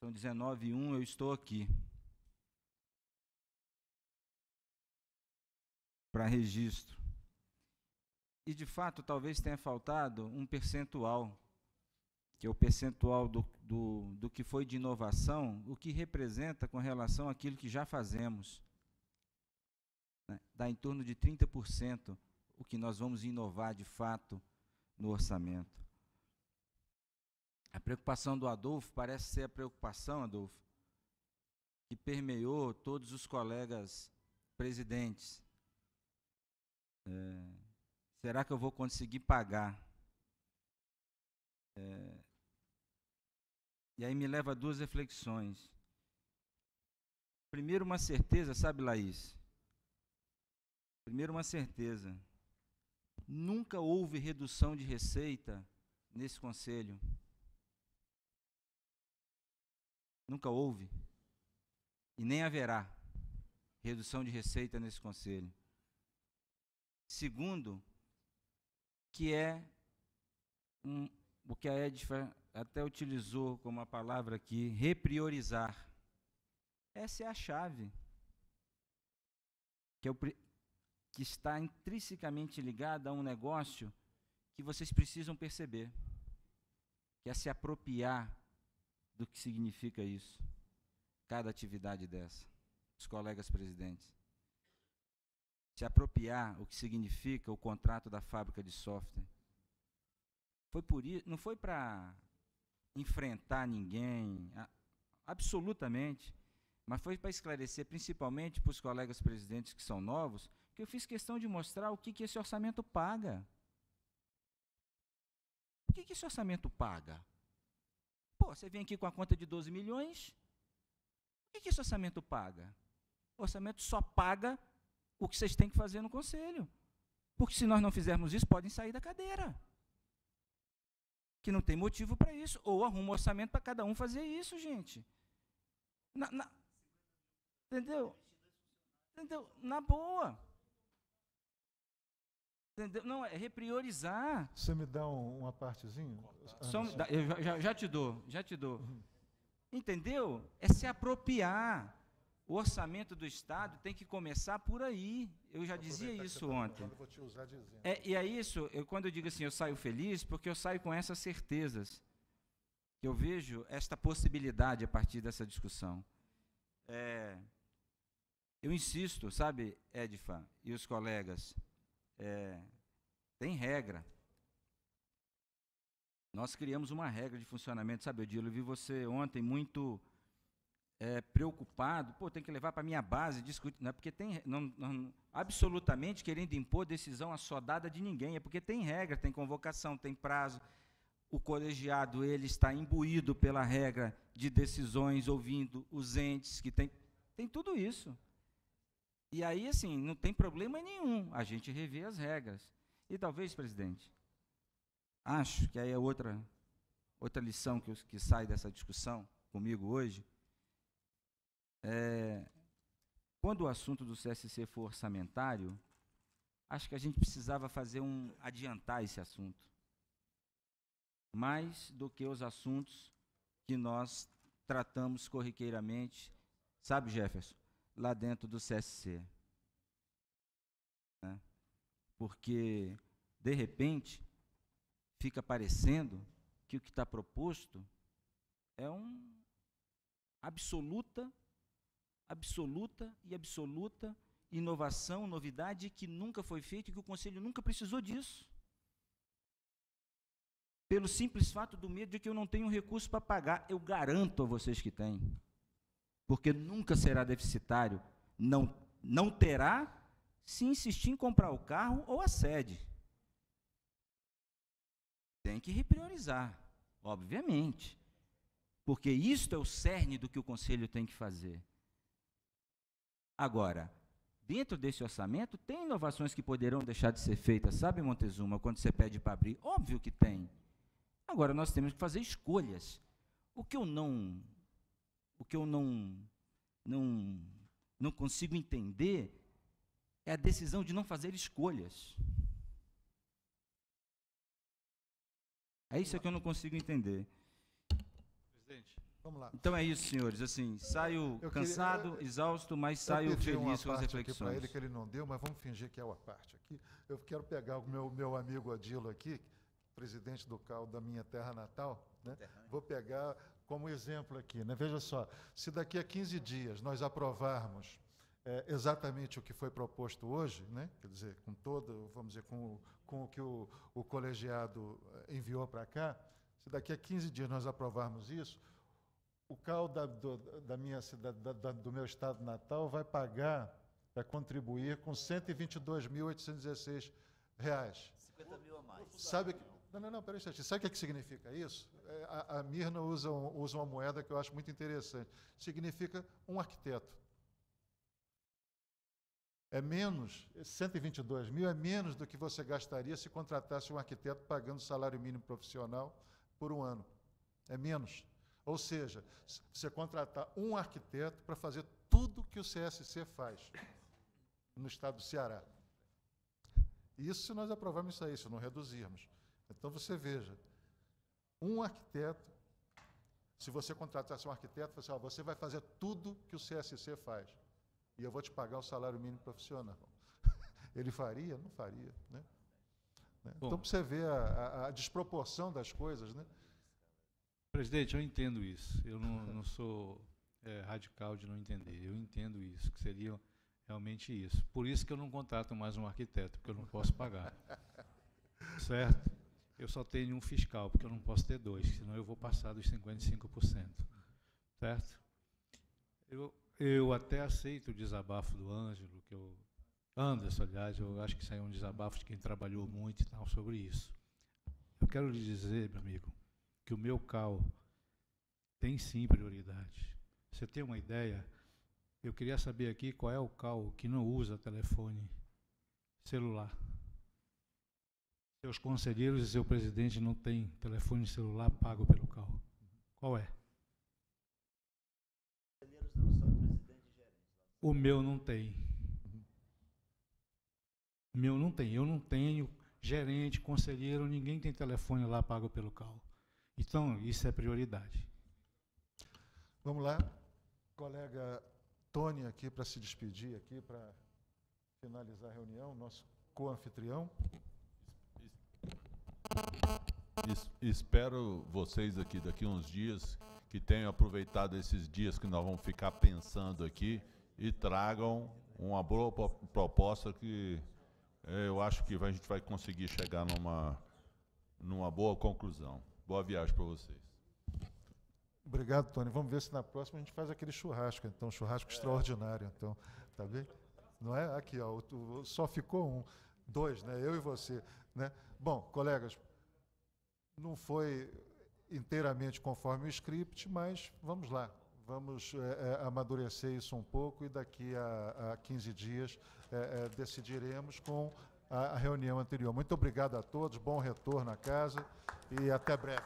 São 19 e eu estou aqui. Para registro. E de fato, talvez tenha faltado um percentual, que é o percentual do, do, do que foi de inovação, o que representa com relação àquilo que já fazemos. Né? Dá em torno de 30% o que nós vamos inovar de fato no orçamento. A preocupação do Adolfo parece ser a preocupação, Adolfo, que permeou todos os colegas presidentes. É, será que eu vou conseguir pagar? É, e aí me leva a duas reflexões. Primeiro, uma certeza, sabe, Laís? Primeiro, uma certeza. Nunca houve redução de receita nesse conselho. Nunca houve. E nem haverá redução de receita nesse conselho. Segundo, que é um, o que a Edfa até utilizou como a palavra aqui, repriorizar. Essa é a chave. Que é o, que está intrinsecamente ligada a um negócio que vocês precisam perceber, que é se apropriar do que significa isso, cada atividade dessa, os colegas presidentes. Se apropriar o que significa o contrato da fábrica de software. Foi por isso, não foi para enfrentar ninguém, a, absolutamente, mas foi para esclarecer, principalmente para os colegas presidentes que são novos, que eu fiz questão de mostrar o que, que esse orçamento paga. O que, que esse orçamento paga? Pô, você vem aqui com a conta de 12 milhões, o que, que esse orçamento paga? O orçamento só paga o que vocês têm que fazer no conselho. Porque se nós não fizermos isso, podem sair da cadeira. Que não tem motivo para isso. Ou arruma um orçamento para cada um fazer isso, gente. Na, na, entendeu? Entendeu? Na boa. Entendeu? Não, é repriorizar. Você me dá um, uma partezinha? Só, eu já, já, te dou, já te dou. Uhum. Entendeu? É se apropriar. O orçamento do Estado tem que começar por aí. Eu já dizia isso tá ontem. É, e é isso, eu, quando eu digo assim, eu saio feliz, porque eu saio com essas certezas. Eu vejo esta possibilidade a partir dessa discussão. É, eu insisto, sabe, Edfa e os colegas, é, tem regra. Nós criamos uma regra de funcionamento, sabe, Odilo? Eu vi você ontem muito é, preocupado, pô, tem que levar para a minha base, discutir, não é porque tem, não, não, absolutamente querendo impor decisão assodada de ninguém, é porque tem regra, tem convocação, tem prazo, o colegiado ele está imbuído pela regra de decisões, ouvindo os entes que tem, tem tudo isso. E aí, assim, não tem problema nenhum a gente rever as regras. E talvez, presidente, acho que aí é outra, outra lição que, que sai dessa discussão comigo hoje. É, quando o assunto do CSC for orçamentário, acho que a gente precisava fazer um adiantar esse assunto mais do que os assuntos que nós tratamos corriqueiramente, sabe, Jefferson? lá dentro do CSC. Né? Porque, de repente, fica parecendo que o que está proposto é um absoluta, absoluta e absoluta inovação, novidade que nunca foi feita e que o Conselho nunca precisou disso. Pelo simples fato do medo de que eu não tenho recurso para pagar, eu garanto a vocês que tem porque nunca será deficitário, não, não terá se insistir em comprar o carro ou a sede. Tem que repriorizar, obviamente. Porque isto é o cerne do que o conselho tem que fazer. Agora, dentro desse orçamento, tem inovações que poderão deixar de ser feitas, sabe, Montezuma, quando você pede para abrir? Óbvio que tem. Agora, nós temos que fazer escolhas. O que eu não que eu não, não, não consigo entender é a decisão de não fazer escolhas. É isso que eu não consigo entender. Presidente, vamos lá. Então é isso, senhores. Assim, saio cansado, eu, exausto, mas saio feliz com as reflexões. Para ele que ele não deu, mas vamos fingir que é uma parte aqui. Eu quero pegar o meu meu amigo Adilo aqui, presidente do CAL da minha terra natal, né? Vou pegar como exemplo aqui. Né? Veja só, se daqui a 15 dias nós aprovarmos é, exatamente o que foi proposto hoje, né? quer dizer, com todo, vamos dizer, com, com o que o, o colegiado é, enviou para cá, se daqui a 15 dias nós aprovarmos isso, o CAL da, do, da minha cidade, da, da, do meu estado natal vai pagar, vai contribuir com 122.816 reais. 50 mil a mais. Sabe, não, não, não, peraí Sabe o que, é que significa isso? É, a, a, Mirna usa, um, usa uma moeda que eu acho muito interessante. Significa um arquiteto. É menos, 122 é mil é menos do que você gastaria se contratasse um arquiteto pagando salário mínimo profissional por um ano. É menos. Ou seja, você contratar um arquiteto para fazer tudo que o CSC faz no estado do Ceará. Isso se nós aprovarmos isso aí, se não reduzirmos. Então você veja, um arquiteto, se você contratasse um arquiteto, você, ah, você vai fazer tudo que o CSC faz e eu vou te pagar o salário mínimo profissional. Ele faria? Não faria, né? né? Bom, então, você vê a, a, a, desproporção das coisas, né? Presidente, eu entendo isso. Eu não, não sou é, radical de não entender. Eu entendo isso, que seria realmente isso. Por isso que eu não contrato mais um arquiteto, porque eu não posso pagar. certo? eu só tenho um fiscal, porque eu não posso ter dois, senão eu vou passar dos 55%. Certo? Eu, eu até aceito o desabafo do Ângelo, que eu. Anderson, aliás, eu acho que saiu um desabafo de quem trabalhou muito e tal sobre isso. Eu quero lhe dizer, meu amigo, que o meu CAL tem sim prioridade. Você tem uma ideia? Eu queria saber aqui qual é o CAL que não usa telefone celular seus conselheiros e seu presidente não têm telefone celular pago pelo carro? Qual é? O meu não tem. O meu não tem. Eu não tenho gerente, conselheiro, ninguém tem telefone lá pago pelo carro. Então, isso é prioridade. Vamos lá. Colega Tony aqui para se despedir, aqui para finalizar a reunião, nosso co-anfitrião espero vocês aqui daqui uns dias que tenham aproveitado esses dias que nós vamos ficar pensando aqui e tragam uma boa proposta que eh, eu acho que a gente vai conseguir chegar numa, numa boa conclusão. Boa viagem para vocês. Obrigado, Tony. Vamos ver se na próxima a gente faz aquele churrasco, então, churrasco é. extraordinário, então, tá bem? Não é? Aqui, ó, só ficou um, dois, né? Eu e você, né? Bom, colegas, não foi inteiramente conforme o script, mas vamos lá. Vamos é, é amadurecer isso um pouco e daqui a, a 15 dias é, é, decidiremos com a, a reunião anterior. Muito obrigado a todos, bom retorno à casa e até breve.